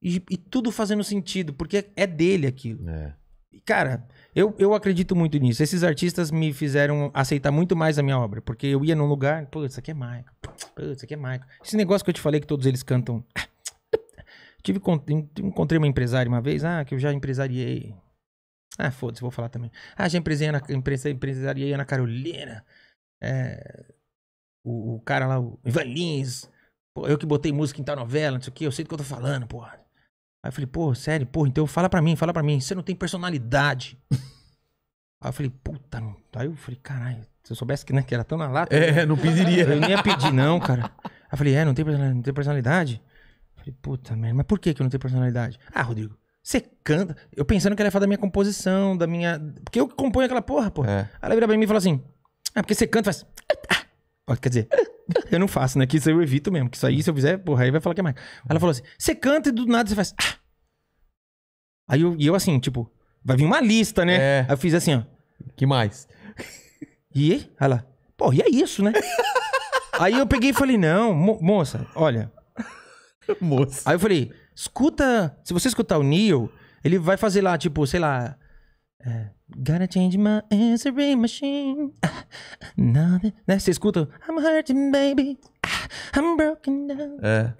E, e tudo fazendo sentido, porque é dele aquilo. É cara, eu, eu acredito muito nisso. Esses artistas me fizeram aceitar muito mais a minha obra, porque eu ia num lugar, pô, isso aqui é Michael, pô, isso aqui é Michael. Esse negócio que eu te falei que todos eles cantam. (tsk) Tive, encontrei uma empresária uma vez, ah, que eu já empresariei. Ah, foda-se, vou falar também. Ah, já empresariei na, na Carolina. É, o, o, cara lá, o Ivan Lins. Pô, eu que botei música em tal novela, não sei o que, eu sei do que eu tô falando, porra. Aí eu falei, pô, sério, pô, então fala pra mim, fala pra mim, você não tem personalidade. (laughs) Aí eu falei, puta, não. Aí eu falei, caralho, se eu soubesse que, né, que era tão na lata. É, não pediria. Eu nem ia pedir, não, cara. Aí eu falei, é, não tem, não tem personalidade? Eu falei, puta merda, mas por que, que eu não tenho personalidade? Ah, Rodrigo, você canta. Eu pensando que ela ia falar da minha composição, da minha. Porque eu componho aquela porra, pô. É. Aí ela vira pra mim e fala assim: ah, porque você canta, faz. Ah, ah. Quer dizer, eu não faço, né? Que isso eu evito mesmo. Que isso aí, se eu fizer, porra, aí vai falar que é mais. Ela falou assim: você canta e do nada você faz. Ah! Aí eu, e eu assim, tipo, vai vir uma lista, né? É. Aí eu fiz assim, ó. Que mais? E ela, pô, e é isso, né? (laughs) aí eu peguei e falei, não, mo moça, olha. Moça. Aí eu falei, escuta, se você escutar o Neil, ele vai fazer lá, tipo, sei lá, é, gotta change my answering machine. Ah, Né? Você escuta? I'm hurting, baby. Ah, I'm broken down. É.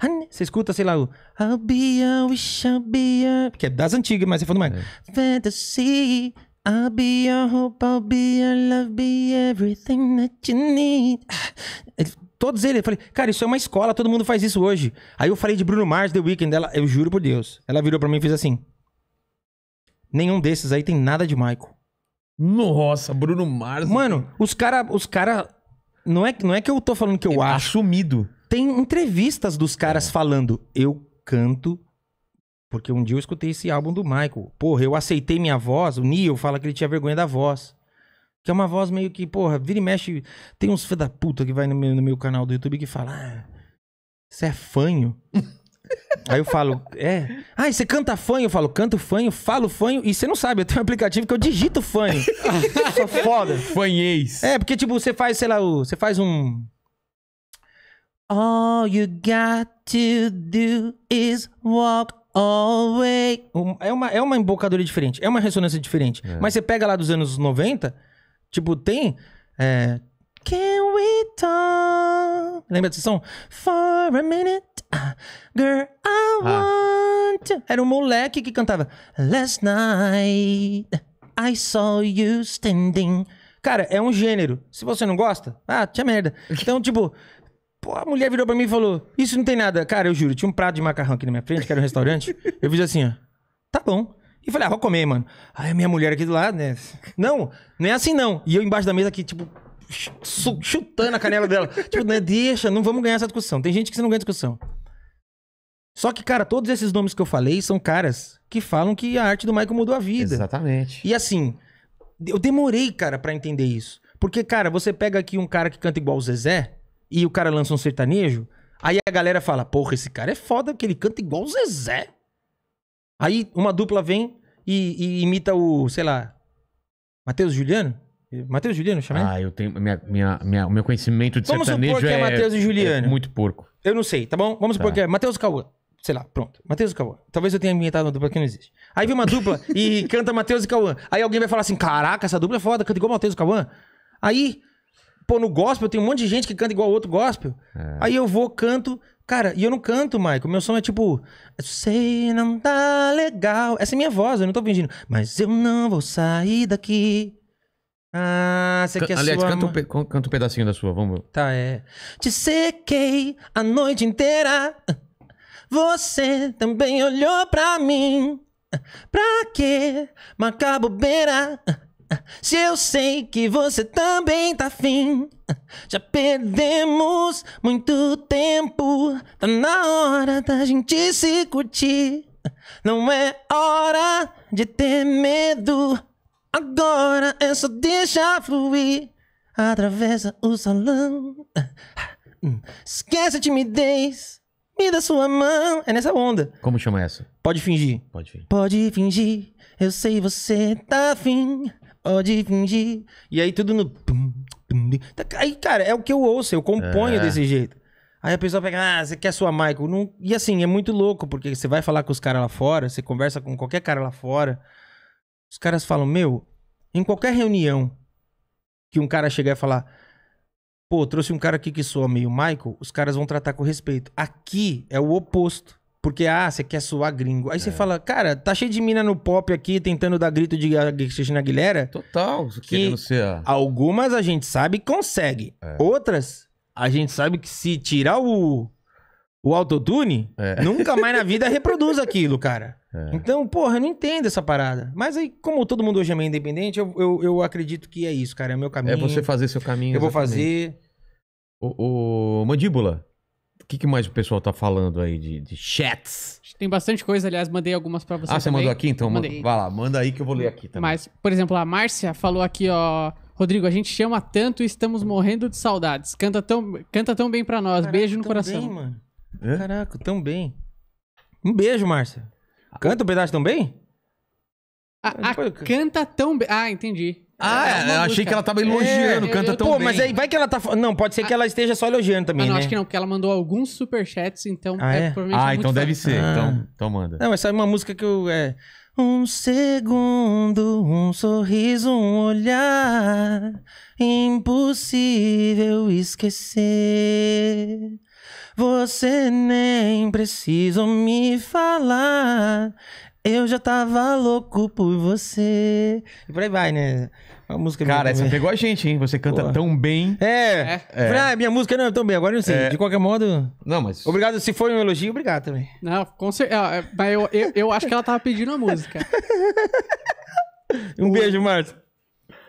Ah, né? você escuta, sei lá, o I'll be a, wish I'll be a. Que é das antigas, mas você é falou mais. É. Fantasy. I'll be your hope, I'll be your love, be everything that you need. Ah, todos eles, eu falei, cara, isso é uma escola, todo mundo faz isso hoje. Aí eu falei de Bruno Mars, The Weeknd, ela, eu juro por Deus. Ela virou pra mim e fez assim. Nenhum desses aí tem nada de Michael. Nossa, Bruno Mars. Mano, os cara, os cara não é, não é que eu tô falando que eu é acho. Assumido. Tem entrevistas dos caras é. falando, eu canto porque um dia eu escutei esse álbum do Michael. Porra, eu aceitei minha voz. O Neil fala que ele tinha vergonha da voz. Que é uma voz meio que, porra, vira e mexe. Tem uns filhos da puta que vai no meu, no meu canal do YouTube que fala, ah, você é fanho. (laughs) Aí eu falo, é. Ah, e você canta fanho? Eu falo, canto fanho, falo fanho. E você não sabe, eu tenho um aplicativo que eu digito fanho. (laughs) Sou foda. Fanhês. É, porque tipo, você faz, sei lá, você faz um. All you got to do is walk away. É uma, é uma embocadura diferente, é uma ressonância diferente. É. Mas você pega lá dos anos 90, tipo, tem. É, Can we talk? Lembra dessa sessão? For a minute. (coughs) Girl, I ah. want. Era um moleque que cantava. Last night I saw you standing. Cara, é um gênero. Se você não gosta, ah, tinha merda. (laughs) Então, tipo, pô, a mulher virou pra mim e falou: Isso não tem nada. Cara, eu juro, tinha um prato de macarrão aqui na minha frente, que era um restaurante. Eu fiz assim, ó. Tá bom. E falei, ah, vou comer, mano. Aí a minha mulher aqui do lado, né? Não, não é assim não. E eu embaixo da mesa aqui, tipo, chutando a canela dela. (laughs) tipo, né, deixa, não vamos ganhar essa discussão. Tem gente que você não ganha discussão. Só que, cara, todos esses nomes que eu falei são caras que falam que a arte do Michael mudou a vida. Exatamente. E assim, eu demorei, cara, para entender isso. Porque, cara, você pega aqui um cara que canta igual o Zezé e o cara lança um sertanejo, aí a galera fala: "Porra, esse cara é foda porque ele canta igual o Zezé". Aí uma dupla vem e, e imita o, sei lá, Matheus Juliano Matheus Juliano, chama Ah, eu tenho. Minha, minha, minha, meu conhecimento de Vamos sertanejo supor que é, é Matheus e Juliano. É muito porco. Eu não sei, tá bom? Vamos supor tá. que é Matheus Cauã. Sei lá, pronto. Matheus e Cauã. Talvez eu tenha inventado uma dupla que não existe. Aí vem uma dupla (laughs) e canta Matheus e Cauã. Aí alguém vai falar assim: caraca, essa dupla é foda, canta igual Matheus e Cauã. Aí, pô, no gospel tem um monte de gente que canta igual outro gospel. É. Aí eu vou, canto. Cara, e eu não canto, Michael. Meu som é tipo. Eu sei, não tá legal. Essa é minha voz, eu não tô fingindo. Mas eu não vou sair daqui. Ah, você quer Aliás, sua... canta, um canta um pedacinho da sua, vamos Tá, é. Te sequei a noite inteira. Você também olhou pra mim. Pra que marcar bobeira? Se eu sei que você também tá afim. Já perdemos muito tempo. Tá na hora da gente se curtir. Não é hora de ter medo. Agora é só deixa fluir. Atravessa o salão. Hum. Esquece a timidez. Me dá sua mão. É nessa onda. Como chama essa? Pode fingir. Pode fingir. Pode fingir. Eu sei você tá afim. Pode fingir. E aí tudo no. Tá, aí, cara, é o que eu ouço. Eu componho é. desse jeito. Aí a pessoa pega, ah, você quer sua Michael? Não... E assim, é muito louco, porque você vai falar com os caras lá fora, você conversa com qualquer cara lá fora. Os caras falam, meu, em qualquer reunião que um cara chegar e falar, pô, trouxe um cara aqui que soa meio Michael, os caras vão tratar com respeito. Aqui é o oposto. Porque, ah, você quer soar gringo. Aí é. você fala, cara, tá cheio de mina no pop aqui, tentando dar grito de Cristina Aguilera. Total, que querendo ser. A... Algumas a gente sabe e consegue. É. Outras, a gente sabe que se tirar o, o autotune, é. nunca mais na vida reproduz aquilo, cara. É. Então, porra, eu não entendo essa parada. Mas aí, como todo mundo hoje é meio independente, eu, eu, eu acredito que é isso, cara. É o meu é caminho. É você fazer seu caminho. Eu exatamente. vou fazer. O, o Mandíbula, o que, que, mais o pessoal tá falando aí de, de, chats? Tem bastante coisa, aliás, mandei algumas pra vocês Ah, também. você mandou aqui então? Mandei. Vai lá, manda aí que eu vou ler aqui também. Mas, por exemplo, a Márcia falou aqui, ó. Rodrigo, a gente chama tanto e estamos morrendo de saudades. Canta tão, canta tão bem pra nós. Caraca, Beijo no tão coração. Bem, mano. É? Caraca, tão bem. Um beijo, Márcia. Canta um pedaço também? A, a Depois... canta tão bem. Ah, entendi. Ah, é, é, é eu achei que ela tava elogiando, é, canta eu, eu, tão pô, bem. mas aí vai que ela tá. Não, pode ser ah. que ela esteja só elogiando também. Ah, não, né? acho que não, porque ela mandou alguns superchats, então ah, é, é? provavelmente. Ah, é então deve ser. Ah. Então, então manda. Não, essa é uma música que eu. É... Um segundo, um sorriso, um olhar. Impossível esquecer. Você nem precisa me falar. Eu já tava louco por você. E por aí vai, né? A música Cara, você pegou a gente, hein? Você canta Pô. tão bem. É. é. Ah, minha música não é tão bem, agora eu não sei. É. De qualquer modo. Não, mas. Obrigado. Se foi um elogio, obrigado também. Não, com certeza. Ah, é, mas eu, eu, eu acho que ela tava pedindo a música. um o... beijo, Marta.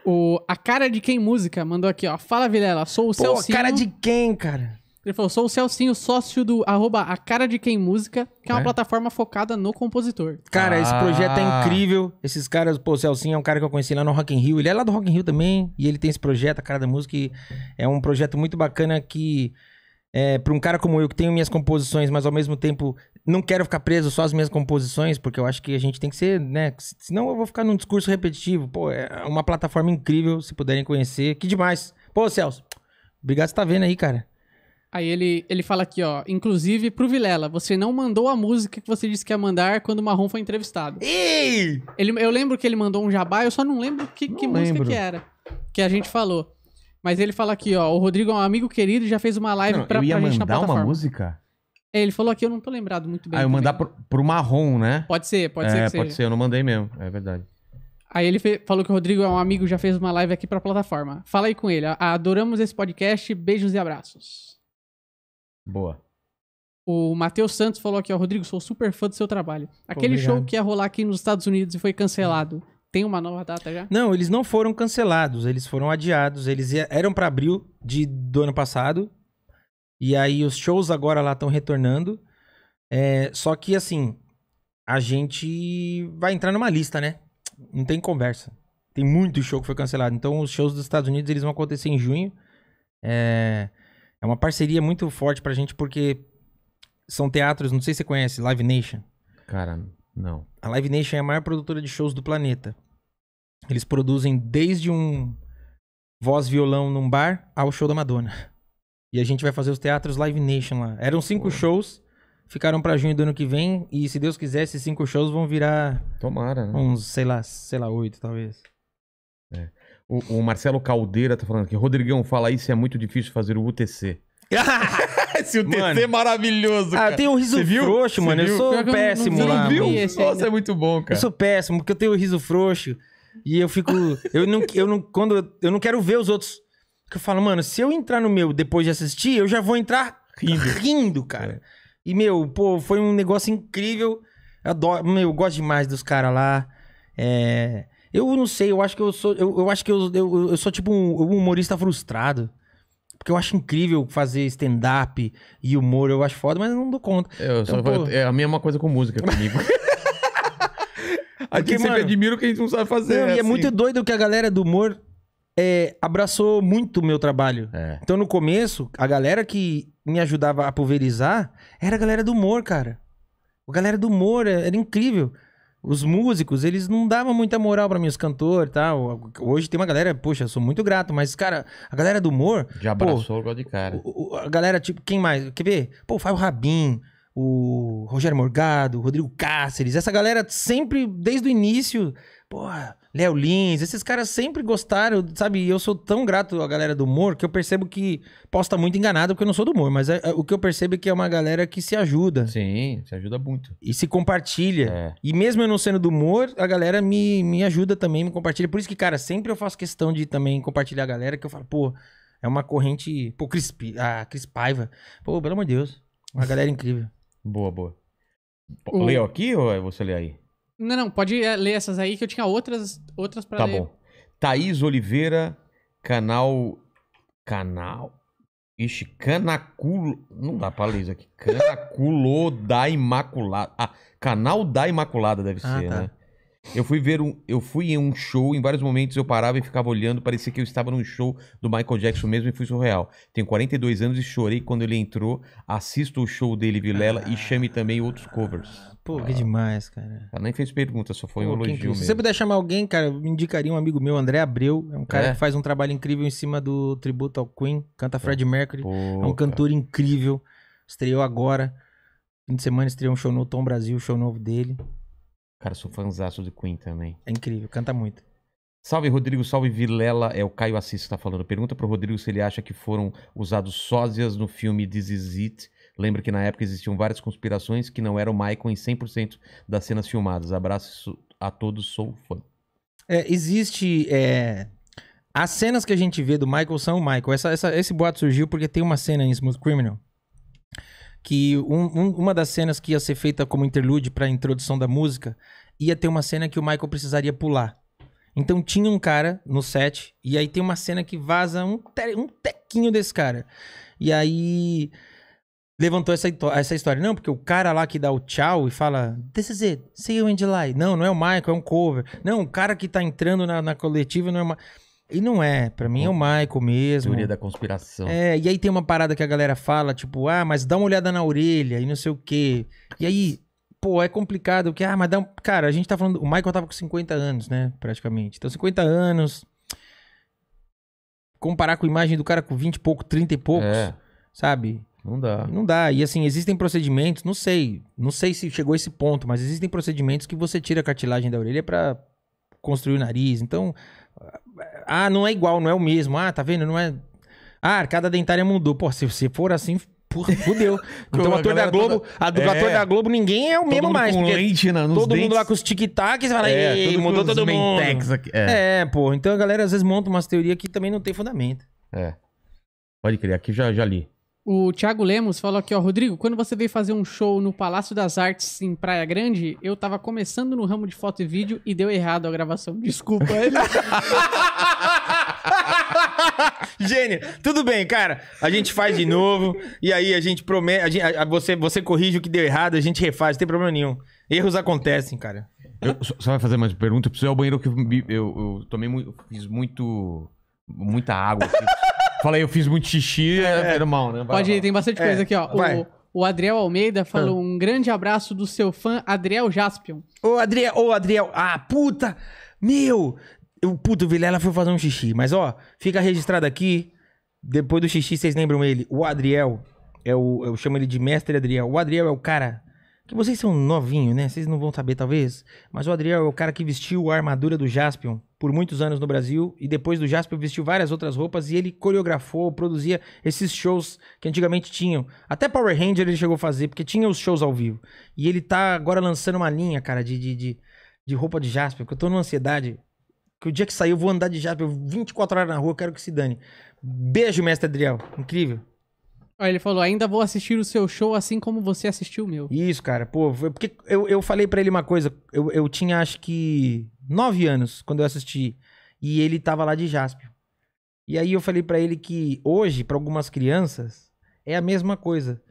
O... A cara de quem música mandou aqui, ó. Fala, Vilela, sou o Pô, Celcinho. A cara de quem, cara? Ele falou, sou o Celcinho, sócio do arroba A Cara de Quem Música, que é uma é? plataforma focada no compositor. Cara, ah. esse projeto é ah. incrível. Esses caras, pô, o Celcinho é um cara que eu conheci lá no Rock in Rio. Ele é lá do Rock in Rio também, e ele tem esse projeto, A Cara da Música, e é um projeto muito bacana que... É, para um cara como eu que tenho minhas composições, mas ao mesmo tempo não quero ficar preso só às minhas composições, porque eu acho que a gente tem que ser, né? Senão eu vou ficar num discurso repetitivo. Pô, é uma plataforma incrível, se puderem conhecer. Que demais. Pô, Celso, obrigado por estar tá vendo aí, cara. Aí ele, ele fala aqui, ó. Inclusive, pro Vilela, você não mandou a música que você disse que ia mandar quando o Marrom foi entrevistado. Ei! Ele, eu lembro que ele mandou um jabá, eu só não lembro que, não que lembro. música que era. Que a gente falou. Mas ele fala aqui, ó. O Rodrigo é um amigo querido e já fez uma live não, pra, eu ia pra gente mandar na plataforma. uma música? É, ele falou aqui, eu não tô lembrado muito bem. Ah, eu também. mandar pro, pro Marrom, né? Pode ser, pode é, ser. É, pode seja. ser, eu não mandei mesmo. É verdade. Aí ele falou que o Rodrigo é um amigo, já fez uma live aqui pra plataforma. Fala aí com ele. Adoramos esse podcast. Beijos e abraços. Boa. O Matheus Santos falou aqui, ó, Rodrigo, sou super fã do seu trabalho. Aquele show que ia rolar aqui nos Estados Unidos e foi cancelado. Tem uma nova data já? Não, eles não foram cancelados, eles foram adiados. Eles eram para abril de, do ano passado. E aí os shows agora lá estão retornando. É, só que assim, a gente vai entrar numa lista, né? Não tem conversa. Tem muito show que foi cancelado. Então os shows dos Estados Unidos eles vão acontecer em junho. É, é uma parceria muito forte pra gente, porque são teatros, não sei se você conhece, Live Nation. Cara, não. A Live Nation é a maior produtora de shows do planeta. Eles produzem desde um voz violão num bar ao show da Madonna. E a gente vai fazer os teatros Live Nation lá. Eram cinco shows, ficaram para junho do ano que vem, e se Deus quiser, esses cinco shows vão virar. Tomara, né? Uns, sei lá, sei lá, oito talvez. O, o Marcelo Caldeira tá falando aqui. Rodrigão, fala isso, é muito difícil fazer o UTC. (laughs) esse UTC é mano, é maravilhoso, ah, cara. Ah, tem um riso frouxo, mano. Eu sou eu péssimo não, não, lá. Viu? Nossa, é muito bom, cara. Eu sou péssimo, porque eu tenho um riso frouxo. E eu fico. eu, não, eu, não, quando, eu não quero ver os outros. Porque eu falo, mano, se eu entrar no meu depois de assistir, eu já vou entrar rindo, rindo cara. E, meu, pô, foi um negócio incrível. Eu adoro, meu, eu gosto demais dos caras lá. É, eu não sei, eu acho que eu sou. Eu, eu acho que eu, eu, eu sou tipo um, um, humorista frustrado. Porque eu acho incrível fazer stand-up e humor, eu acho foda, mas eu não dou conta. É, eu então, pô... É a mesma é coisa com música comigo. Aqui (laughs) sempre admiro que a gente não sabe fazer. Não, é, assim. é muito doido que a galera do humor é, abraçou muito o meu trabalho. É. Então, no começo, a galera que me ajudava a pulverizar era a galera do humor, cara. A galera do humor é, era incrível os músicos, eles não davam muita moral para mim, os cantores e tal. Hoje tem uma galera, poxa, eu sou muito grato, mas, cara, a galera do humor. Já abraçou pô, o de cara. a galera, tipo, quem mais? Quer ver? Pô, o Fábio Rabin, o Rogério Morgado, o Rodrigo Cáceres, essa galera sempre, desde o início, porra Léo Lins, esses caras sempre gostaram, sabe? E eu sou tão grato à galera do humor que eu percebo que posso estar muito enganado porque eu não sou do humor, mas é, é, o que eu percebo é que é uma galera que se ajuda. Sim, se ajuda muito. E se compartilha. É. E mesmo eu não sendo do humor, a galera me, me ajuda também, me compartilha. Por isso que, cara, sempre eu faço questão de também compartilhar a galera, que eu falo, pô, é uma corrente. Pô, Cris, ah, Cris Paiva. Pô, pelo amor de Deus. Uma galera incrível. Boa, boa. P Leu aqui ou você lê aí? Não, não, pode é, ler essas aí que eu tinha outras, outras pra tá ler. Tá bom. Thaís Oliveira, canal. Canal. Ixi, Canaculo. Não dá pra ler isso aqui. (laughs) Canaculo da Imaculada. Ah, canal da Imaculada deve ah, ser, tá. né? Eu fui ver um, eu fui em um show, em vários momentos eu parava e ficava olhando, parecia que eu estava num show do Michael Jackson mesmo e foi surreal. Tenho 42 anos e chorei quando ele entrou. Assisto o show dele Vilela ah, e chame também outros covers. Pô, que demais, cara. Ela nem fez pergunta, só foi Pô, um elogio mesmo. Se você puder chamar alguém, cara, eu indicaria um amigo meu, André Abreu, é um cara é? que faz um trabalho incrível em cima do tributo ao Queen, canta Fred Mercury, Pô, é um cantor cara. incrível. Estreou agora. Fim de semana estreou um show no Tom Brasil, show novo dele. Cara, sou fãzaço de Queen também. É incrível, canta muito. Salve, Rodrigo. Salve, Vilela. É o Caio Assis que tá falando. Pergunta pro Rodrigo se ele acha que foram usados sósias no filme This Is It. Lembra que na época existiam várias conspirações que não era o Michael em 100% das cenas filmadas. Abraço a todos, sou fã. É, existe... É... As cenas que a gente vê do Michael são o Michael. Essa, essa, esse boato surgiu porque tem uma cena em Smooth Criminal que um, um, uma das cenas que ia ser feita como interlude para a introdução da música ia ter uma cena que o Michael precisaria pular. Então tinha um cara no set, e aí tem uma cena que vaza um, te, um tequinho desse cara. E aí levantou essa, essa história. Não, porque o cara lá que dá o tchau e fala: This is it, see you in July. Não, não é o Michael, é um cover. Não, o cara que tá entrando na, na coletiva não é o Michael. E não é, pra mim é o Michael mesmo. Teoria da conspiração. É, e aí tem uma parada que a galera fala, tipo, ah, mas dá uma olhada na orelha e não sei o quê. E aí, pô, é complicado, porque, ah, mas dá um... Cara, a gente tá falando, o Michael tava com 50 anos, né, praticamente. Então 50 anos, comparar com a imagem do cara com 20 e pouco, 30 e poucos, é. sabe? Não dá. Não dá. E assim, existem procedimentos, não sei, não sei se chegou a esse ponto, mas existem procedimentos que você tira a cartilagem da orelha para construir o nariz. Então, ah, não é igual, não é o mesmo. Ah, tá vendo? Não é. Ah, a arcada dentária mudou. Pô, se, se for assim, Porra, fudeu. (laughs) Então o ator da Globo, toda... a do é. ator da Globo, ninguém é o mesmo mais. Com lente né, todo dentes. mundo lá com os tic-tacs, fala, é, e mudou todo mundo. Aqui. É. é, pô. Então a galera às vezes monta umas teorias que também não tem fundamento. É. Pode crer, aqui já, já li. O Thiago Lemos falou aqui, ó, Rodrigo, quando você veio fazer um show no Palácio das Artes em Praia Grande, eu tava começando no ramo de foto e vídeo e deu errado a gravação. Desculpa ele. (laughs) Gênio, tudo bem, cara. A gente faz de novo e aí a gente promete. A gente, a, você, você corrige o que deu errado, a gente refaz, não tem problema nenhum. Erros acontecem, cara. Eu, só vai fazer mais pergunta, preciso ir ao banheiro que eu, eu, eu tomei muito. Fiz muito. Muita água. Assim, Falei, eu fiz muito xixi, é é, é. é, é mal, né? Vai, Pode ir, tem bastante coisa aqui, ó. Vai. O, o Adriel Almeida falou: ah. um grande abraço do seu fã, Adriel Jaspion. Ô, Adriel, ô, Adriel. Ah, puta! Meu! Eu, puto, o Vilela foi fazer um xixi. Mas, ó, fica registrado aqui. Depois do xixi, vocês lembram ele? O Adriel. É o, eu chamo ele de Mestre Adriel. O Adriel é o cara que vocês são novinhos, né? Vocês não vão saber, talvez. Mas o Adriel é o cara que vestiu a armadura do Jaspion por muitos anos no Brasil. E depois do Jaspion vestiu várias outras roupas. E ele coreografou, produzia esses shows que antigamente tinham. Até Power Ranger ele chegou a fazer, porque tinha os shows ao vivo. E ele tá agora lançando uma linha, cara, de, de, de, de roupa de Jaspion. Que eu tô numa ansiedade. Que o dia que sair eu vou andar de Jaspion 24 horas na rua, quero que se dane. Beijo, mestre Adriel. Incrível. Aí ele falou, ainda vou assistir o seu show assim como você assistiu o meu. Isso, cara. Pô, porque eu, eu falei para ele uma coisa. Eu, eu tinha, acho que, nove anos quando eu assisti. E ele tava lá de Jaspio. E aí eu falei para ele que hoje, para algumas crianças, é a mesma coisa.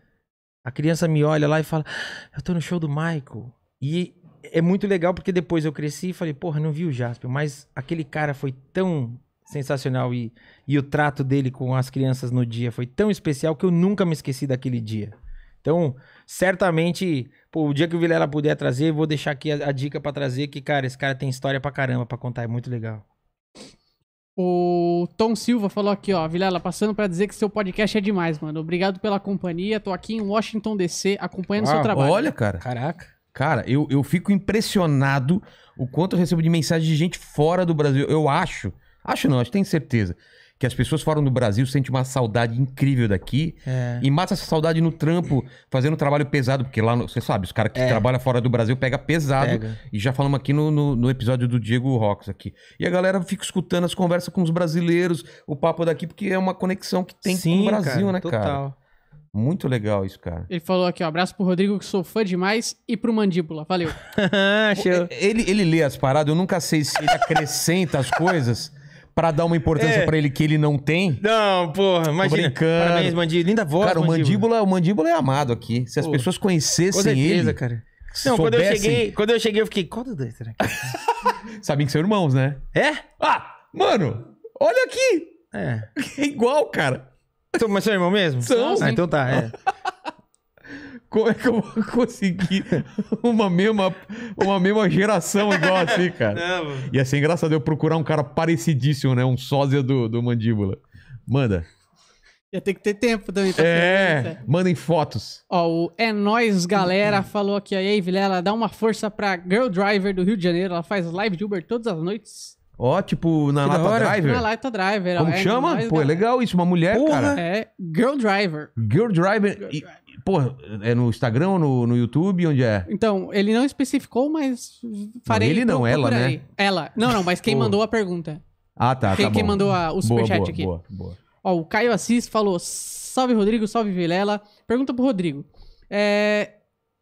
A criança me olha lá e fala, eu tô no show do Michael. E é muito legal porque depois eu cresci e falei, porra, não vi o Jaspio. Mas aquele cara foi tão sensacional. E, e o trato dele com as crianças no dia foi tão especial que eu nunca me esqueci daquele dia. Então, certamente, pô, o dia que o Vilela puder trazer, vou deixar aqui a, a dica para trazer que, cara, esse cara tem história pra caramba pra contar, é muito legal. O Tom Silva falou aqui, ó, Vilela, passando para dizer que seu podcast é demais, mano. Obrigado pela companhia. Tô aqui em Washington DC acompanhando Uau, seu trabalho. Olha, cara. Caraca. Cara, eu, eu fico impressionado o quanto eu recebo de mensagem de gente fora do Brasil. Eu acho Acho não, acho tenho certeza. Que as pessoas fora do Brasil sentem uma saudade incrível daqui é. e mata essa saudade no trampo, fazendo trabalho pesado, porque lá, você sabe, os caras que é. trabalham fora do Brasil pega pesado. Pega. E já falamos aqui no, no, no episódio do Diego Rox aqui. E a galera fica escutando as conversas com os brasileiros, o papo daqui, porque é uma conexão que tem Sim, com o Brasil, né, cara, né, total. cara? Muito legal isso, cara. Ele falou aqui, ó, abraço pro Rodrigo, que sou fã demais, e pro Mandíbula. Valeu. (laughs) ele, ele lê as paradas, eu nunca sei se ele acrescenta as coisas para dar uma importância é. para ele que ele não tem. Não, porra, imagina. brincando. Parabéns, Mandíbula. Linda voz, Cara, o Mandíbula, o Mandíbula é amado aqui. Se as pessoas conhecessem certeza, ele... Com certeza, cara. Não, soubessem... quando, eu cheguei, quando eu cheguei, eu fiquei... Qual dos dois será que é? (laughs) Sabem que são irmãos, né? É? Ah, mano, olha aqui. É. É (laughs) igual, cara. Mas são irmãos mesmo? São. Ah, então tá, é. (laughs) Como é que eu vou conseguir uma mesma, uma mesma geração igual assim, cara? Não, Ia ser engraçado assim, eu procurar um cara parecidíssimo, né? Um sósia do, do Mandíbula. Manda. Ia ter que ter tempo também pra É, né? mandem fotos. Ó, o É Nós Galera falou aqui, aí, Vilela, dá uma força pra Girl Driver do Rio de Janeiro. Ela faz live de Uber todas as noites. Ó, tipo, na Que Lata hora. Driver. Na Lata Driver. Como é chama? Pô, é legal isso, uma mulher, cara. É Girl Driver. Girl Driver. Driver. Pô, é no Instagram ou no, no YouTube? Onde é? Então, ele não especificou, mas farei. Não, ele não, ela, né? Ela. Não, não, mas quem mandou a pergunta. Ah, tá. Quem, tá quem mandou a, o superchat boa, boa, aqui. Boa, boa. Ó, o Caio Assis falou: salve Rodrigo, salve Vilela. Pergunta pro Rodrigo. É,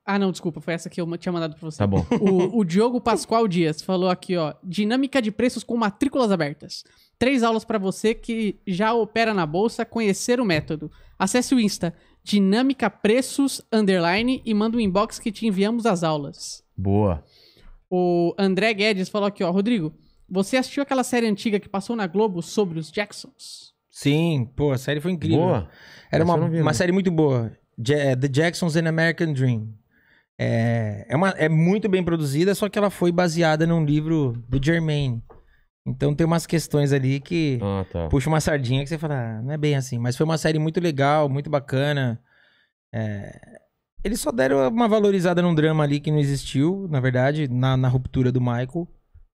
ah, não, desculpa, foi essa que eu tinha mandado pra você. Tá bom. O, o, Diogo Pascoal Dias falou aqui, ó. Dinâmica de preços com matrículas abertas. Três aulas para você que já opera na bolsa conhecer o método. Acesse o Insta, dinâmica preços underline e manda um inbox que te enviamos as aulas. Boa. O André Guedes falou aqui, ó, Rodrigo, você assistiu aquela série antiga que passou na Globo sobre os Jacksons? Sim, pô, a série foi incrível. Boa. Era uma, vi, uma série muito boa. Ja eh, The Jacksons and American Dream. É, é, uma, é muito bem produzida, só que ela foi baseada num livro do Germain. Então tem umas questões ali que ah, tá. puxa uma sardinha que você fala, ah, não é bem assim. Mas foi uma série muito legal, muito bacana. É... Eles só deram uma valorizada num drama ali que não existiu, na verdade, na, na ruptura do Michael.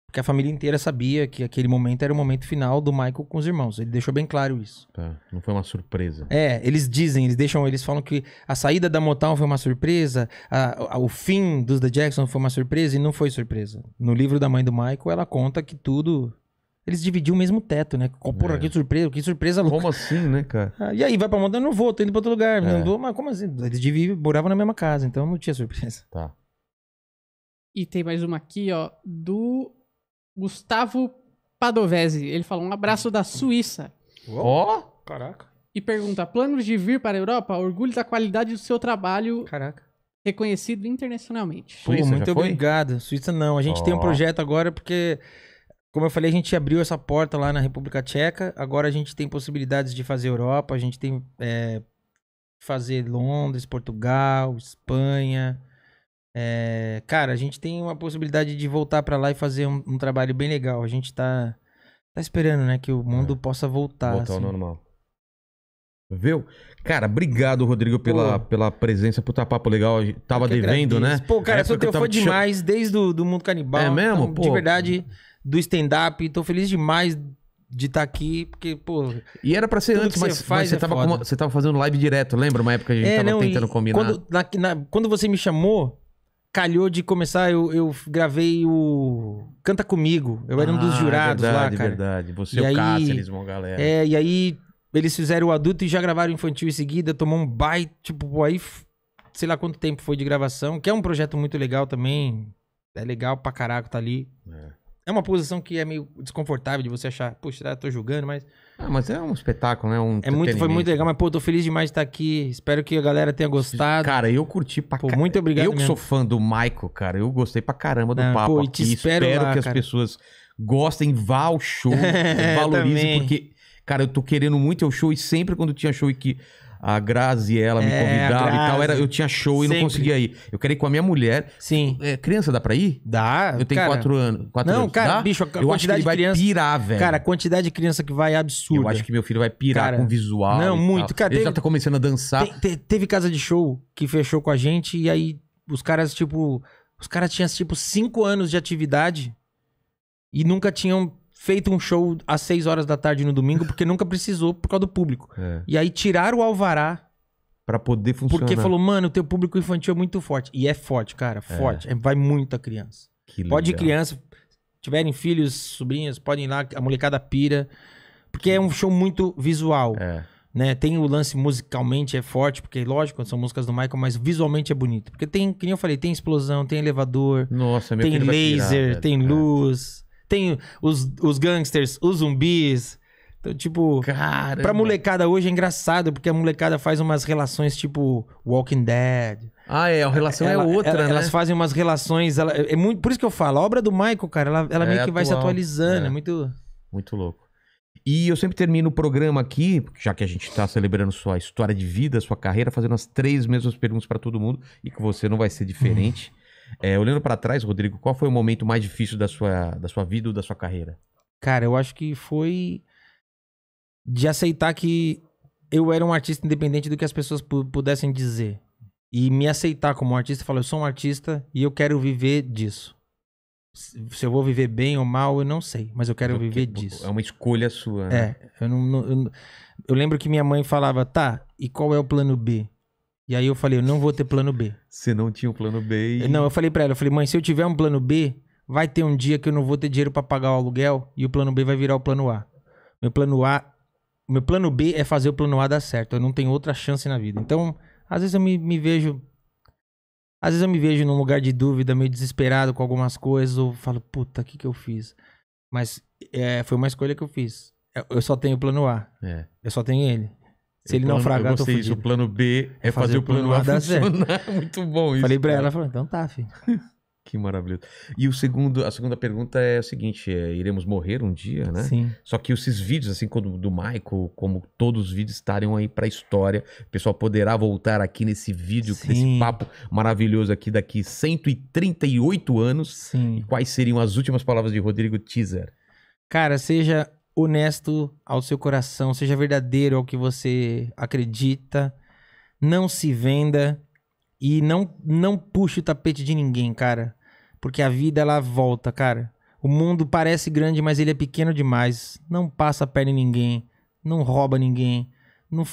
Porque a família inteira sabia que aquele momento era o momento final do Michael com os irmãos. Ele deixou bem claro isso. Tá. Não foi uma surpresa. É, eles dizem, eles deixam, eles falam que a saída da Motown foi uma surpresa, a, a, o fim dos The Jackson foi uma surpresa e não foi surpresa. No livro da mãe do Michael, ela conta que tudo. Eles dividiam o mesmo teto, né? Porra, é. que surpresa, que surpresa louca. Como assim, né, cara? Ah, e aí, vai pra Motown? Eu não vou, tô indo pra outro lugar. É. Não vou, mas como assim? Eles moravam na mesma casa, então não tinha surpresa. Tá. E tem mais uma aqui, ó, do Gustavo Padovese. Ele falou um abraço da Suíça. Ó! Oh, caraca. E pergunta: planos de vir para a Europa? Orgulho da qualidade do seu trabalho. Caraca. Reconhecido internacionalmente. Pô, Suíça, muito obrigado. Suíça não. A gente oh. tem um projeto agora porque como eu falei, a gente abriu essa porta lá na República Tcheca. Agora a gente tem possibilidades de fazer Europa, a gente tem é, fazer Londres, Portugal, Espanha, é, cara, a gente tem uma possibilidade de voltar para lá e fazer um, um, trabalho bem legal. A gente tá, tá esperando, né, que o mundo é. possa voltar. Voltar assim. ao normal. Viu? Cara, obrigado, Rodrigo, pela, pela presença, puta papo legal. Tava devendo, né? agradeço. né? Pô, cara, eu sou teu fã demais, desde o do Mundo Canibal. É mesmo? Então, Pô. De verdade, do stand-up. Tô feliz demais de estar tá aqui, porque, pô. E era pra ser antes, mas, você, mas você, é tava uma, você tava fazendo live direto, lembra? Uma época que a gente é, tava não, tentando combinar. Quando, na, na, quando você me chamou, calhou de começar, eu, eu gravei o Canta Comigo. Eu era ah, um dos ah, é jurados verdade, lá, cara. verdade. Você e é o Cáceres, uma galera. É, e aí eles fizeram o adulto e já gravaram o infantil em seguida. Tomou um baita, tipo, aí sei lá quanto tempo foi de gravação. Que é um projeto muito legal também. É legal pra caraca tá ali. É. é uma posição que é meio desconfortável de você achar, puxa, eu tá, tô julgando, mas... Ah, mas é um espetáculo, né? Um é muito, foi muito legal, né? mas pô, tô feliz demais de estar tá aqui. Espero que a galera tenha gostado. Cara, eu curti pra caramba. Muito obrigado. Eu que mesmo. sou fã do Maico, cara, eu gostei pra caramba do papo pô, aqui. Espero, espero lá, que as pessoas gostem, vá ao show, (laughs) valorizem, porque, cara, eu tô querendo muito ao show e sempre quando tinha show e que a ela me é, convidava e tal. Era, eu tinha show e não conseguia ir. Eu queria ir com a minha mulher. Sim. É, criança dá pra ir? Dá. Eu tenho cara. quatro anos. Quatro Não, anos. cara, Dá? bicho, a eu acho que quantidade ele de vai criança- pirar, velho. Cara, a quantidade de criança que vai é absurda. eu acho que meu filho vai pirar Cara, com visual. não, e muito. tal. Cara, ele teve- já tá começando a dançar. Te- te- teve casa de show que fechou com a gente e aí os caras, tipo. Os caras tinham, tipo, cinco anos de atividade e nunca tinham feito um show às 6 horas da tarde no domingo porque nunca precisou por causa do público. (laughs) É. E aí tiraram o alvará para poder funcionar. Porque falou, mano, o teu público infantil é muito forte. E é forte, cara, é. forte. É. Vai muita criança. Que Pode criança, tiverem filhos, sobrinhas, podem ir lá, a molecada pira. Porque é um show muito visual. É. Né? Tem o lance musicalmente, é forte, porque lógico, são músicas do Michael, mas visualmente é bonito. Porque tem, como eu falei, tem explosão, tem elevador, Nossa, tem laser, tirar, tem é. luz. Tem os, os gangsters, os zumbis. Então, tipo, Caramba. pra molecada hoje é engraçado, porque a molecada faz umas relações tipo Walking Dead. Ah, é, a relação é ela, é outra, ela, né? Elas fazem umas relações. Ela, é, é muito, por isso que eu falo, a obra do Michael, cara, ela, ela é meio que atual, vai se atualizando. É. é. muito. Muito louco. E eu sempre termino o programa aqui, já que a gente tá celebrando sua história de vida, sua carreira, fazendo as três mesmas perguntas para todo mundo, e que você não vai ser diferente. (laughs) É, olhando para trás, Rodrigo, qual foi o momento mais difícil da sua, da sua vida ou da sua carreira? Cara, eu acho que foi de aceitar que eu era um artista independente do que as pessoas pudessem dizer. E me aceitar como artista, falar, eu sou um artista e eu quero viver disso. Se eu vou viver bem ou mal, eu não sei, mas eu quero é viver disso. É uma escolha sua. Né? É, eu não, não eu, eu lembro que minha mãe falava, tá, e qual é o plano B? E aí eu falei, eu não vou ter plano B. Você não tinha um plano B? E... Não, eu falei para ela, eu falei, mãe, se eu tiver um plano B, vai ter um dia que eu não vou ter dinheiro para pagar o aluguel e o plano B vai virar o plano A. Meu plano A, meu plano B é fazer o plano A dar certo. Eu não tenho outra chance na vida. Então, às vezes eu me, me vejo às vezes eu me vejo num lugar de dúvida, meio desesperado com algumas coisas, ou falo, puta, o que, que eu fiz? Mas é, foi uma escolha que eu fiz. Eu só tenho o plano A. É. Eu só tenho ele. Se ele não naufragar, eu tô isso. O plano B é fazer, fazer o plano, A, a funcionar. (laughs) Muito bom isso. Falei pra ela, falou, então tá, filho. (laughs) que maravilhoso. E o segundo, a segunda pergunta é a seguinte: é, iremos morrer um dia, né? Sim. Só que esses vídeos, assim, como do Michael, como todos os vídeos estarem aí pra história, o pessoal poderá voltar aqui nesse vídeo, Sim. nesse papo maravilhoso aqui daqui 138 anos. Sim. E quais seriam as últimas palavras de Rodrigo Teaser? Cara, seja honesto ao seu coração, seja verdadeiro ao que você acredita, não se venda e não não puxe o tapete de ninguém, cara, porque a vida ela volta, cara. O mundo parece grande, mas ele é pequeno demais. Não passa a perna em ninguém, não rouba ninguém, não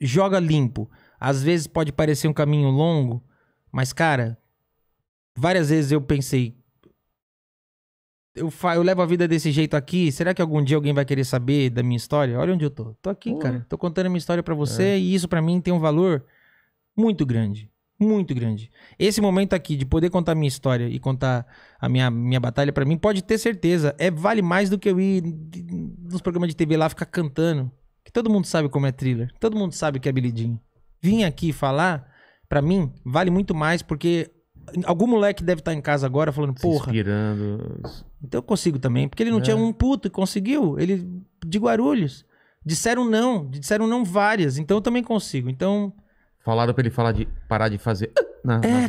joga limpo. Às vezes pode parecer um caminho longo, mas cara, várias vezes eu pensei, eu, eu levo a vida desse jeito aqui, será que algum dia alguém vai querer saber da minha história? Olha onde eu tô. Tô aqui, Porra. cara. Tô contando a minha história para você é. e isso para mim tem um valor muito grande. Muito grande. Esse momento aqui de poder contar a minha história e contar a minha, minha batalha para mim, pode ter certeza, é vale mais do que eu ir nos programas de TV lá ficar cantando. Que todo mundo sabe como é thriller. Todo mundo sabe que é Billy Jean. Vim aqui falar, para mim, vale muito mais porque algum moleque deve estar tá em casa agora falando, porra. Inspirando. Então eu consigo também. Porque ele não é. tinha um puto e conseguiu. Ele. De Guarulhos. Disseram não. Disseram não várias. Então eu também consigo. Então. Falaram pra ele falar de, parar de fazer. Ah, na, é, na